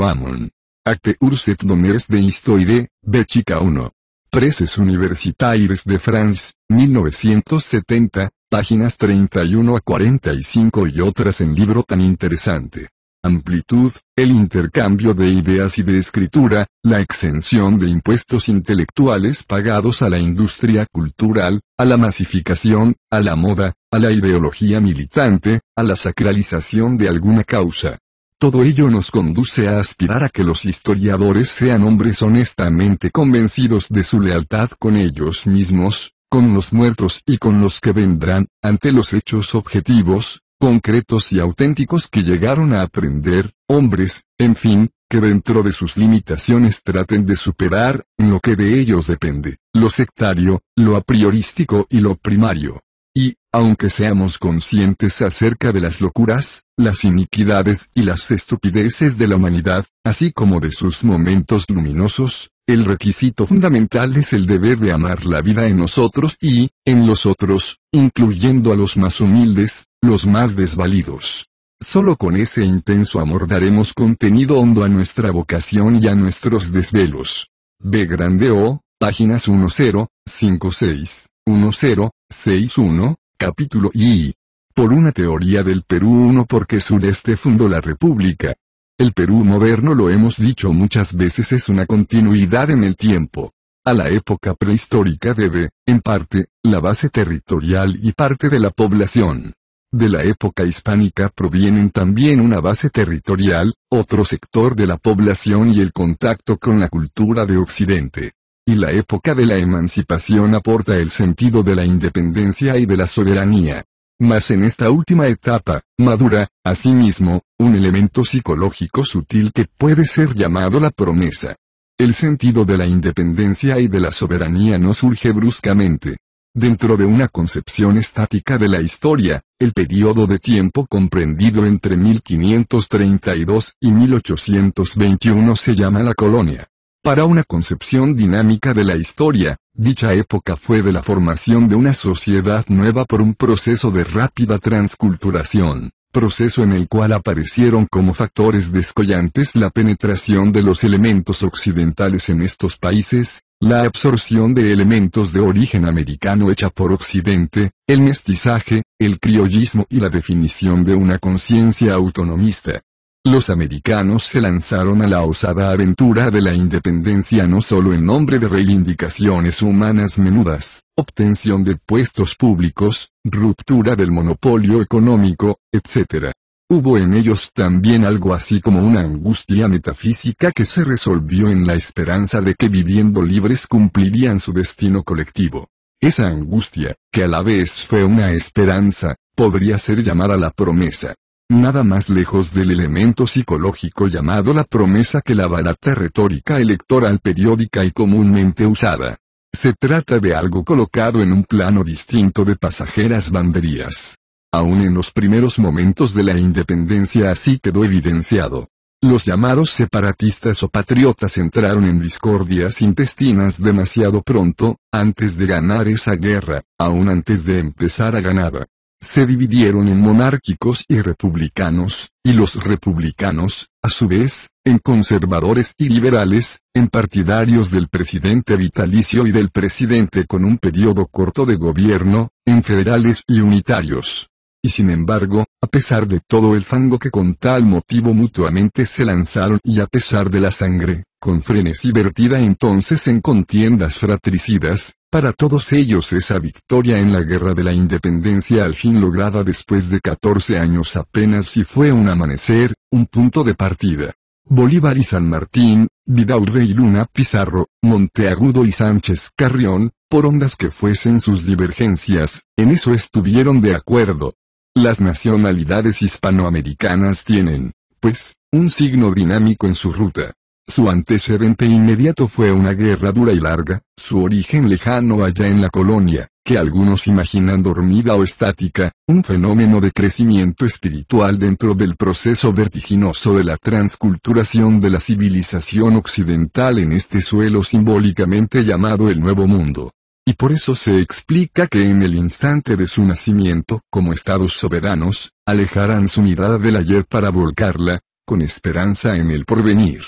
Amon. Acte urset Domers de B. Chica 1. Preses Universitaires de France, 1970, páginas 31 a 45 y otras en libro tan interesante. Amplitud, el intercambio de ideas y de escritura, la exención de impuestos intelectuales pagados a la industria cultural, a la masificación, a la moda, a la ideología militante, a la sacralización de alguna causa. Todo ello nos conduce a aspirar a que los historiadores sean hombres honestamente convencidos de su lealtad con ellos mismos, con los muertos y con los que vendrán, ante los hechos objetivos, concretos y auténticos que llegaron a aprender, hombres, en fin, que dentro de sus limitaciones traten de superar, lo que de ellos depende, lo sectario, lo apriorístico y lo primario. Y, aunque seamos conscientes acerca de las locuras, las iniquidades y las estupideces de la humanidad, así como de sus momentos luminosos, el requisito fundamental es el deber de amar la vida en nosotros y, en los otros, incluyendo a los más humildes, los más desvalidos. Solo con ese intenso amor daremos contenido hondo a nuestra vocación y a nuestros desvelos. B grande O, páginas 1056, 1061, capítulo I. Por una teoría del Perú 1 porque Sureste fundó la República, el Perú moderno lo hemos dicho muchas veces es una continuidad en el tiempo. A la época prehistórica debe, en parte, la base territorial y parte de la población. De la época hispánica provienen también una base territorial, otro sector de la población y el contacto con la cultura de Occidente. Y la época de la emancipación aporta el sentido de la independencia y de la soberanía. Mas en esta última etapa, madura, asimismo, un elemento psicológico sutil que puede ser llamado la promesa. El sentido de la independencia y de la soberanía no surge bruscamente. Dentro de una concepción estática de la historia, el periodo de tiempo comprendido entre 1532 y 1821 se llama la colonia. Para una concepción dinámica de la historia, dicha época fue de la formación de una sociedad nueva por un proceso de rápida transculturación, proceso en el cual aparecieron como factores descollantes la penetración de los elementos occidentales en estos países, la absorción de elementos de origen americano hecha por Occidente, el mestizaje, el criollismo y la definición de una conciencia autonomista, los americanos se lanzaron a la osada aventura de la independencia no solo en nombre de reivindicaciones humanas menudas, obtención de puestos públicos, ruptura del monopolio económico, etc. Hubo en ellos también algo así como una angustia metafísica que se resolvió en la esperanza de que viviendo libres cumplirían su destino colectivo. Esa angustia, que a la vez fue una esperanza, podría ser llamada la promesa. Nada más lejos del elemento psicológico llamado la promesa que la barata retórica electoral periódica y comúnmente usada. Se trata de algo colocado en un plano distinto de pasajeras banderías. Aún en los primeros momentos de la independencia así quedó evidenciado. Los llamados separatistas o patriotas entraron en discordias intestinas demasiado pronto, antes de ganar esa guerra, aún antes de empezar a ganarla se dividieron en monárquicos y republicanos, y los republicanos, a su vez, en conservadores y liberales, en partidarios del presidente vitalicio y del presidente con un periodo corto de gobierno, en federales y unitarios. Y sin embargo, a pesar de todo el fango que con tal motivo mutuamente se lanzaron y a pesar de la sangre, con frenesí vertida entonces en contiendas fratricidas, para todos ellos esa victoria en la guerra de la independencia al fin lograda después de 14 años apenas si fue un amanecer, un punto de partida. Bolívar y San Martín, Vidaurre y Luna Pizarro, Monteagudo y Sánchez Carrión, por ondas que fuesen sus divergencias, en eso estuvieron de acuerdo. Las nacionalidades hispanoamericanas tienen, pues, un signo dinámico en su ruta. Su antecedente inmediato fue una guerra dura y larga, su origen lejano allá en la colonia, que algunos imaginan dormida o estática, un fenómeno de crecimiento espiritual dentro del proceso vertiginoso de la transculturación de la civilización occidental en este suelo simbólicamente llamado el Nuevo Mundo. Y por eso se explica que en el instante de su nacimiento, como estados soberanos, alejaran su mirada del ayer para volcarla, con esperanza en el porvenir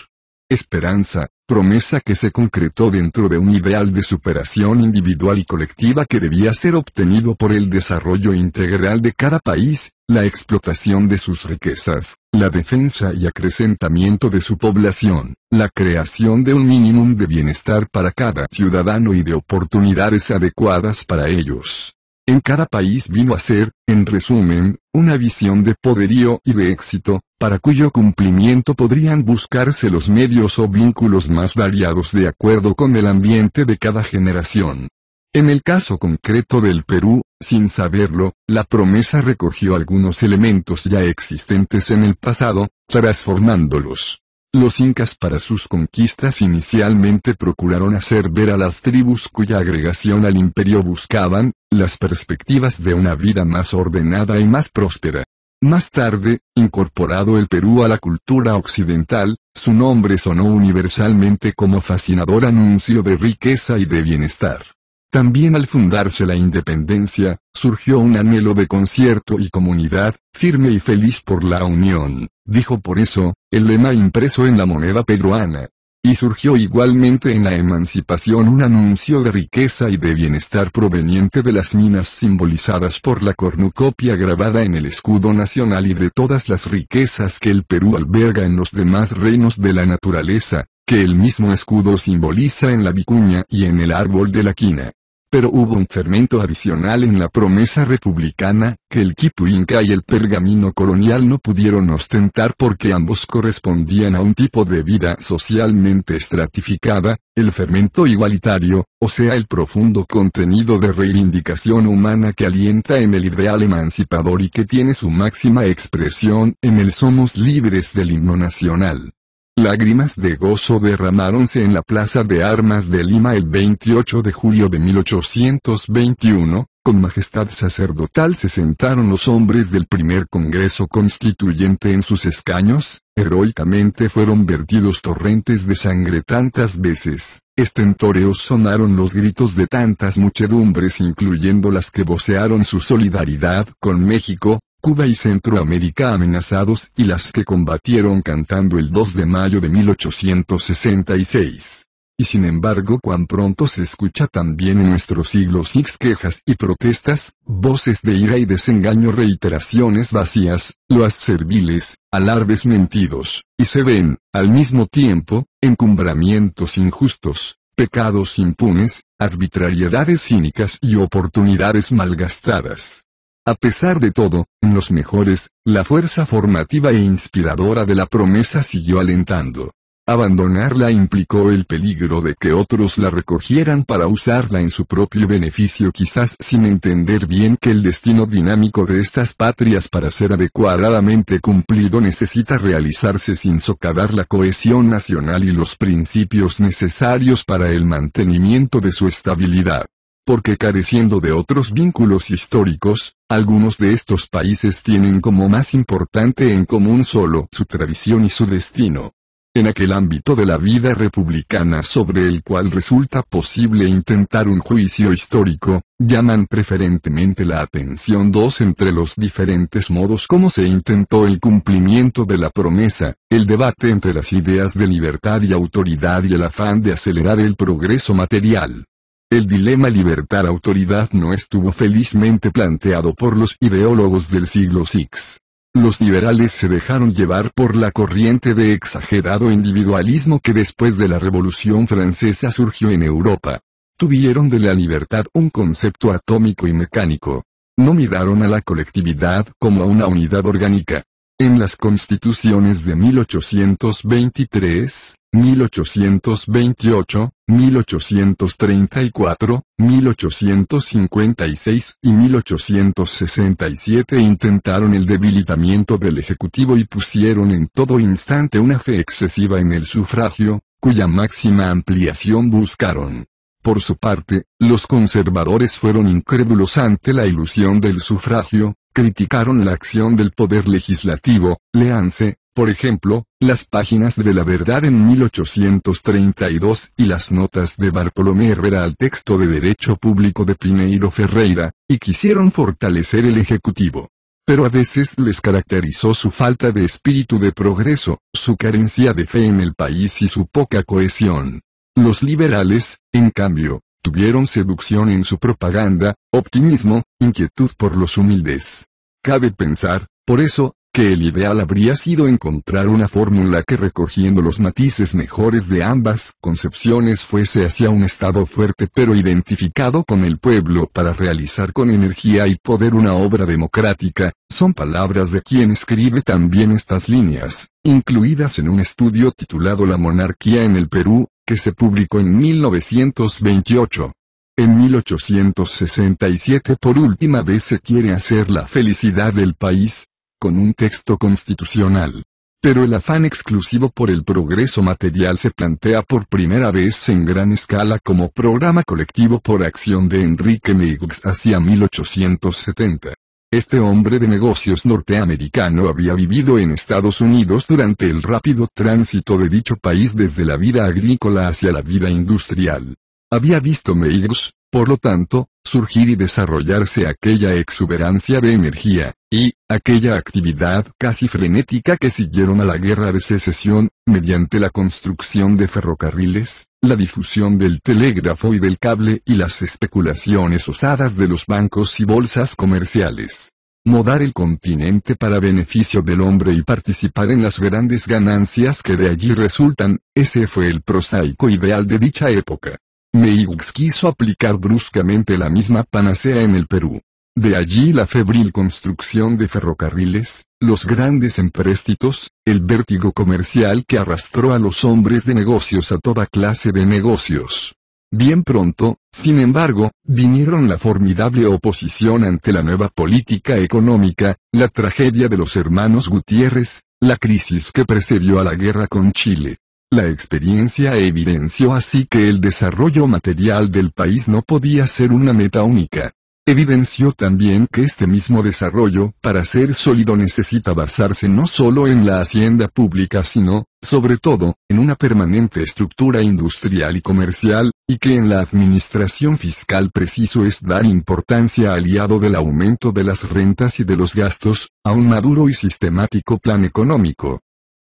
esperanza, promesa que se concretó dentro de un ideal de superación individual y colectiva que debía ser obtenido por el desarrollo integral de cada país, la explotación de sus riquezas, la defensa y acrecentamiento de su población, la creación de un mínimo de bienestar para cada ciudadano y de oportunidades adecuadas para ellos. En cada país vino a ser, en resumen, una visión de poderío y de éxito, para cuyo cumplimiento podrían buscarse los medios o vínculos más variados de acuerdo con el ambiente de cada generación. En el caso concreto del Perú, sin saberlo, la promesa recogió algunos elementos ya existentes en el pasado, transformándolos. Los incas para sus conquistas inicialmente procuraron hacer ver a las tribus cuya agregación al imperio buscaban, las perspectivas de una vida más ordenada y más próspera. Más tarde, incorporado el Perú a la cultura occidental, su nombre sonó universalmente como fascinador anuncio de riqueza y de bienestar. También al fundarse la independencia, surgió un anhelo de concierto y comunidad, firme y feliz por la unión, dijo por eso, el lema impreso en la moneda peruana. Y surgió igualmente en la emancipación un anuncio de riqueza y de bienestar proveniente de las minas simbolizadas por la cornucopia grabada en el escudo nacional y de todas las riquezas que el Perú alberga en los demás reinos de la naturaleza, que el mismo escudo simboliza en la vicuña y en el árbol de la quina. Pero hubo un fermento adicional en la promesa republicana, que el quipu inca y el pergamino colonial no pudieron ostentar porque ambos correspondían a un tipo de vida socialmente estratificada, el fermento igualitario, o sea el profundo contenido de reivindicación humana que alienta en el ideal emancipador y que tiene su máxima expresión en el somos libres del himno nacional. Lágrimas de gozo derramáronse en la Plaza de Armas de Lima el 28 de julio de 1821, con majestad sacerdotal se sentaron los hombres del primer Congreso Constituyente en sus escaños, heroicamente fueron vertidos torrentes de sangre tantas veces, estentóreos sonaron los gritos de tantas muchedumbres incluyendo las que vocearon su solidaridad con México, Cuba y Centroamérica amenazados y las que combatieron cantando el 2 de mayo de 1866. Y sin embargo, cuán pronto se escucha también en nuestro siglo X quejas y protestas, voces de ira y desengaño, reiteraciones vacías, loas serviles, alardes mentidos, y se ven, al mismo tiempo, encumbramientos injustos, pecados impunes, arbitrariedades cínicas y oportunidades malgastadas. A pesar de todo, en los mejores, la fuerza formativa e inspiradora de la promesa siguió alentando. Abandonarla implicó el peligro de que otros la recogieran para usarla en su propio beneficio quizás sin entender bien que el destino dinámico de estas patrias para ser adecuadamente cumplido necesita realizarse sin socavar la cohesión nacional y los principios necesarios para el mantenimiento de su estabilidad porque careciendo de otros vínculos históricos, algunos de estos países tienen como más importante en común solo su tradición y su destino. En aquel ámbito de la vida republicana sobre el cual resulta posible intentar un juicio histórico, llaman preferentemente la atención dos entre los diferentes modos como se intentó el cumplimiento de la promesa, el debate entre las ideas de libertad y autoridad y el afán de acelerar el progreso material. El dilema libertad-autoridad no estuvo felizmente planteado por los ideólogos del siglo VI. Los liberales se dejaron llevar por la corriente de exagerado individualismo que después de la Revolución Francesa surgió en Europa. Tuvieron de la libertad un concepto atómico y mecánico. No miraron a la colectividad como a una unidad orgánica. En las constituciones de 1823, 1828, 1834, 1856 y 1867 intentaron el debilitamiento del Ejecutivo y pusieron en todo instante una fe excesiva en el sufragio, cuya máxima ampliación buscaron. Por su parte, los conservadores fueron incrédulos ante la ilusión del sufragio, criticaron la acción del poder legislativo, leanse, por ejemplo, las páginas de la verdad en 1832 y las notas de Bartolomé Herrera al texto de Derecho Público de Pineiro Ferreira, y quisieron fortalecer el Ejecutivo. Pero a veces les caracterizó su falta de espíritu de progreso, su carencia de fe en el país y su poca cohesión. Los liberales, en cambio, tuvieron seducción en su propaganda, optimismo, inquietud por los humildes. Cabe pensar, por eso, que el ideal habría sido encontrar una fórmula que recogiendo los matices mejores de ambas concepciones fuese hacia un Estado fuerte pero identificado con el pueblo para realizar con energía y poder una obra democrática, son palabras de quien escribe también estas líneas, incluidas en un estudio titulado La monarquía en el Perú, que se publicó en 1928. En 1867 por última vez se quiere hacer la felicidad del país, con un texto constitucional. Pero el afán exclusivo por el progreso material se plantea por primera vez en gran escala como programa colectivo por acción de Enrique Meigs hacia 1870. Este hombre de negocios norteamericano había vivido en Estados Unidos durante el rápido tránsito de dicho país desde la vida agrícola hacia la vida industrial. Había visto Meigus, por lo tanto, surgir y desarrollarse aquella exuberancia de energía, y, aquella actividad casi frenética que siguieron a la guerra de secesión, mediante la construcción de ferrocarriles, la difusión del telégrafo y del cable y las especulaciones osadas de los bancos y bolsas comerciales. Modar el continente para beneficio del hombre y participar en las grandes ganancias que de allí resultan, ese fue el prosaico ideal de dicha época. Meix quiso aplicar bruscamente la misma panacea en el Perú. De allí la febril construcción de ferrocarriles, los grandes empréstitos, el vértigo comercial que arrastró a los hombres de negocios a toda clase de negocios. Bien pronto, sin embargo, vinieron la formidable oposición ante la nueva política económica, la tragedia de los hermanos Gutiérrez, la crisis que precedió a la guerra con Chile. La experiencia evidenció así que el desarrollo material del país no podía ser una meta única. Evidenció también que este mismo desarrollo, para ser sólido necesita basarse no solo en la hacienda pública sino, sobre todo, en una permanente estructura industrial y comercial, y que en la administración fiscal preciso es dar importancia aliado del aumento de las rentas y de los gastos, a un maduro y sistemático plan económico.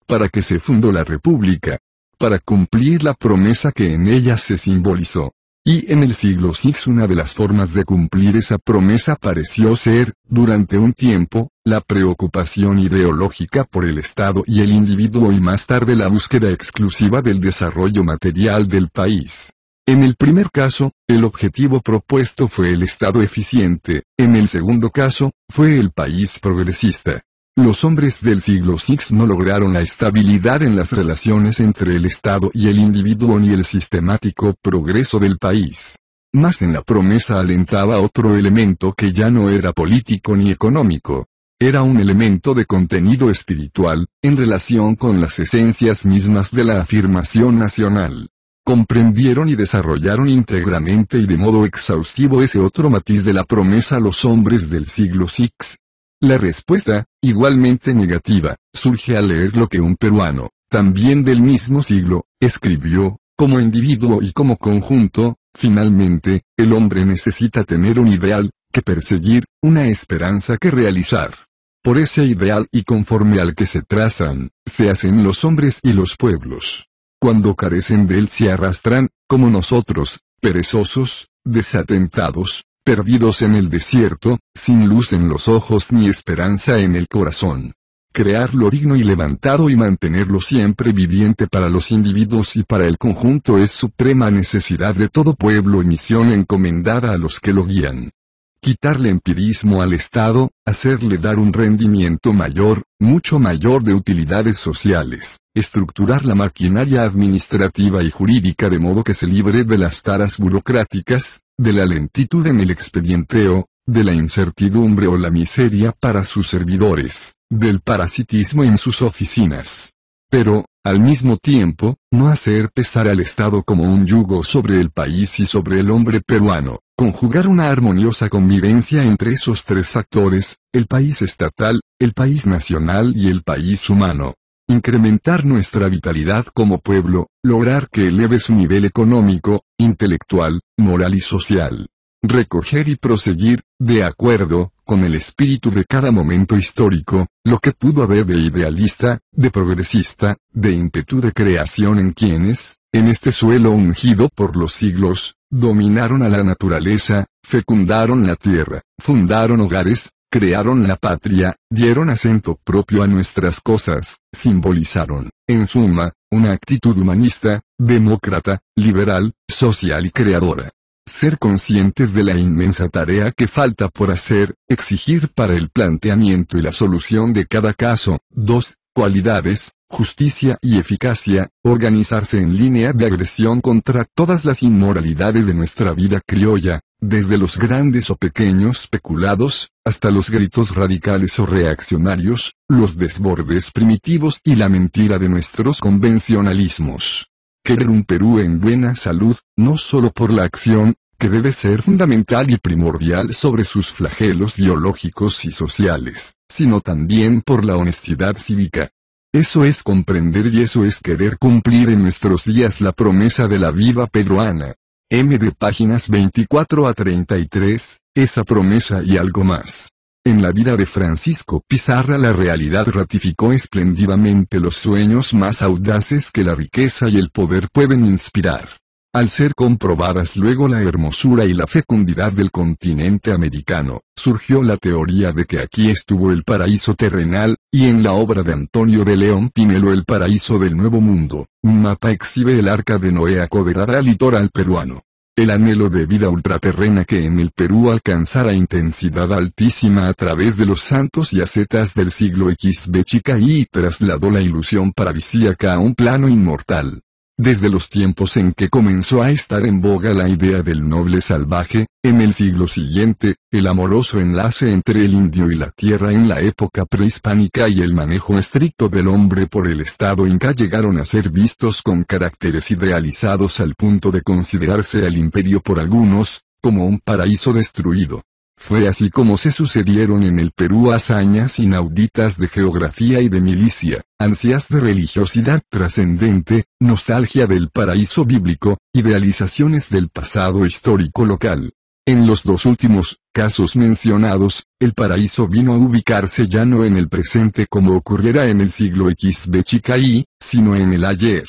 Para que se fundó la República, para cumplir la promesa que en ella se simbolizó. Y en el siglo VI una de las formas de cumplir esa promesa pareció ser, durante un tiempo, la preocupación ideológica por el Estado y el individuo y más tarde la búsqueda exclusiva del desarrollo material del país. En el primer caso, el objetivo propuesto fue el Estado eficiente, en el segundo caso, fue el país progresista. Los hombres del siglo VI no lograron la estabilidad en las relaciones entre el Estado y el individuo ni el sistemático progreso del país. Más en la promesa alentaba otro elemento que ya no era político ni económico. Era un elemento de contenido espiritual, en relación con las esencias mismas de la afirmación nacional comprendieron y desarrollaron íntegramente y de modo exhaustivo ese otro matiz de la promesa los hombres del siglo VI, la respuesta, igualmente negativa, surge al leer lo que un peruano, también del mismo siglo, escribió, como individuo y como conjunto, finalmente, el hombre necesita tener un ideal, que perseguir, una esperanza que realizar. Por ese ideal y conforme al que se trazan, se hacen los hombres y los pueblos. Cuando carecen de él se arrastran, como nosotros, perezosos, desatentados, perdidos en el desierto, sin luz en los ojos ni esperanza en el corazón. Crearlo digno y levantado y mantenerlo siempre viviente para los individuos y para el conjunto es suprema necesidad de todo pueblo y misión encomendada a los que lo guían quitarle empirismo al Estado, hacerle dar un rendimiento mayor, mucho mayor de utilidades sociales, estructurar la maquinaria administrativa y jurídica de modo que se libre de las taras burocráticas, de la lentitud en el expedienteo, de la incertidumbre o la miseria para sus servidores, del parasitismo en sus oficinas. Pero, al mismo tiempo, no hacer pesar al Estado como un yugo sobre el país y sobre el hombre peruano. Conjugar una armoniosa convivencia entre esos tres factores, el país estatal, el país nacional y el país humano. Incrementar nuestra vitalidad como pueblo, lograr que eleve su nivel económico, intelectual, moral y social recoger y proseguir, de acuerdo, con el espíritu de cada momento histórico, lo que pudo haber de idealista, de progresista, de ímpetu de creación en quienes, en este suelo ungido por los siglos, dominaron a la naturaleza, fecundaron la tierra, fundaron hogares, crearon la patria, dieron acento propio a nuestras cosas, simbolizaron, en suma, una actitud humanista, demócrata, liberal, social y creadora ser conscientes de la inmensa tarea que falta por hacer, exigir para el planteamiento y la solución de cada caso. dos, Cualidades, justicia y eficacia, organizarse en línea de agresión contra todas las inmoralidades de nuestra vida criolla, desde los grandes o pequeños peculados, hasta los gritos radicales o reaccionarios, los desbordes primitivos y la mentira de nuestros convencionalismos querer un Perú en buena salud, no solo por la acción, que debe ser fundamental y primordial sobre sus flagelos biológicos y sociales, sino también por la honestidad cívica. Eso es comprender y eso es querer cumplir en nuestros días la promesa de la viva peruana. M de páginas 24 a 33, esa promesa y algo más. En la vida de Francisco Pizarra la realidad ratificó espléndidamente los sueños más audaces que la riqueza y el poder pueden inspirar. Al ser comprobadas luego la hermosura y la fecundidad del continente americano, surgió la teoría de que aquí estuvo el paraíso terrenal, y en la obra de Antonio de León Pinelo El paraíso del Nuevo Mundo, un mapa exhibe el arca de Noé acoderada al litoral peruano. El anhelo de vida ultraterrena que en el Perú alcanzara intensidad altísima a través de los santos y acetas del siglo X de trasladó la ilusión paradisíaca a un plano inmortal. Desde los tiempos en que comenzó a estar en boga la idea del noble salvaje, en el siglo siguiente, el amoroso enlace entre el indio y la tierra en la época prehispánica y el manejo estricto del hombre por el Estado inca llegaron a ser vistos con caracteres idealizados al punto de considerarse al imperio por algunos, como un paraíso destruido. Fue así como se sucedieron en el Perú hazañas inauditas de geografía y de milicia, ansias de religiosidad trascendente, nostalgia del paraíso bíblico, idealizaciones del pasado histórico local. En los dos últimos casos mencionados, el paraíso vino a ubicarse ya no en el presente como ocurriera en el siglo X de Chicaí, sino en el ayer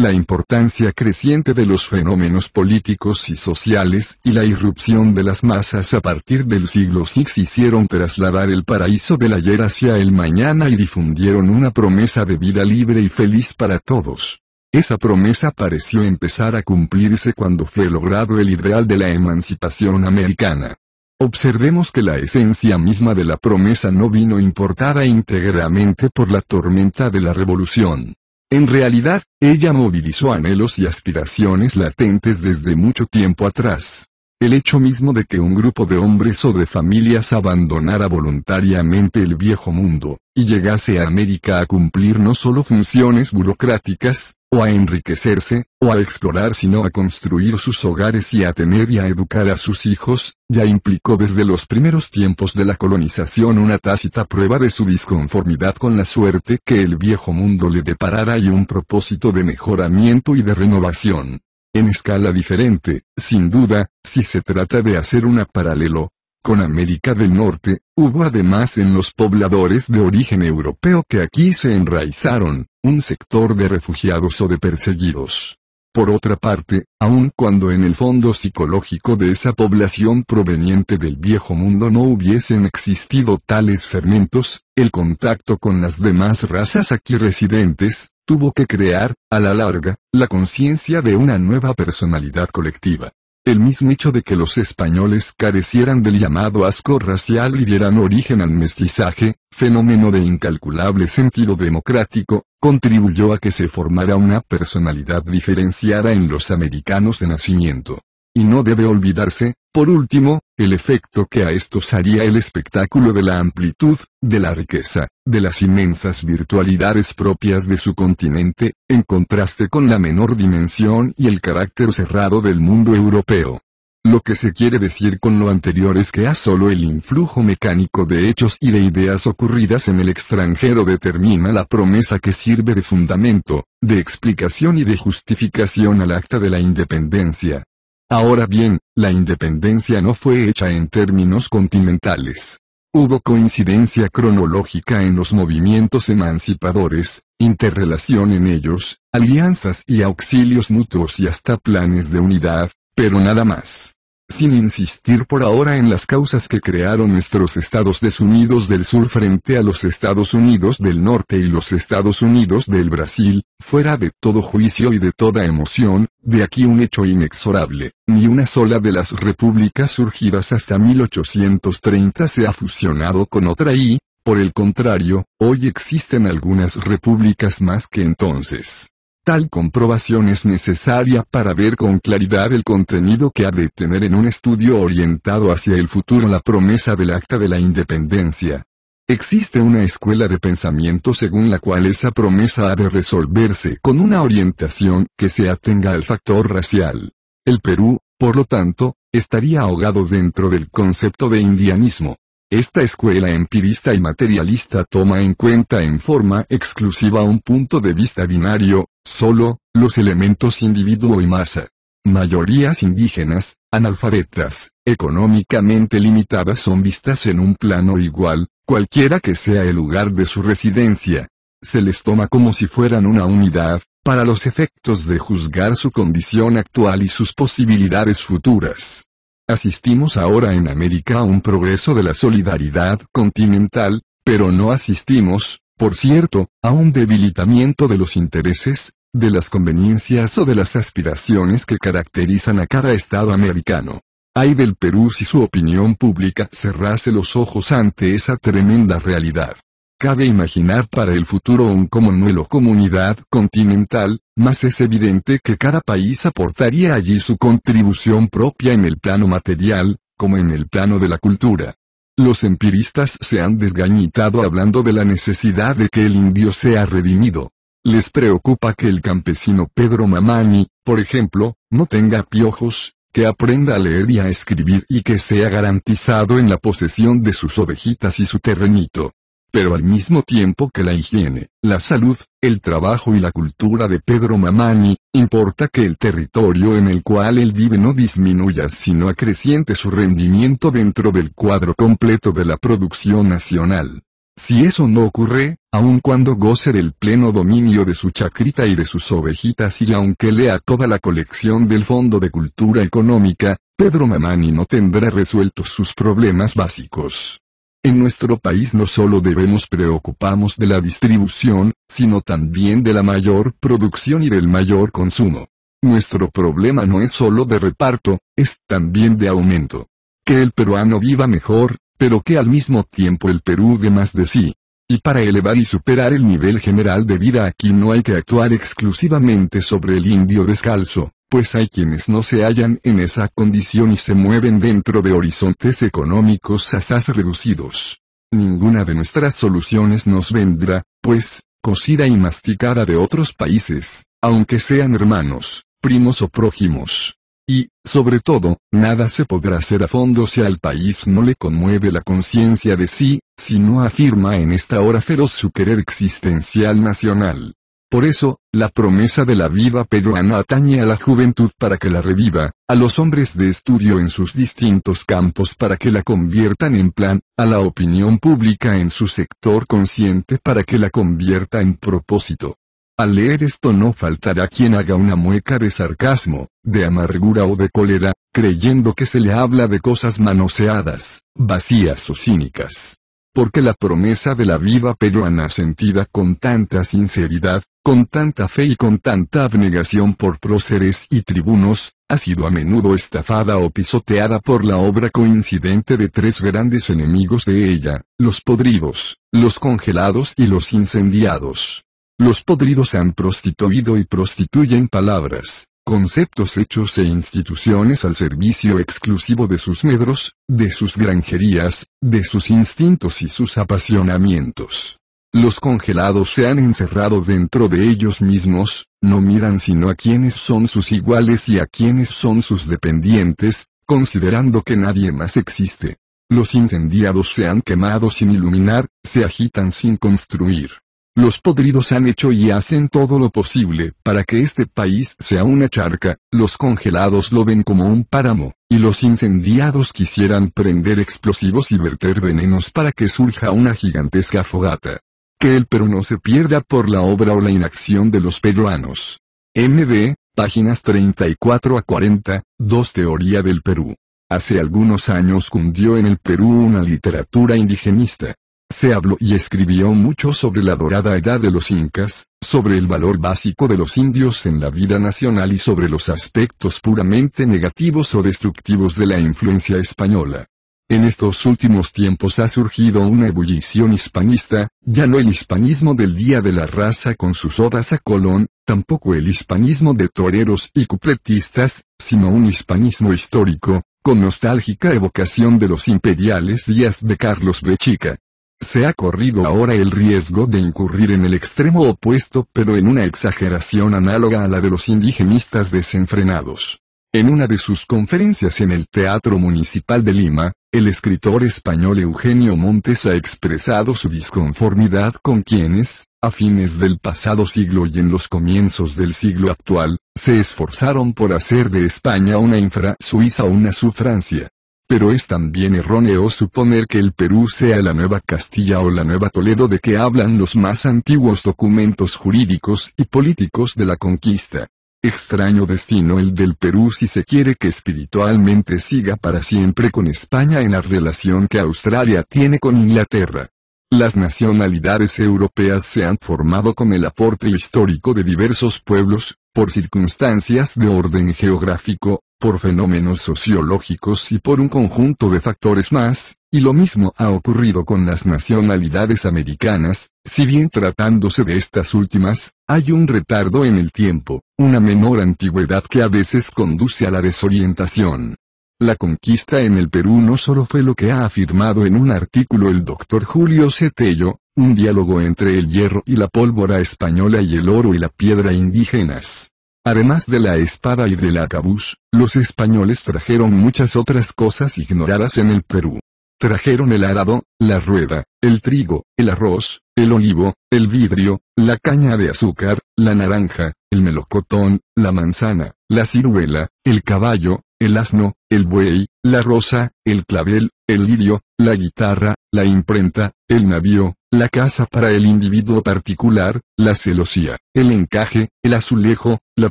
la importancia creciente de los fenómenos políticos y sociales y la irrupción de las masas a partir del siglo VI hicieron trasladar el paraíso del ayer hacia el mañana y difundieron una promesa de vida libre y feliz para todos. Esa promesa pareció empezar a cumplirse cuando fue logrado el ideal de la emancipación americana. Observemos que la esencia misma de la promesa no vino importada íntegramente por la tormenta de la revolución. En realidad, ella movilizó anhelos y aspiraciones latentes desde mucho tiempo atrás. El hecho mismo de que un grupo de hombres o de familias abandonara voluntariamente el viejo mundo, y llegase a América a cumplir no solo funciones burocráticas, o a enriquecerse, o a explorar sino a construir sus hogares y a tener y a educar a sus hijos, ya implicó desde los primeros tiempos de la colonización una tácita prueba de su disconformidad con la suerte que el viejo mundo le deparara y un propósito de mejoramiento y de renovación. En escala diferente, sin duda, si se trata de hacer una paralelo, con América del Norte, hubo además en los pobladores de origen europeo que aquí se enraizaron, un sector de refugiados o de perseguidos. Por otra parte, aun cuando en el fondo psicológico de esa población proveniente del viejo mundo no hubiesen existido tales fermentos, el contacto con las demás razas aquí residentes, tuvo que crear, a la larga, la conciencia de una nueva personalidad colectiva. El mismo hecho de que los españoles carecieran del llamado asco racial y dieran origen al mestizaje, fenómeno de incalculable sentido democrático, contribuyó a que se formara una personalidad diferenciada en los americanos de nacimiento. Y no debe olvidarse, por último, el efecto que a estos haría el espectáculo de la amplitud, de la riqueza, de las inmensas virtualidades propias de su continente, en contraste con la menor dimensión y el carácter cerrado del mundo europeo. Lo que se quiere decir con lo anterior es que a solo el influjo mecánico de hechos y de ideas ocurridas en el extranjero determina la promesa que sirve de fundamento, de explicación y de justificación al acta de la independencia, Ahora bien, la independencia no fue hecha en términos continentales. Hubo coincidencia cronológica en los movimientos emancipadores, interrelación en ellos, alianzas y auxilios mutuos y hasta planes de unidad, pero nada más sin insistir por ahora en las causas que crearon nuestros Estados desunidos del sur frente a los Estados Unidos del norte y los Estados Unidos del Brasil, fuera de todo juicio y de toda emoción, de aquí un hecho inexorable, ni una sola de las repúblicas surgidas hasta 1830 se ha fusionado con otra y, por el contrario, hoy existen algunas repúblicas más que entonces. Tal comprobación es necesaria para ver con claridad el contenido que ha de tener en un estudio orientado hacia el futuro la promesa del Acta de la Independencia. Existe una escuela de pensamiento según la cual esa promesa ha de resolverse con una orientación que se atenga al factor racial. El Perú, por lo tanto, estaría ahogado dentro del concepto de indianismo. Esta escuela empirista y materialista toma en cuenta en forma exclusiva un punto de vista binario, solo, los elementos individuo y masa. Mayorías indígenas, analfabetas, económicamente limitadas son vistas en un plano igual, cualquiera que sea el lugar de su residencia. Se les toma como si fueran una unidad, para los efectos de juzgar su condición actual y sus posibilidades futuras. Asistimos ahora en América a un progreso de la solidaridad continental, pero no asistimos, por cierto, a un debilitamiento de los intereses, de las conveniencias o de las aspiraciones que caracterizan a cada Estado americano. Ay del Perú si su opinión pública cerrase los ojos ante esa tremenda realidad. Cabe imaginar para el futuro un como comunidad continental, más es evidente que cada país aportaría allí su contribución propia en el plano material, como en el plano de la cultura. Los empiristas se han desgañitado hablando de la necesidad de que el indio sea redimido. Les preocupa que el campesino Pedro Mamani, por ejemplo, no tenga piojos, que aprenda a leer y a escribir y que sea garantizado en la posesión de sus ovejitas y su terrenito pero al mismo tiempo que la higiene, la salud, el trabajo y la cultura de Pedro Mamani, importa que el territorio en el cual él vive no disminuya sino acreciente su rendimiento dentro del cuadro completo de la producción nacional. Si eso no ocurre, aun cuando goce del pleno dominio de su chacrita y de sus ovejitas y aunque lea toda la colección del Fondo de Cultura Económica, Pedro Mamani no tendrá resueltos sus problemas básicos. En nuestro país no solo debemos preocuparnos de la distribución, sino también de la mayor producción y del mayor consumo. Nuestro problema no es solo de reparto, es también de aumento. Que el peruano viva mejor, pero que al mismo tiempo el Perú dé más de sí. Y para elevar y superar el nivel general de vida aquí no hay que actuar exclusivamente sobre el indio descalzo, pues hay quienes no se hallan en esa condición y se mueven dentro de horizontes económicos asaz reducidos. Ninguna de nuestras soluciones nos vendrá, pues, cocida y masticada de otros países, aunque sean hermanos, primos o prójimos. Y, sobre todo, nada se podrá hacer a fondo si al país no le conmueve la conciencia de sí, si no afirma en esta hora feroz su querer existencial nacional. Por eso, la promesa de la viva peruana atañe a la juventud para que la reviva, a los hombres de estudio en sus distintos campos para que la conviertan en plan, a la opinión pública en su sector consciente para que la convierta en propósito. Al leer esto no faltará quien haga una mueca de sarcasmo, de amargura o de cólera, creyendo que se le habla de cosas manoseadas, vacías o cínicas porque la promesa de la viva peruana sentida con tanta sinceridad, con tanta fe y con tanta abnegación por próceres y tribunos, ha sido a menudo estafada o pisoteada por la obra coincidente de tres grandes enemigos de ella, los podridos, los congelados y los incendiados. Los podridos han prostituido y prostituyen palabras, conceptos hechos e instituciones al servicio exclusivo de sus medros, de sus granjerías, de sus instintos y sus apasionamientos. Los congelados se han encerrado dentro de ellos mismos, no miran sino a quienes son sus iguales y a quienes son sus dependientes, considerando que nadie más existe. Los incendiados se han quemado sin iluminar, se agitan sin construir. Los podridos han hecho y hacen todo lo posible para que este país sea una charca, los congelados lo ven como un páramo, y los incendiados quisieran prender explosivos y verter venenos para que surja una gigantesca fogata que el Perú no se pierda por la obra o la inacción de los peruanos. M.D., páginas 34 a 40, 2 Teoría del Perú. Hace algunos años cundió en el Perú una literatura indigenista. Se habló y escribió mucho sobre la dorada edad de los incas, sobre el valor básico de los indios en la vida nacional y sobre los aspectos puramente negativos o destructivos de la influencia española. En estos últimos tiempos ha surgido una ebullición hispanista, ya no el hispanismo del Día de la Raza con sus odas a Colón, tampoco el hispanismo de toreros y cupletistas, sino un hispanismo histórico, con nostálgica evocación de los imperiales días de Carlos Chica. Se ha corrido ahora el riesgo de incurrir en el extremo opuesto pero en una exageración análoga a la de los indigenistas desenfrenados. En una de sus conferencias en el Teatro Municipal de Lima, el escritor español Eugenio Montes ha expresado su disconformidad con quienes, a fines del pasado siglo y en los comienzos del siglo actual, se esforzaron por hacer de España una infra-Suiza o una sub-Francia. Pero es también erróneo suponer que el Perú sea la nueva Castilla o la nueva Toledo de que hablan los más antiguos documentos jurídicos y políticos de la conquista. Extraño destino el del Perú si se quiere que espiritualmente siga para siempre con España en la relación que Australia tiene con Inglaterra. Las nacionalidades europeas se han formado con el aporte histórico de diversos pueblos, por circunstancias de orden geográfico, por fenómenos sociológicos y por un conjunto de factores más, y lo mismo ha ocurrido con las nacionalidades americanas, si bien tratándose de estas últimas, hay un retardo en el tiempo, una menor antigüedad que a veces conduce a la desorientación. La conquista en el Perú no solo fue lo que ha afirmado en un artículo el doctor Julio Cetello, un diálogo entre el hierro y la pólvora española y el oro y la piedra indígenas. Además de la espada y del arcabuz, los españoles trajeron muchas otras cosas ignoradas en el Perú. Trajeron el arado, la rueda, el trigo, el arroz, el olivo, el vidrio, la caña de azúcar, la naranja, el melocotón, la manzana, la ciruela, el caballo, el asno, el buey, la rosa, el clavel, el lirio, la guitarra, la imprenta, el navío, la casa para el individuo particular, la celosía, el encaje, el azulejo, la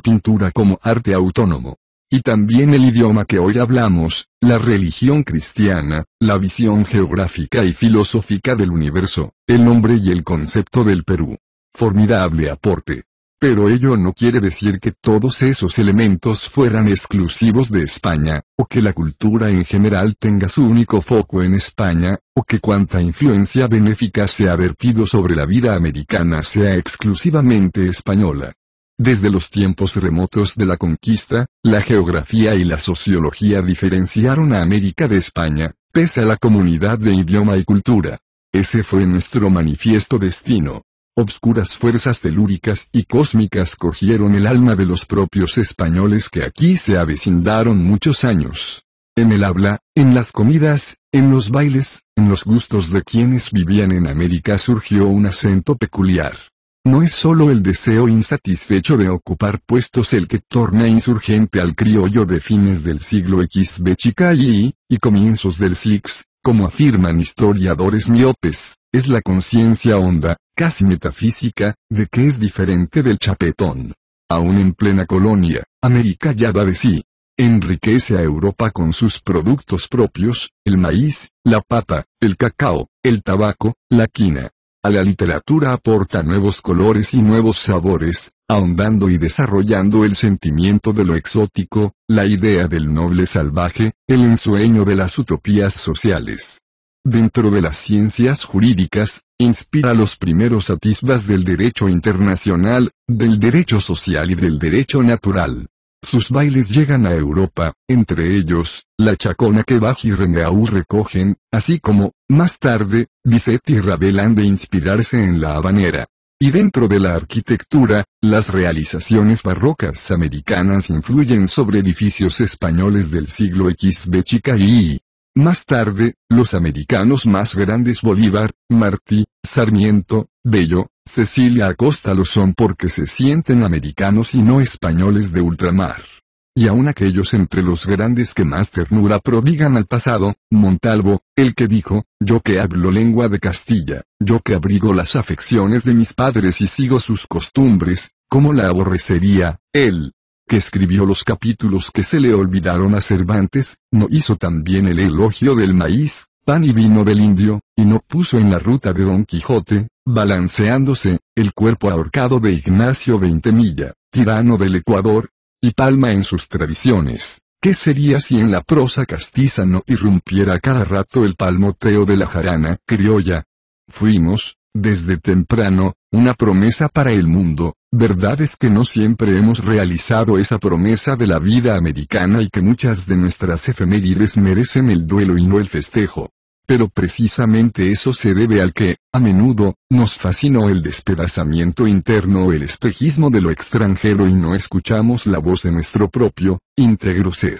pintura como arte autónomo. Y también el idioma que hoy hablamos, la religión cristiana, la visión geográfica y filosófica del universo, el nombre y el concepto del Perú. Formidable aporte. Pero ello no quiere decir que todos esos elementos fueran exclusivos de España, o que la cultura en general tenga su único foco en España, o que cuanta influencia benéfica se ha vertido sobre la vida americana sea exclusivamente española. Desde los tiempos remotos de la conquista, la geografía y la sociología diferenciaron a América de España, pese a la comunidad de idioma y cultura. Ese fue nuestro manifiesto destino obscuras fuerzas telúricas y cósmicas cogieron el alma de los propios españoles que aquí se avecindaron muchos años. En el habla, en las comidas, en los bailes, en los gustos de quienes vivían en América surgió un acento peculiar. No es sólo el deseo insatisfecho de ocupar puestos el que torna insurgente al criollo de fines del siglo X de y, y comienzos del Six, como afirman historiadores miopes, es la conciencia honda, casi metafísica, de que es diferente del chapetón. Aún en plena colonia, América ya da de sí. Enriquece a Europa con sus productos propios, el maíz, la pata, el cacao, el tabaco, la quina, a la literatura aporta nuevos colores y nuevos sabores, ahondando y desarrollando el sentimiento de lo exótico, la idea del noble salvaje, el ensueño de las utopías sociales. Dentro de las ciencias jurídicas, inspira los primeros atisbas del derecho internacional, del derecho social y del derecho natural. Sus bailes llegan a Europa, entre ellos, la chacona que Bach y recogen, así como, más tarde, Bizet y Ravel han de inspirarse en la habanera. Y dentro de la arquitectura, las realizaciones barrocas americanas influyen sobre edificios españoles del siglo X chica y más tarde, los americanos más grandes Bolívar, Martí, Sarmiento, Bello, Cecilia Acosta lo son porque se sienten americanos y no españoles de ultramar. Y aun aquellos entre los grandes que más ternura prodigan al pasado, Montalvo, el que dijo, yo que hablo lengua de Castilla, yo que abrigo las afecciones de mis padres y sigo sus costumbres, ¿cómo la aborrecería? Él, que escribió los capítulos que se le olvidaron a Cervantes, no hizo también el elogio del maíz, y vino del indio, y no puso en la ruta de Don Quijote, balanceándose, el cuerpo ahorcado de Ignacio Ventemilla, tirano del Ecuador, y palma en sus tradiciones. ¿Qué sería si en la prosa castiza no irrumpiera cada rato el palmoteo de la jarana criolla? Fuimos, desde temprano, una promesa para el mundo, verdad es que no siempre hemos realizado esa promesa de la vida americana y que muchas de nuestras efemérides merecen el duelo y no el festejo pero precisamente eso se debe al que, a menudo, nos fascinó el despedazamiento interno o el espejismo de lo extranjero y no escuchamos la voz de nuestro propio, íntegro ser.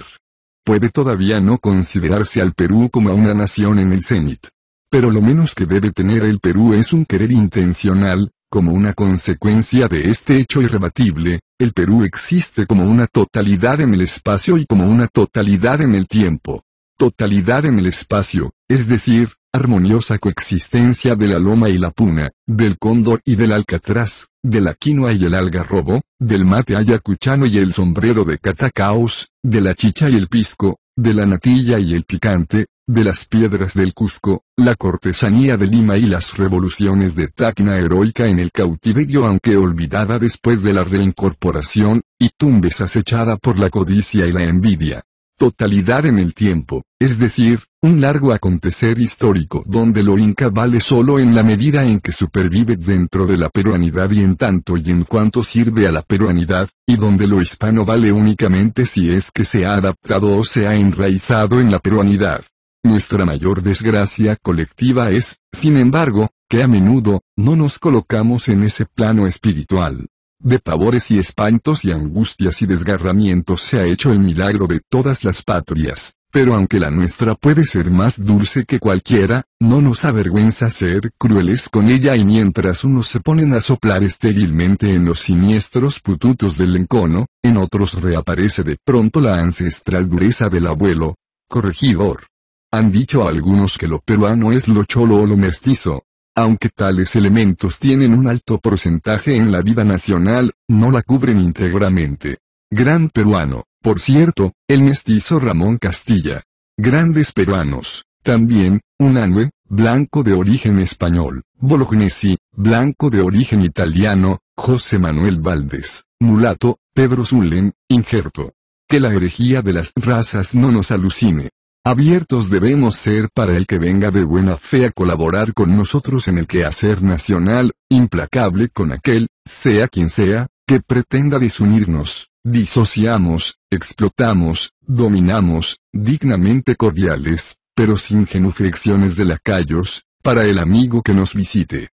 Puede todavía no considerarse al Perú como una nación en el cenit. Pero lo menos que debe tener el Perú es un querer intencional, como una consecuencia de este hecho irrebatible, el Perú existe como una totalidad en el espacio y como una totalidad en el tiempo totalidad en el espacio, es decir, armoniosa coexistencia de la loma y la puna, del cóndor y del alcatraz, de la quinoa y el algarrobo, del mate ayacuchano y el sombrero de catacaos, de la chicha y el pisco, de la natilla y el picante, de las piedras del Cusco, la cortesanía de Lima y las revoluciones de Tacna heroica en el cautiverio aunque olvidada después de la reincorporación, y Tumbes acechada por la codicia y la envidia totalidad en el tiempo, es decir, un largo acontecer histórico donde lo inca vale solo en la medida en que supervive dentro de la peruanidad y en tanto y en cuanto sirve a la peruanidad, y donde lo hispano vale únicamente si es que se ha adaptado o se ha enraizado en la peruanidad. Nuestra mayor desgracia colectiva es, sin embargo, que a menudo, no nos colocamos en ese plano espiritual. De pavores y espantos y angustias y desgarramientos se ha hecho el milagro de todas las patrias, pero aunque la nuestra puede ser más dulce que cualquiera, no nos avergüenza ser crueles con ella y mientras unos se ponen a soplar estérilmente en los siniestros pututos del encono, en otros reaparece de pronto la ancestral dureza del abuelo, corregidor. Han dicho algunos que lo peruano es lo cholo o lo mestizo, aunque tales elementos tienen un alto porcentaje en la vida nacional, no la cubren íntegramente. Gran peruano, por cierto, el mestizo Ramón Castilla. Grandes peruanos, también, un anue, blanco de origen español, Bolognesi, blanco de origen italiano, José Manuel Valdés, mulato, Pedro Zulen, injerto. Que la herejía de las razas no nos alucine. Abiertos debemos ser para el que venga de buena fe a colaborar con nosotros en el quehacer nacional, implacable con aquel, sea quien sea, que pretenda disunirnos, disociamos, explotamos, dominamos, dignamente cordiales, pero sin genuflexiones de lacayos, para el amigo que nos visite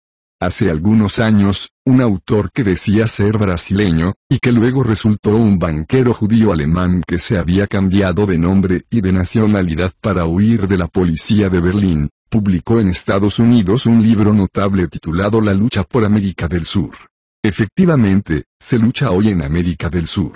hace algunos años, un autor que decía ser brasileño, y que luego resultó un banquero judío alemán que se había cambiado de nombre y de nacionalidad para huir de la policía de Berlín, publicó en Estados Unidos un libro notable titulado La lucha por América del Sur. Efectivamente, se lucha hoy en América del Sur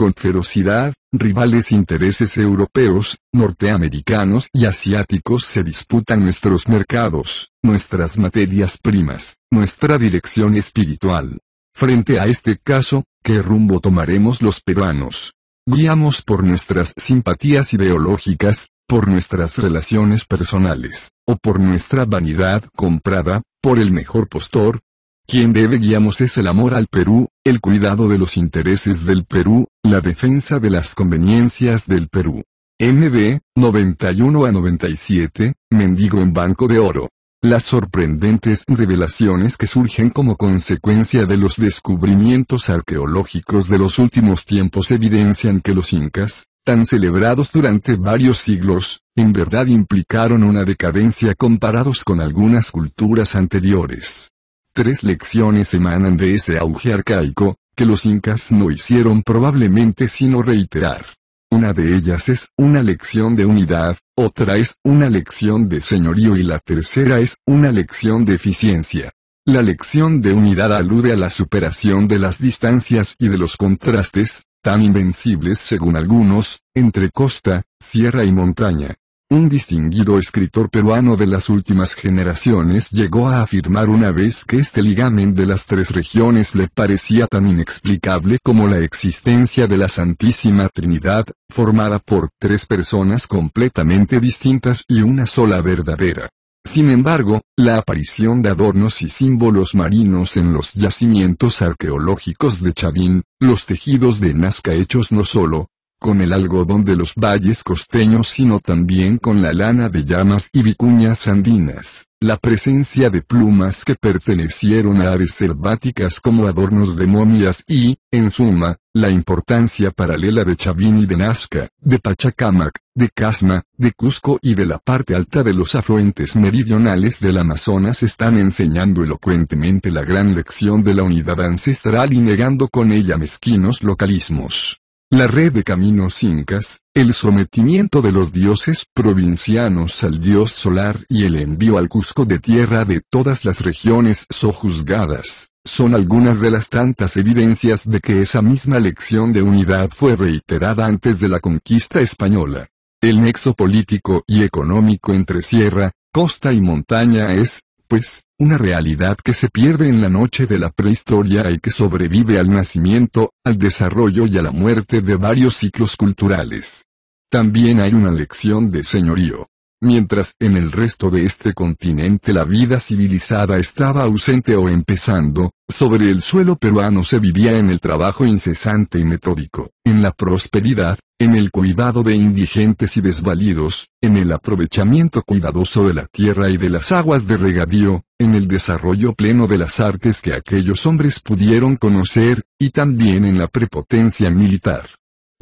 con ferocidad, rivales e intereses europeos, norteamericanos y asiáticos se disputan nuestros mercados, nuestras materias primas, nuestra dirección espiritual. Frente a este caso, ¿qué rumbo tomaremos los peruanos? Guiamos por nuestras simpatías ideológicas, por nuestras relaciones personales, o por nuestra vanidad comprada, por el mejor postor. Quien debe guiamos es el amor al Perú, el cuidado de los intereses del Perú, la defensa de las conveniencias del Perú. MB, 91 a 97, Mendigo en Banco de Oro. Las sorprendentes revelaciones que surgen como consecuencia de los descubrimientos arqueológicos de los últimos tiempos evidencian que los incas, tan celebrados durante varios siglos, en verdad implicaron una decadencia comparados con algunas culturas anteriores. Tres lecciones emanan de ese auge arcaico, que los incas no hicieron probablemente sino reiterar. Una de ellas es una lección de unidad, otra es una lección de señorío y la tercera es una lección de eficiencia. La lección de unidad alude a la superación de las distancias y de los contrastes, tan invencibles según algunos, entre costa, sierra y montaña. Un distinguido escritor peruano de las últimas generaciones llegó a afirmar una vez que este ligamen de las tres regiones le parecía tan inexplicable como la existencia de la Santísima Trinidad, formada por tres personas completamente distintas y una sola verdadera. Sin embargo, la aparición de adornos y símbolos marinos en los yacimientos arqueológicos de Chavín, los tejidos de Nazca hechos no solo, con el algodón de los valles costeños sino también con la lana de llamas y vicuñas andinas, la presencia de plumas que pertenecieron a aves selváticas como adornos de momias y, en suma, la importancia paralela de Chavín y de Nazca, de Pachacamac, de Casma, de Cusco y de la parte alta de los afluentes meridionales del Amazonas están enseñando elocuentemente la gran lección de la unidad ancestral y negando con ella mezquinos localismos la red de caminos incas, el sometimiento de los dioses provincianos al dios solar y el envío al Cusco de tierra de todas las regiones sojuzgadas, son algunas de las tantas evidencias de que esa misma lección de unidad fue reiterada antes de la conquista española. El nexo político y económico entre sierra, costa y montaña es, pues, una realidad que se pierde en la noche de la prehistoria y que sobrevive al nacimiento, al desarrollo y a la muerte de varios ciclos culturales. También hay una lección de señorío, mientras en el resto de este continente la vida civilizada estaba ausente o empezando, sobre el suelo peruano se vivía en el trabajo incesante y metódico, en la prosperidad, en el cuidado de indigentes y desvalidos, en el aprovechamiento cuidadoso de la tierra y de las aguas de regadío, en el desarrollo pleno de las artes que aquellos hombres pudieron conocer, y también en la prepotencia militar.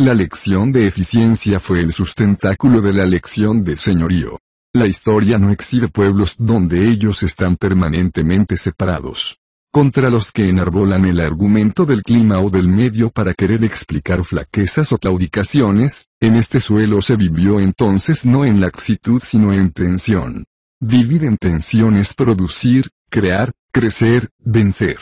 La lección de eficiencia fue el sustentáculo de la lección de señorío. La historia no exhibe pueblos donde ellos están permanentemente separados. Contra los que enarbolan el argumento del clima o del medio para querer explicar flaquezas o claudicaciones, en este suelo se vivió entonces no en laxitud sino en tensión. Vivir en tensión es producir, crear, crecer, vencer.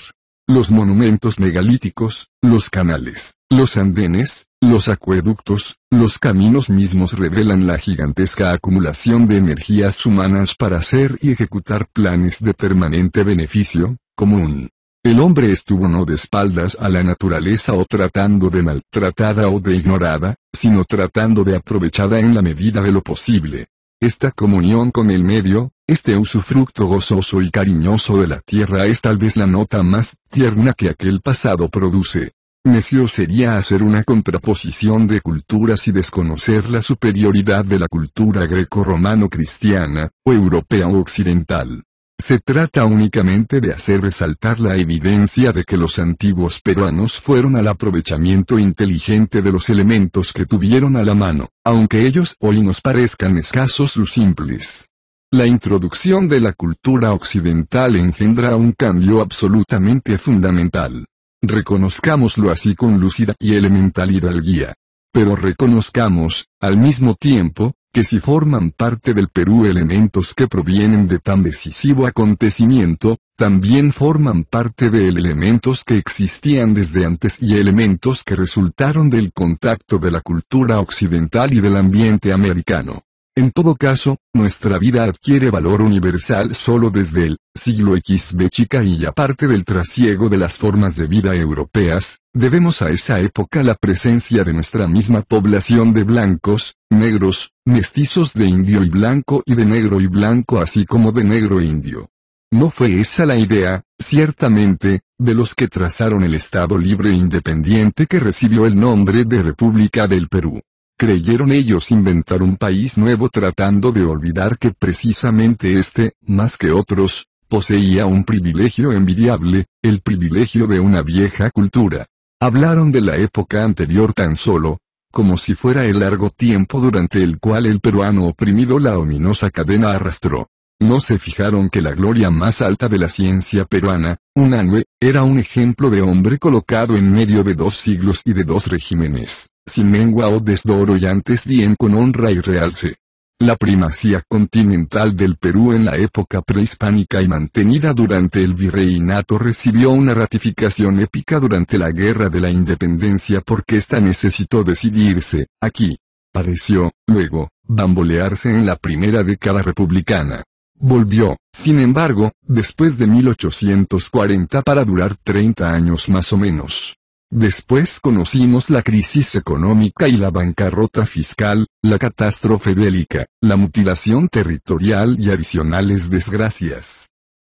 Los monumentos megalíticos, los canales, los andenes, los acueductos, los caminos mismos revelan la gigantesca acumulación de energías humanas para hacer y ejecutar planes de permanente beneficio, común. El hombre estuvo no de espaldas a la naturaleza o tratando de maltratada o de ignorada, sino tratando de aprovechada en la medida de lo posible. Esta comunión con el medio, este usufructo gozoso y cariñoso de la tierra es tal vez la nota más tierna que aquel pasado produce. Necio sería hacer una contraposición de culturas y desconocer la superioridad de la cultura greco-romano-cristiana, o europea o occidental. Se trata únicamente de hacer resaltar la evidencia de que los antiguos peruanos fueron al aprovechamiento inteligente de los elementos que tuvieron a la mano, aunque ellos hoy nos parezcan escasos o simples. La introducción de la cultura occidental engendra un cambio absolutamente fundamental. Reconozcámoslo así con lúcida y elemental hidalguía. Pero reconozcamos, al mismo tiempo, que si forman parte del Perú elementos que provienen de tan decisivo acontecimiento, también forman parte de elementos que existían desde antes y elementos que resultaron del contacto de la cultura occidental y del ambiente americano. En todo caso, nuestra vida adquiere valor universal solo desde el siglo X de Chica y aparte del trasiego de las formas de vida europeas, debemos a esa época la presencia de nuestra misma población de blancos, negros, mestizos de indio y blanco y de negro y blanco así como de negro e indio. No fue esa la idea, ciertamente, de los que trazaron el Estado libre e independiente que recibió el nombre de República del Perú. Creyeron ellos inventar un país nuevo tratando de olvidar que precisamente este, más que otros, poseía un privilegio envidiable, el privilegio de una vieja cultura. Hablaron de la época anterior tan solo, como si fuera el largo tiempo durante el cual el peruano oprimido la ominosa cadena arrastró. No se fijaron que la gloria más alta de la ciencia peruana, Unanue, era un ejemplo de hombre colocado en medio de dos siglos y de dos regímenes, sin mengua o desdoro y antes bien con honra y realce. La primacía continental del Perú en la época prehispánica y mantenida durante el virreinato recibió una ratificación épica durante la Guerra de la Independencia porque ésta necesitó decidirse, aquí. Pareció, luego, bambolearse en la primera década republicana. Volvió, sin embargo, después de 1840 para durar 30 años más o menos. Después conocimos la crisis económica y la bancarrota fiscal, la catástrofe bélica, la mutilación territorial y adicionales desgracias.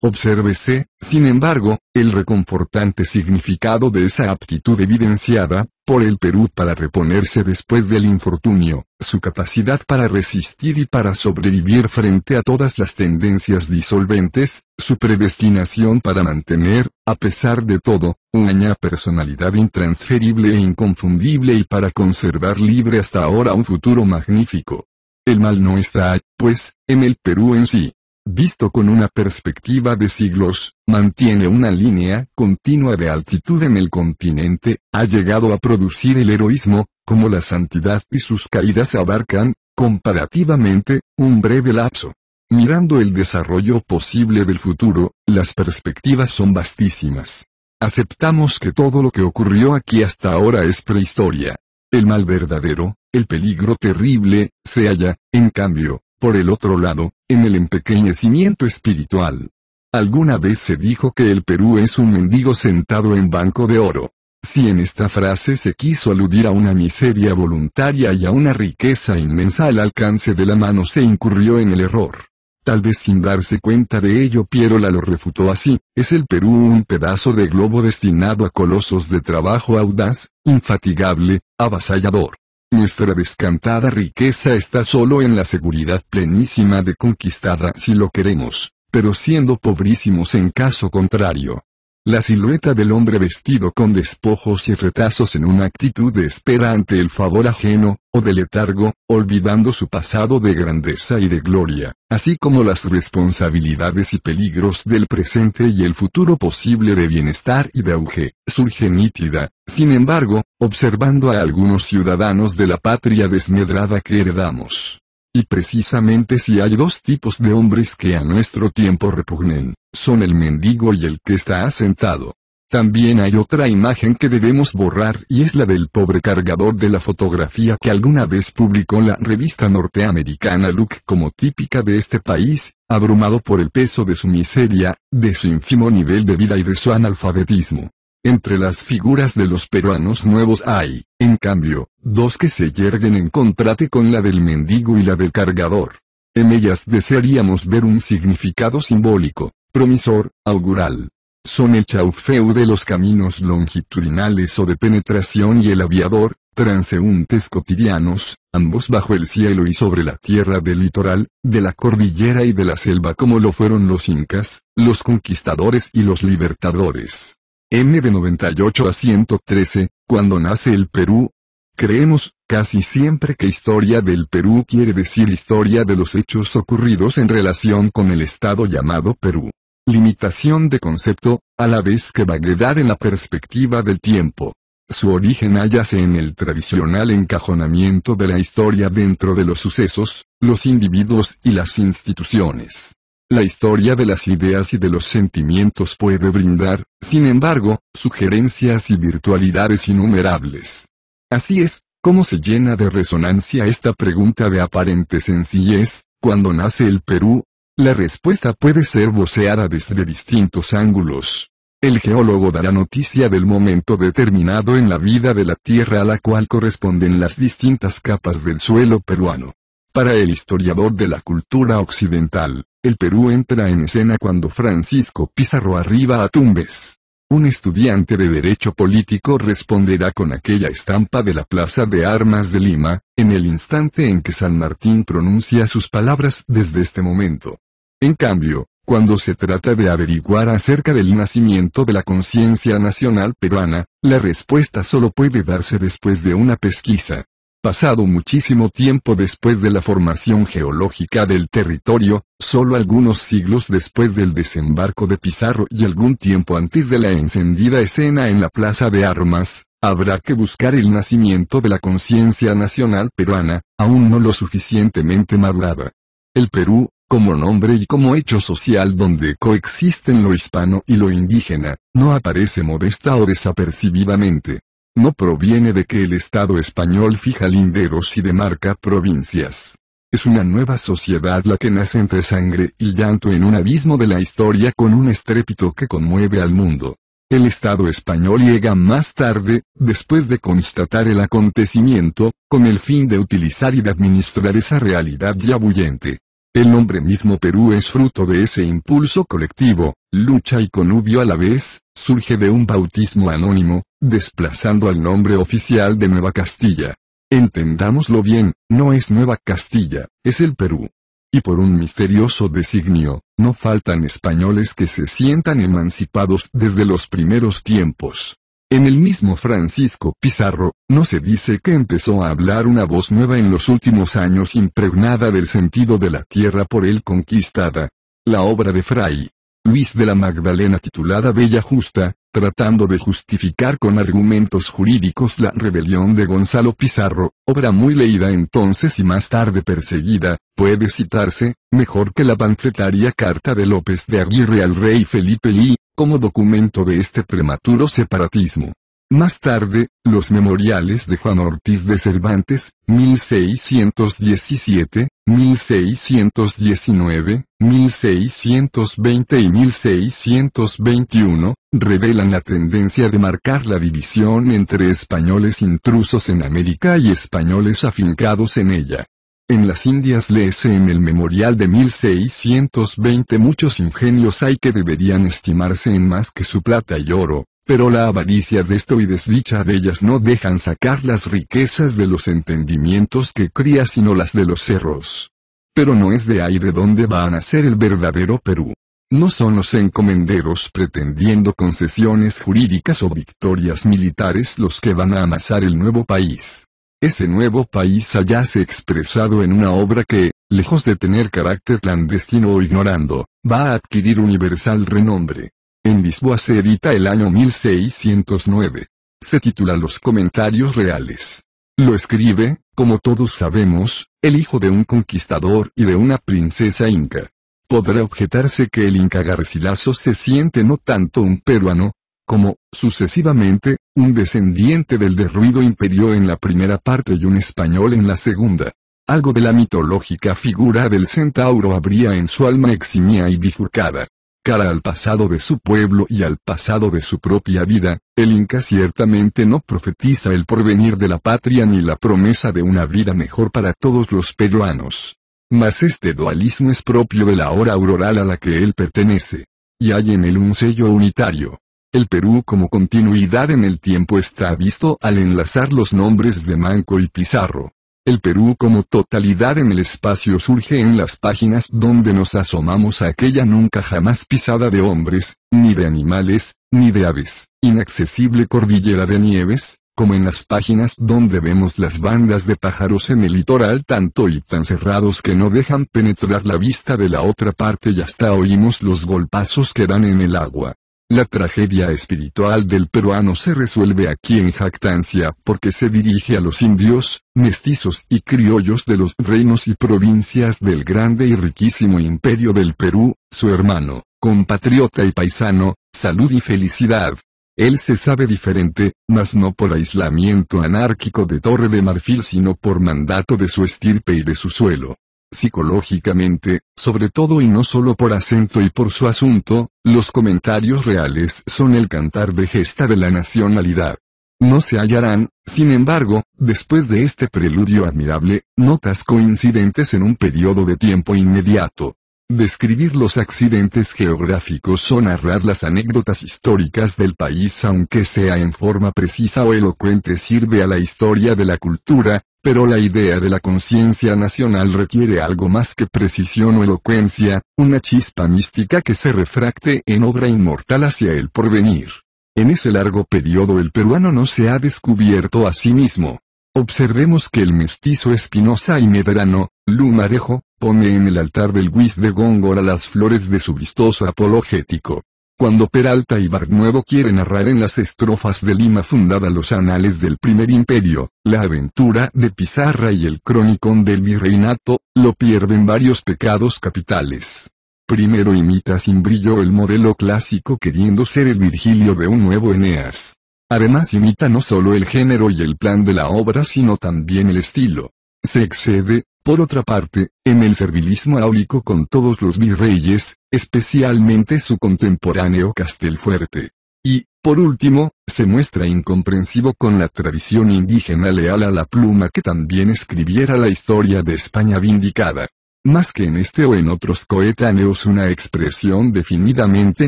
Obsérvese, sin embargo, el reconfortante significado de esa aptitud evidenciada, por el Perú para reponerse después del infortunio, su capacidad para resistir y para sobrevivir frente a todas las tendencias disolventes, su predestinación para mantener, a pesar de todo, una personalidad intransferible e inconfundible y para conservar libre hasta ahora un futuro magnífico. El mal no está, pues, en el Perú en sí, visto con una perspectiva de siglos, mantiene una línea continua de altitud en el continente, ha llegado a producir el heroísmo, como la santidad y sus caídas abarcan, comparativamente, un breve lapso. Mirando el desarrollo posible del futuro, las perspectivas son vastísimas. Aceptamos que todo lo que ocurrió aquí hasta ahora es prehistoria. El mal verdadero, el peligro terrible, se halla, en cambio, por el otro lado, en el empequeñecimiento espiritual. Alguna vez se dijo que el Perú es un mendigo sentado en banco de oro. Si en esta frase se quiso aludir a una miseria voluntaria y a una riqueza inmensa al alcance de la mano se incurrió en el error. Tal vez sin darse cuenta de ello Pierola lo refutó así, es el Perú un pedazo de globo destinado a colosos de trabajo audaz, infatigable, avasallador. Nuestra descantada riqueza está solo en la seguridad plenísima de conquistarla si lo queremos, pero siendo pobrísimos en caso contrario. La silueta del hombre vestido con despojos y retazos en una actitud de espera ante el favor ajeno, o de letargo, olvidando su pasado de grandeza y de gloria, así como las responsabilidades y peligros del presente y el futuro posible de bienestar y de auge, surge nítida, sin embargo, observando a algunos ciudadanos de la patria desmedrada que heredamos. Y precisamente si hay dos tipos de hombres que a nuestro tiempo repugnen, son el mendigo y el que está asentado. También hay otra imagen que debemos borrar y es la del pobre cargador de la fotografía que alguna vez publicó la revista norteamericana Look como típica de este país, abrumado por el peso de su miseria, de su ínfimo nivel de vida y de su analfabetismo. Entre las figuras de los peruanos nuevos hay, en cambio, dos que se yerguen en contrate con la del mendigo y la del cargador. En ellas desearíamos ver un significado simbólico, promisor, augural. Son el chaufeu de los caminos longitudinales o de penetración y el aviador, transeúntes cotidianos, ambos bajo el cielo y sobre la tierra del litoral, de la cordillera y de la selva como lo fueron los incas, los conquistadores y los libertadores. N de 98 a 113, cuando nace el Perú. Creemos, casi siempre que historia del Perú quiere decir historia de los hechos ocurridos en relación con el Estado llamado Perú. Limitación de concepto, a la vez que vaguedad en la perspectiva del tiempo. Su origen hallase en el tradicional encajonamiento de la historia dentro de los sucesos, los individuos y las instituciones. La historia de las ideas y de los sentimientos puede brindar, sin embargo, sugerencias y virtualidades innumerables. Así es, ¿cómo se llena de resonancia esta pregunta de aparente sencillez, cuando nace el Perú? La respuesta puede ser voceada desde distintos ángulos. El geólogo dará noticia del momento determinado en la vida de la Tierra a la cual corresponden las distintas capas del suelo peruano. Para el historiador de la cultura occidental, el Perú entra en escena cuando Francisco Pizarro arriba a Tumbes. Un estudiante de Derecho Político responderá con aquella estampa de la Plaza de Armas de Lima, en el instante en que San Martín pronuncia sus palabras desde este momento. En cambio, cuando se trata de averiguar acerca del nacimiento de la conciencia nacional peruana, la respuesta solo puede darse después de una pesquisa. Pasado muchísimo tiempo después de la formación geológica del territorio, solo algunos siglos después del desembarco de Pizarro y algún tiempo antes de la encendida escena en la Plaza de Armas, habrá que buscar el nacimiento de la conciencia nacional peruana, aún no lo suficientemente madurada. El Perú, como nombre y como hecho social donde coexisten lo hispano y lo indígena, no aparece modesta o desapercibidamente no proviene de que el Estado español fija linderos y demarca provincias. Es una nueva sociedad la que nace entre sangre y llanto en un abismo de la historia con un estrépito que conmueve al mundo. El Estado español llega más tarde, después de constatar el acontecimiento, con el fin de utilizar y de administrar esa realidad ya bullente. El nombre mismo Perú es fruto de ese impulso colectivo, lucha y conubio a la vez, surge de un bautismo anónimo, desplazando al nombre oficial de Nueva Castilla. Entendámoslo bien, no es Nueva Castilla, es el Perú. Y por un misterioso designio, no faltan españoles que se sientan emancipados desde los primeros tiempos. En el mismo Francisco Pizarro, no se dice que empezó a hablar una voz nueva en los últimos años impregnada del sentido de la tierra por él conquistada. La obra de Fray Luis de la Magdalena titulada Bella Justa, tratando de justificar con argumentos jurídicos la rebelión de Gonzalo Pizarro, obra muy leída entonces y más tarde perseguida, puede citarse, mejor que la panfletaria carta de López de Aguirre al rey Felipe I, como documento de este prematuro separatismo. Más tarde, los memoriales de Juan Ortiz de Cervantes, 1617, 1619, 1620 y 1621, revelan la tendencia de marcar la división entre españoles intrusos en América y españoles afincados en ella. En las Indias lee en el memorial de 1620 muchos ingenios hay que deberían estimarse en más que su plata y oro, pero la avaricia de esto y desdicha de ellas no dejan sacar las riquezas de los entendimientos que cría sino las de los cerros. Pero no es de ahí de donde va a nacer el verdadero Perú. No son los encomenderos pretendiendo concesiones jurídicas o victorias militares los que van a amasar el nuevo país. Ese nuevo país hallase expresado en una obra que, lejos de tener carácter clandestino o ignorando, va a adquirir universal renombre. En Lisboa se edita el año 1609. Se titula Los comentarios reales. Lo escribe, como todos sabemos, el hijo de un conquistador y de una princesa inca. Podrá objetarse que el inca Garcilaso se siente no tanto un peruano, como, sucesivamente, un descendiente del derruido imperio en la primera parte y un español en la segunda. Algo de la mitológica figura del centauro habría en su alma eximia y bifurcada cara al pasado de su pueblo y al pasado de su propia vida, el Inca ciertamente no profetiza el porvenir de la patria ni la promesa de una vida mejor para todos los peruanos. Mas este dualismo es propio de la hora auroral a la que él pertenece. Y hay en él un sello unitario. El Perú como continuidad en el tiempo está visto al enlazar los nombres de Manco y Pizarro. El Perú como totalidad en el espacio surge en las páginas donde nos asomamos a aquella nunca jamás pisada de hombres, ni de animales, ni de aves, inaccesible cordillera de nieves, como en las páginas donde vemos las bandas de pájaros en el litoral tanto y tan cerrados que no dejan penetrar la vista de la otra parte y hasta oímos los golpazos que dan en el agua. La tragedia espiritual del peruano se resuelve aquí en jactancia porque se dirige a los indios, mestizos y criollos de los reinos y provincias del grande y riquísimo imperio del Perú, su hermano, compatriota y paisano, salud y felicidad. Él se sabe diferente, mas no por aislamiento anárquico de Torre de Marfil sino por mandato de su estirpe y de su suelo psicológicamente, sobre todo y no solo por acento y por su asunto, los comentarios reales son el cantar de gesta de la nacionalidad. No se hallarán, sin embargo, después de este preludio admirable, notas coincidentes en un periodo de tiempo inmediato. Describir los accidentes geográficos o narrar las anécdotas históricas del país aunque sea en forma precisa o elocuente sirve a la historia de la cultura, pero la idea de la conciencia nacional requiere algo más que precisión o elocuencia, una chispa mística que se refracte en obra inmortal hacia el porvenir. En ese largo periodo el peruano no se ha descubierto a sí mismo. Observemos que el mestizo Espinosa y Medrano, Lumarejo, pone en el altar del guis de Góngora las flores de su vistoso apologético. Cuando Peralta y Barnuevo quieren narrar en las estrofas de Lima fundada los anales del primer imperio, la aventura de Pizarra y el crónicón del virreinato, lo pierden varios pecados capitales. Primero imita sin brillo el modelo clásico queriendo ser el Virgilio de un nuevo Eneas. Además imita no solo el género y el plan de la obra sino también el estilo. Se excede, por otra parte, en el servilismo áulico con todos los virreyes, especialmente su contemporáneo Castelfuerte. Y, por último, se muestra incomprensivo con la tradición indígena leal a la pluma que también escribiera la historia de España vindicada. Más que en este o en otros coetáneos una expresión definidamente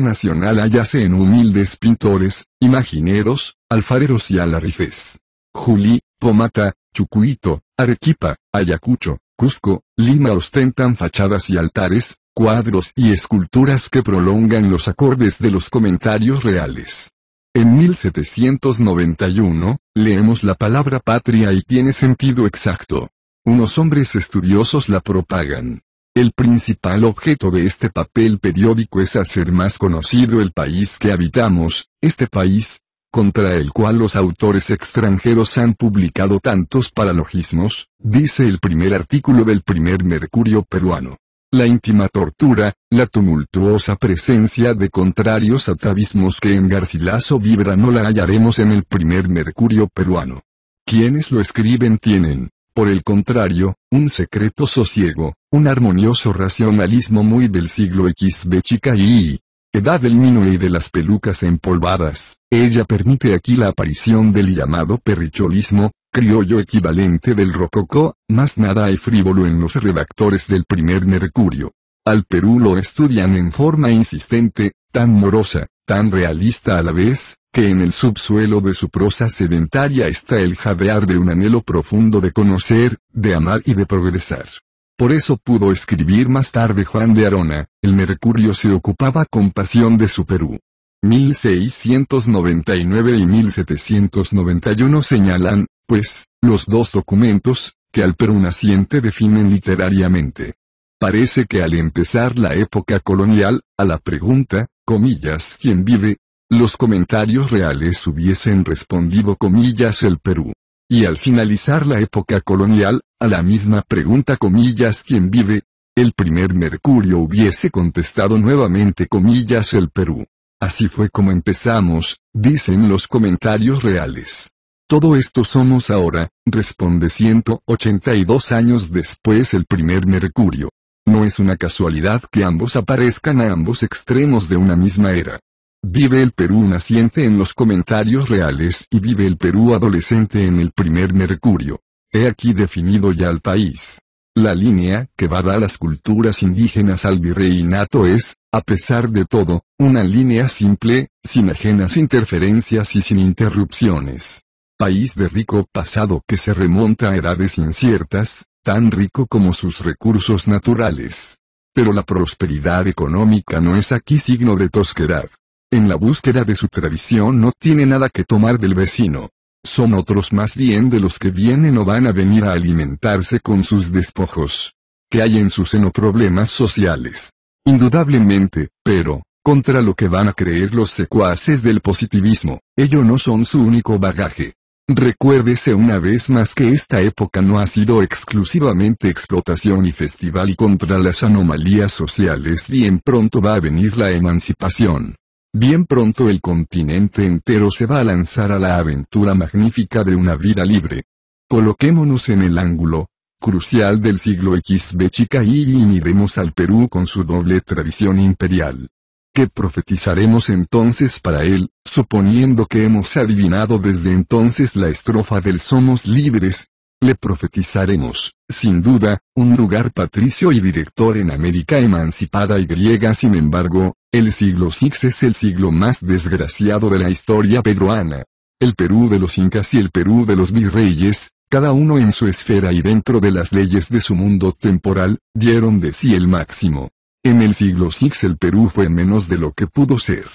nacional hallase en humildes pintores, imagineros, alfareros y alarifes. Juli, Pomata, Chucuito, Arequipa, Ayacucho, Cusco, Lima ostentan fachadas y altares, cuadros y esculturas que prolongan los acordes de los comentarios reales. En 1791, leemos la palabra patria y tiene sentido exacto. Unos hombres estudiosos la propagan. El principal objeto de este papel periódico es hacer más conocido el país que habitamos, este país, contra el cual los autores extranjeros han publicado tantos paralogismos, dice el primer artículo del primer Mercurio peruano. La íntima tortura, la tumultuosa presencia de contrarios atavismos que en Garcilaso vibra no la hallaremos en el primer Mercurio peruano. Quienes lo escriben tienen, por el contrario, un secreto sosiego, un armonioso racionalismo muy del siglo X chica y, edad del mino y de las pelucas empolvadas, ella permite aquí la aparición del llamado perricholismo, criollo equivalente del rococó, más nada hay frívolo en los redactores del primer Mercurio. Al Perú lo estudian en forma insistente, tan morosa, tan realista a la vez, que en el subsuelo de su prosa sedentaria está el jadear de un anhelo profundo de conocer, de amar y de progresar. Por eso pudo escribir más tarde Juan de Arona, el Mercurio se ocupaba con pasión de su Perú. 1699 y 1791 señalan, pues, los dos documentos, que al Perú naciente definen literariamente. Parece que al empezar la época colonial, a la pregunta, comillas, ¿quién vive? Los comentarios reales hubiesen respondido comillas el Perú. Y al finalizar la época colonial, a la misma pregunta comillas ¿quién vive? El primer Mercurio hubiese contestado nuevamente comillas el Perú. Así fue como empezamos, dicen los comentarios reales. Todo esto somos ahora, responde 182 años después el primer Mercurio. No es una casualidad que ambos aparezcan a ambos extremos de una misma era. Vive el Perú naciente en los comentarios reales y vive el Perú adolescente en el primer Mercurio. He aquí definido ya el país. La línea que va a las culturas indígenas al virreinato es, a pesar de todo, una línea simple, sin ajenas interferencias y sin interrupciones. País de rico pasado que se remonta a edades inciertas, tan rico como sus recursos naturales. Pero la prosperidad económica no es aquí signo de tosquedad. En la búsqueda de su tradición no tiene nada que tomar del vecino. Son otros más bien de los que vienen o van a venir a alimentarse con sus despojos. Que hay en su seno problemas sociales. Indudablemente, pero, contra lo que van a creer los secuaces del positivismo, ello no son su único bagaje. Recuérdese una vez más que esta época no ha sido exclusivamente explotación y festival y contra las anomalías sociales bien pronto va a venir la emancipación. Bien pronto el continente entero se va a lanzar a la aventura magnífica de una vida libre. Coloquémonos en el ángulo, crucial del siglo de chica y miremos al Perú con su doble tradición imperial. ¿Qué profetizaremos entonces para él, suponiendo que hemos adivinado desde entonces la estrofa del somos libres, le profetizaremos, sin duda, un lugar patricio y director en América emancipada y griega. Sin embargo, el siglo VI es el siglo más desgraciado de la historia peruana. El Perú de los incas y el Perú de los virreyes, cada uno en su esfera y dentro de las leyes de su mundo temporal, dieron de sí el máximo. En el siglo VI el Perú fue menos de lo que pudo ser.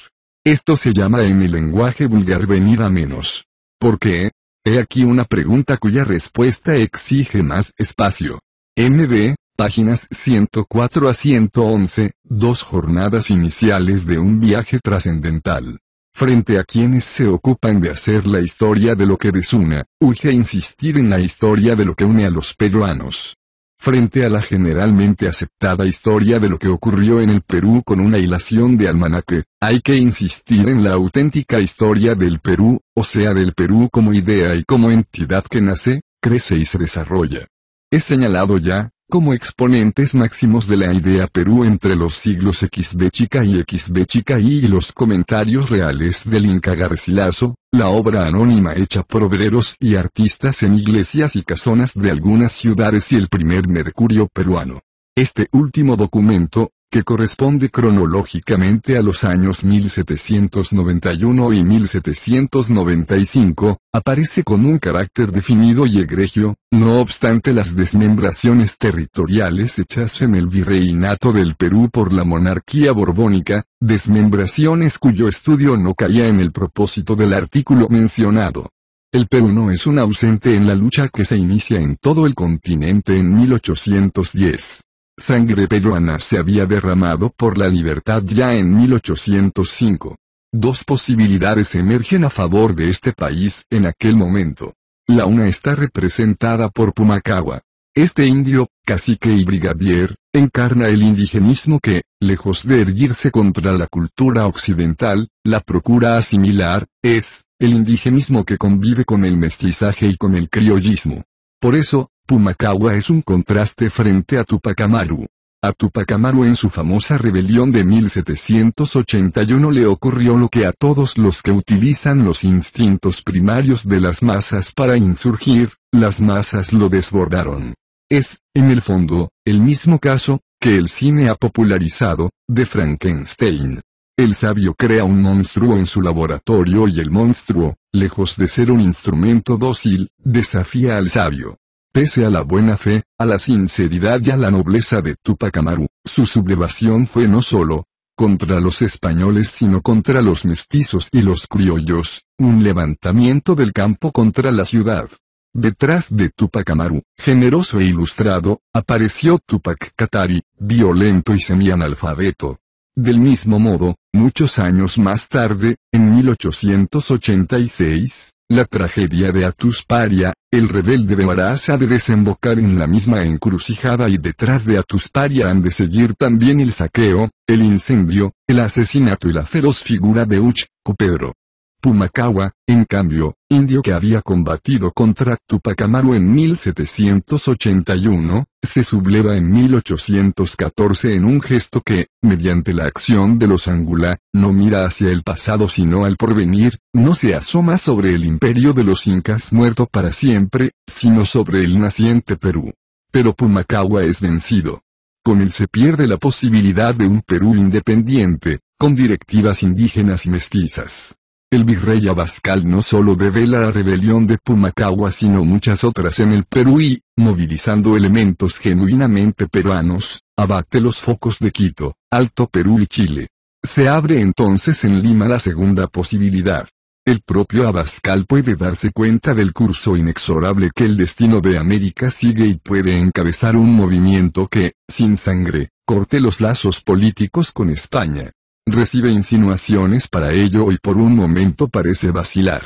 Esto se llama en el lenguaje vulgar venir a menos. ¿Por qué? He aquí una pregunta cuya respuesta exige más espacio. MB, páginas 104 a 111, dos jornadas iniciales de un viaje trascendental. Frente a quienes se ocupan de hacer la historia de lo que desuna, urge insistir en la historia de lo que une a los peruanos frente a la generalmente aceptada historia de lo que ocurrió en el Perú con una hilación de almanaque, hay que insistir en la auténtica historia del Perú, o sea del Perú como idea y como entidad que nace, crece y se desarrolla. He señalado ya, como exponentes máximos de la idea Perú entre los siglos XB chica y XB chica y los comentarios reales del Inca Garcilaso, la obra anónima hecha por obreros y artistas en iglesias y casonas de algunas ciudades y el primer Mercurio peruano. Este último documento, que corresponde cronológicamente a los años 1791 y 1795, aparece con un carácter definido y egregio, no obstante las desmembraciones territoriales hechas en el virreinato del Perú por la monarquía borbónica, desmembraciones cuyo estudio no caía en el propósito del artículo mencionado. El Perú no es un ausente en la lucha que se inicia en todo el continente en 1810. Sangre peruana se había derramado por la libertad ya en 1805. Dos posibilidades emergen a favor de este país en aquel momento. La una está representada por Pumacagua. Este indio, cacique y brigadier, encarna el indigenismo que, lejos de erguirse contra la cultura occidental, la procura asimilar, es, el indigenismo que convive con el mestizaje y con el criollismo. Por eso, Pumakawa es un contraste frente a Tupac Amaru. A Tupac Amaru en su famosa rebelión de 1781 le ocurrió lo que a todos los que utilizan los instintos primarios de las masas para insurgir, las masas lo desbordaron. Es, en el fondo, el mismo caso, que el cine ha popularizado, de Frankenstein. El sabio crea un monstruo en su laboratorio y el monstruo, lejos de ser un instrumento dócil, desafía al sabio. Pese a la buena fe, a la sinceridad y a la nobleza de Tupac Amaru, su sublevación fue no solo contra los españoles sino contra los mestizos y los criollos, un levantamiento del campo contra la ciudad. Detrás de Tupac Amaru, generoso e ilustrado, apareció Tupac Katari, violento y semianalfabeto. Del mismo modo, muchos años más tarde, en 1886, la tragedia de Atusparia, el rebelde de Baraz ha de desembocar en la misma encrucijada y detrás de Atusparia han de seguir también el saqueo, el incendio, el asesinato y la feroz figura de Uch, Cupedro. Pumakawa, en cambio, indio que había combatido contra Amaru en 1781, se subleva en 1814 en un gesto que, mediante la acción de los Angula, no mira hacia el pasado sino al porvenir, no se asoma sobre el imperio de los incas muerto para siempre, sino sobre el naciente Perú. Pero Pumacagua es vencido. Con él se pierde la posibilidad de un Perú independiente, con directivas indígenas y mestizas. El virrey Abascal no solo devela la rebelión de Pumacagua sino muchas otras en el Perú y, movilizando elementos genuinamente peruanos, abate los focos de Quito, Alto Perú y Chile. Se abre entonces en Lima la segunda posibilidad. El propio Abascal puede darse cuenta del curso inexorable que el destino de América sigue y puede encabezar un movimiento que, sin sangre, corte los lazos políticos con España. Recibe insinuaciones para ello y por un momento parece vacilar.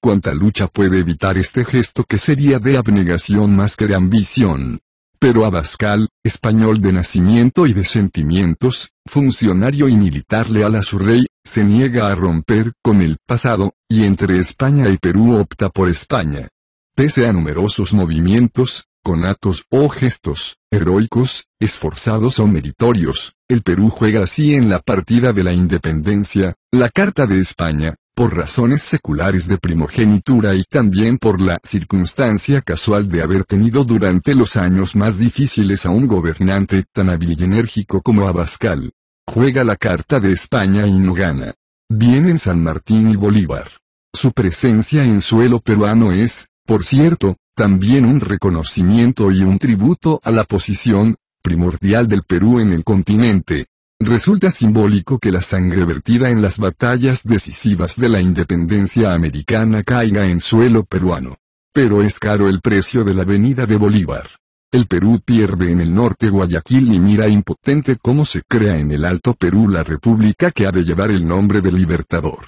¿Cuánta lucha puede evitar este gesto que sería de abnegación más que de ambición? Pero Abascal, español de nacimiento y de sentimientos, funcionario y militar leal a su rey, se niega a romper con el pasado, y entre España y Perú opta por España. Pese a numerosos movimientos, con actos o gestos, heroicos, esforzados o meritorios. El Perú juega así en la partida de la independencia, la Carta de España, por razones seculares de primogenitura y también por la circunstancia casual de haber tenido durante los años más difíciles a un gobernante tan hábil y enérgico como Abascal. Juega la Carta de España y no gana. Vienen San Martín y Bolívar. Su presencia en suelo peruano es, por cierto, también un reconocimiento y un tributo a la posición, primordial del Perú en el continente. Resulta simbólico que la sangre vertida en las batallas decisivas de la independencia americana caiga en suelo peruano. Pero es caro el precio de la venida de Bolívar. El Perú pierde en el norte Guayaquil y mira impotente cómo se crea en el Alto Perú la república que ha de llevar el nombre de libertador.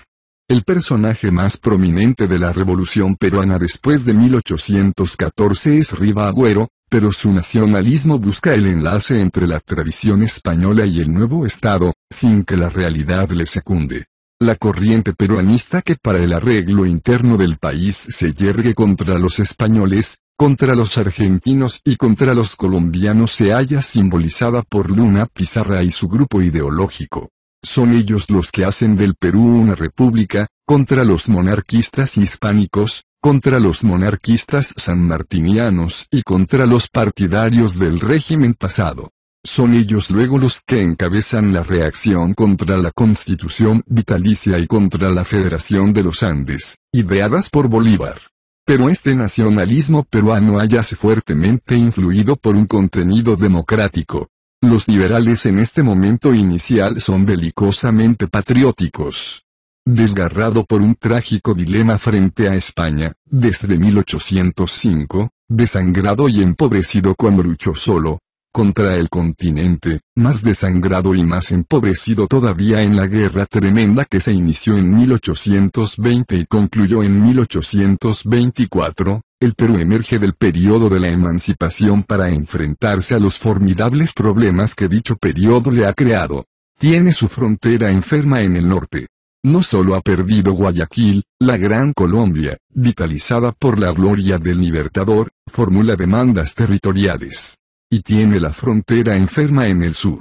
El personaje más prominente de la Revolución Peruana después de 1814 es Riva Agüero, pero su nacionalismo busca el enlace entre la tradición española y el nuevo Estado, sin que la realidad le secunde. La corriente peruanista que para el arreglo interno del país se yergue contra los españoles, contra los argentinos y contra los colombianos se halla simbolizada por Luna Pizarra y su grupo ideológico. Son ellos los que hacen del Perú una república, contra los monarquistas hispánicos, contra los monarquistas sanmartinianos y contra los partidarios del régimen pasado. Son ellos luego los que encabezan la reacción contra la constitución vitalicia y contra la Federación de los Andes, ideadas por Bolívar. Pero este nacionalismo peruano hallase fuertemente influido por un contenido democrático, los liberales en este momento inicial son belicosamente patrióticos. Desgarrado por un trágico dilema frente a España, desde 1805, desangrado y empobrecido cuando luchó solo, contra el continente, más desangrado y más empobrecido todavía en la guerra tremenda que se inició en 1820 y concluyó en 1824, el Perú emerge del periodo de la emancipación para enfrentarse a los formidables problemas que dicho periodo le ha creado. Tiene su frontera enferma en el norte. No solo ha perdido Guayaquil, la Gran Colombia, vitalizada por la gloria del libertador, formula demandas territoriales y tiene la frontera enferma en el sur.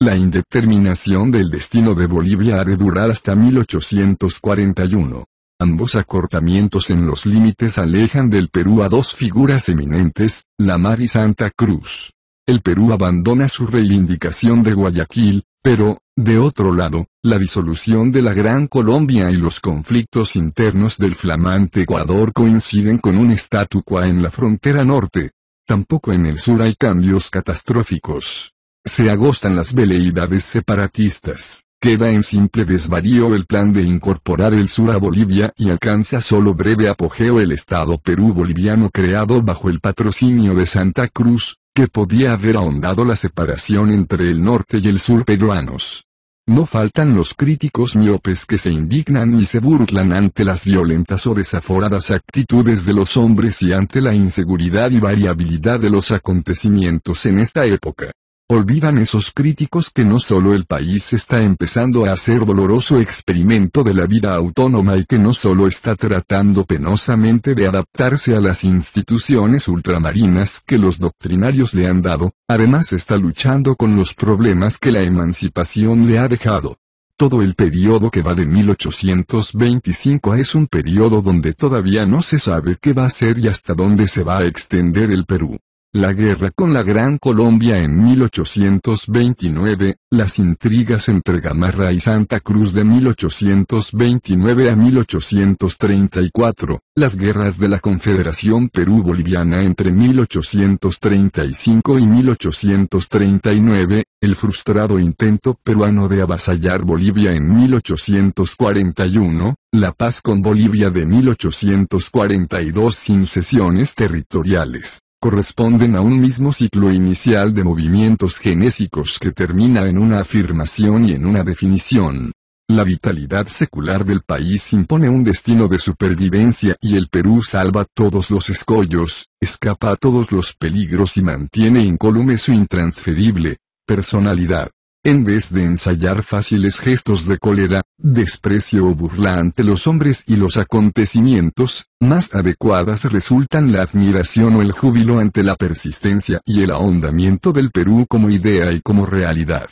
La indeterminación del destino de Bolivia ha de durar hasta 1841. Ambos acortamientos en los límites alejan del Perú a dos figuras eminentes, la mar y Santa Cruz. El Perú abandona su reivindicación de Guayaquil, pero, de otro lado, la disolución de la Gran Colombia y los conflictos internos del flamante Ecuador coinciden con un estatua en la frontera norte, Tampoco en el sur hay cambios catastróficos. Se agostan las veleidades separatistas. Queda en simple desvarío el plan de incorporar el sur a Bolivia y alcanza solo breve apogeo el Estado Perú boliviano creado bajo el patrocinio de Santa Cruz, que podía haber ahondado la separación entre el norte y el sur peruanos. No faltan los críticos miopes que se indignan y se burlan ante las violentas o desaforadas actitudes de los hombres y ante la inseguridad y variabilidad de los acontecimientos en esta época. Olvidan esos críticos que no solo el país está empezando a hacer doloroso experimento de la vida autónoma y que no solo está tratando penosamente de adaptarse a las instituciones ultramarinas que los doctrinarios le han dado, además está luchando con los problemas que la emancipación le ha dejado. Todo el periodo que va de 1825 es un periodo donde todavía no se sabe qué va a ser y hasta dónde se va a extender el Perú la guerra con la Gran Colombia en 1829, las intrigas entre Gamarra y Santa Cruz de 1829 a 1834, las guerras de la Confederación Perú-Boliviana entre 1835 y 1839, el frustrado intento peruano de avasallar Bolivia en 1841, la paz con Bolivia de 1842 sin cesiones territoriales corresponden a un mismo ciclo inicial de movimientos genésicos que termina en una afirmación y en una definición. La vitalidad secular del país impone un destino de supervivencia y el Perú salva todos los escollos, escapa a todos los peligros y mantiene incólume su intransferible personalidad en vez de ensayar fáciles gestos de cólera, desprecio o burla ante los hombres y los acontecimientos, más adecuadas resultan la admiración o el júbilo ante la persistencia y el ahondamiento del Perú como idea y como realidad.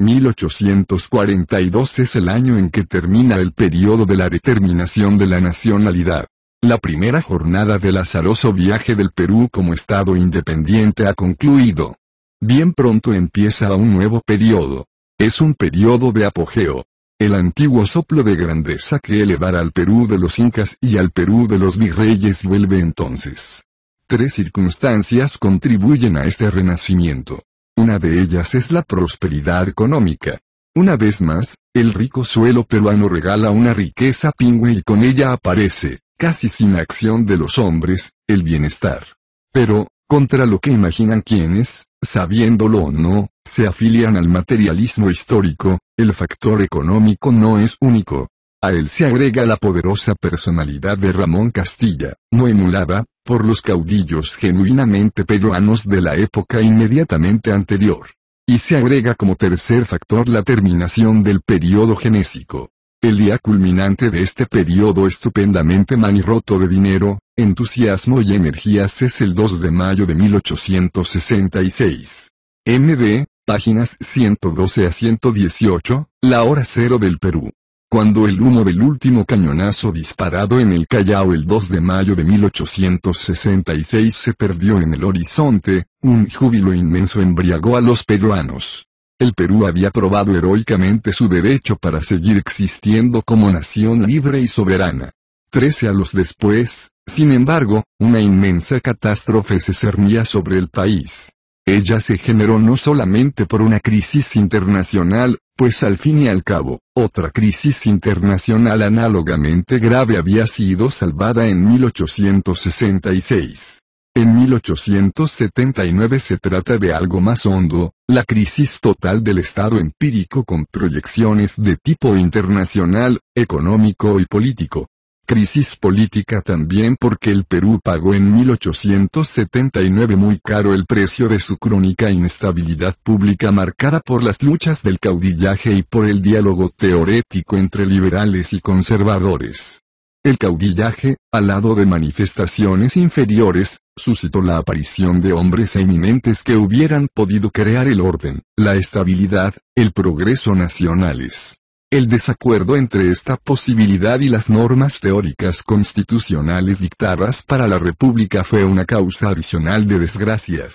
1842 es el año en que termina el periodo de la determinación de la nacionalidad. La primera jornada del azaroso viaje del Perú como Estado independiente ha concluido. Bien pronto empieza un nuevo periodo. Es un periodo de apogeo. El antiguo soplo de grandeza que elevara al Perú de los incas y al Perú de los virreyes vuelve entonces. Tres circunstancias contribuyen a este renacimiento. Una de ellas es la prosperidad económica. Una vez más, el rico suelo peruano regala una riqueza pingüe y con ella aparece, casi sin acción de los hombres, el bienestar. Pero, contra lo que imaginan quienes, sabiéndolo o no, se afilian al materialismo histórico, el factor económico no es único. A él se agrega la poderosa personalidad de Ramón Castilla, no emulada, por los caudillos genuinamente peruanos de la época inmediatamente anterior. Y se agrega como tercer factor la terminación del periodo genésico. El día culminante de este periodo estupendamente manirroto de dinero, Entusiasmo y Energías es el 2 de mayo de 1866. MD, páginas 112 a 118, la hora cero del Perú. Cuando el humo del último cañonazo disparado en el Callao el 2 de mayo de 1866 se perdió en el horizonte, un júbilo inmenso embriagó a los peruanos. El Perú había probado heroicamente su derecho para seguir existiendo como nación libre y soberana. Trece años después, sin embargo, una inmensa catástrofe se cernía sobre el país. Ella se generó no solamente por una crisis internacional, pues al fin y al cabo, otra crisis internacional análogamente grave había sido salvada en 1866. En 1879 se trata de algo más hondo, la crisis total del Estado empírico con proyecciones de tipo internacional, económico y político. Crisis política también porque el Perú pagó en 1879 muy caro el precio de su crónica inestabilidad pública marcada por las luchas del caudillaje y por el diálogo teorético entre liberales y conservadores. El caudillaje, al lado de manifestaciones inferiores, suscitó la aparición de hombres eminentes que hubieran podido crear el orden, la estabilidad, el progreso nacionales. El desacuerdo entre esta posibilidad y las normas teóricas constitucionales dictadas para la República fue una causa adicional de desgracias.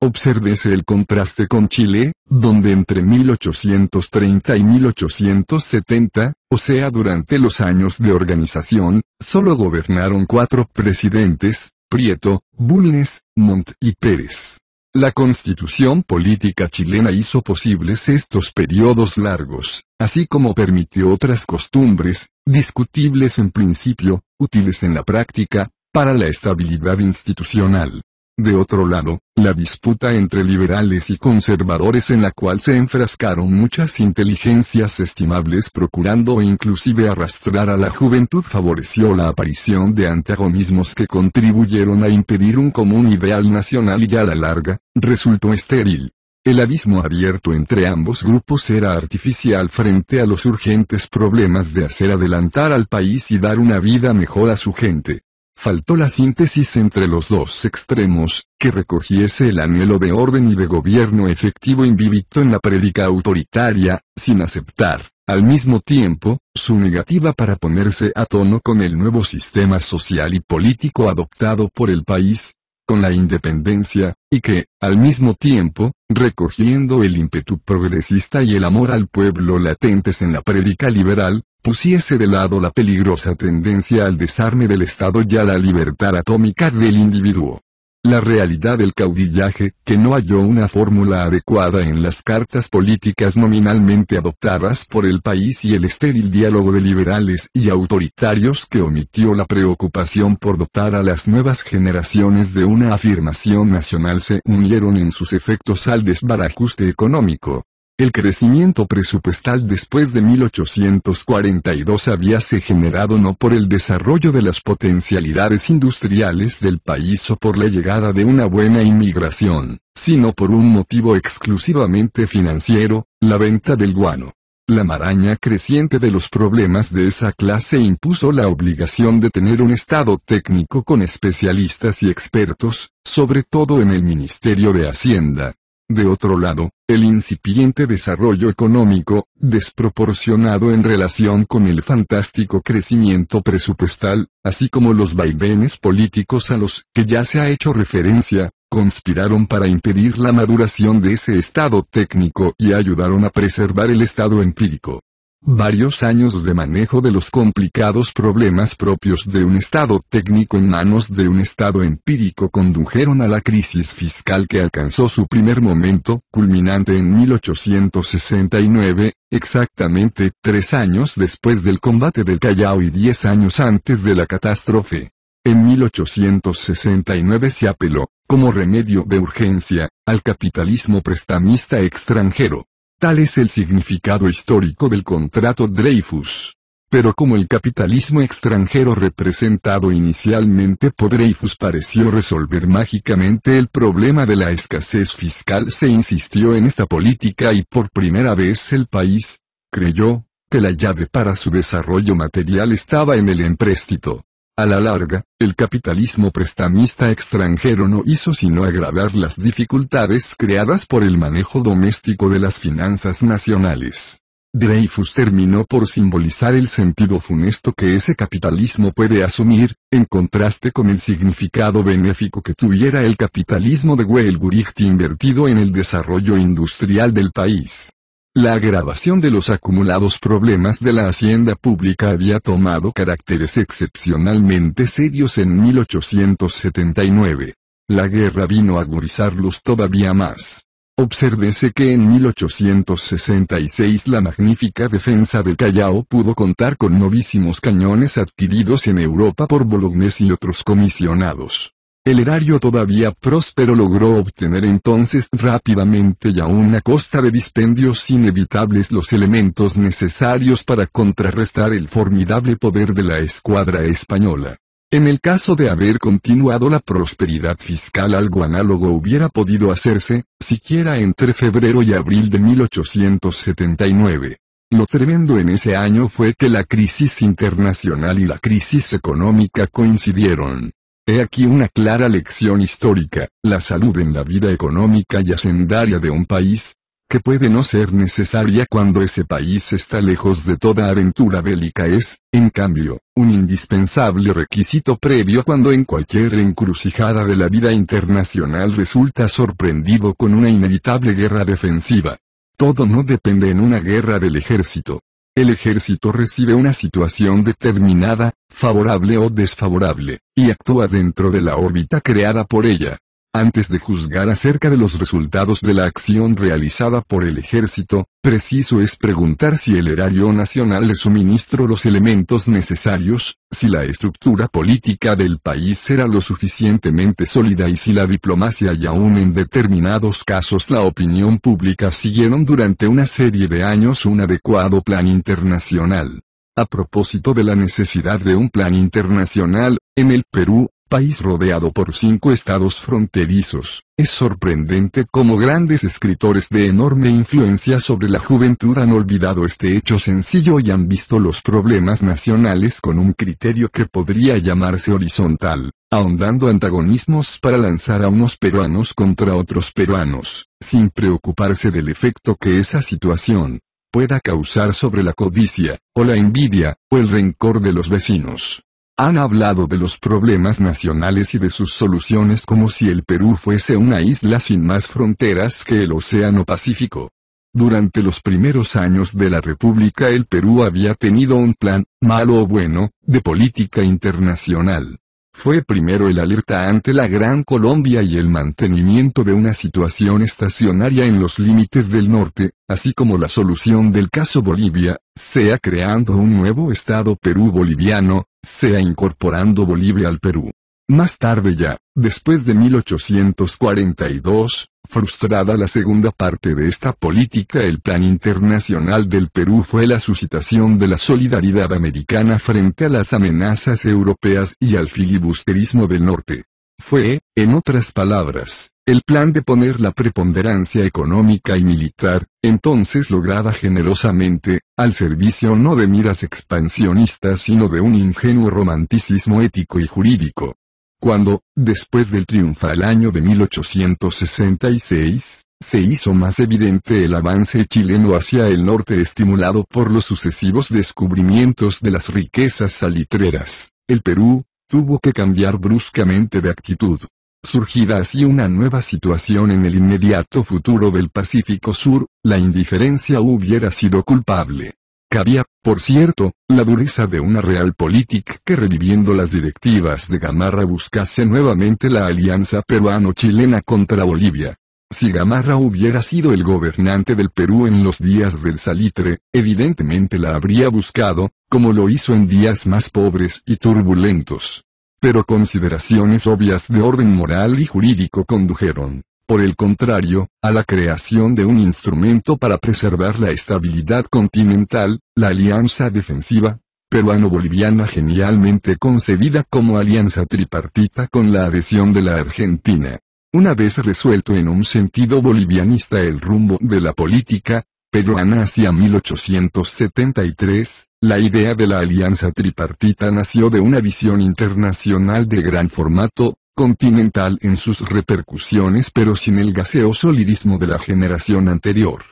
Obsérvese el contraste con Chile, donde entre 1830 y 1870, o sea durante los años de organización, solo gobernaron cuatro presidentes, Prieto, Bulnes, Montt y Pérez. La constitución política chilena hizo posibles estos periodos largos, así como permitió otras costumbres, discutibles en principio, útiles en la práctica, para la estabilidad institucional. De otro lado, la disputa entre liberales y conservadores en la cual se enfrascaron muchas inteligencias estimables procurando inclusive arrastrar a la juventud favoreció la aparición de antagonismos que contribuyeron a impedir un común ideal nacional y a la larga, resultó estéril. El abismo abierto entre ambos grupos era artificial frente a los urgentes problemas de hacer adelantar al país y dar una vida mejor a su gente faltó la síntesis entre los dos extremos, que recogiese el anhelo de orden y de gobierno efectivo invicto en la prédica autoritaria, sin aceptar, al mismo tiempo, su negativa para ponerse a tono con el nuevo sistema social y político adoptado por el país, con la independencia, y que, al mismo tiempo, recogiendo el ímpetu progresista y el amor al pueblo latentes en la prédica liberal, pusiese de lado la peligrosa tendencia al desarme del Estado y a la libertad atómica del individuo. La realidad del caudillaje, que no halló una fórmula adecuada en las cartas políticas nominalmente adoptadas por el país y el estéril diálogo de liberales y autoritarios que omitió la preocupación por dotar a las nuevas generaciones de una afirmación nacional se unieron en sus efectos al desbarajuste económico el crecimiento presupuestal después de 1842 habíase generado no por el desarrollo de las potencialidades industriales del país o por la llegada de una buena inmigración, sino por un motivo exclusivamente financiero, la venta del guano. La maraña creciente de los problemas de esa clase impuso la obligación de tener un estado técnico con especialistas y expertos, sobre todo en el Ministerio de Hacienda, de otro lado, el incipiente desarrollo económico, desproporcionado en relación con el fantástico crecimiento presupuestal, así como los vaivenes políticos a los que ya se ha hecho referencia, conspiraron para impedir la maduración de ese estado técnico y ayudaron a preservar el estado empírico. Varios años de manejo de los complicados problemas propios de un Estado técnico en manos de un Estado empírico condujeron a la crisis fiscal que alcanzó su primer momento, culminante en 1869, exactamente tres años después del combate del Callao y diez años antes de la catástrofe. En 1869 se apeló, como remedio de urgencia, al capitalismo prestamista extranjero. Tal es el significado histórico del contrato Dreyfus. Pero como el capitalismo extranjero representado inicialmente por Dreyfus pareció resolver mágicamente el problema de la escasez fiscal, se insistió en esta política y por primera vez el país, creyó, que la llave para su desarrollo material estaba en el empréstito. A la larga, el capitalismo prestamista extranjero no hizo sino agravar las dificultades creadas por el manejo doméstico de las finanzas nacionales. Dreyfus terminó por simbolizar el sentido funesto que ese capitalismo puede asumir, en contraste con el significado benéfico que tuviera el capitalismo de Weilburicht invertido en el desarrollo industrial del país. La agravación de los acumulados problemas de la hacienda pública había tomado caracteres excepcionalmente serios en 1879. La guerra vino a agudizarlos todavía más. Obsérvese que en 1866 la magnífica defensa de Callao pudo contar con novísimos cañones adquiridos en Europa por volumnes y otros comisionados. El erario todavía próspero logró obtener entonces rápidamente y a a costa de dispendios inevitables los elementos necesarios para contrarrestar el formidable poder de la escuadra española. En el caso de haber continuado la prosperidad fiscal algo análogo hubiera podido hacerse, siquiera entre febrero y abril de 1879. Lo tremendo en ese año fue que la crisis internacional y la crisis económica coincidieron. He aquí una clara lección histórica, la salud en la vida económica y hacendaria de un país, que puede no ser necesaria cuando ese país está lejos de toda aventura bélica es, en cambio, un indispensable requisito previo cuando en cualquier encrucijada de la vida internacional resulta sorprendido con una inevitable guerra defensiva. Todo no depende en una guerra del ejército, el ejército recibe una situación determinada, favorable o desfavorable, y actúa dentro de la órbita creada por ella. Antes de juzgar acerca de los resultados de la acción realizada por el ejército, preciso es preguntar si el erario nacional le suministró los elementos necesarios, si la estructura política del país era lo suficientemente sólida y si la diplomacia y aún en determinados casos la opinión pública siguieron durante una serie de años un adecuado plan internacional. A propósito de la necesidad de un plan internacional, en el Perú, país rodeado por cinco estados fronterizos. Es sorprendente cómo grandes escritores de enorme influencia sobre la juventud han olvidado este hecho sencillo y han visto los problemas nacionales con un criterio que podría llamarse horizontal, ahondando antagonismos para lanzar a unos peruanos contra otros peruanos, sin preocuparse del efecto que esa situación pueda causar sobre la codicia, o la envidia, o el rencor de los vecinos. Han hablado de los problemas nacionales y de sus soluciones como si el Perú fuese una isla sin más fronteras que el Océano Pacífico. Durante los primeros años de la República el Perú había tenido un plan, malo o bueno, de política internacional. Fue primero el alerta ante la Gran Colombia y el mantenimiento de una situación estacionaria en los límites del norte, así como la solución del caso Bolivia, sea creando un nuevo Estado Perú boliviano, sea incorporando Bolivia al Perú. Más tarde ya, después de 1842, frustrada la segunda parte de esta política, el plan internacional del Perú fue la suscitación de la solidaridad americana frente a las amenazas europeas y al filibusterismo del norte. Fue, en otras palabras, el plan de poner la preponderancia económica y militar, entonces lograda generosamente, al servicio no de miras expansionistas sino de un ingenuo romanticismo ético y jurídico. Cuando, después del al año de 1866, se hizo más evidente el avance chileno hacia el norte estimulado por los sucesivos descubrimientos de las riquezas salitreras. El Perú, Tuvo que cambiar bruscamente de actitud. Surgida así una nueva situación en el inmediato futuro del Pacífico Sur, la indiferencia hubiera sido culpable. Cabía, por cierto, la dureza de una real política que reviviendo las directivas de Gamarra buscase nuevamente la alianza peruano-chilena contra Bolivia. Si Gamarra hubiera sido el gobernante del Perú en los días del salitre, evidentemente la habría buscado, como lo hizo en días más pobres y turbulentos. Pero consideraciones obvias de orden moral y jurídico condujeron, por el contrario, a la creación de un instrumento para preservar la estabilidad continental, la Alianza Defensiva, peruano-boliviana genialmente concebida como alianza tripartita con la adhesión de la Argentina, una vez resuelto en un sentido bolivianista el rumbo de la política, peruana hacia 1873, la idea de la alianza tripartita nació de una visión internacional de gran formato, continental en sus repercusiones pero sin el gaseoso lirismo de la generación anterior.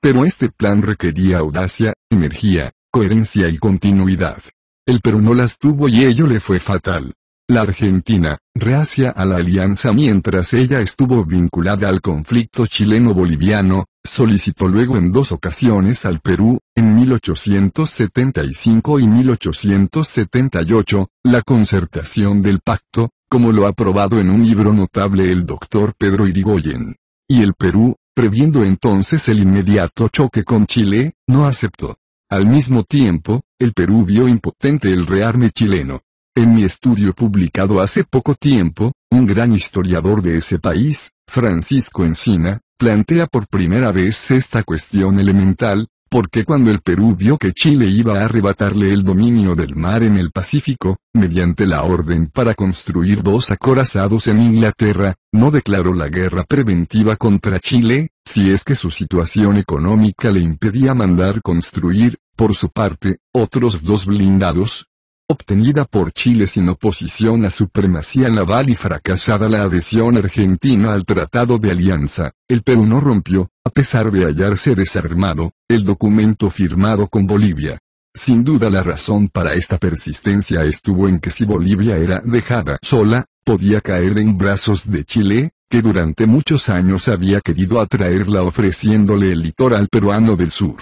Pero este plan requería audacia, energía, coherencia y continuidad. El Perú no las tuvo y ello le fue fatal. La Argentina, reacia a la alianza mientras ella estuvo vinculada al conflicto chileno-boliviano, solicitó luego en dos ocasiones al Perú, en 1875 y 1878, la concertación del pacto, como lo ha probado en un libro notable el doctor Pedro Irigoyen. Y el Perú, previendo entonces el inmediato choque con Chile, no aceptó. Al mismo tiempo, el Perú vio impotente el rearme chileno. En mi estudio publicado hace poco tiempo, un gran historiador de ese país, Francisco Encina, plantea por primera vez esta cuestión elemental, porque cuando el Perú vio que Chile iba a arrebatarle el dominio del mar en el Pacífico, mediante la orden para construir dos acorazados en Inglaterra, no declaró la guerra preventiva contra Chile, si es que su situación económica le impedía mandar construir, por su parte, otros dos blindados, obtenida por Chile sin oposición a supremacía naval y fracasada la adhesión argentina al Tratado de Alianza, el Perú no rompió, a pesar de hallarse desarmado, el documento firmado con Bolivia. Sin duda la razón para esta persistencia estuvo en que si Bolivia era dejada sola, podía caer en brazos de Chile, que durante muchos años había querido atraerla ofreciéndole el litoral peruano del sur.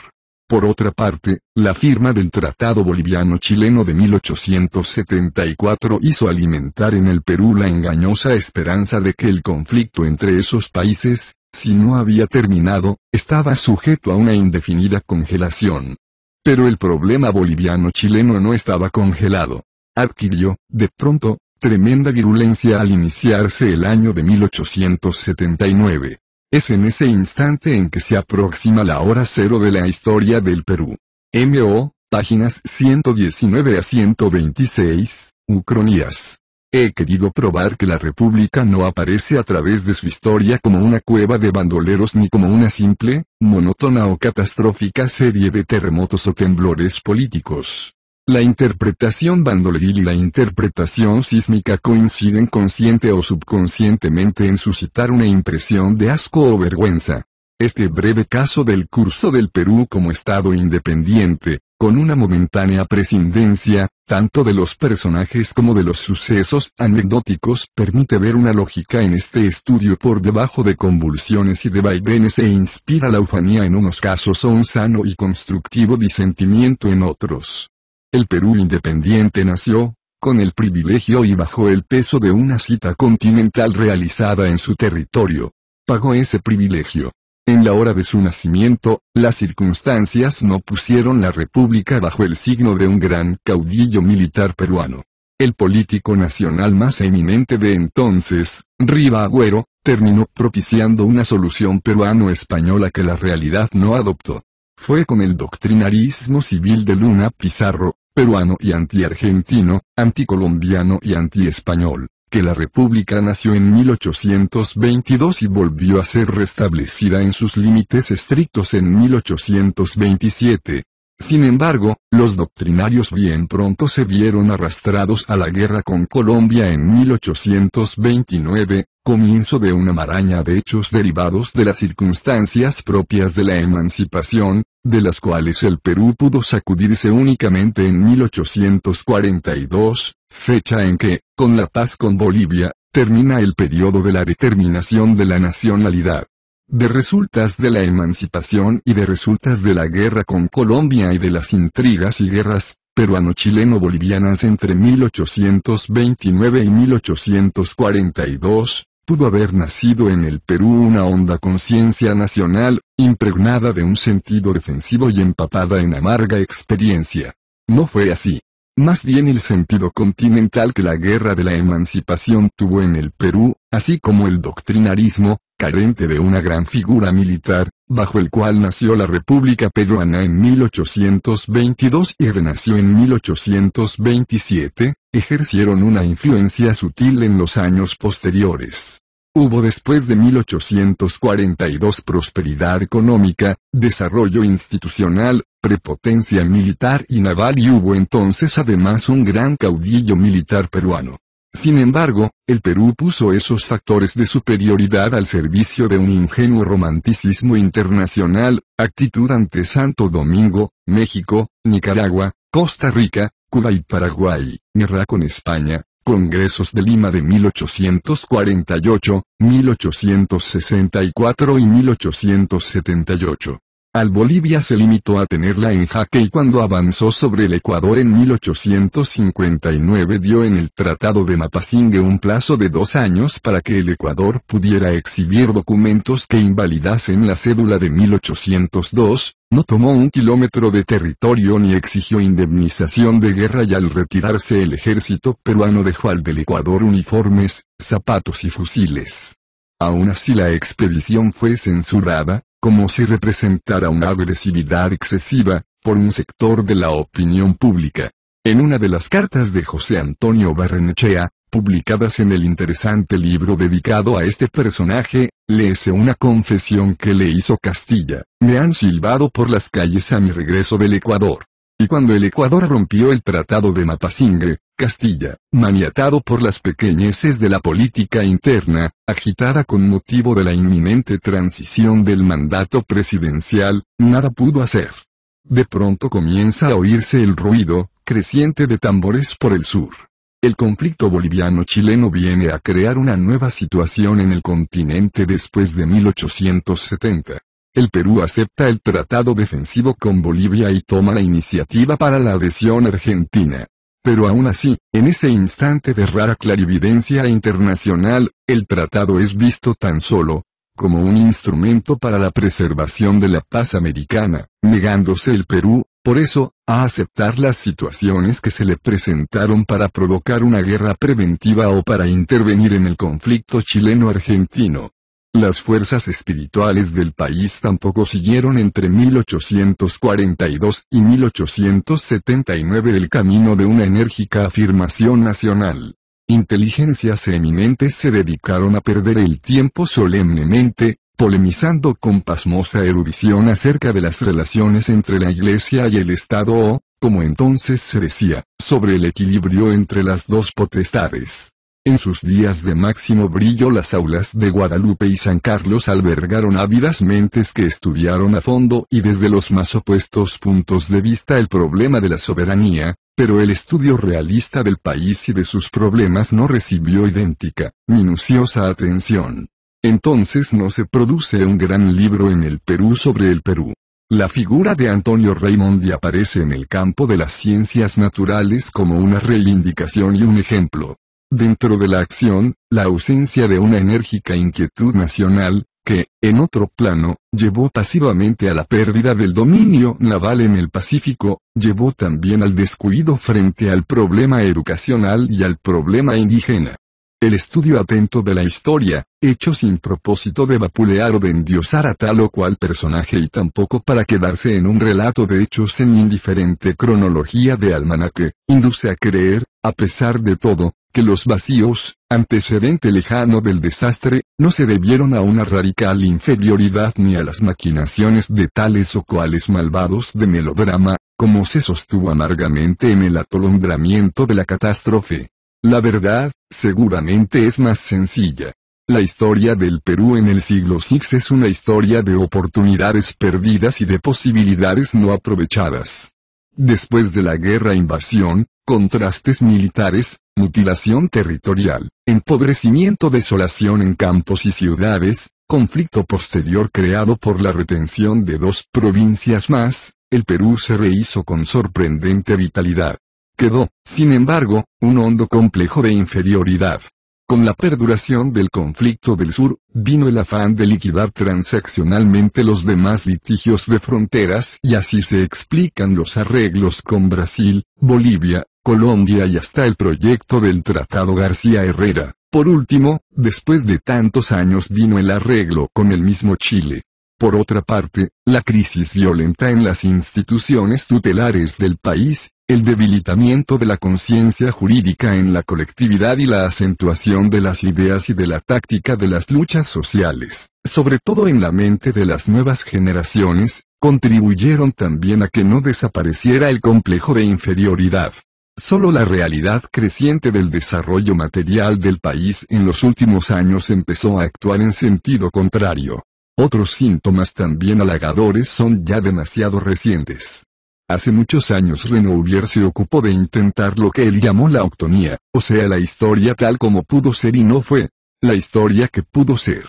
Por otra parte, la firma del Tratado Boliviano-Chileno de 1874 hizo alimentar en el Perú la engañosa esperanza de que el conflicto entre esos países, si no había terminado, estaba sujeto a una indefinida congelación. Pero el problema boliviano-chileno no estaba congelado. Adquirió, de pronto, tremenda virulencia al iniciarse el año de 1879. Es en ese instante en que se aproxima la hora cero de la historia del Perú. M.O., páginas 119 a 126, Ucronías. He querido probar que la República no aparece a través de su historia como una cueva de bandoleros ni como una simple, monótona o catastrófica serie de terremotos o temblores políticos. La interpretación bandoleril y la interpretación sísmica coinciden consciente o subconscientemente en suscitar una impresión de asco o vergüenza. Este breve caso del curso del Perú como Estado independiente, con una momentánea prescindencia, tanto de los personajes como de los sucesos anecdóticos, permite ver una lógica en este estudio por debajo de convulsiones y de vaivenes e inspira la ufanía en unos casos o un sano y constructivo disentimiento en otros. El Perú independiente nació, con el privilegio y bajo el peso de una cita continental realizada en su territorio. Pagó ese privilegio. En la hora de su nacimiento, las circunstancias no pusieron la República bajo el signo de un gran caudillo militar peruano. El político nacional más eminente de entonces, Riva Agüero, terminó propiciando una solución peruano-española que la realidad no adoptó. Fue con el doctrinarismo civil de Luna Pizarro, peruano y antiargentino, anticolombiano y antiespañol, que la República nació en 1822 y volvió a ser restablecida en sus límites estrictos en 1827, sin embargo, los doctrinarios bien pronto se vieron arrastrados a la guerra con Colombia en 1829, comienzo de una maraña de hechos derivados de las circunstancias propias de la emancipación, de las cuales el Perú pudo sacudirse únicamente en 1842, fecha en que, con la paz con Bolivia, termina el periodo de la determinación de la nacionalidad de resultas de la emancipación y de resultas de la guerra con Colombia y de las intrigas y guerras peruano-chileno-bolivianas entre 1829 y 1842, pudo haber nacido en el Perú una honda conciencia nacional, impregnada de un sentido defensivo y empapada en amarga experiencia. No fue así. Más bien el sentido continental que la guerra de la emancipación tuvo en el Perú, así como el doctrinarismo, carente de una gran figura militar, bajo el cual nació la República Peruana en 1822 y renació en 1827, ejercieron una influencia sutil en los años posteriores. Hubo después de 1842 prosperidad económica, desarrollo institucional, prepotencia militar y naval y hubo entonces además un gran caudillo militar peruano. Sin embargo, el Perú puso esos factores de superioridad al servicio de un ingenuo romanticismo internacional, actitud ante Santo Domingo, México, Nicaragua, Costa Rica, Cuba y Paraguay, guerra con España, Congresos de Lima de 1848, 1864 y 1878. Al Bolivia se limitó a tenerla en jaque y cuando avanzó sobre el Ecuador en 1859 dio en el Tratado de Mapasingue un plazo de dos años para que el Ecuador pudiera exhibir documentos que invalidasen la cédula de 1802, no tomó un kilómetro de territorio ni exigió indemnización de guerra y al retirarse el ejército peruano dejó al del Ecuador uniformes, zapatos y fusiles. Aún así la expedición fue censurada, como si representara una agresividad excesiva, por un sector de la opinión pública. En una de las cartas de José Antonio Barrenechea, publicadas en el interesante libro dedicado a este personaje, leese una confesión que le hizo Castilla. Me han silbado por las calles a mi regreso del Ecuador. Y cuando el Ecuador rompió el Tratado de matasingre Castilla, maniatado por las pequeñeces de la política interna, agitada con motivo de la inminente transición del mandato presidencial, nada pudo hacer. De pronto comienza a oírse el ruido, creciente de tambores por el sur. El conflicto boliviano-chileno viene a crear una nueva situación en el continente después de 1870. El Perú acepta el tratado defensivo con Bolivia y toma la iniciativa para la adhesión argentina. Pero aún así, en ese instante de rara clarividencia internacional, el tratado es visto tan solo como un instrumento para la preservación de la paz americana, negándose el Perú, por eso, a aceptar las situaciones que se le presentaron para provocar una guerra preventiva o para intervenir en el conflicto chileno-argentino. Las fuerzas espirituales del país tampoco siguieron entre 1842 y 1879 el camino de una enérgica afirmación nacional. Inteligencias eminentes se dedicaron a perder el tiempo solemnemente, polemizando con pasmosa erudición acerca de las relaciones entre la Iglesia y el Estado o, como entonces se decía, sobre el equilibrio entre las dos potestades. En sus días de máximo brillo las aulas de Guadalupe y San Carlos albergaron ávidas mentes que estudiaron a fondo y desde los más opuestos puntos de vista el problema de la soberanía, pero el estudio realista del país y de sus problemas no recibió idéntica, minuciosa atención. Entonces no se produce un gran libro en el Perú sobre el Perú. La figura de Antonio Raimondi aparece en el campo de las ciencias naturales como una reivindicación y un ejemplo. Dentro de la acción, la ausencia de una enérgica inquietud nacional, que, en otro plano, llevó pasivamente a la pérdida del dominio naval en el Pacífico, llevó también al descuido frente al problema educacional y al problema indígena. El estudio atento de la historia, hecho sin propósito de vapulear o de endiosar a tal o cual personaje y tampoco para quedarse en un relato de hechos en indiferente cronología de almanaque, induce a creer, a pesar de todo, que los vacíos, antecedente lejano del desastre, no se debieron a una radical inferioridad ni a las maquinaciones de tales o cuales malvados de melodrama, como se sostuvo amargamente en el atolondramiento de la catástrofe. La verdad, seguramente es más sencilla. La historia del Perú en el siglo VI es una historia de oportunidades perdidas y de posibilidades no aprovechadas. Después de la guerra invasión, contrastes militares, mutilación territorial, empobrecimiento desolación en campos y ciudades, conflicto posterior creado por la retención de dos provincias más, el Perú se rehizo con sorprendente vitalidad. Quedó, sin embargo, un hondo complejo de inferioridad. Con la perduración del conflicto del sur, vino el afán de liquidar transaccionalmente los demás litigios de fronteras y así se explican los arreglos con Brasil, Bolivia, Colombia y hasta el proyecto del Tratado García Herrera. Por último, después de tantos años vino el arreglo con el mismo Chile. Por otra parte, la crisis violenta en las instituciones tutelares del país, el debilitamiento de la conciencia jurídica en la colectividad y la acentuación de las ideas y de la táctica de las luchas sociales, sobre todo en la mente de las nuevas generaciones, contribuyeron también a que no desapareciera el complejo de inferioridad. Solo la realidad creciente del desarrollo material del país en los últimos años empezó a actuar en sentido contrario. Otros síntomas también halagadores son ya demasiado recientes. Hace muchos años Renouvier se ocupó de intentar lo que él llamó la octonía, o sea la historia tal como pudo ser y no fue, la historia que pudo ser.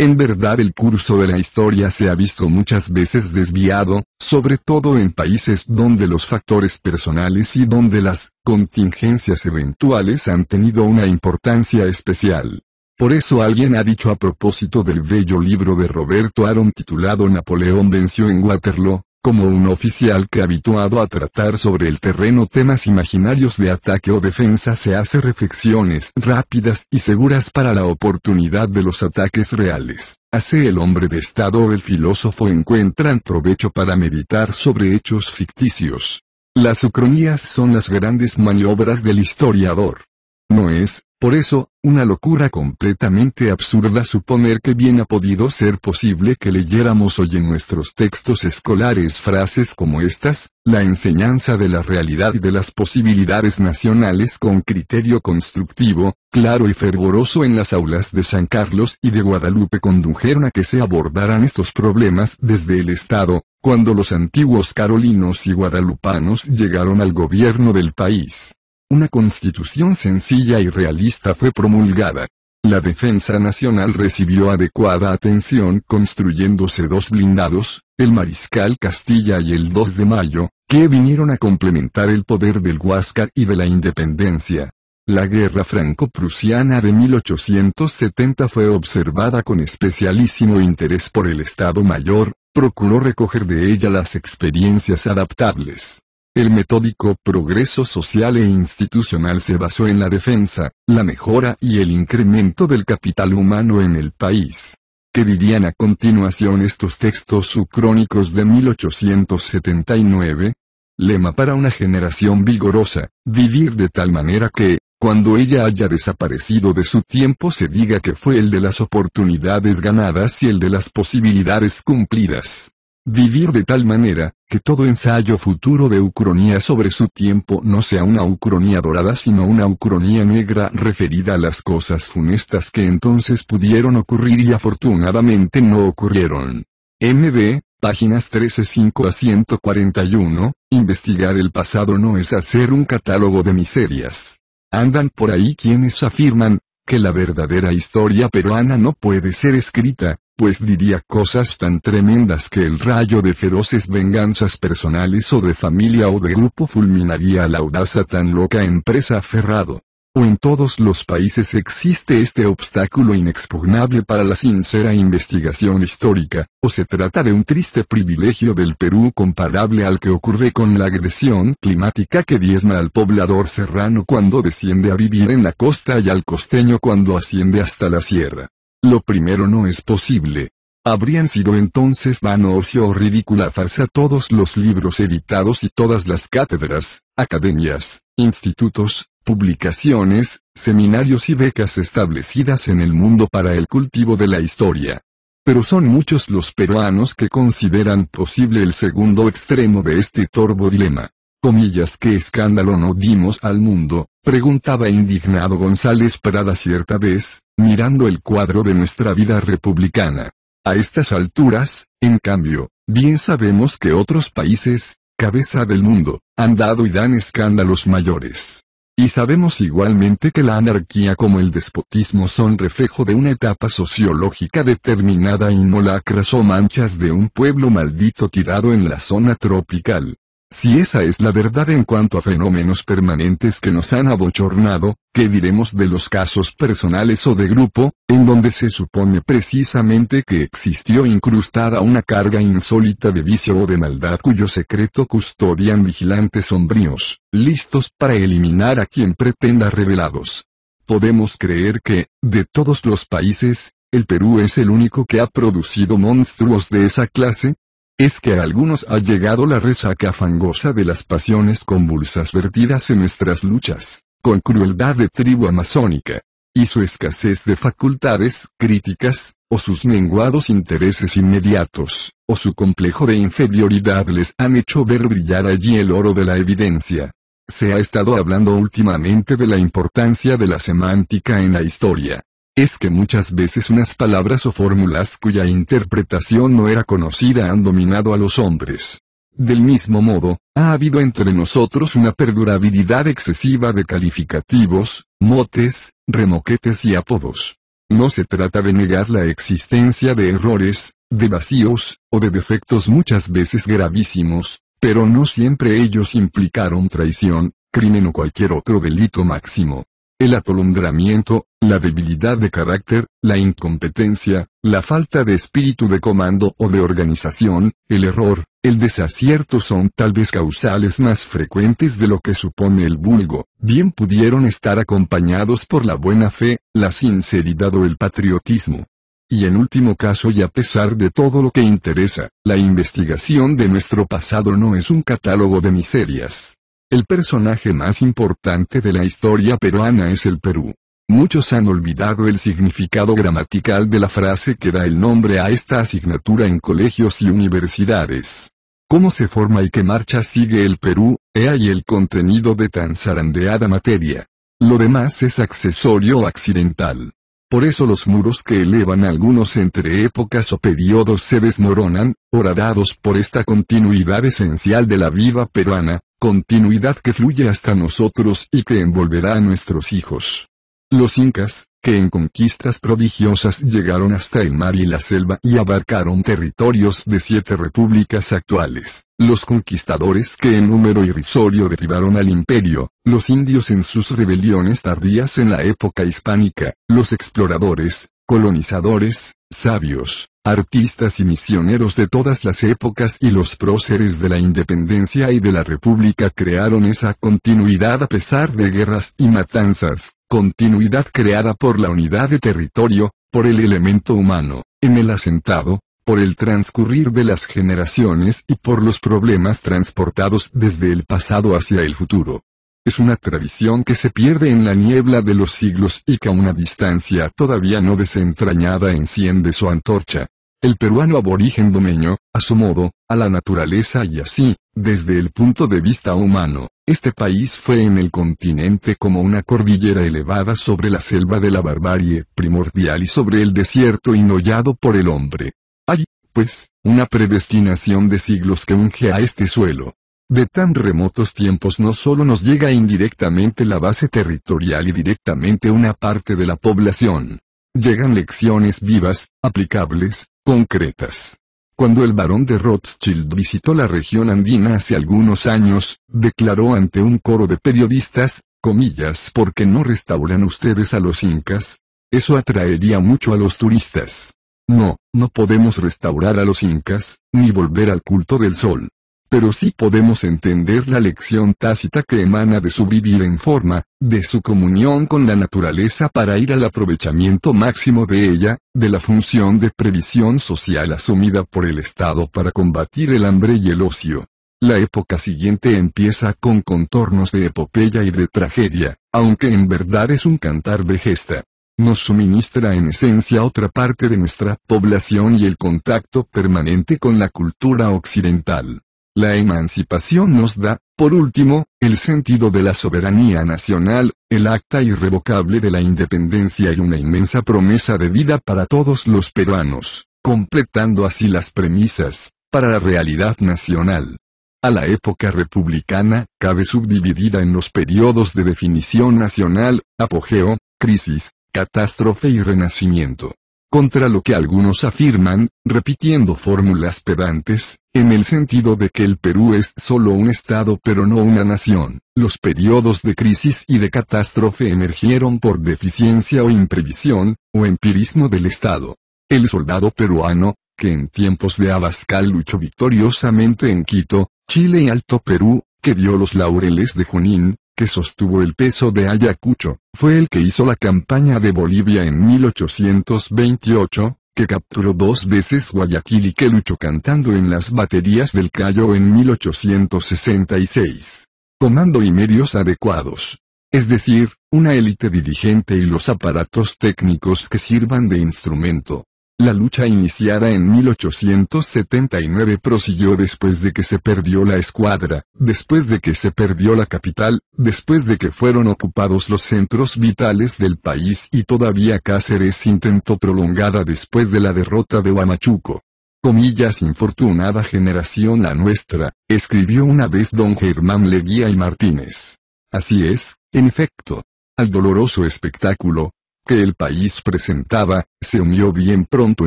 En verdad el curso de la historia se ha visto muchas veces desviado, sobre todo en países donde los factores personales y donde las contingencias eventuales han tenido una importancia especial. Por eso alguien ha dicho a propósito del bello libro de Roberto Aron titulado Napoleón venció en Waterloo, como un oficial que habituado a tratar sobre el terreno temas imaginarios de ataque o defensa se hace reflexiones rápidas y seguras para la oportunidad de los ataques reales. Hace el hombre de Estado o el filósofo encuentran provecho para meditar sobre hechos ficticios. Las ucronías son las grandes maniobras del historiador. No es, por eso, una locura completamente absurda suponer que bien ha podido ser posible que leyéramos hoy en nuestros textos escolares frases como estas, la enseñanza de la realidad y de las posibilidades nacionales con criterio constructivo, claro y fervoroso en las aulas de San Carlos y de Guadalupe condujeron a que se abordaran estos problemas desde el Estado, cuando los antiguos carolinos y guadalupanos llegaron al gobierno del país. Una constitución sencilla y realista fue promulgada. La defensa nacional recibió adecuada atención construyéndose dos blindados, el Mariscal Castilla y el 2 de Mayo, que vinieron a complementar el poder del Huáscar y de la Independencia. La guerra franco-prusiana de 1870 fue observada con especialísimo interés por el Estado Mayor, procuró recoger de ella las experiencias adaptables. El metódico progreso social e institucional se basó en la defensa, la mejora y el incremento del capital humano en el país. Que dirían a continuación estos textos crónicos de 1879? Lema para una generación vigorosa, vivir de tal manera que, cuando ella haya desaparecido de su tiempo se diga que fue el de las oportunidades ganadas y el de las posibilidades cumplidas. Vivir de tal manera, que todo ensayo futuro de ucronía sobre su tiempo no sea una ucronía dorada sino una ucronía negra referida a las cosas funestas que entonces pudieron ocurrir y afortunadamente no ocurrieron. MB, páginas 135 a 141, investigar el pasado no es hacer un catálogo de miserias. Andan por ahí quienes afirman, que la verdadera historia peruana no puede ser escrita, pues diría cosas tan tremendas que el rayo de feroces venganzas personales o de familia o de grupo fulminaría a la audaza tan loca empresa aferrado. O en todos los países existe este obstáculo inexpugnable para la sincera investigación histórica, o se trata de un triste privilegio del Perú comparable al que ocurre con la agresión climática que diezma al poblador serrano cuando desciende a vivir en la costa y al costeño cuando asciende hasta la sierra. Lo primero no es posible. Habrían sido entonces vano ocio o ridícula farsa todos los libros editados y todas las cátedras, academias, institutos, publicaciones, seminarios y becas establecidas en el mundo para el cultivo de la historia. Pero son muchos los peruanos que consideran posible el segundo extremo de este torbo dilema comillas, ¿qué escándalo no dimos al mundo? preguntaba indignado González Prada cierta vez, mirando el cuadro de nuestra vida republicana. A estas alturas, en cambio, bien sabemos que otros países, cabeza del mundo, han dado y dan escándalos mayores. Y sabemos igualmente que la anarquía como el despotismo son reflejo de una etapa sociológica determinada y no lacras o manchas de un pueblo maldito tirado en la zona tropical. Si esa es la verdad en cuanto a fenómenos permanentes que nos han abochornado, ¿qué diremos de los casos personales o de grupo, en donde se supone precisamente que existió incrustada una carga insólita de vicio o de maldad cuyo secreto custodian vigilantes sombríos, listos para eliminar a quien pretenda revelados? Podemos creer que, de todos los países, el Perú es el único que ha producido monstruos de esa clase, es que a algunos ha llegado la resaca fangosa de las pasiones convulsas vertidas en nuestras luchas, con crueldad de tribu amazónica, y su escasez de facultades críticas, o sus menguados intereses inmediatos, o su complejo de inferioridad les han hecho ver brillar allí el oro de la evidencia. Se ha estado hablando últimamente de la importancia de la semántica en la historia, es que muchas veces unas palabras o fórmulas cuya interpretación no era conocida han dominado a los hombres. Del mismo modo, ha habido entre nosotros una perdurabilidad excesiva de calificativos, motes, remoquetes y apodos. No se trata de negar la existencia de errores, de vacíos, o de defectos muchas veces gravísimos, pero no siempre ellos implicaron traición, crimen o cualquier otro delito máximo. El atolondramiento, la debilidad de carácter, la incompetencia, la falta de espíritu de comando o de organización, el error, el desacierto son tal vez causales más frecuentes de lo que supone el vulgo, bien pudieron estar acompañados por la buena fe, la sinceridad o el patriotismo. Y en último caso y a pesar de todo lo que interesa, la investigación de nuestro pasado no es un catálogo de miserias. El personaje más importante de la historia peruana es el Perú. Muchos han olvidado el significado gramatical de la frase que da el nombre a esta asignatura en colegios y universidades. ¿Cómo se forma y qué marcha sigue el Perú? He ahí el contenido de tan zarandeada materia. Lo demás es accesorio o accidental. Por eso los muros que elevan algunos entre épocas o periodos se desmoronan, horadados por esta continuidad esencial de la vida peruana, continuidad que fluye hasta nosotros y que envolverá a nuestros hijos. Los incas, que en conquistas prodigiosas llegaron hasta el mar y la selva y abarcaron territorios de siete repúblicas actuales, los conquistadores que en número irrisorio derribaron al imperio, los indios en sus rebeliones tardías en la época hispánica, los exploradores, colonizadores, sabios, artistas y misioneros de todas las épocas y los próceres de la independencia y de la república crearon esa continuidad a pesar de guerras y matanzas, continuidad creada por la unidad de territorio, por el elemento humano, en el asentado, por el transcurrir de las generaciones y por los problemas transportados desde el pasado hacia el futuro. Es una tradición que se pierde en la niebla de los siglos y que a una distancia todavía no desentrañada enciende su antorcha. El peruano aborigen domeño, a su modo, a la naturaleza y así, desde el punto de vista humano, este país fue en el continente como una cordillera elevada sobre la selva de la barbarie primordial y sobre el desierto inollado por el hombre. Hay, pues, una predestinación de siglos que unge a este suelo. De tan remotos tiempos no solo nos llega indirectamente la base territorial y directamente una parte de la población, Llegan lecciones vivas, aplicables, concretas. Cuando el barón de Rothschild visitó la región andina hace algunos años, declaró ante un coro de periodistas, comillas, porque no restauran ustedes a los incas? Eso atraería mucho a los turistas. No, no podemos restaurar a los incas, ni volver al culto del sol pero sí podemos entender la lección tácita que emana de su vivir en forma, de su comunión con la naturaleza para ir al aprovechamiento máximo de ella, de la función de previsión social asumida por el Estado para combatir el hambre y el ocio. La época siguiente empieza con contornos de epopeya y de tragedia, aunque en verdad es un cantar de gesta nos suministra en esencia otra parte de nuestra población y el contacto permanente con la cultura occidental. La emancipación nos da, por último, el sentido de la soberanía nacional, el acta irrevocable de la independencia y una inmensa promesa de vida para todos los peruanos, completando así las premisas, para la realidad nacional. A la época republicana, cabe subdividida en los periodos de definición nacional, apogeo, crisis, catástrofe y renacimiento. Contra lo que algunos afirman, repitiendo fórmulas pedantes, en el sentido de que el Perú es solo un Estado pero no una nación. Los periodos de crisis y de catástrofe emergieron por deficiencia o imprevisión, o empirismo del Estado. El soldado peruano, que en tiempos de Abascal luchó victoriosamente en Quito, Chile y Alto Perú, que dio los laureles de Junín, que sostuvo el peso de Ayacucho, fue el que hizo la campaña de Bolivia en 1828, que capturó dos veces Guayaquil y que luchó cantando en las baterías del Cayo en 1866. Comando y medios adecuados. Es decir, una élite dirigente y los aparatos técnicos que sirvan de instrumento, la lucha iniciada en 1879 prosiguió después de que se perdió la escuadra, después de que se perdió la capital, después de que fueron ocupados los centros vitales del país y todavía Cáceres intentó prolongada después de la derrota de Huamachuco. Comillas infortunada generación la nuestra, escribió una vez don Germán Leguía y Martínez. Así es, en efecto. Al doloroso espectáculo, que el país presentaba, se unió bien pronto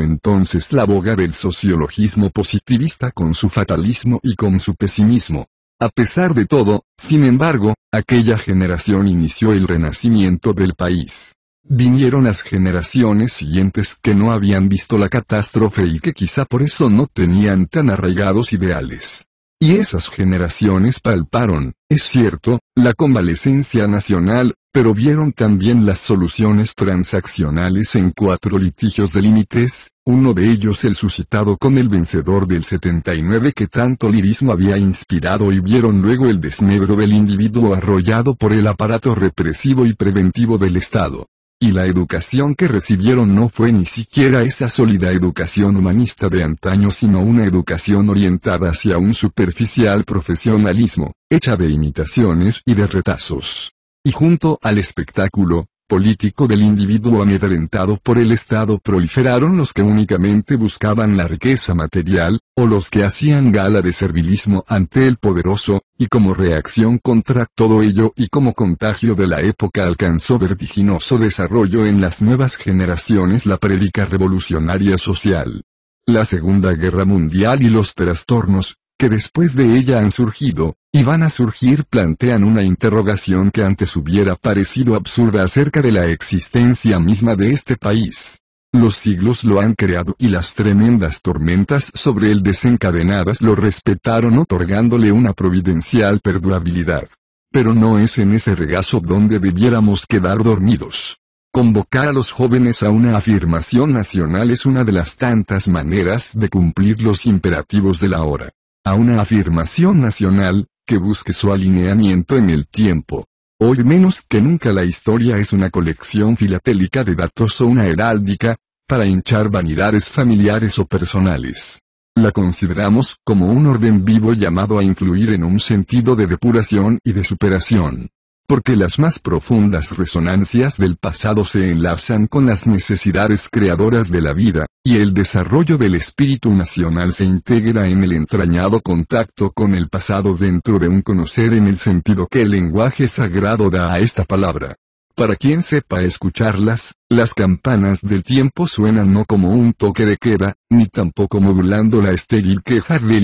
entonces la boga del sociologismo positivista con su fatalismo y con su pesimismo. A pesar de todo, sin embargo, aquella generación inició el renacimiento del país. Vinieron las generaciones siguientes que no habían visto la catástrofe y que quizá por eso no tenían tan arraigados ideales. Y esas generaciones palparon, es cierto, la convalecencia nacional, pero vieron también las soluciones transaccionales en cuatro litigios de límites, uno de ellos el suscitado con el vencedor del 79 que tanto lirismo había inspirado y vieron luego el desmedro del individuo arrollado por el aparato represivo y preventivo del Estado y la educación que recibieron no fue ni siquiera esa sólida educación humanista de antaño sino una educación orientada hacia un superficial profesionalismo, hecha de imitaciones y de retazos. Y junto al espectáculo, político del individuo amedrentado por el Estado proliferaron los que únicamente buscaban la riqueza material, o los que hacían gala de servilismo ante el poderoso, y como reacción contra todo ello y como contagio de la época alcanzó vertiginoso desarrollo en las nuevas generaciones la prédica revolucionaria social. La Segunda Guerra Mundial y los trastornos, que después de ella han surgido, y van a surgir plantean una interrogación que antes hubiera parecido absurda acerca de la existencia misma de este país. Los siglos lo han creado y las tremendas tormentas sobre él desencadenadas lo respetaron otorgándole una providencial perdurabilidad. Pero no es en ese regazo donde debiéramos quedar dormidos. Convocar a los jóvenes a una afirmación nacional es una de las tantas maneras de cumplir los imperativos de la hora. A una afirmación nacional, que busque su alineamiento en el tiempo. Hoy menos que nunca la historia es una colección filatélica de datos o una heráldica, para hinchar vanidades familiares o personales. La consideramos como un orden vivo llamado a influir en un sentido de depuración y de superación porque las más profundas resonancias del pasado se enlazan con las necesidades creadoras de la vida, y el desarrollo del espíritu nacional se integra en el entrañado contacto con el pasado dentro de un conocer en el sentido que el lenguaje sagrado da a esta palabra. Para quien sepa escucharlas, las campanas del tiempo suenan no como un toque de queda, ni tampoco modulando la estéril queja de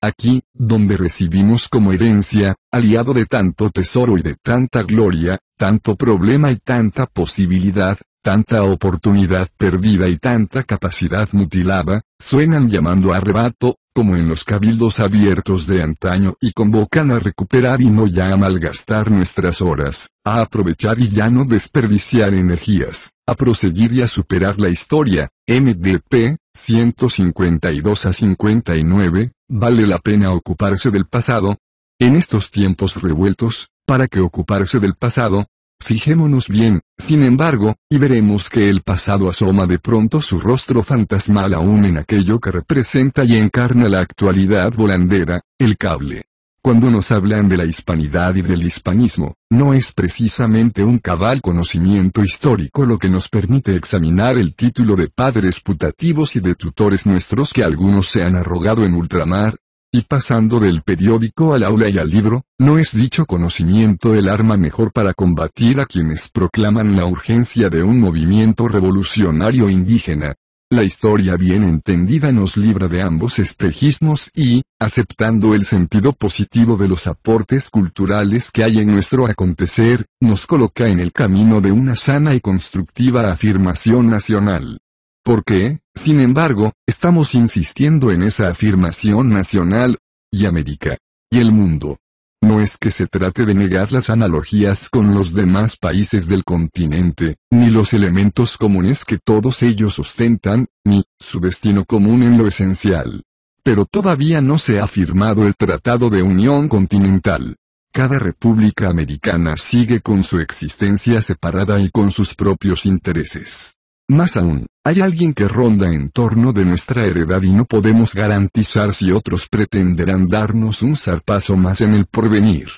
Aquí, donde recibimos como herencia, aliado de tanto tesoro y de tanta gloria, tanto problema y tanta posibilidad, tanta oportunidad perdida y tanta capacidad mutilada, suenan llamando a arrebato, como en los cabildos abiertos de antaño y convocan a recuperar y no ya a malgastar nuestras horas, a aprovechar y ya no desperdiciar energías, a proseguir y a superar la historia, MDP, 152 a 59, vale la pena ocuparse del pasado, en estos tiempos revueltos, para qué ocuparse del pasado, fijémonos bien, sin embargo, y veremos que el pasado asoma de pronto su rostro fantasmal aún en aquello que representa y encarna la actualidad volandera, el cable. Cuando nos hablan de la hispanidad y del hispanismo, no es precisamente un cabal conocimiento histórico lo que nos permite examinar el título de padres putativos y de tutores nuestros que algunos se han arrogado en ultramar, y pasando del periódico al aula y al libro, no es dicho conocimiento el arma mejor para combatir a quienes proclaman la urgencia de un movimiento revolucionario indígena, la historia bien entendida nos libra de ambos espejismos y, aceptando el sentido positivo de los aportes culturales que hay en nuestro acontecer, nos coloca en el camino de una sana y constructiva afirmación nacional. ¿Por qué, sin embargo, estamos insistiendo en esa afirmación nacional, y América, y el mundo, no es que se trate de negar las analogías con los demás países del continente, ni los elementos comunes que todos ellos ostentan, ni su destino común en lo esencial. Pero todavía no se ha firmado el Tratado de Unión Continental. Cada república americana sigue con su existencia separada y con sus propios intereses. Más aún, hay alguien que ronda en torno de nuestra heredad y no podemos garantizar si otros pretenderán darnos un zarpazo más en el porvenir.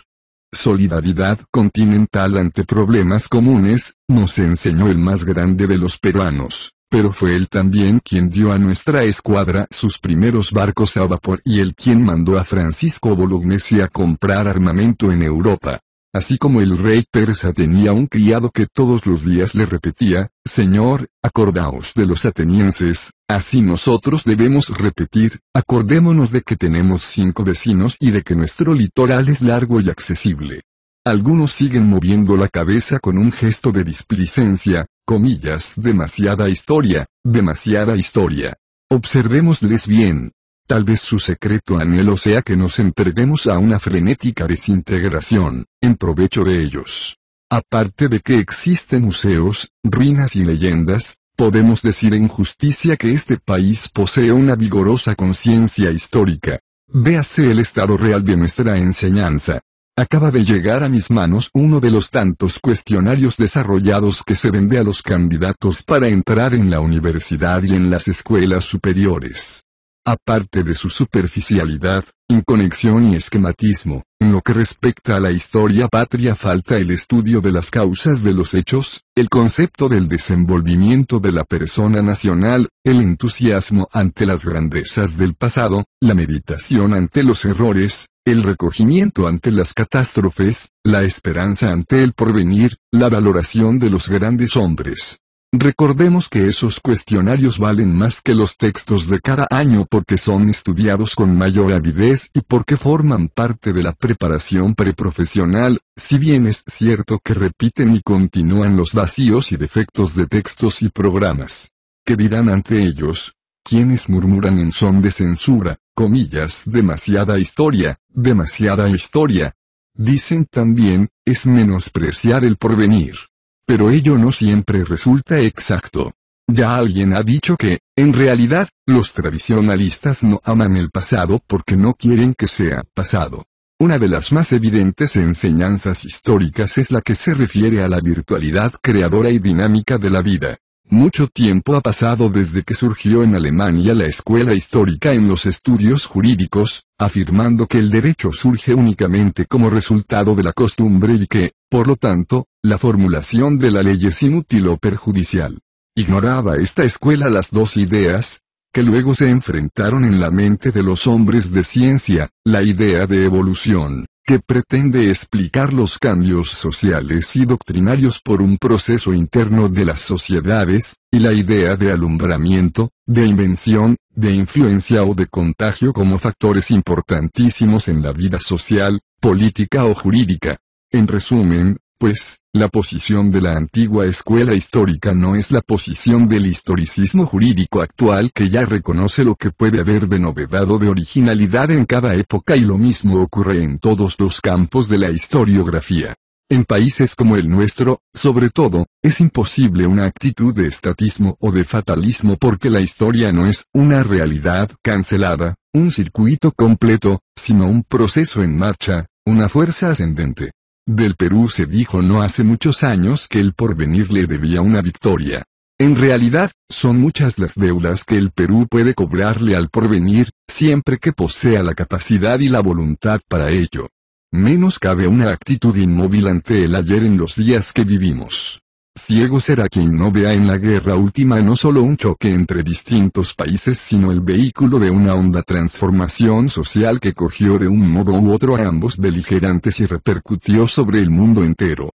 Solidaridad continental ante problemas comunes, nos enseñó el más grande de los peruanos, pero fue él también quien dio a nuestra escuadra sus primeros barcos a vapor y el quien mandó a Francisco Bolognesi a comprar armamento en Europa. Así como el rey persa tenía un criado que todos los días le repetía, Señor, acordaos de los atenienses, así nosotros debemos repetir, acordémonos de que tenemos cinco vecinos y de que nuestro litoral es largo y accesible. Algunos siguen moviendo la cabeza con un gesto de displicencia, comillas, demasiada historia, demasiada historia. Observémosles bien. Tal vez su secreto anhelo sea que nos entreguemos a una frenética desintegración, en provecho de ellos. Aparte de que existen museos, ruinas y leyendas, podemos decir en justicia que este país posee una vigorosa conciencia histórica. Véase el estado real de nuestra enseñanza. Acaba de llegar a mis manos uno de los tantos cuestionarios desarrollados que se vende a los candidatos para entrar en la universidad y en las escuelas superiores. Aparte de su superficialidad, inconexión y esquematismo, en lo que respecta a la historia patria falta el estudio de las causas de los hechos, el concepto del desenvolvimiento de la persona nacional, el entusiasmo ante las grandezas del pasado, la meditación ante los errores, el recogimiento ante las catástrofes, la esperanza ante el porvenir, la valoración de los grandes hombres, Recordemos que esos cuestionarios valen más que los textos de cada año porque son estudiados con mayor avidez y porque forman parte de la preparación preprofesional, si bien es cierto que repiten y continúan los vacíos y defectos de textos y programas. ¿Qué dirán ante ellos? Quienes murmuran en son de censura, comillas, demasiada historia, demasiada historia. Dicen también, es menospreciar el porvenir pero ello no siempre resulta exacto. Ya alguien ha dicho que, en realidad, los tradicionalistas no aman el pasado porque no quieren que sea pasado. Una de las más evidentes enseñanzas históricas es la que se refiere a la virtualidad creadora y dinámica de la vida. Mucho tiempo ha pasado desde que surgió en Alemania la escuela histórica en los estudios jurídicos, afirmando que el derecho surge únicamente como resultado de la costumbre y que, por lo tanto, la formulación de la ley es inútil o perjudicial. Ignoraba esta escuela las dos ideas, que luego se enfrentaron en la mente de los hombres de ciencia, la idea de evolución que pretende explicar los cambios sociales y doctrinarios por un proceso interno de las sociedades, y la idea de alumbramiento, de invención, de influencia o de contagio como factores importantísimos en la vida social, política o jurídica. En resumen, pues, la posición de la antigua escuela histórica no es la posición del historicismo jurídico actual que ya reconoce lo que puede haber de novedad o de originalidad en cada época y lo mismo ocurre en todos los campos de la historiografía. En países como el nuestro, sobre todo, es imposible una actitud de estatismo o de fatalismo porque la historia no es una realidad cancelada, un circuito completo, sino un proceso en marcha, una fuerza ascendente del Perú se dijo no hace muchos años que el porvenir le debía una victoria. En realidad, son muchas las deudas que el Perú puede cobrarle al porvenir, siempre que posea la capacidad y la voluntad para ello. Menos cabe una actitud inmóvil ante el ayer en los días que vivimos. Ciego será quien no vea en la guerra última no solo un choque entre distintos países sino el vehículo de una honda transformación social que cogió de un modo u otro a ambos beligerantes y repercutió sobre el mundo entero.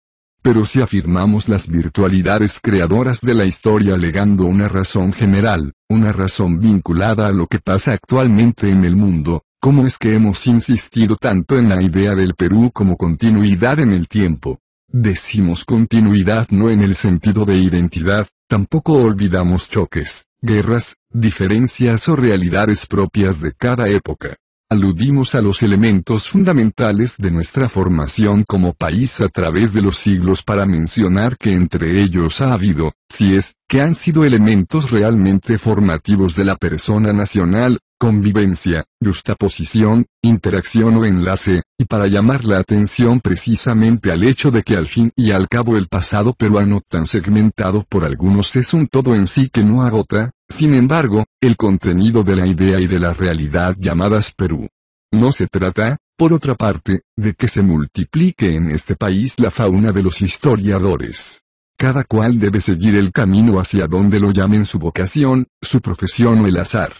Pero si afirmamos las virtualidades creadoras de la historia alegando una razón general, una razón vinculada a lo que pasa actualmente en el mundo, ¿cómo es que hemos insistido tanto en la idea del Perú como continuidad en el tiempo? Decimos continuidad no en el sentido de identidad, tampoco olvidamos choques, guerras, diferencias o realidades propias de cada época. Aludimos a los elementos fundamentales de nuestra formación como país a través de los siglos para mencionar que entre ellos ha habido, si es, que han sido elementos realmente formativos de la persona nacional, convivencia, justaposición, interacción o enlace, y para llamar la atención precisamente al hecho de que al fin y al cabo el pasado peruano tan segmentado por algunos es un todo en sí que no agota, sin embargo, el contenido de la idea y de la realidad llamadas Perú. No se trata, por otra parte, de que se multiplique en este país la fauna de los historiadores. Cada cual debe seguir el camino hacia donde lo llamen su vocación, su profesión o el azar.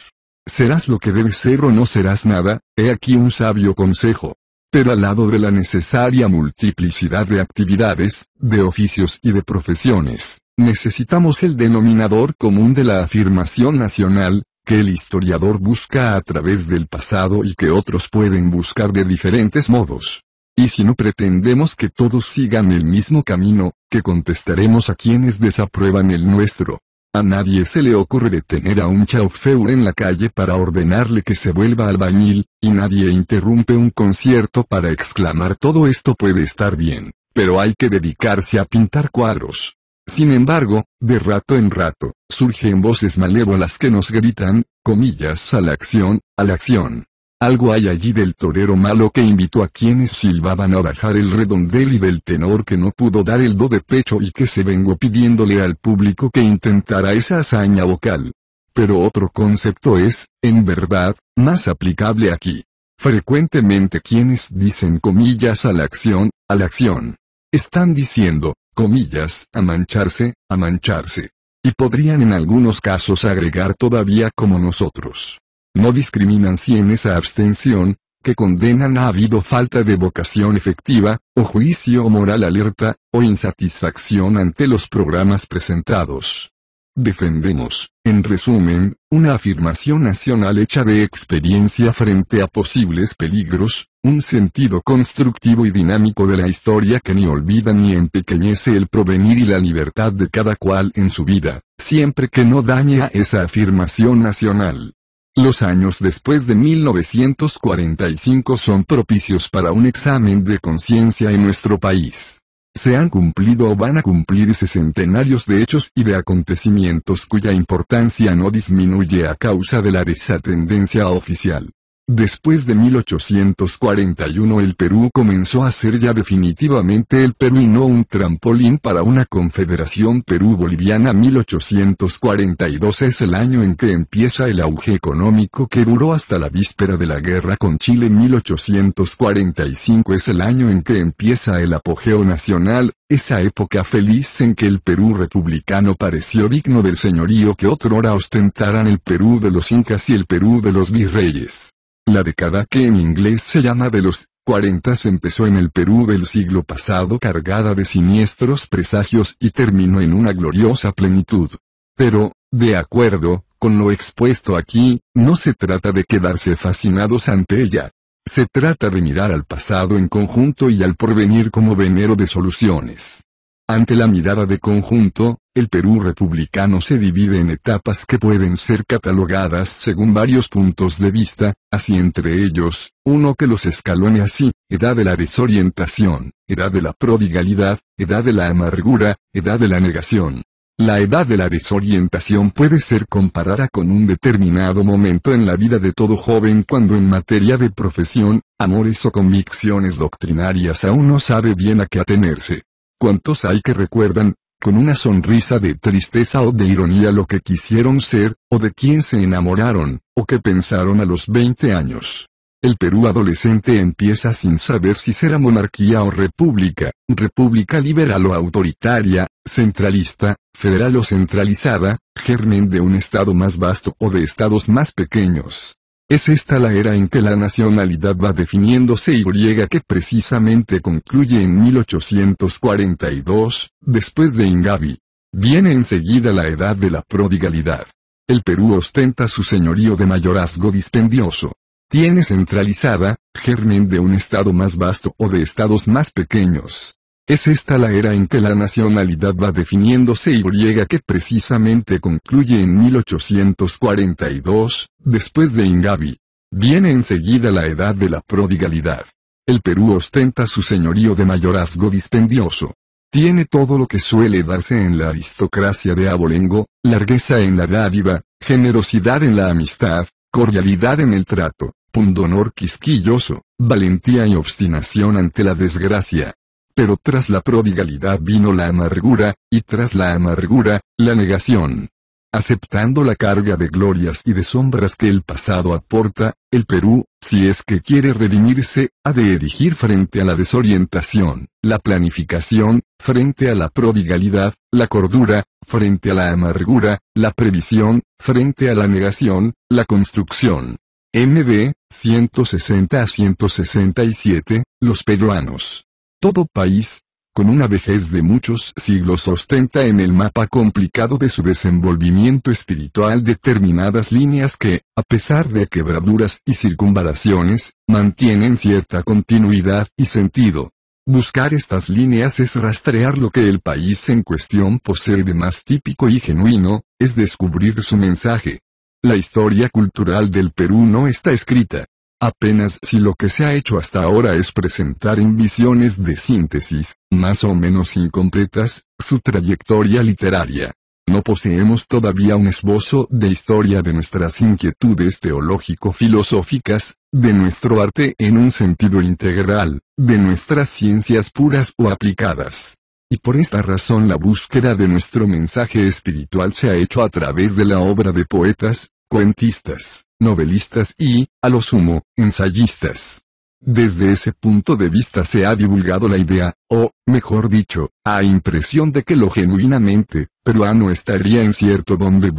Serás lo que debes ser o no serás nada, he aquí un sabio consejo. Pero al lado de la necesaria multiplicidad de actividades, de oficios y de profesiones, necesitamos el denominador común de la afirmación nacional, que el historiador busca a través del pasado y que otros pueden buscar de diferentes modos. Y si no pretendemos que todos sigan el mismo camino, que contestaremos a quienes desaprueban el nuestro. A nadie se le ocurre detener a un chaufeur en la calle para ordenarle que se vuelva al bañil, y nadie interrumpe un concierto para exclamar todo esto puede estar bien, pero hay que dedicarse a pintar cuadros. Sin embargo, de rato en rato, surgen voces malévolas que nos gritan, comillas a la acción, a la acción. Algo hay allí del torero malo que invitó a quienes silbaban a bajar el redondel y del tenor que no pudo dar el do de pecho y que se vengó pidiéndole al público que intentara esa hazaña vocal. Pero otro concepto es, en verdad, más aplicable aquí. Frecuentemente quienes dicen comillas a la acción, a la acción. Están diciendo, comillas, a mancharse, a mancharse. Y podrían en algunos casos agregar todavía como nosotros no discriminan si en esa abstención, que condenan ha habido falta de vocación efectiva, o juicio moral alerta, o insatisfacción ante los programas presentados. Defendemos, en resumen, una afirmación nacional hecha de experiencia frente a posibles peligros, un sentido constructivo y dinámico de la historia que ni olvida ni empequeñece el provenir y la libertad de cada cual en su vida, siempre que no dañe a esa afirmación nacional. Los años después de 1945 son propicios para un examen de conciencia en nuestro país. Se han cumplido o van a cumplirse centenarios de hechos y de acontecimientos cuya importancia no disminuye a causa de la desatendencia oficial. Después de 1841 el Perú comenzó a ser ya definitivamente el Perú no un trampolín para una confederación Perú-Boliviana 1842 es el año en que empieza el auge económico que duró hasta la víspera de la guerra con Chile 1845 es el año en que empieza el apogeo nacional, esa época feliz en que el Perú republicano pareció digno del señorío que hora ostentaran el Perú de los incas y el Perú de los virreyes. La década que en inglés se llama de los 40 empezó en el Perú del siglo pasado cargada de siniestros presagios y terminó en una gloriosa plenitud. Pero, de acuerdo, con lo expuesto aquí, no se trata de quedarse fascinados ante ella. Se trata de mirar al pasado en conjunto y al porvenir como venero de soluciones. Ante la mirada de conjunto, el Perú republicano se divide en etapas que pueden ser catalogadas según varios puntos de vista, así entre ellos, uno que los escalone así, edad de la desorientación, edad de la prodigalidad, edad de la amargura, edad de la negación. La edad de la desorientación puede ser comparada con un determinado momento en la vida de todo joven cuando en materia de profesión, amores o convicciones doctrinarias aún no sabe bien a qué atenerse. ¿Cuántos hay que recuerdan, con una sonrisa de tristeza o de ironía lo que quisieron ser, o de quién se enamoraron, o qué pensaron a los 20 años. El Perú adolescente empieza sin saber si será monarquía o república, república liberal o autoritaria, centralista, federal o centralizada, germen de un estado más vasto o de estados más pequeños. Es esta la era en que la nacionalidad va definiéndose y que precisamente concluye en 1842, después de Ingavi. Viene enseguida la edad de la prodigalidad. El Perú ostenta su señorío de mayorazgo dispendioso. Tiene centralizada, germen de un estado más vasto o de estados más pequeños, es esta la era en que la nacionalidad va definiéndose y griega que precisamente concluye en 1842, después de Ingavi. Viene enseguida la edad de la prodigalidad. El Perú ostenta su señorío de mayorazgo dispendioso. Tiene todo lo que suele darse en la aristocracia de abolengo, largueza en la dádiva, generosidad en la amistad, cordialidad en el trato, pundonor quisquilloso, valentía y obstinación ante la desgracia. Pero tras la prodigalidad vino la amargura, y tras la amargura, la negación. Aceptando la carga de glorias y de sombras que el pasado aporta, el Perú, si es que quiere redimirse, ha de erigir frente a la desorientación, la planificación, frente a la prodigalidad, la cordura, frente a la amargura, la previsión, frente a la negación, la construcción. MD, 160 a 167, Los peruanos. Todo país, con una vejez de muchos siglos ostenta en el mapa complicado de su desenvolvimiento espiritual determinadas líneas que, a pesar de quebraduras y circunvalaciones, mantienen cierta continuidad y sentido. Buscar estas líneas es rastrear lo que el país en cuestión posee de más típico y genuino, es descubrir su mensaje. La historia cultural del Perú no está escrita. Apenas si lo que se ha hecho hasta ahora es presentar en visiones de síntesis, más o menos incompletas, su trayectoria literaria. No poseemos todavía un esbozo de historia de nuestras inquietudes teológico-filosóficas, de nuestro arte en un sentido integral, de nuestras ciencias puras o aplicadas. Y por esta razón la búsqueda de nuestro mensaje espiritual se ha hecho a través de la obra de poetas, cuentistas, novelistas y, a lo sumo, ensayistas. Desde ese punto de vista se ha divulgado la idea, o, mejor dicho, a impresión de que lo genuinamente peruano estaría en cierto donde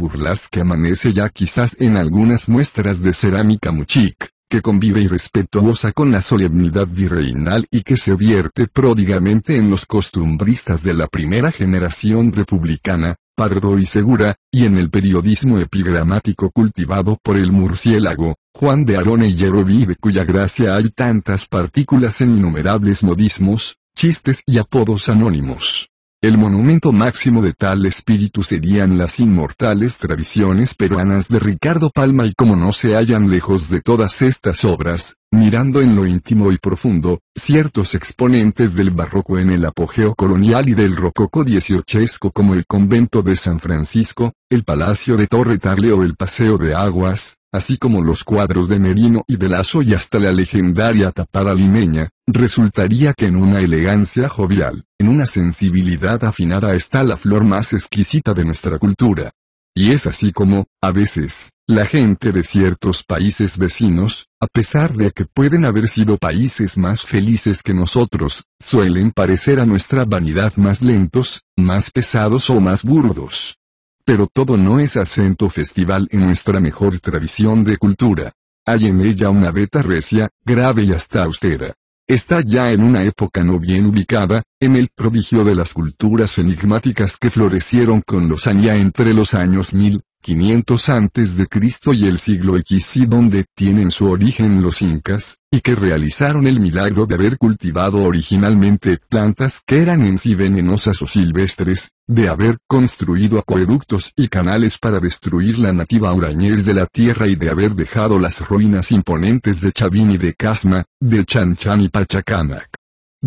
que amanece ya quizás en algunas muestras de cerámica muchic, que convive y con la solemnidad virreinal y que se vierte pródigamente en los costumbristas de la primera generación republicana, Pardo y Segura, y en el periodismo epigramático cultivado por el murciélago, Juan de Arone y de cuya gracia hay tantas partículas en innumerables modismos, chistes y apodos anónimos. El monumento máximo de tal espíritu serían las inmortales tradiciones peruanas de Ricardo Palma y como no se hallan lejos de todas estas obras, mirando en lo íntimo y profundo, ciertos exponentes del barroco en el apogeo colonial y del rococo dieciochesco como el convento de San Francisco, el palacio de Torre Tagle o el paseo de Aguas, así como los cuadros de Merino y de y hasta la legendaria tapada limeña, resultaría que en una elegancia jovial, en una sensibilidad afinada está la flor más exquisita de nuestra cultura, y es así como, a veces, la gente de ciertos países vecinos, a pesar de que pueden haber sido países más felices que nosotros, suelen parecer a nuestra vanidad más lentos, más pesados o más burdos. Pero todo no es acento festival en nuestra mejor tradición de cultura. Hay en ella una beta recia, grave y hasta austera. Está ya en una época no bien ubicada, en el prodigio de las culturas enigmáticas que florecieron con los entre los años 1000 500 antes de Cristo y el siglo XI donde tienen su origen los incas, y que realizaron el milagro de haber cultivado originalmente plantas que eran en sí venenosas o silvestres, de haber construido acueductos y canales para destruir la nativa urañez de la tierra y de haber dejado las ruinas imponentes de Chavín y de Casma, de Chanchan y Pachacamac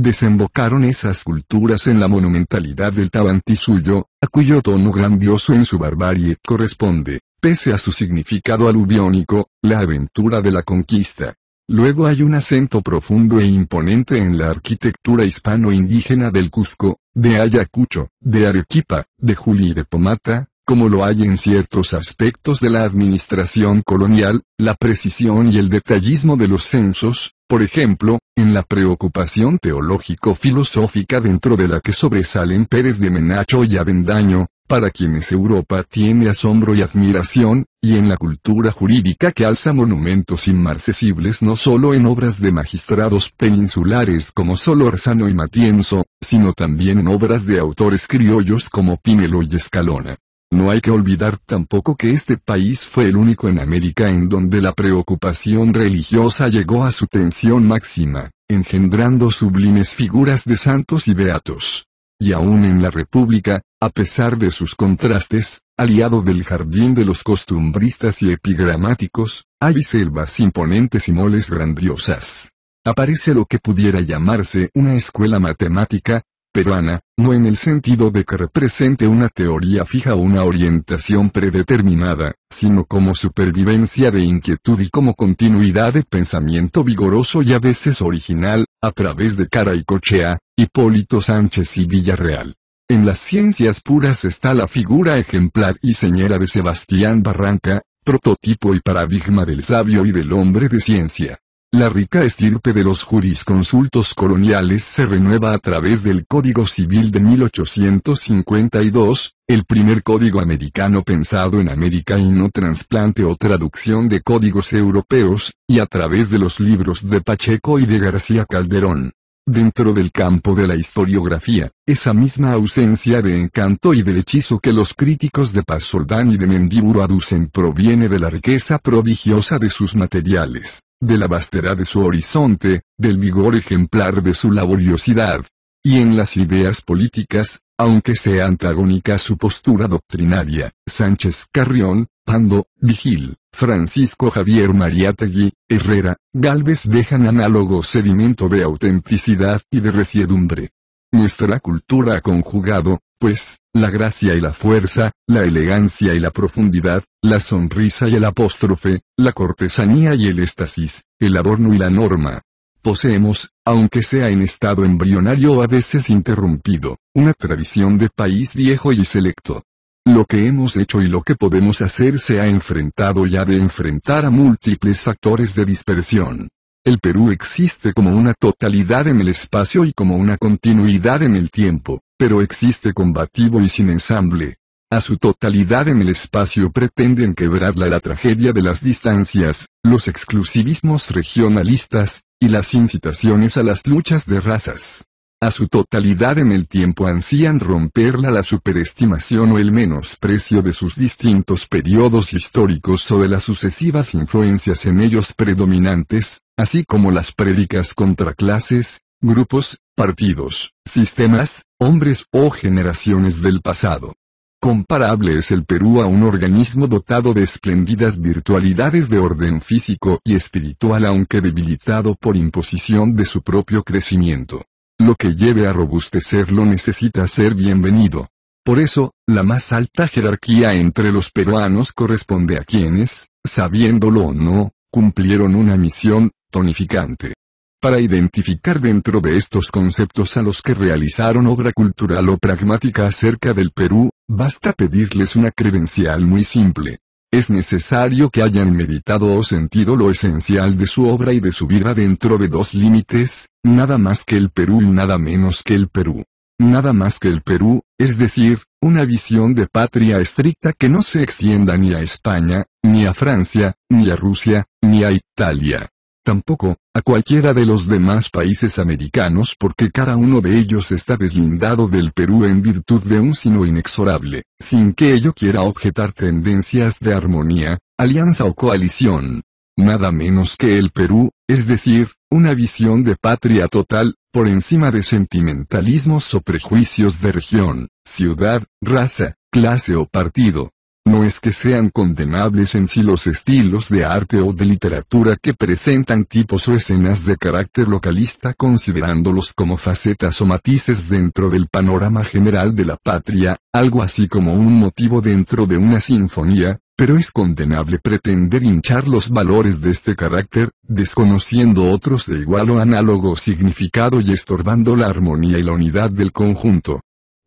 desembocaron esas culturas en la monumentalidad del tabantisuyo, a cuyo tono grandioso en su barbarie corresponde, pese a su significado aluviónico, la aventura de la conquista. Luego hay un acento profundo e imponente en la arquitectura hispano-indígena del Cusco, de Ayacucho, de Arequipa, de Juli y de Pomata, como lo hay en ciertos aspectos de la administración colonial, la precisión y el detallismo de los censos, por ejemplo, en la preocupación teológico-filosófica dentro de la que sobresalen Pérez de Menacho y Avendaño, para quienes Europa tiene asombro y admiración, y en la cultura jurídica que alza monumentos inmarcesibles no solo en obras de magistrados peninsulares como Solorzano y Matienzo, sino también en obras de autores criollos como Pimelo y Escalona. No hay que olvidar tampoco que este país fue el único en América en donde la preocupación religiosa llegó a su tensión máxima, engendrando sublimes figuras de santos y beatos. Y aún en la República, a pesar de sus contrastes, aliado del jardín de los costumbristas y epigramáticos, hay selvas imponentes y moles grandiosas. Aparece lo que pudiera llamarse una escuela matemática, peruana, no en el sentido de que represente una teoría fija o una orientación predeterminada, sino como supervivencia de inquietud y como continuidad de pensamiento vigoroso y a veces original, a través de Cara y Cochea, Hipólito Sánchez y Villarreal. En las ciencias puras está la figura ejemplar y señera de Sebastián Barranca, prototipo y paradigma del sabio y del hombre de ciencia. La rica estirpe de los jurisconsultos coloniales se renueva a través del Código Civil de 1852, el primer código americano pensado en América y no trasplante o traducción de códigos europeos, y a través de los libros de Pacheco y de García Calderón. Dentro del campo de la historiografía, esa misma ausencia de encanto y de hechizo que los críticos de Paz y de Mendiburu aducen proviene de la riqueza prodigiosa de sus materiales de la vastedad de su horizonte, del vigor ejemplar de su laboriosidad. Y en las ideas políticas, aunque sea antagónica su postura doctrinaria, Sánchez Carrión, Pando, Vigil, Francisco Javier Mariátegui, Herrera, Galvez dejan análogo sedimento de autenticidad y de resiedumbre. Nuestra cultura ha conjugado, pues, la gracia y la fuerza, la elegancia y la profundidad, la sonrisa y el apóstrofe, la cortesanía y el éstasis, el adorno y la norma. Poseemos, aunque sea en estado embrionario o a veces interrumpido, una tradición de país viejo y selecto. Lo que hemos hecho y lo que podemos hacer se ha enfrentado y ha de enfrentar a múltiples factores de dispersión. El Perú existe como una totalidad en el espacio y como una continuidad en el tiempo, pero existe combativo y sin ensamble. A su totalidad en el espacio pretenden quebrarla la tragedia de las distancias, los exclusivismos regionalistas, y las incitaciones a las luchas de razas a su totalidad en el tiempo ansían romperla la superestimación o el menosprecio de sus distintos periodos históricos o de las sucesivas influencias en ellos predominantes, así como las prédicas contra clases, grupos, partidos, sistemas, hombres o generaciones del pasado. Comparable es el Perú a un organismo dotado de espléndidas virtualidades de orden físico y espiritual aunque debilitado por imposición de su propio crecimiento. Lo que lleve a robustecerlo necesita ser bienvenido. Por eso, la más alta jerarquía entre los peruanos corresponde a quienes, sabiéndolo o no, cumplieron una misión, tonificante. Para identificar dentro de estos conceptos a los que realizaron obra cultural o pragmática acerca del Perú, basta pedirles una credencial muy simple. Es necesario que hayan meditado o sentido lo esencial de su obra y de su vida dentro de dos límites, nada más que el Perú y nada menos que el Perú. Nada más que el Perú, es decir, una visión de patria estricta que no se extienda ni a España, ni a Francia, ni a Rusia, ni a Italia tampoco, a cualquiera de los demás países americanos porque cada uno de ellos está deslindado del Perú en virtud de un sino inexorable, sin que ello quiera objetar tendencias de armonía, alianza o coalición. Nada menos que el Perú, es decir, una visión de patria total, por encima de sentimentalismos o prejuicios de región, ciudad, raza, clase o partido. No es que sean condenables en sí los estilos de arte o de literatura que presentan tipos o escenas de carácter localista considerándolos como facetas o matices dentro del panorama general de la patria, algo así como un motivo dentro de una sinfonía, pero es condenable pretender hinchar los valores de este carácter, desconociendo otros de igual o análogo significado y estorbando la armonía y la unidad del conjunto.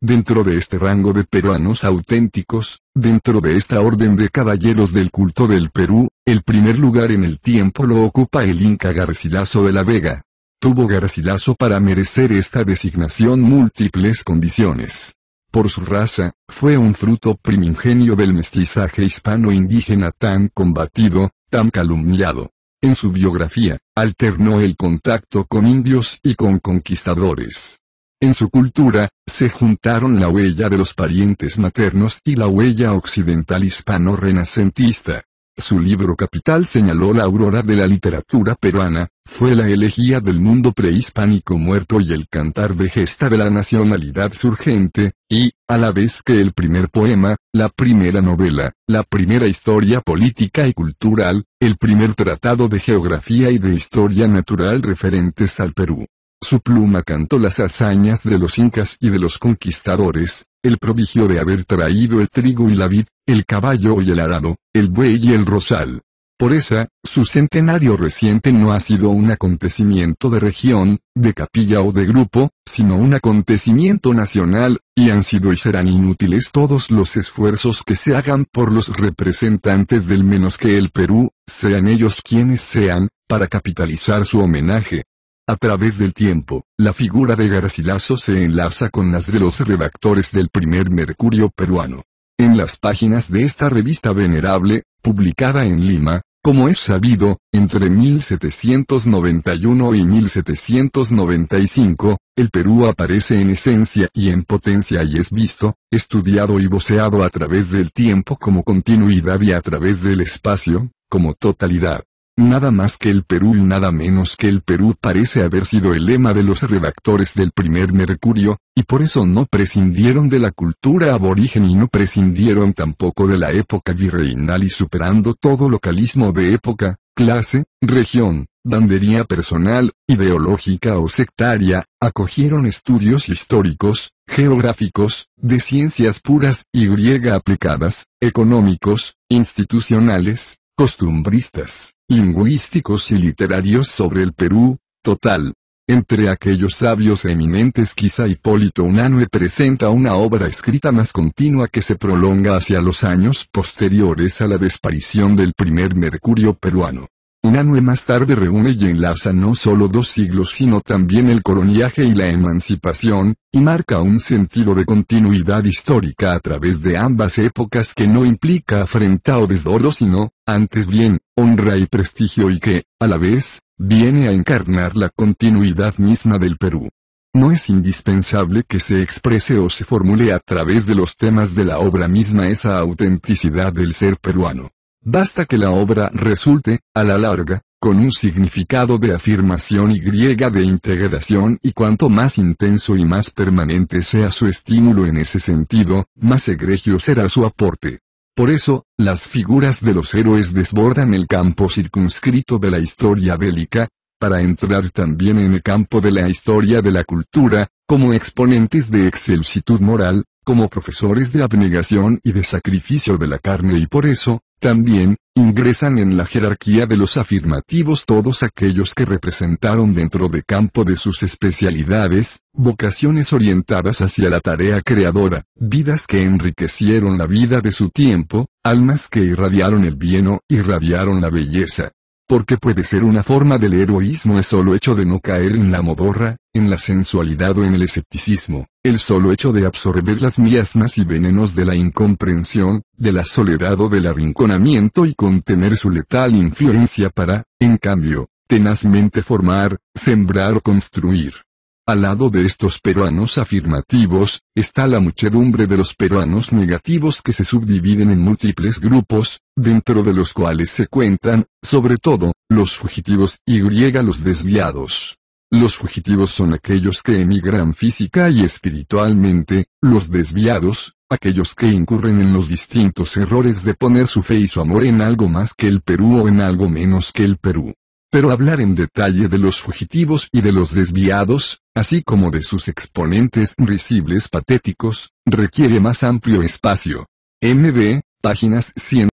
Dentro de este rango de peruanos auténticos, dentro de esta orden de caballeros del culto del Perú, el primer lugar en el tiempo lo ocupa el Inca Garcilaso de la Vega. Tuvo Garcilaso para merecer esta designación múltiples condiciones. Por su raza, fue un fruto primigenio del mestizaje hispano-indígena tan combatido, tan calumniado. En su biografía, alternó el contacto con indios y con conquistadores. En su cultura, se juntaron la huella de los parientes maternos y la huella occidental hispano-renacentista. Su libro capital señaló la aurora de la literatura peruana, fue la elegía del mundo prehispánico muerto y el cantar de gesta de la nacionalidad surgente, y, a la vez que el primer poema, la primera novela, la primera historia política y cultural, el primer tratado de geografía y de historia natural referentes al Perú. Su pluma cantó las hazañas de los incas y de los conquistadores, el prodigio de haber traído el trigo y la vid, el caballo y el arado, el buey y el rosal. Por esa, su centenario reciente no ha sido un acontecimiento de región, de capilla o de grupo, sino un acontecimiento nacional, y han sido y serán inútiles todos los esfuerzos que se hagan por los representantes del menos que el Perú, sean ellos quienes sean, para capitalizar su homenaje. A través del tiempo, la figura de Garcilaso se enlaza con las de los redactores del primer Mercurio peruano. En las páginas de esta revista venerable, publicada en Lima, como es sabido, entre 1791 y 1795, el Perú aparece en esencia y en potencia y es visto, estudiado y voceado a través del tiempo como continuidad y a través del espacio, como totalidad. Nada más que el Perú y nada menos que el Perú parece haber sido el lema de los redactores del primer Mercurio, y por eso no prescindieron de la cultura aborigen y no prescindieron tampoco de la época virreinal y superando todo localismo de época, clase, región, bandería personal, ideológica o sectaria, acogieron estudios históricos, geográficos, de ciencias puras y griega aplicadas, económicos, institucionales, costumbristas, lingüísticos y literarios sobre el Perú, total. Entre aquellos sabios eminentes quizá Hipólito Unanue presenta una obra escrita más continua que se prolonga hacia los años posteriores a la desaparición del primer Mercurio peruano. Un año e más tarde reúne y enlaza no solo dos siglos sino también el coloniaje y la emancipación, y marca un sentido de continuidad histórica a través de ambas épocas que no implica afrenta o desdoro sino, antes bien, honra y prestigio y que, a la vez, viene a encarnar la continuidad misma del Perú. No es indispensable que se exprese o se formule a través de los temas de la obra misma esa autenticidad del ser peruano. Basta que la obra resulte, a la larga, con un significado de afirmación y griega de integración y cuanto más intenso y más permanente sea su estímulo en ese sentido, más egregio será su aporte. Por eso, las figuras de los héroes desbordan el campo circunscrito de la historia bélica, para entrar también en el campo de la historia de la cultura, como exponentes de excelsitud moral, como profesores de abnegación y de sacrificio de la carne y por eso, también, ingresan en la jerarquía de los afirmativos todos aquellos que representaron dentro de campo de sus especialidades, vocaciones orientadas hacia la tarea creadora, vidas que enriquecieron la vida de su tiempo, almas que irradiaron el bien o irradiaron la belleza, porque puede ser una forma del heroísmo el solo hecho de no caer en la modorra, en la sensualidad o en el escepticismo, el solo hecho de absorber las miasmas y venenos de la incomprensión, de la soledad o del arrinconamiento y contener su letal influencia para, en cambio, tenazmente formar, sembrar o construir. Al lado de estos peruanos afirmativos, está la muchedumbre de los peruanos negativos que se subdividen en múltiples grupos, dentro de los cuales se cuentan, sobre todo, los fugitivos y los desviados. Los fugitivos son aquellos que emigran física y espiritualmente, los desviados, aquellos que incurren en los distintos errores de poner su fe y su amor en algo más que el Perú o en algo menos que el Perú pero hablar en detalle de los fugitivos y de los desviados, así como de sus exponentes risibles patéticos, requiere más amplio espacio. MB, páginas 100